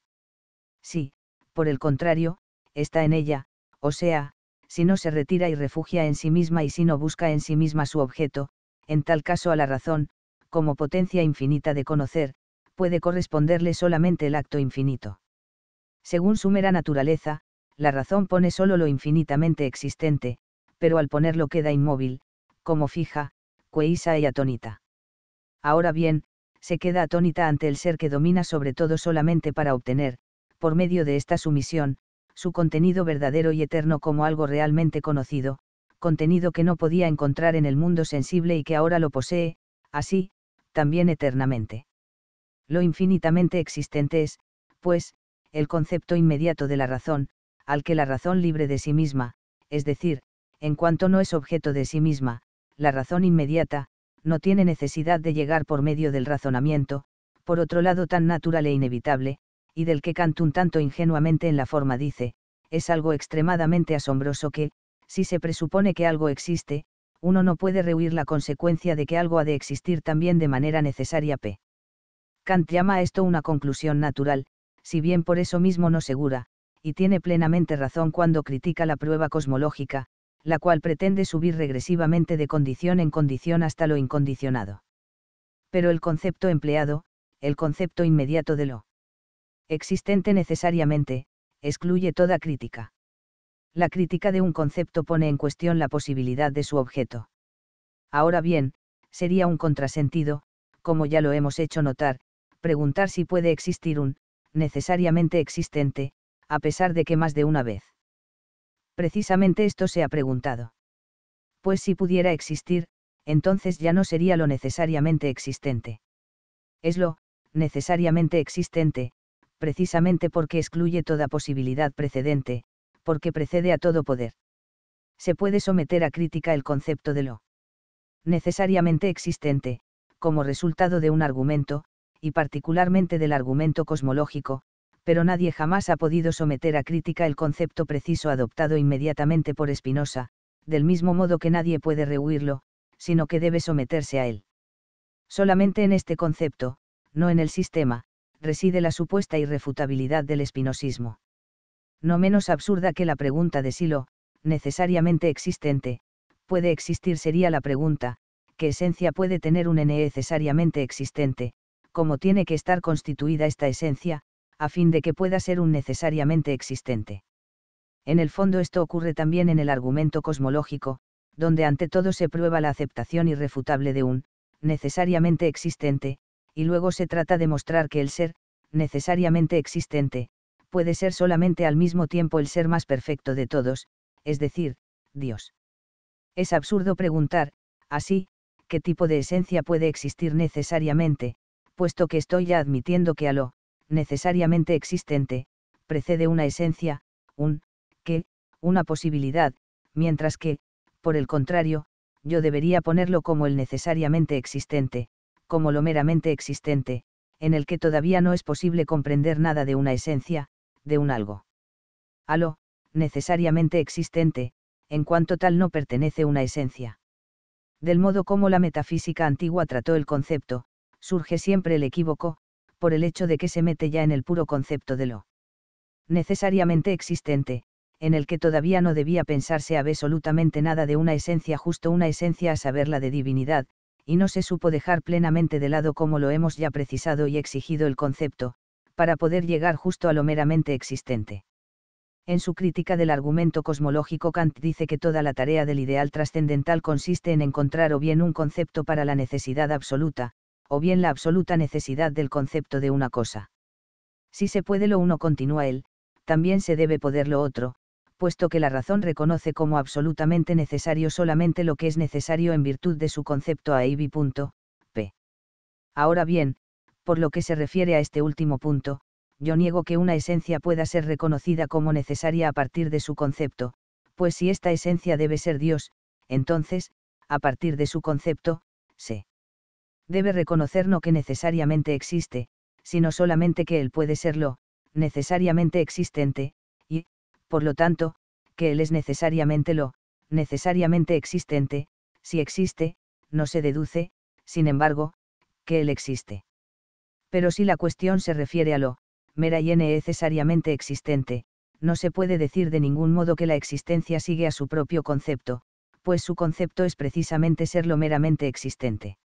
Sí, por el contrario, está en ella, o sea, si no se retira y refugia en sí misma y si no busca en sí misma su objeto, en tal caso a la razón, como potencia infinita de conocer, puede corresponderle solamente el acto infinito. Según su mera naturaleza, la razón pone solo lo infinitamente existente, pero al ponerlo queda inmóvil, como fija, cueisa y atónita. Ahora bien, se queda atónita ante el ser que domina sobre todo solamente para obtener, por medio de esta sumisión, su contenido verdadero y eterno como algo realmente conocido, contenido que no podía encontrar en el mundo sensible y que ahora lo posee, así, también eternamente. Lo infinitamente existente es, pues, el concepto inmediato de la razón, al que la razón libre de sí misma, es decir, en cuanto no es objeto de sí misma, la razón inmediata, no tiene necesidad de llegar por medio del razonamiento, por otro lado tan natural e inevitable, y del que Kant un tanto ingenuamente en la forma dice, es algo extremadamente asombroso que, si se presupone que algo existe, uno no puede rehuir la consecuencia de que algo ha de existir también de manera necesaria p. Kant llama a esto una conclusión natural, si bien por eso mismo no segura, y tiene plenamente razón cuando critica la prueba cosmológica, la cual pretende subir regresivamente de condición en condición hasta lo incondicionado. Pero el concepto empleado, el concepto inmediato de lo existente necesariamente, excluye toda crítica. La crítica de un concepto pone en cuestión la posibilidad de su objeto. Ahora bien, sería un contrasentido, como ya lo hemos hecho notar, preguntar si puede existir un, necesariamente existente, a pesar de que más de una vez precisamente esto se ha preguntado. Pues si pudiera existir, entonces ya no sería lo necesariamente existente. Es lo, necesariamente existente, precisamente porque excluye toda posibilidad precedente, porque precede a todo poder. Se puede someter a crítica el concepto de lo necesariamente existente, como resultado de un argumento, y particularmente del argumento cosmológico, pero nadie jamás ha podido someter a crítica el concepto preciso adoptado inmediatamente por Espinosa, del mismo modo que nadie puede rehuirlo, sino que debe someterse a él. Solamente en este concepto, no en el sistema, reside la supuesta irrefutabilidad del espinosismo. No menos absurda que la pregunta de si lo, necesariamente existente, puede existir sería la pregunta, ¿qué esencia puede tener un necesariamente e existente? ¿Cómo tiene que estar constituida esta esencia? a fin de que pueda ser un necesariamente existente. En el fondo esto ocurre también en el argumento cosmológico, donde ante todo se prueba la aceptación irrefutable de un, necesariamente existente, y luego se trata de mostrar que el ser, necesariamente existente, puede ser solamente al mismo tiempo el ser más perfecto de todos, es decir, Dios. Es absurdo preguntar, así, qué tipo de esencia puede existir necesariamente, puesto que estoy ya admitiendo que a lo necesariamente existente, precede una esencia, un, que, una posibilidad, mientras que, por el contrario, yo debería ponerlo como el necesariamente existente, como lo meramente existente, en el que todavía no es posible comprender nada de una esencia, de un algo. A lo, necesariamente existente, en cuanto tal no pertenece una esencia. Del modo como la metafísica antigua trató el concepto, surge siempre el equívoco, por el hecho de que se mete ya en el puro concepto de lo necesariamente existente, en el que todavía no debía pensarse absolutamente nada de una esencia, justo una esencia a saber la de divinidad, y no se supo dejar plenamente de lado como lo hemos ya precisado y exigido el concepto, para poder llegar justo a lo meramente existente. En su crítica del argumento cosmológico, Kant dice que toda la tarea del ideal trascendental consiste en encontrar o bien un concepto para la necesidad absoluta, o bien la absoluta necesidad del concepto de una cosa. Si se puede lo uno, continúa él, también se debe poder lo otro, puesto que la razón reconoce como absolutamente necesario solamente lo que es necesario en virtud de su concepto a y punto, p. Ahora bien, por lo que se refiere a este último punto, yo niego que una esencia pueda ser reconocida como necesaria a partir de su concepto, pues si esta esencia debe ser Dios, entonces, a partir de su concepto, se debe reconocer no que necesariamente existe, sino solamente que él puede serlo, necesariamente existente, y, por lo tanto, que él es necesariamente lo, necesariamente existente, si existe, no se deduce, sin embargo, que él existe. Pero si la cuestión se refiere a lo, mera y necesariamente existente, no se puede decir de ningún modo que la existencia sigue a su propio concepto, pues su concepto es precisamente ser lo meramente existente.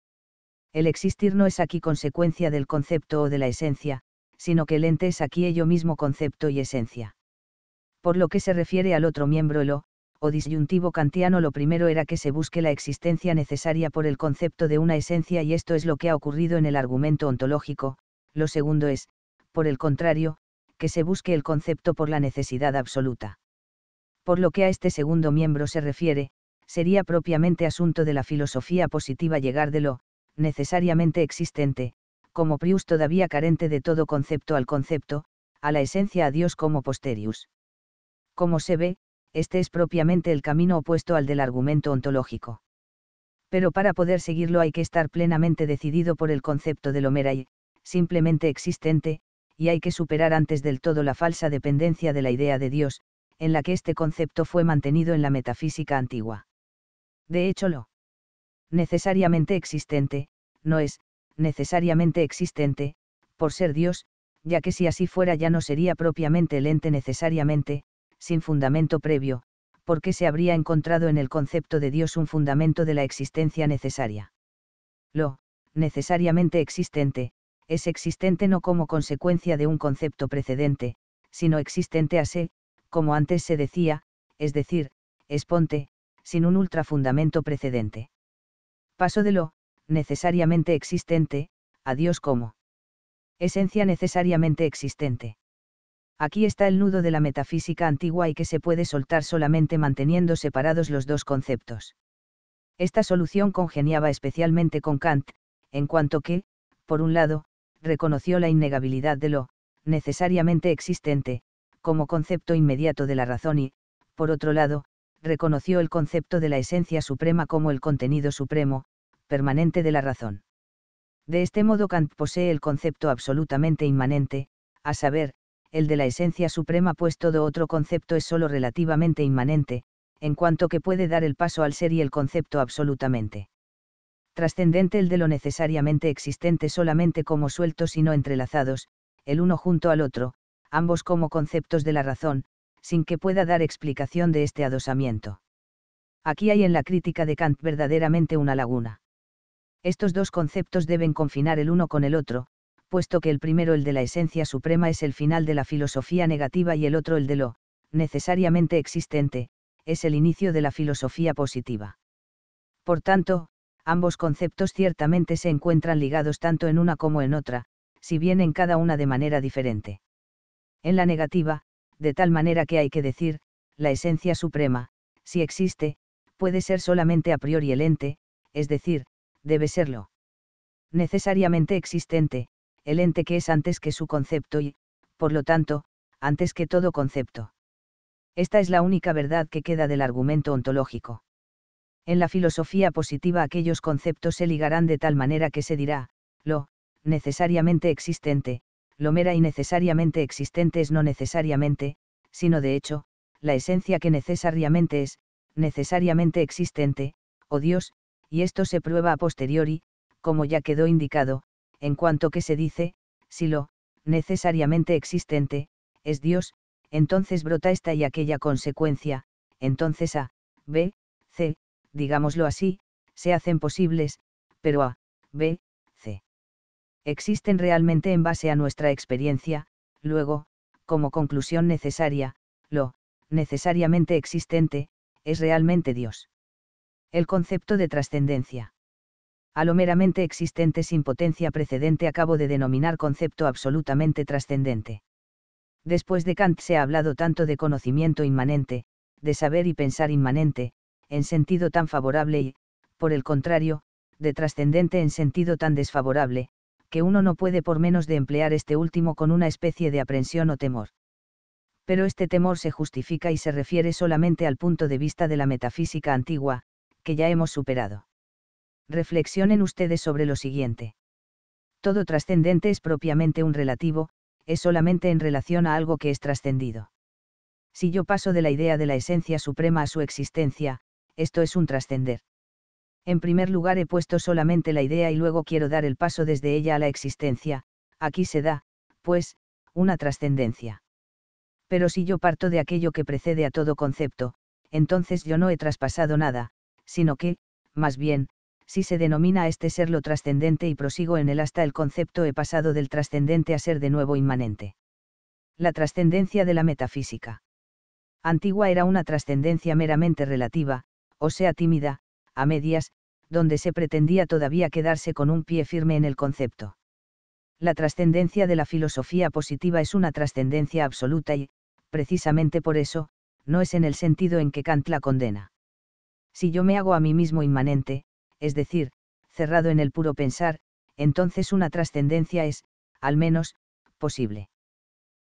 El existir no es aquí consecuencia del concepto o de la esencia, sino que el ente es aquí ello mismo concepto y esencia. Por lo que se refiere al otro miembro lo, o disyuntivo kantiano lo primero era que se busque la existencia necesaria por el concepto de una esencia y esto es lo que ha ocurrido en el argumento ontológico, lo segundo es, por el contrario, que se busque el concepto por la necesidad absoluta. Por lo que a este segundo miembro se refiere, sería propiamente asunto de la filosofía positiva llegar de lo, necesariamente existente, como prius todavía carente de todo concepto al concepto, a la esencia a Dios como posterius. Como se ve, este es propiamente el camino opuesto al del argumento ontológico. Pero para poder seguirlo hay que estar plenamente decidido por el concepto del Omerai, simplemente existente, y hay que superar antes del todo la falsa dependencia de la idea de Dios, en la que este concepto fue mantenido en la metafísica antigua. De hecho lo necesariamente existente, no es, necesariamente existente, por ser Dios, ya que si así fuera ya no sería propiamente el ente necesariamente, sin fundamento previo, porque se habría encontrado en el concepto de Dios un fundamento de la existencia necesaria. Lo, necesariamente existente, es existente no como consecuencia de un concepto precedente, sino existente a sé, como antes se decía, es decir, esponte, sin un ultrafundamento precedente. Paso de lo, necesariamente existente, a Dios como esencia necesariamente existente. Aquí está el nudo de la metafísica antigua y que se puede soltar solamente manteniendo separados los dos conceptos. Esta solución congeniaba especialmente con Kant, en cuanto que, por un lado, reconoció la innegabilidad de lo necesariamente existente, como concepto inmediato de la razón y, por otro lado, reconoció el concepto de la esencia suprema como el contenido supremo, permanente de la razón. De este modo Kant posee el concepto absolutamente inmanente, a saber, el de la esencia suprema pues todo otro concepto es sólo relativamente inmanente, en cuanto que puede dar el paso al ser y el concepto absolutamente trascendente el de lo necesariamente existente solamente como sueltos y no entrelazados, el uno junto al otro, ambos como conceptos de la razón, sin que pueda dar explicación de este adosamiento. Aquí hay en la crítica de Kant verdaderamente una laguna. Estos dos conceptos deben confinar el uno con el otro, puesto que el primero el de la esencia suprema es el final de la filosofía negativa y el otro el de lo, necesariamente existente, es el inicio de la filosofía positiva. Por tanto, ambos conceptos ciertamente se encuentran ligados tanto en una como en otra, si bien en cada una de manera diferente. En la negativa, de tal manera que hay que decir, la esencia suprema, si existe, puede ser solamente a priori el ente, es decir, debe serlo. Necesariamente existente, el ente que es antes que su concepto y, por lo tanto, antes que todo concepto. Esta es la única verdad que queda del argumento ontológico. En la filosofía positiva aquellos conceptos se ligarán de tal manera que se dirá, lo, necesariamente existente, lo mera y necesariamente existente es no necesariamente, sino de hecho, la esencia que necesariamente es, necesariamente existente, o oh Dios, y esto se prueba a posteriori, como ya quedó indicado, en cuanto que se dice, si lo, necesariamente existente, es Dios, entonces brota esta y aquella consecuencia, entonces A, B, C, digámoslo así, se hacen posibles, pero A, B, existen realmente en base a nuestra experiencia, luego, como conclusión necesaria, lo, necesariamente existente, es realmente Dios. El concepto de trascendencia. A lo meramente existente sin potencia precedente acabo de denominar concepto absolutamente trascendente. Después de Kant se ha hablado tanto de conocimiento inmanente, de saber y pensar inmanente, en sentido tan favorable y, por el contrario, de trascendente en sentido tan desfavorable, que uno no puede por menos de emplear este último con una especie de aprensión o temor. Pero este temor se justifica y se refiere solamente al punto de vista de la metafísica antigua, que ya hemos superado. Reflexionen ustedes sobre lo siguiente. Todo trascendente es propiamente un relativo, es solamente en relación a algo que es trascendido. Si yo paso de la idea de la esencia suprema a su existencia, esto es un trascender. En primer lugar he puesto solamente la idea y luego quiero dar el paso desde ella a la existencia, aquí se da, pues, una trascendencia. Pero si yo parto de aquello que precede a todo concepto, entonces yo no he traspasado nada, sino que, más bien, si se denomina a este ser lo trascendente y prosigo en él hasta el concepto he pasado del trascendente a ser de nuevo inmanente. La trascendencia de la metafísica. Antigua era una trascendencia meramente relativa, o sea tímida, a medias, donde se pretendía todavía quedarse con un pie firme en el concepto. La trascendencia de la filosofía positiva es una trascendencia absoluta y, precisamente por eso, no es en el sentido en que Kant la condena. Si yo me hago a mí mismo inmanente, es decir, cerrado en el puro pensar, entonces una trascendencia es, al menos, posible.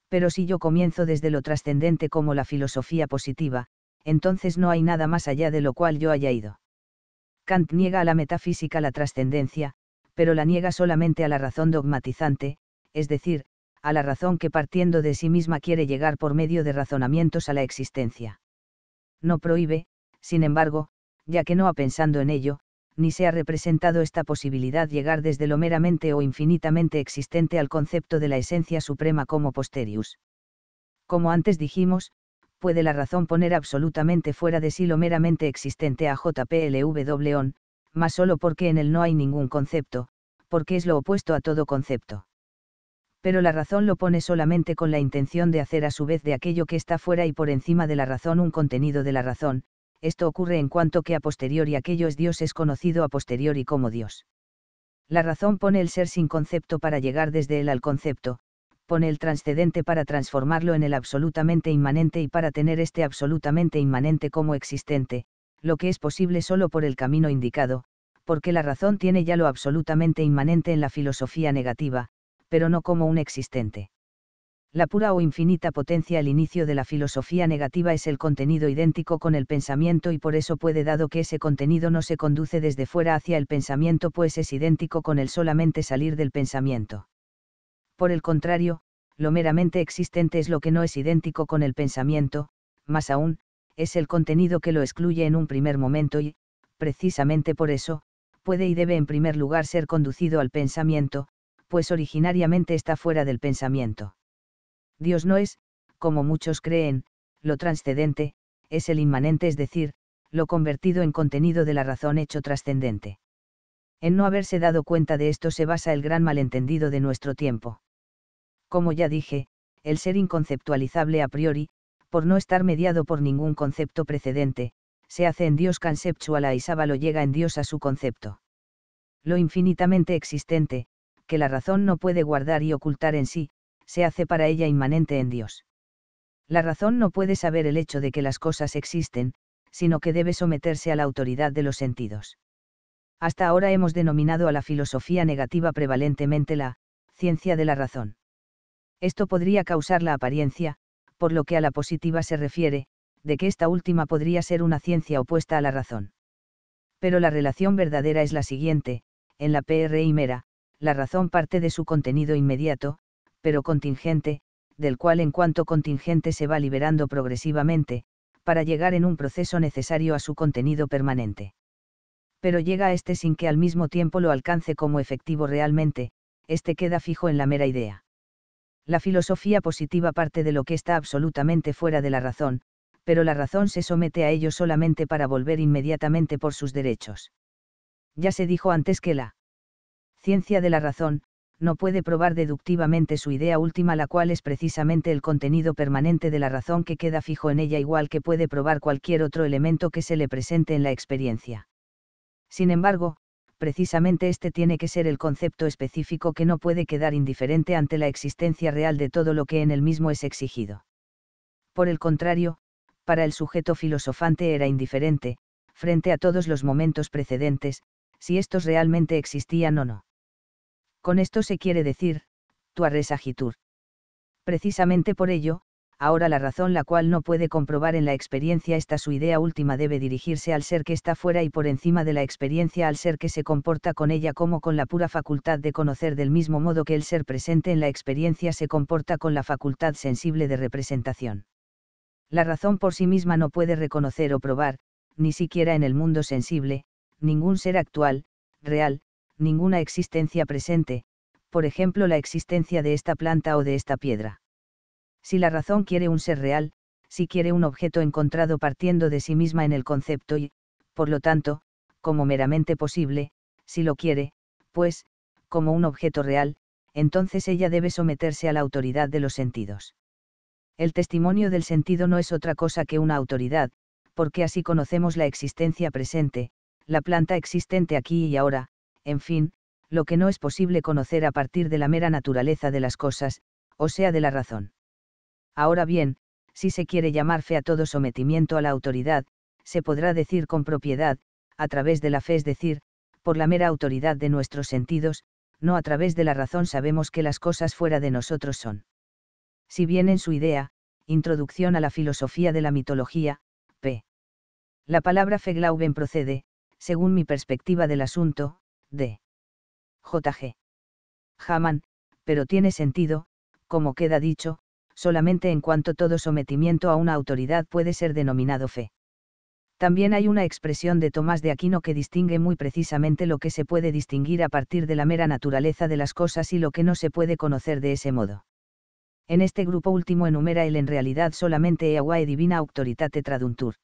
Pero si yo comienzo desde lo trascendente como la filosofía positiva, entonces no hay nada más allá de lo cual yo haya ido. Kant niega a la metafísica la trascendencia, pero la niega solamente a la razón dogmatizante, es decir, a la razón que partiendo de sí misma quiere llegar por medio de razonamientos a la existencia. No prohíbe, sin embargo, ya que no ha pensado en ello, ni se ha representado esta posibilidad llegar desde lo meramente o infinitamente existente al concepto de la esencia suprema como posterius. Como antes dijimos, puede la razón poner absolutamente fuera de sí lo meramente existente a JPLW, más solo porque en él no hay ningún concepto, porque es lo opuesto a todo concepto. Pero la razón lo pone solamente con la intención de hacer a su vez de aquello que está fuera y por encima de la razón un contenido de la razón, esto ocurre en cuanto que a posteriori aquello es Dios es conocido a posteriori como Dios. La razón pone el ser sin concepto para llegar desde él al concepto, pone el transcendente para transformarlo en el absolutamente inmanente y para tener este absolutamente inmanente como existente, lo que es posible solo por el camino indicado, porque la razón tiene ya lo absolutamente inmanente en la filosofía negativa, pero no como un existente. La pura o infinita potencia al inicio de la filosofía negativa es el contenido idéntico con el pensamiento y por eso puede dado que ese contenido no se conduce desde fuera hacia el pensamiento pues es idéntico con el solamente salir del pensamiento. Por el contrario, lo meramente existente es lo que no es idéntico con el pensamiento, más aún, es el contenido que lo excluye en un primer momento y, precisamente por eso, puede y debe en primer lugar ser conducido al pensamiento, pues originariamente está fuera del pensamiento. Dios no es, como muchos creen, lo trascendente, es el inmanente, es decir, lo convertido en contenido de la razón hecho trascendente. En no haberse dado cuenta de esto se basa el gran malentendido de nuestro tiempo como ya dije, el ser inconceptualizable a priori, por no estar mediado por ningún concepto precedente, se hace en Dios conceptual y Isábalo llega en Dios a su concepto. Lo infinitamente existente, que la razón no puede guardar y ocultar en sí, se hace para ella inmanente en Dios. La razón no puede saber el hecho de que las cosas existen, sino que debe someterse a la autoridad de los sentidos. Hasta ahora hemos denominado a la filosofía negativa prevalentemente la ciencia de la razón. Esto podría causar la apariencia, por lo que a la positiva se refiere, de que esta última podría ser una ciencia opuesta a la razón. Pero la relación verdadera es la siguiente, en la PR mera, la razón parte de su contenido inmediato, pero contingente, del cual en cuanto contingente se va liberando progresivamente, para llegar en un proceso necesario a su contenido permanente. Pero llega a este sin que al mismo tiempo lo alcance como efectivo realmente, este queda fijo en la mera idea la filosofía positiva parte de lo que está absolutamente fuera de la razón, pero la razón se somete a ello solamente para volver inmediatamente por sus derechos. Ya se dijo antes que la ciencia de la razón, no puede probar deductivamente su idea última, la cual es precisamente el contenido permanente de la razón que queda fijo en ella, igual que puede probar cualquier otro elemento que se le presente en la experiencia. Sin embargo, precisamente este tiene que ser el concepto específico que no puede quedar indiferente ante la existencia real de todo lo que en él mismo es exigido. Por el contrario, para el sujeto filosofante era indiferente, frente a todos los momentos precedentes, si estos realmente existían o no. Con esto se quiere decir, tu agitur. Precisamente por ello, ahora la razón la cual no puede comprobar en la experiencia esta su idea última debe dirigirse al ser que está fuera y por encima de la experiencia al ser que se comporta con ella como con la pura facultad de conocer del mismo modo que el ser presente en la experiencia se comporta con la facultad sensible de representación. La razón por sí misma no puede reconocer o probar, ni siquiera en el mundo sensible, ningún ser actual, real, ninguna existencia presente, por ejemplo la existencia de esta planta o de esta piedra si la razón quiere un ser real, si quiere un objeto encontrado partiendo de sí misma en el concepto y, por lo tanto, como meramente posible, si lo quiere, pues, como un objeto real, entonces ella debe someterse a la autoridad de los sentidos. El testimonio del sentido no es otra cosa que una autoridad, porque así conocemos la existencia presente, la planta existente aquí y ahora, en fin, lo que no es posible conocer a partir de la mera naturaleza de las cosas, o sea de la razón. Ahora bien, si se quiere llamar fe a todo sometimiento a la autoridad, se podrá decir con propiedad, a través de la fe, es decir, por la mera autoridad de nuestros sentidos, no a través de la razón sabemos que las cosas fuera de nosotros son. Si bien en su idea, Introducción a la filosofía de la mitología, p. La palabra fe glauben procede, según mi perspectiva del asunto, de J.G. Haman, pero tiene sentido, como queda dicho, solamente en cuanto todo sometimiento a una autoridad puede ser denominado fe. También hay una expresión de Tomás de Aquino que distingue muy precisamente lo que se puede distinguir a partir de la mera naturaleza de las cosas y lo que no se puede conocer de ese modo. En este grupo último enumera el en realidad solamente agua e divina autoritate traduntur.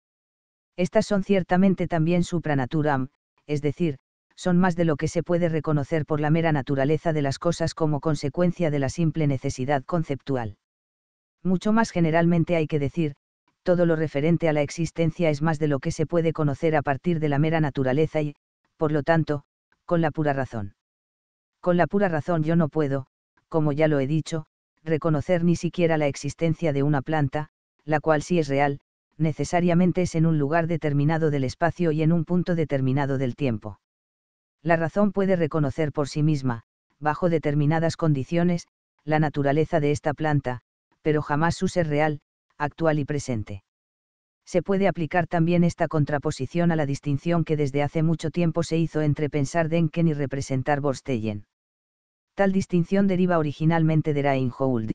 Estas son ciertamente también supranaturam, es decir, son más de lo que se puede reconocer por la mera naturaleza de las cosas como consecuencia de la simple necesidad conceptual. Mucho más generalmente hay que decir, todo lo referente a la existencia es más de lo que se puede conocer a partir de la mera naturaleza y, por lo tanto, con la pura razón. Con la pura razón yo no puedo, como ya lo he dicho, reconocer ni siquiera la existencia de una planta, la cual si es real, necesariamente es en un lugar determinado del espacio y en un punto determinado del tiempo. La razón puede reconocer por sí misma, bajo determinadas condiciones, la naturaleza de esta planta, pero jamás su ser real, actual y presente. Se puede aplicar también esta contraposición a la distinción que desde hace mucho tiempo se hizo entre pensar Denken y representar vorstellen. Tal distinción deriva originalmente de Reinhold.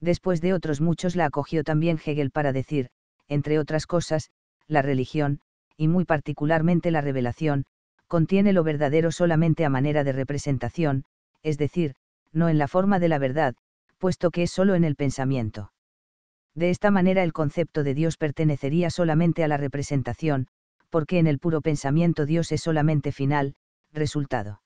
Después de otros muchos la acogió también Hegel para decir, entre otras cosas, la religión, y muy particularmente la revelación, contiene lo verdadero solamente a manera de representación, es decir, no en la forma de la verdad, puesto que es solo en el pensamiento. De esta manera el concepto de Dios pertenecería solamente a la representación, porque en el puro pensamiento Dios es solamente final, resultado.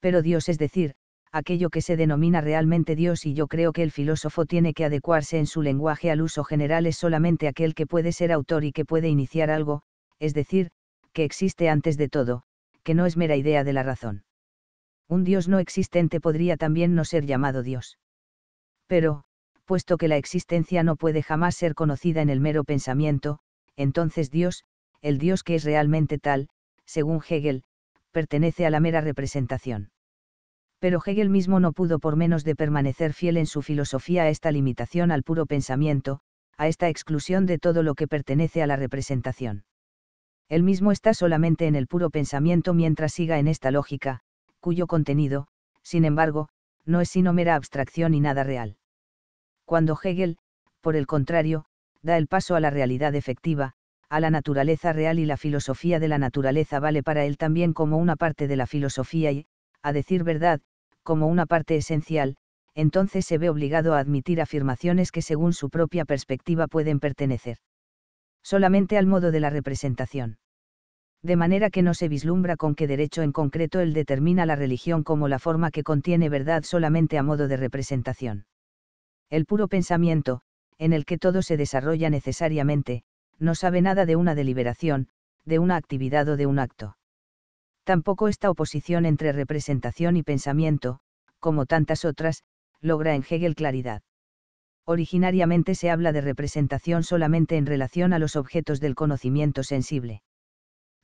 Pero Dios es decir, aquello que se denomina realmente Dios y yo creo que el filósofo tiene que adecuarse en su lenguaje al uso general es solamente aquel que puede ser autor y que puede iniciar algo, es decir, que existe antes de todo, que no es mera idea de la razón. Un Dios no existente podría también no ser llamado Dios. Pero, puesto que la existencia no puede jamás ser conocida en el mero pensamiento, entonces Dios, el Dios que es realmente tal, según Hegel, pertenece a la mera representación. Pero Hegel mismo no pudo por menos de permanecer fiel en su filosofía a esta limitación al puro pensamiento, a esta exclusión de todo lo que pertenece a la representación. Él mismo está solamente en el puro pensamiento mientras siga en esta lógica, cuyo contenido, sin embargo, no es sino mera abstracción y nada real cuando Hegel, por el contrario, da el paso a la realidad efectiva, a la naturaleza real y la filosofía de la naturaleza vale para él también como una parte de la filosofía y, a decir verdad, como una parte esencial, entonces se ve obligado a admitir afirmaciones que según su propia perspectiva pueden pertenecer solamente al modo de la representación. De manera que no se vislumbra con qué derecho en concreto él determina la religión como la forma que contiene verdad solamente a modo de representación. El puro pensamiento, en el que todo se desarrolla necesariamente, no sabe nada de una deliberación, de una actividad o de un acto. Tampoco esta oposición entre representación y pensamiento, como tantas otras, logra en Hegel claridad. Originariamente se habla de representación solamente en relación a los objetos del conocimiento sensible.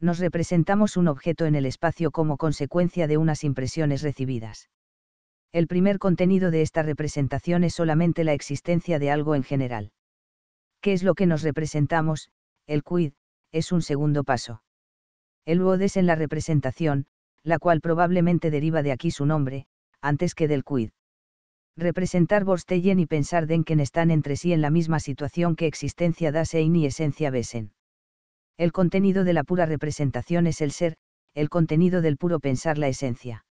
Nos representamos un objeto en el espacio como consecuencia de unas impresiones recibidas el primer contenido de esta representación es solamente la existencia de algo en general. ¿Qué es lo que nos representamos? El quid, es un segundo paso. El es en la representación, la cual probablemente deriva de aquí su nombre, antes que del quid. Representar Borstellen y pensar Denken están entre sí en la misma situación que existencia Dasein y esencia Besen. El contenido de la pura representación es el ser, el contenido del puro pensar la esencia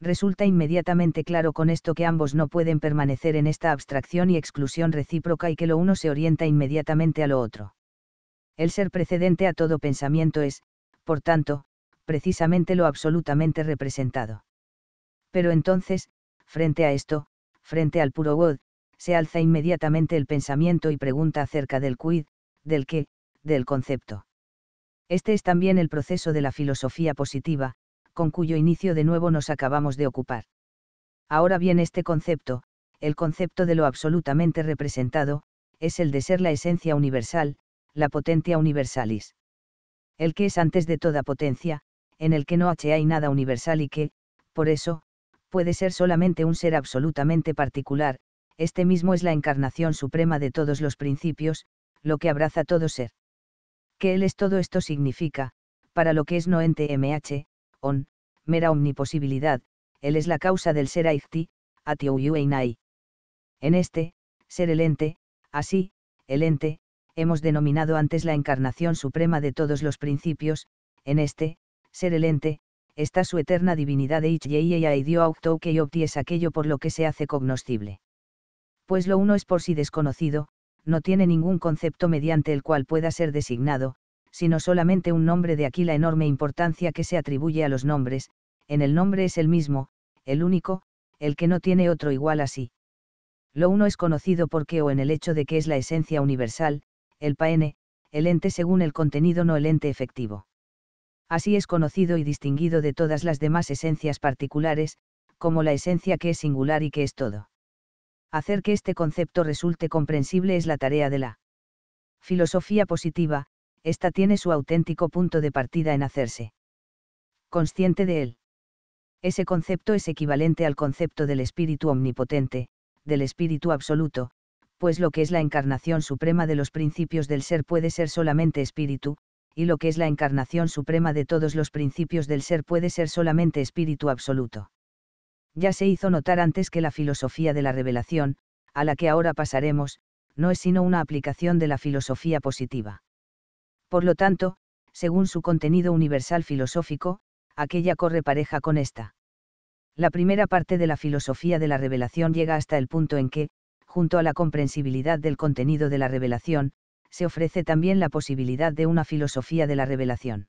resulta inmediatamente claro con esto que ambos no pueden permanecer en esta abstracción y exclusión recíproca y que lo uno se orienta inmediatamente a lo otro. El ser precedente a todo pensamiento es, por tanto, precisamente lo absolutamente representado. Pero entonces, frente a esto, frente al puro God, se alza inmediatamente el pensamiento y pregunta acerca del quid, del qué, del concepto. Este es también el proceso de la filosofía positiva, con cuyo inicio de nuevo nos acabamos de ocupar. Ahora bien este concepto, el concepto de lo absolutamente representado, es el de ser la esencia universal, la potentia universalis. El que es antes de toda potencia, en el que no hay nada universal y que, por eso, puede ser solamente un ser absolutamente particular, este mismo es la encarnación suprema de todos los principios, lo que abraza todo ser. Que Él es todo esto significa, para lo que es no ente MH, on, mera omniposibilidad, él es la causa del ser aicti, nai En este, ser el ente, así, el ente, hemos denominado antes la encarnación suprema de todos los principios, en este, ser el ente, está su eterna divinidad e dio opti es aquello por lo que se hace cognoscible. Pues lo uno es por sí desconocido, no tiene ningún concepto mediante el cual pueda ser designado, sino solamente un nombre de aquí la enorme importancia que se atribuye a los nombres, en el nombre es el mismo, el único, el que no tiene otro igual así. Lo uno es conocido porque o en el hecho de que es la esencia universal, el paen, el ente según el contenido no el ente efectivo. Así es conocido y distinguido de todas las demás esencias particulares, como la esencia que es singular y que es todo. Hacer que este concepto resulte comprensible es la tarea de la filosofía positiva, esta tiene su auténtico punto de partida en hacerse consciente de él. Ese concepto es equivalente al concepto del espíritu omnipotente, del espíritu absoluto, pues lo que es la encarnación suprema de los principios del ser puede ser solamente espíritu, y lo que es la encarnación suprema de todos los principios del ser puede ser solamente espíritu absoluto. Ya se hizo notar antes que la filosofía de la revelación, a la que ahora pasaremos, no es sino una aplicación de la filosofía positiva. Por lo tanto, según su contenido universal filosófico, aquella corre pareja con esta. La primera parte de la filosofía de la revelación llega hasta el punto en que, junto a la comprensibilidad del contenido de la revelación, se ofrece también la posibilidad de una filosofía de la revelación.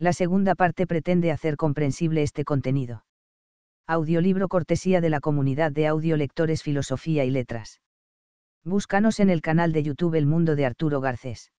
La segunda parte pretende hacer comprensible este contenido. Audiolibro cortesía de la comunidad de audiolectores Filosofía y Letras. Búscanos en el canal de YouTube El Mundo de Arturo Garcés.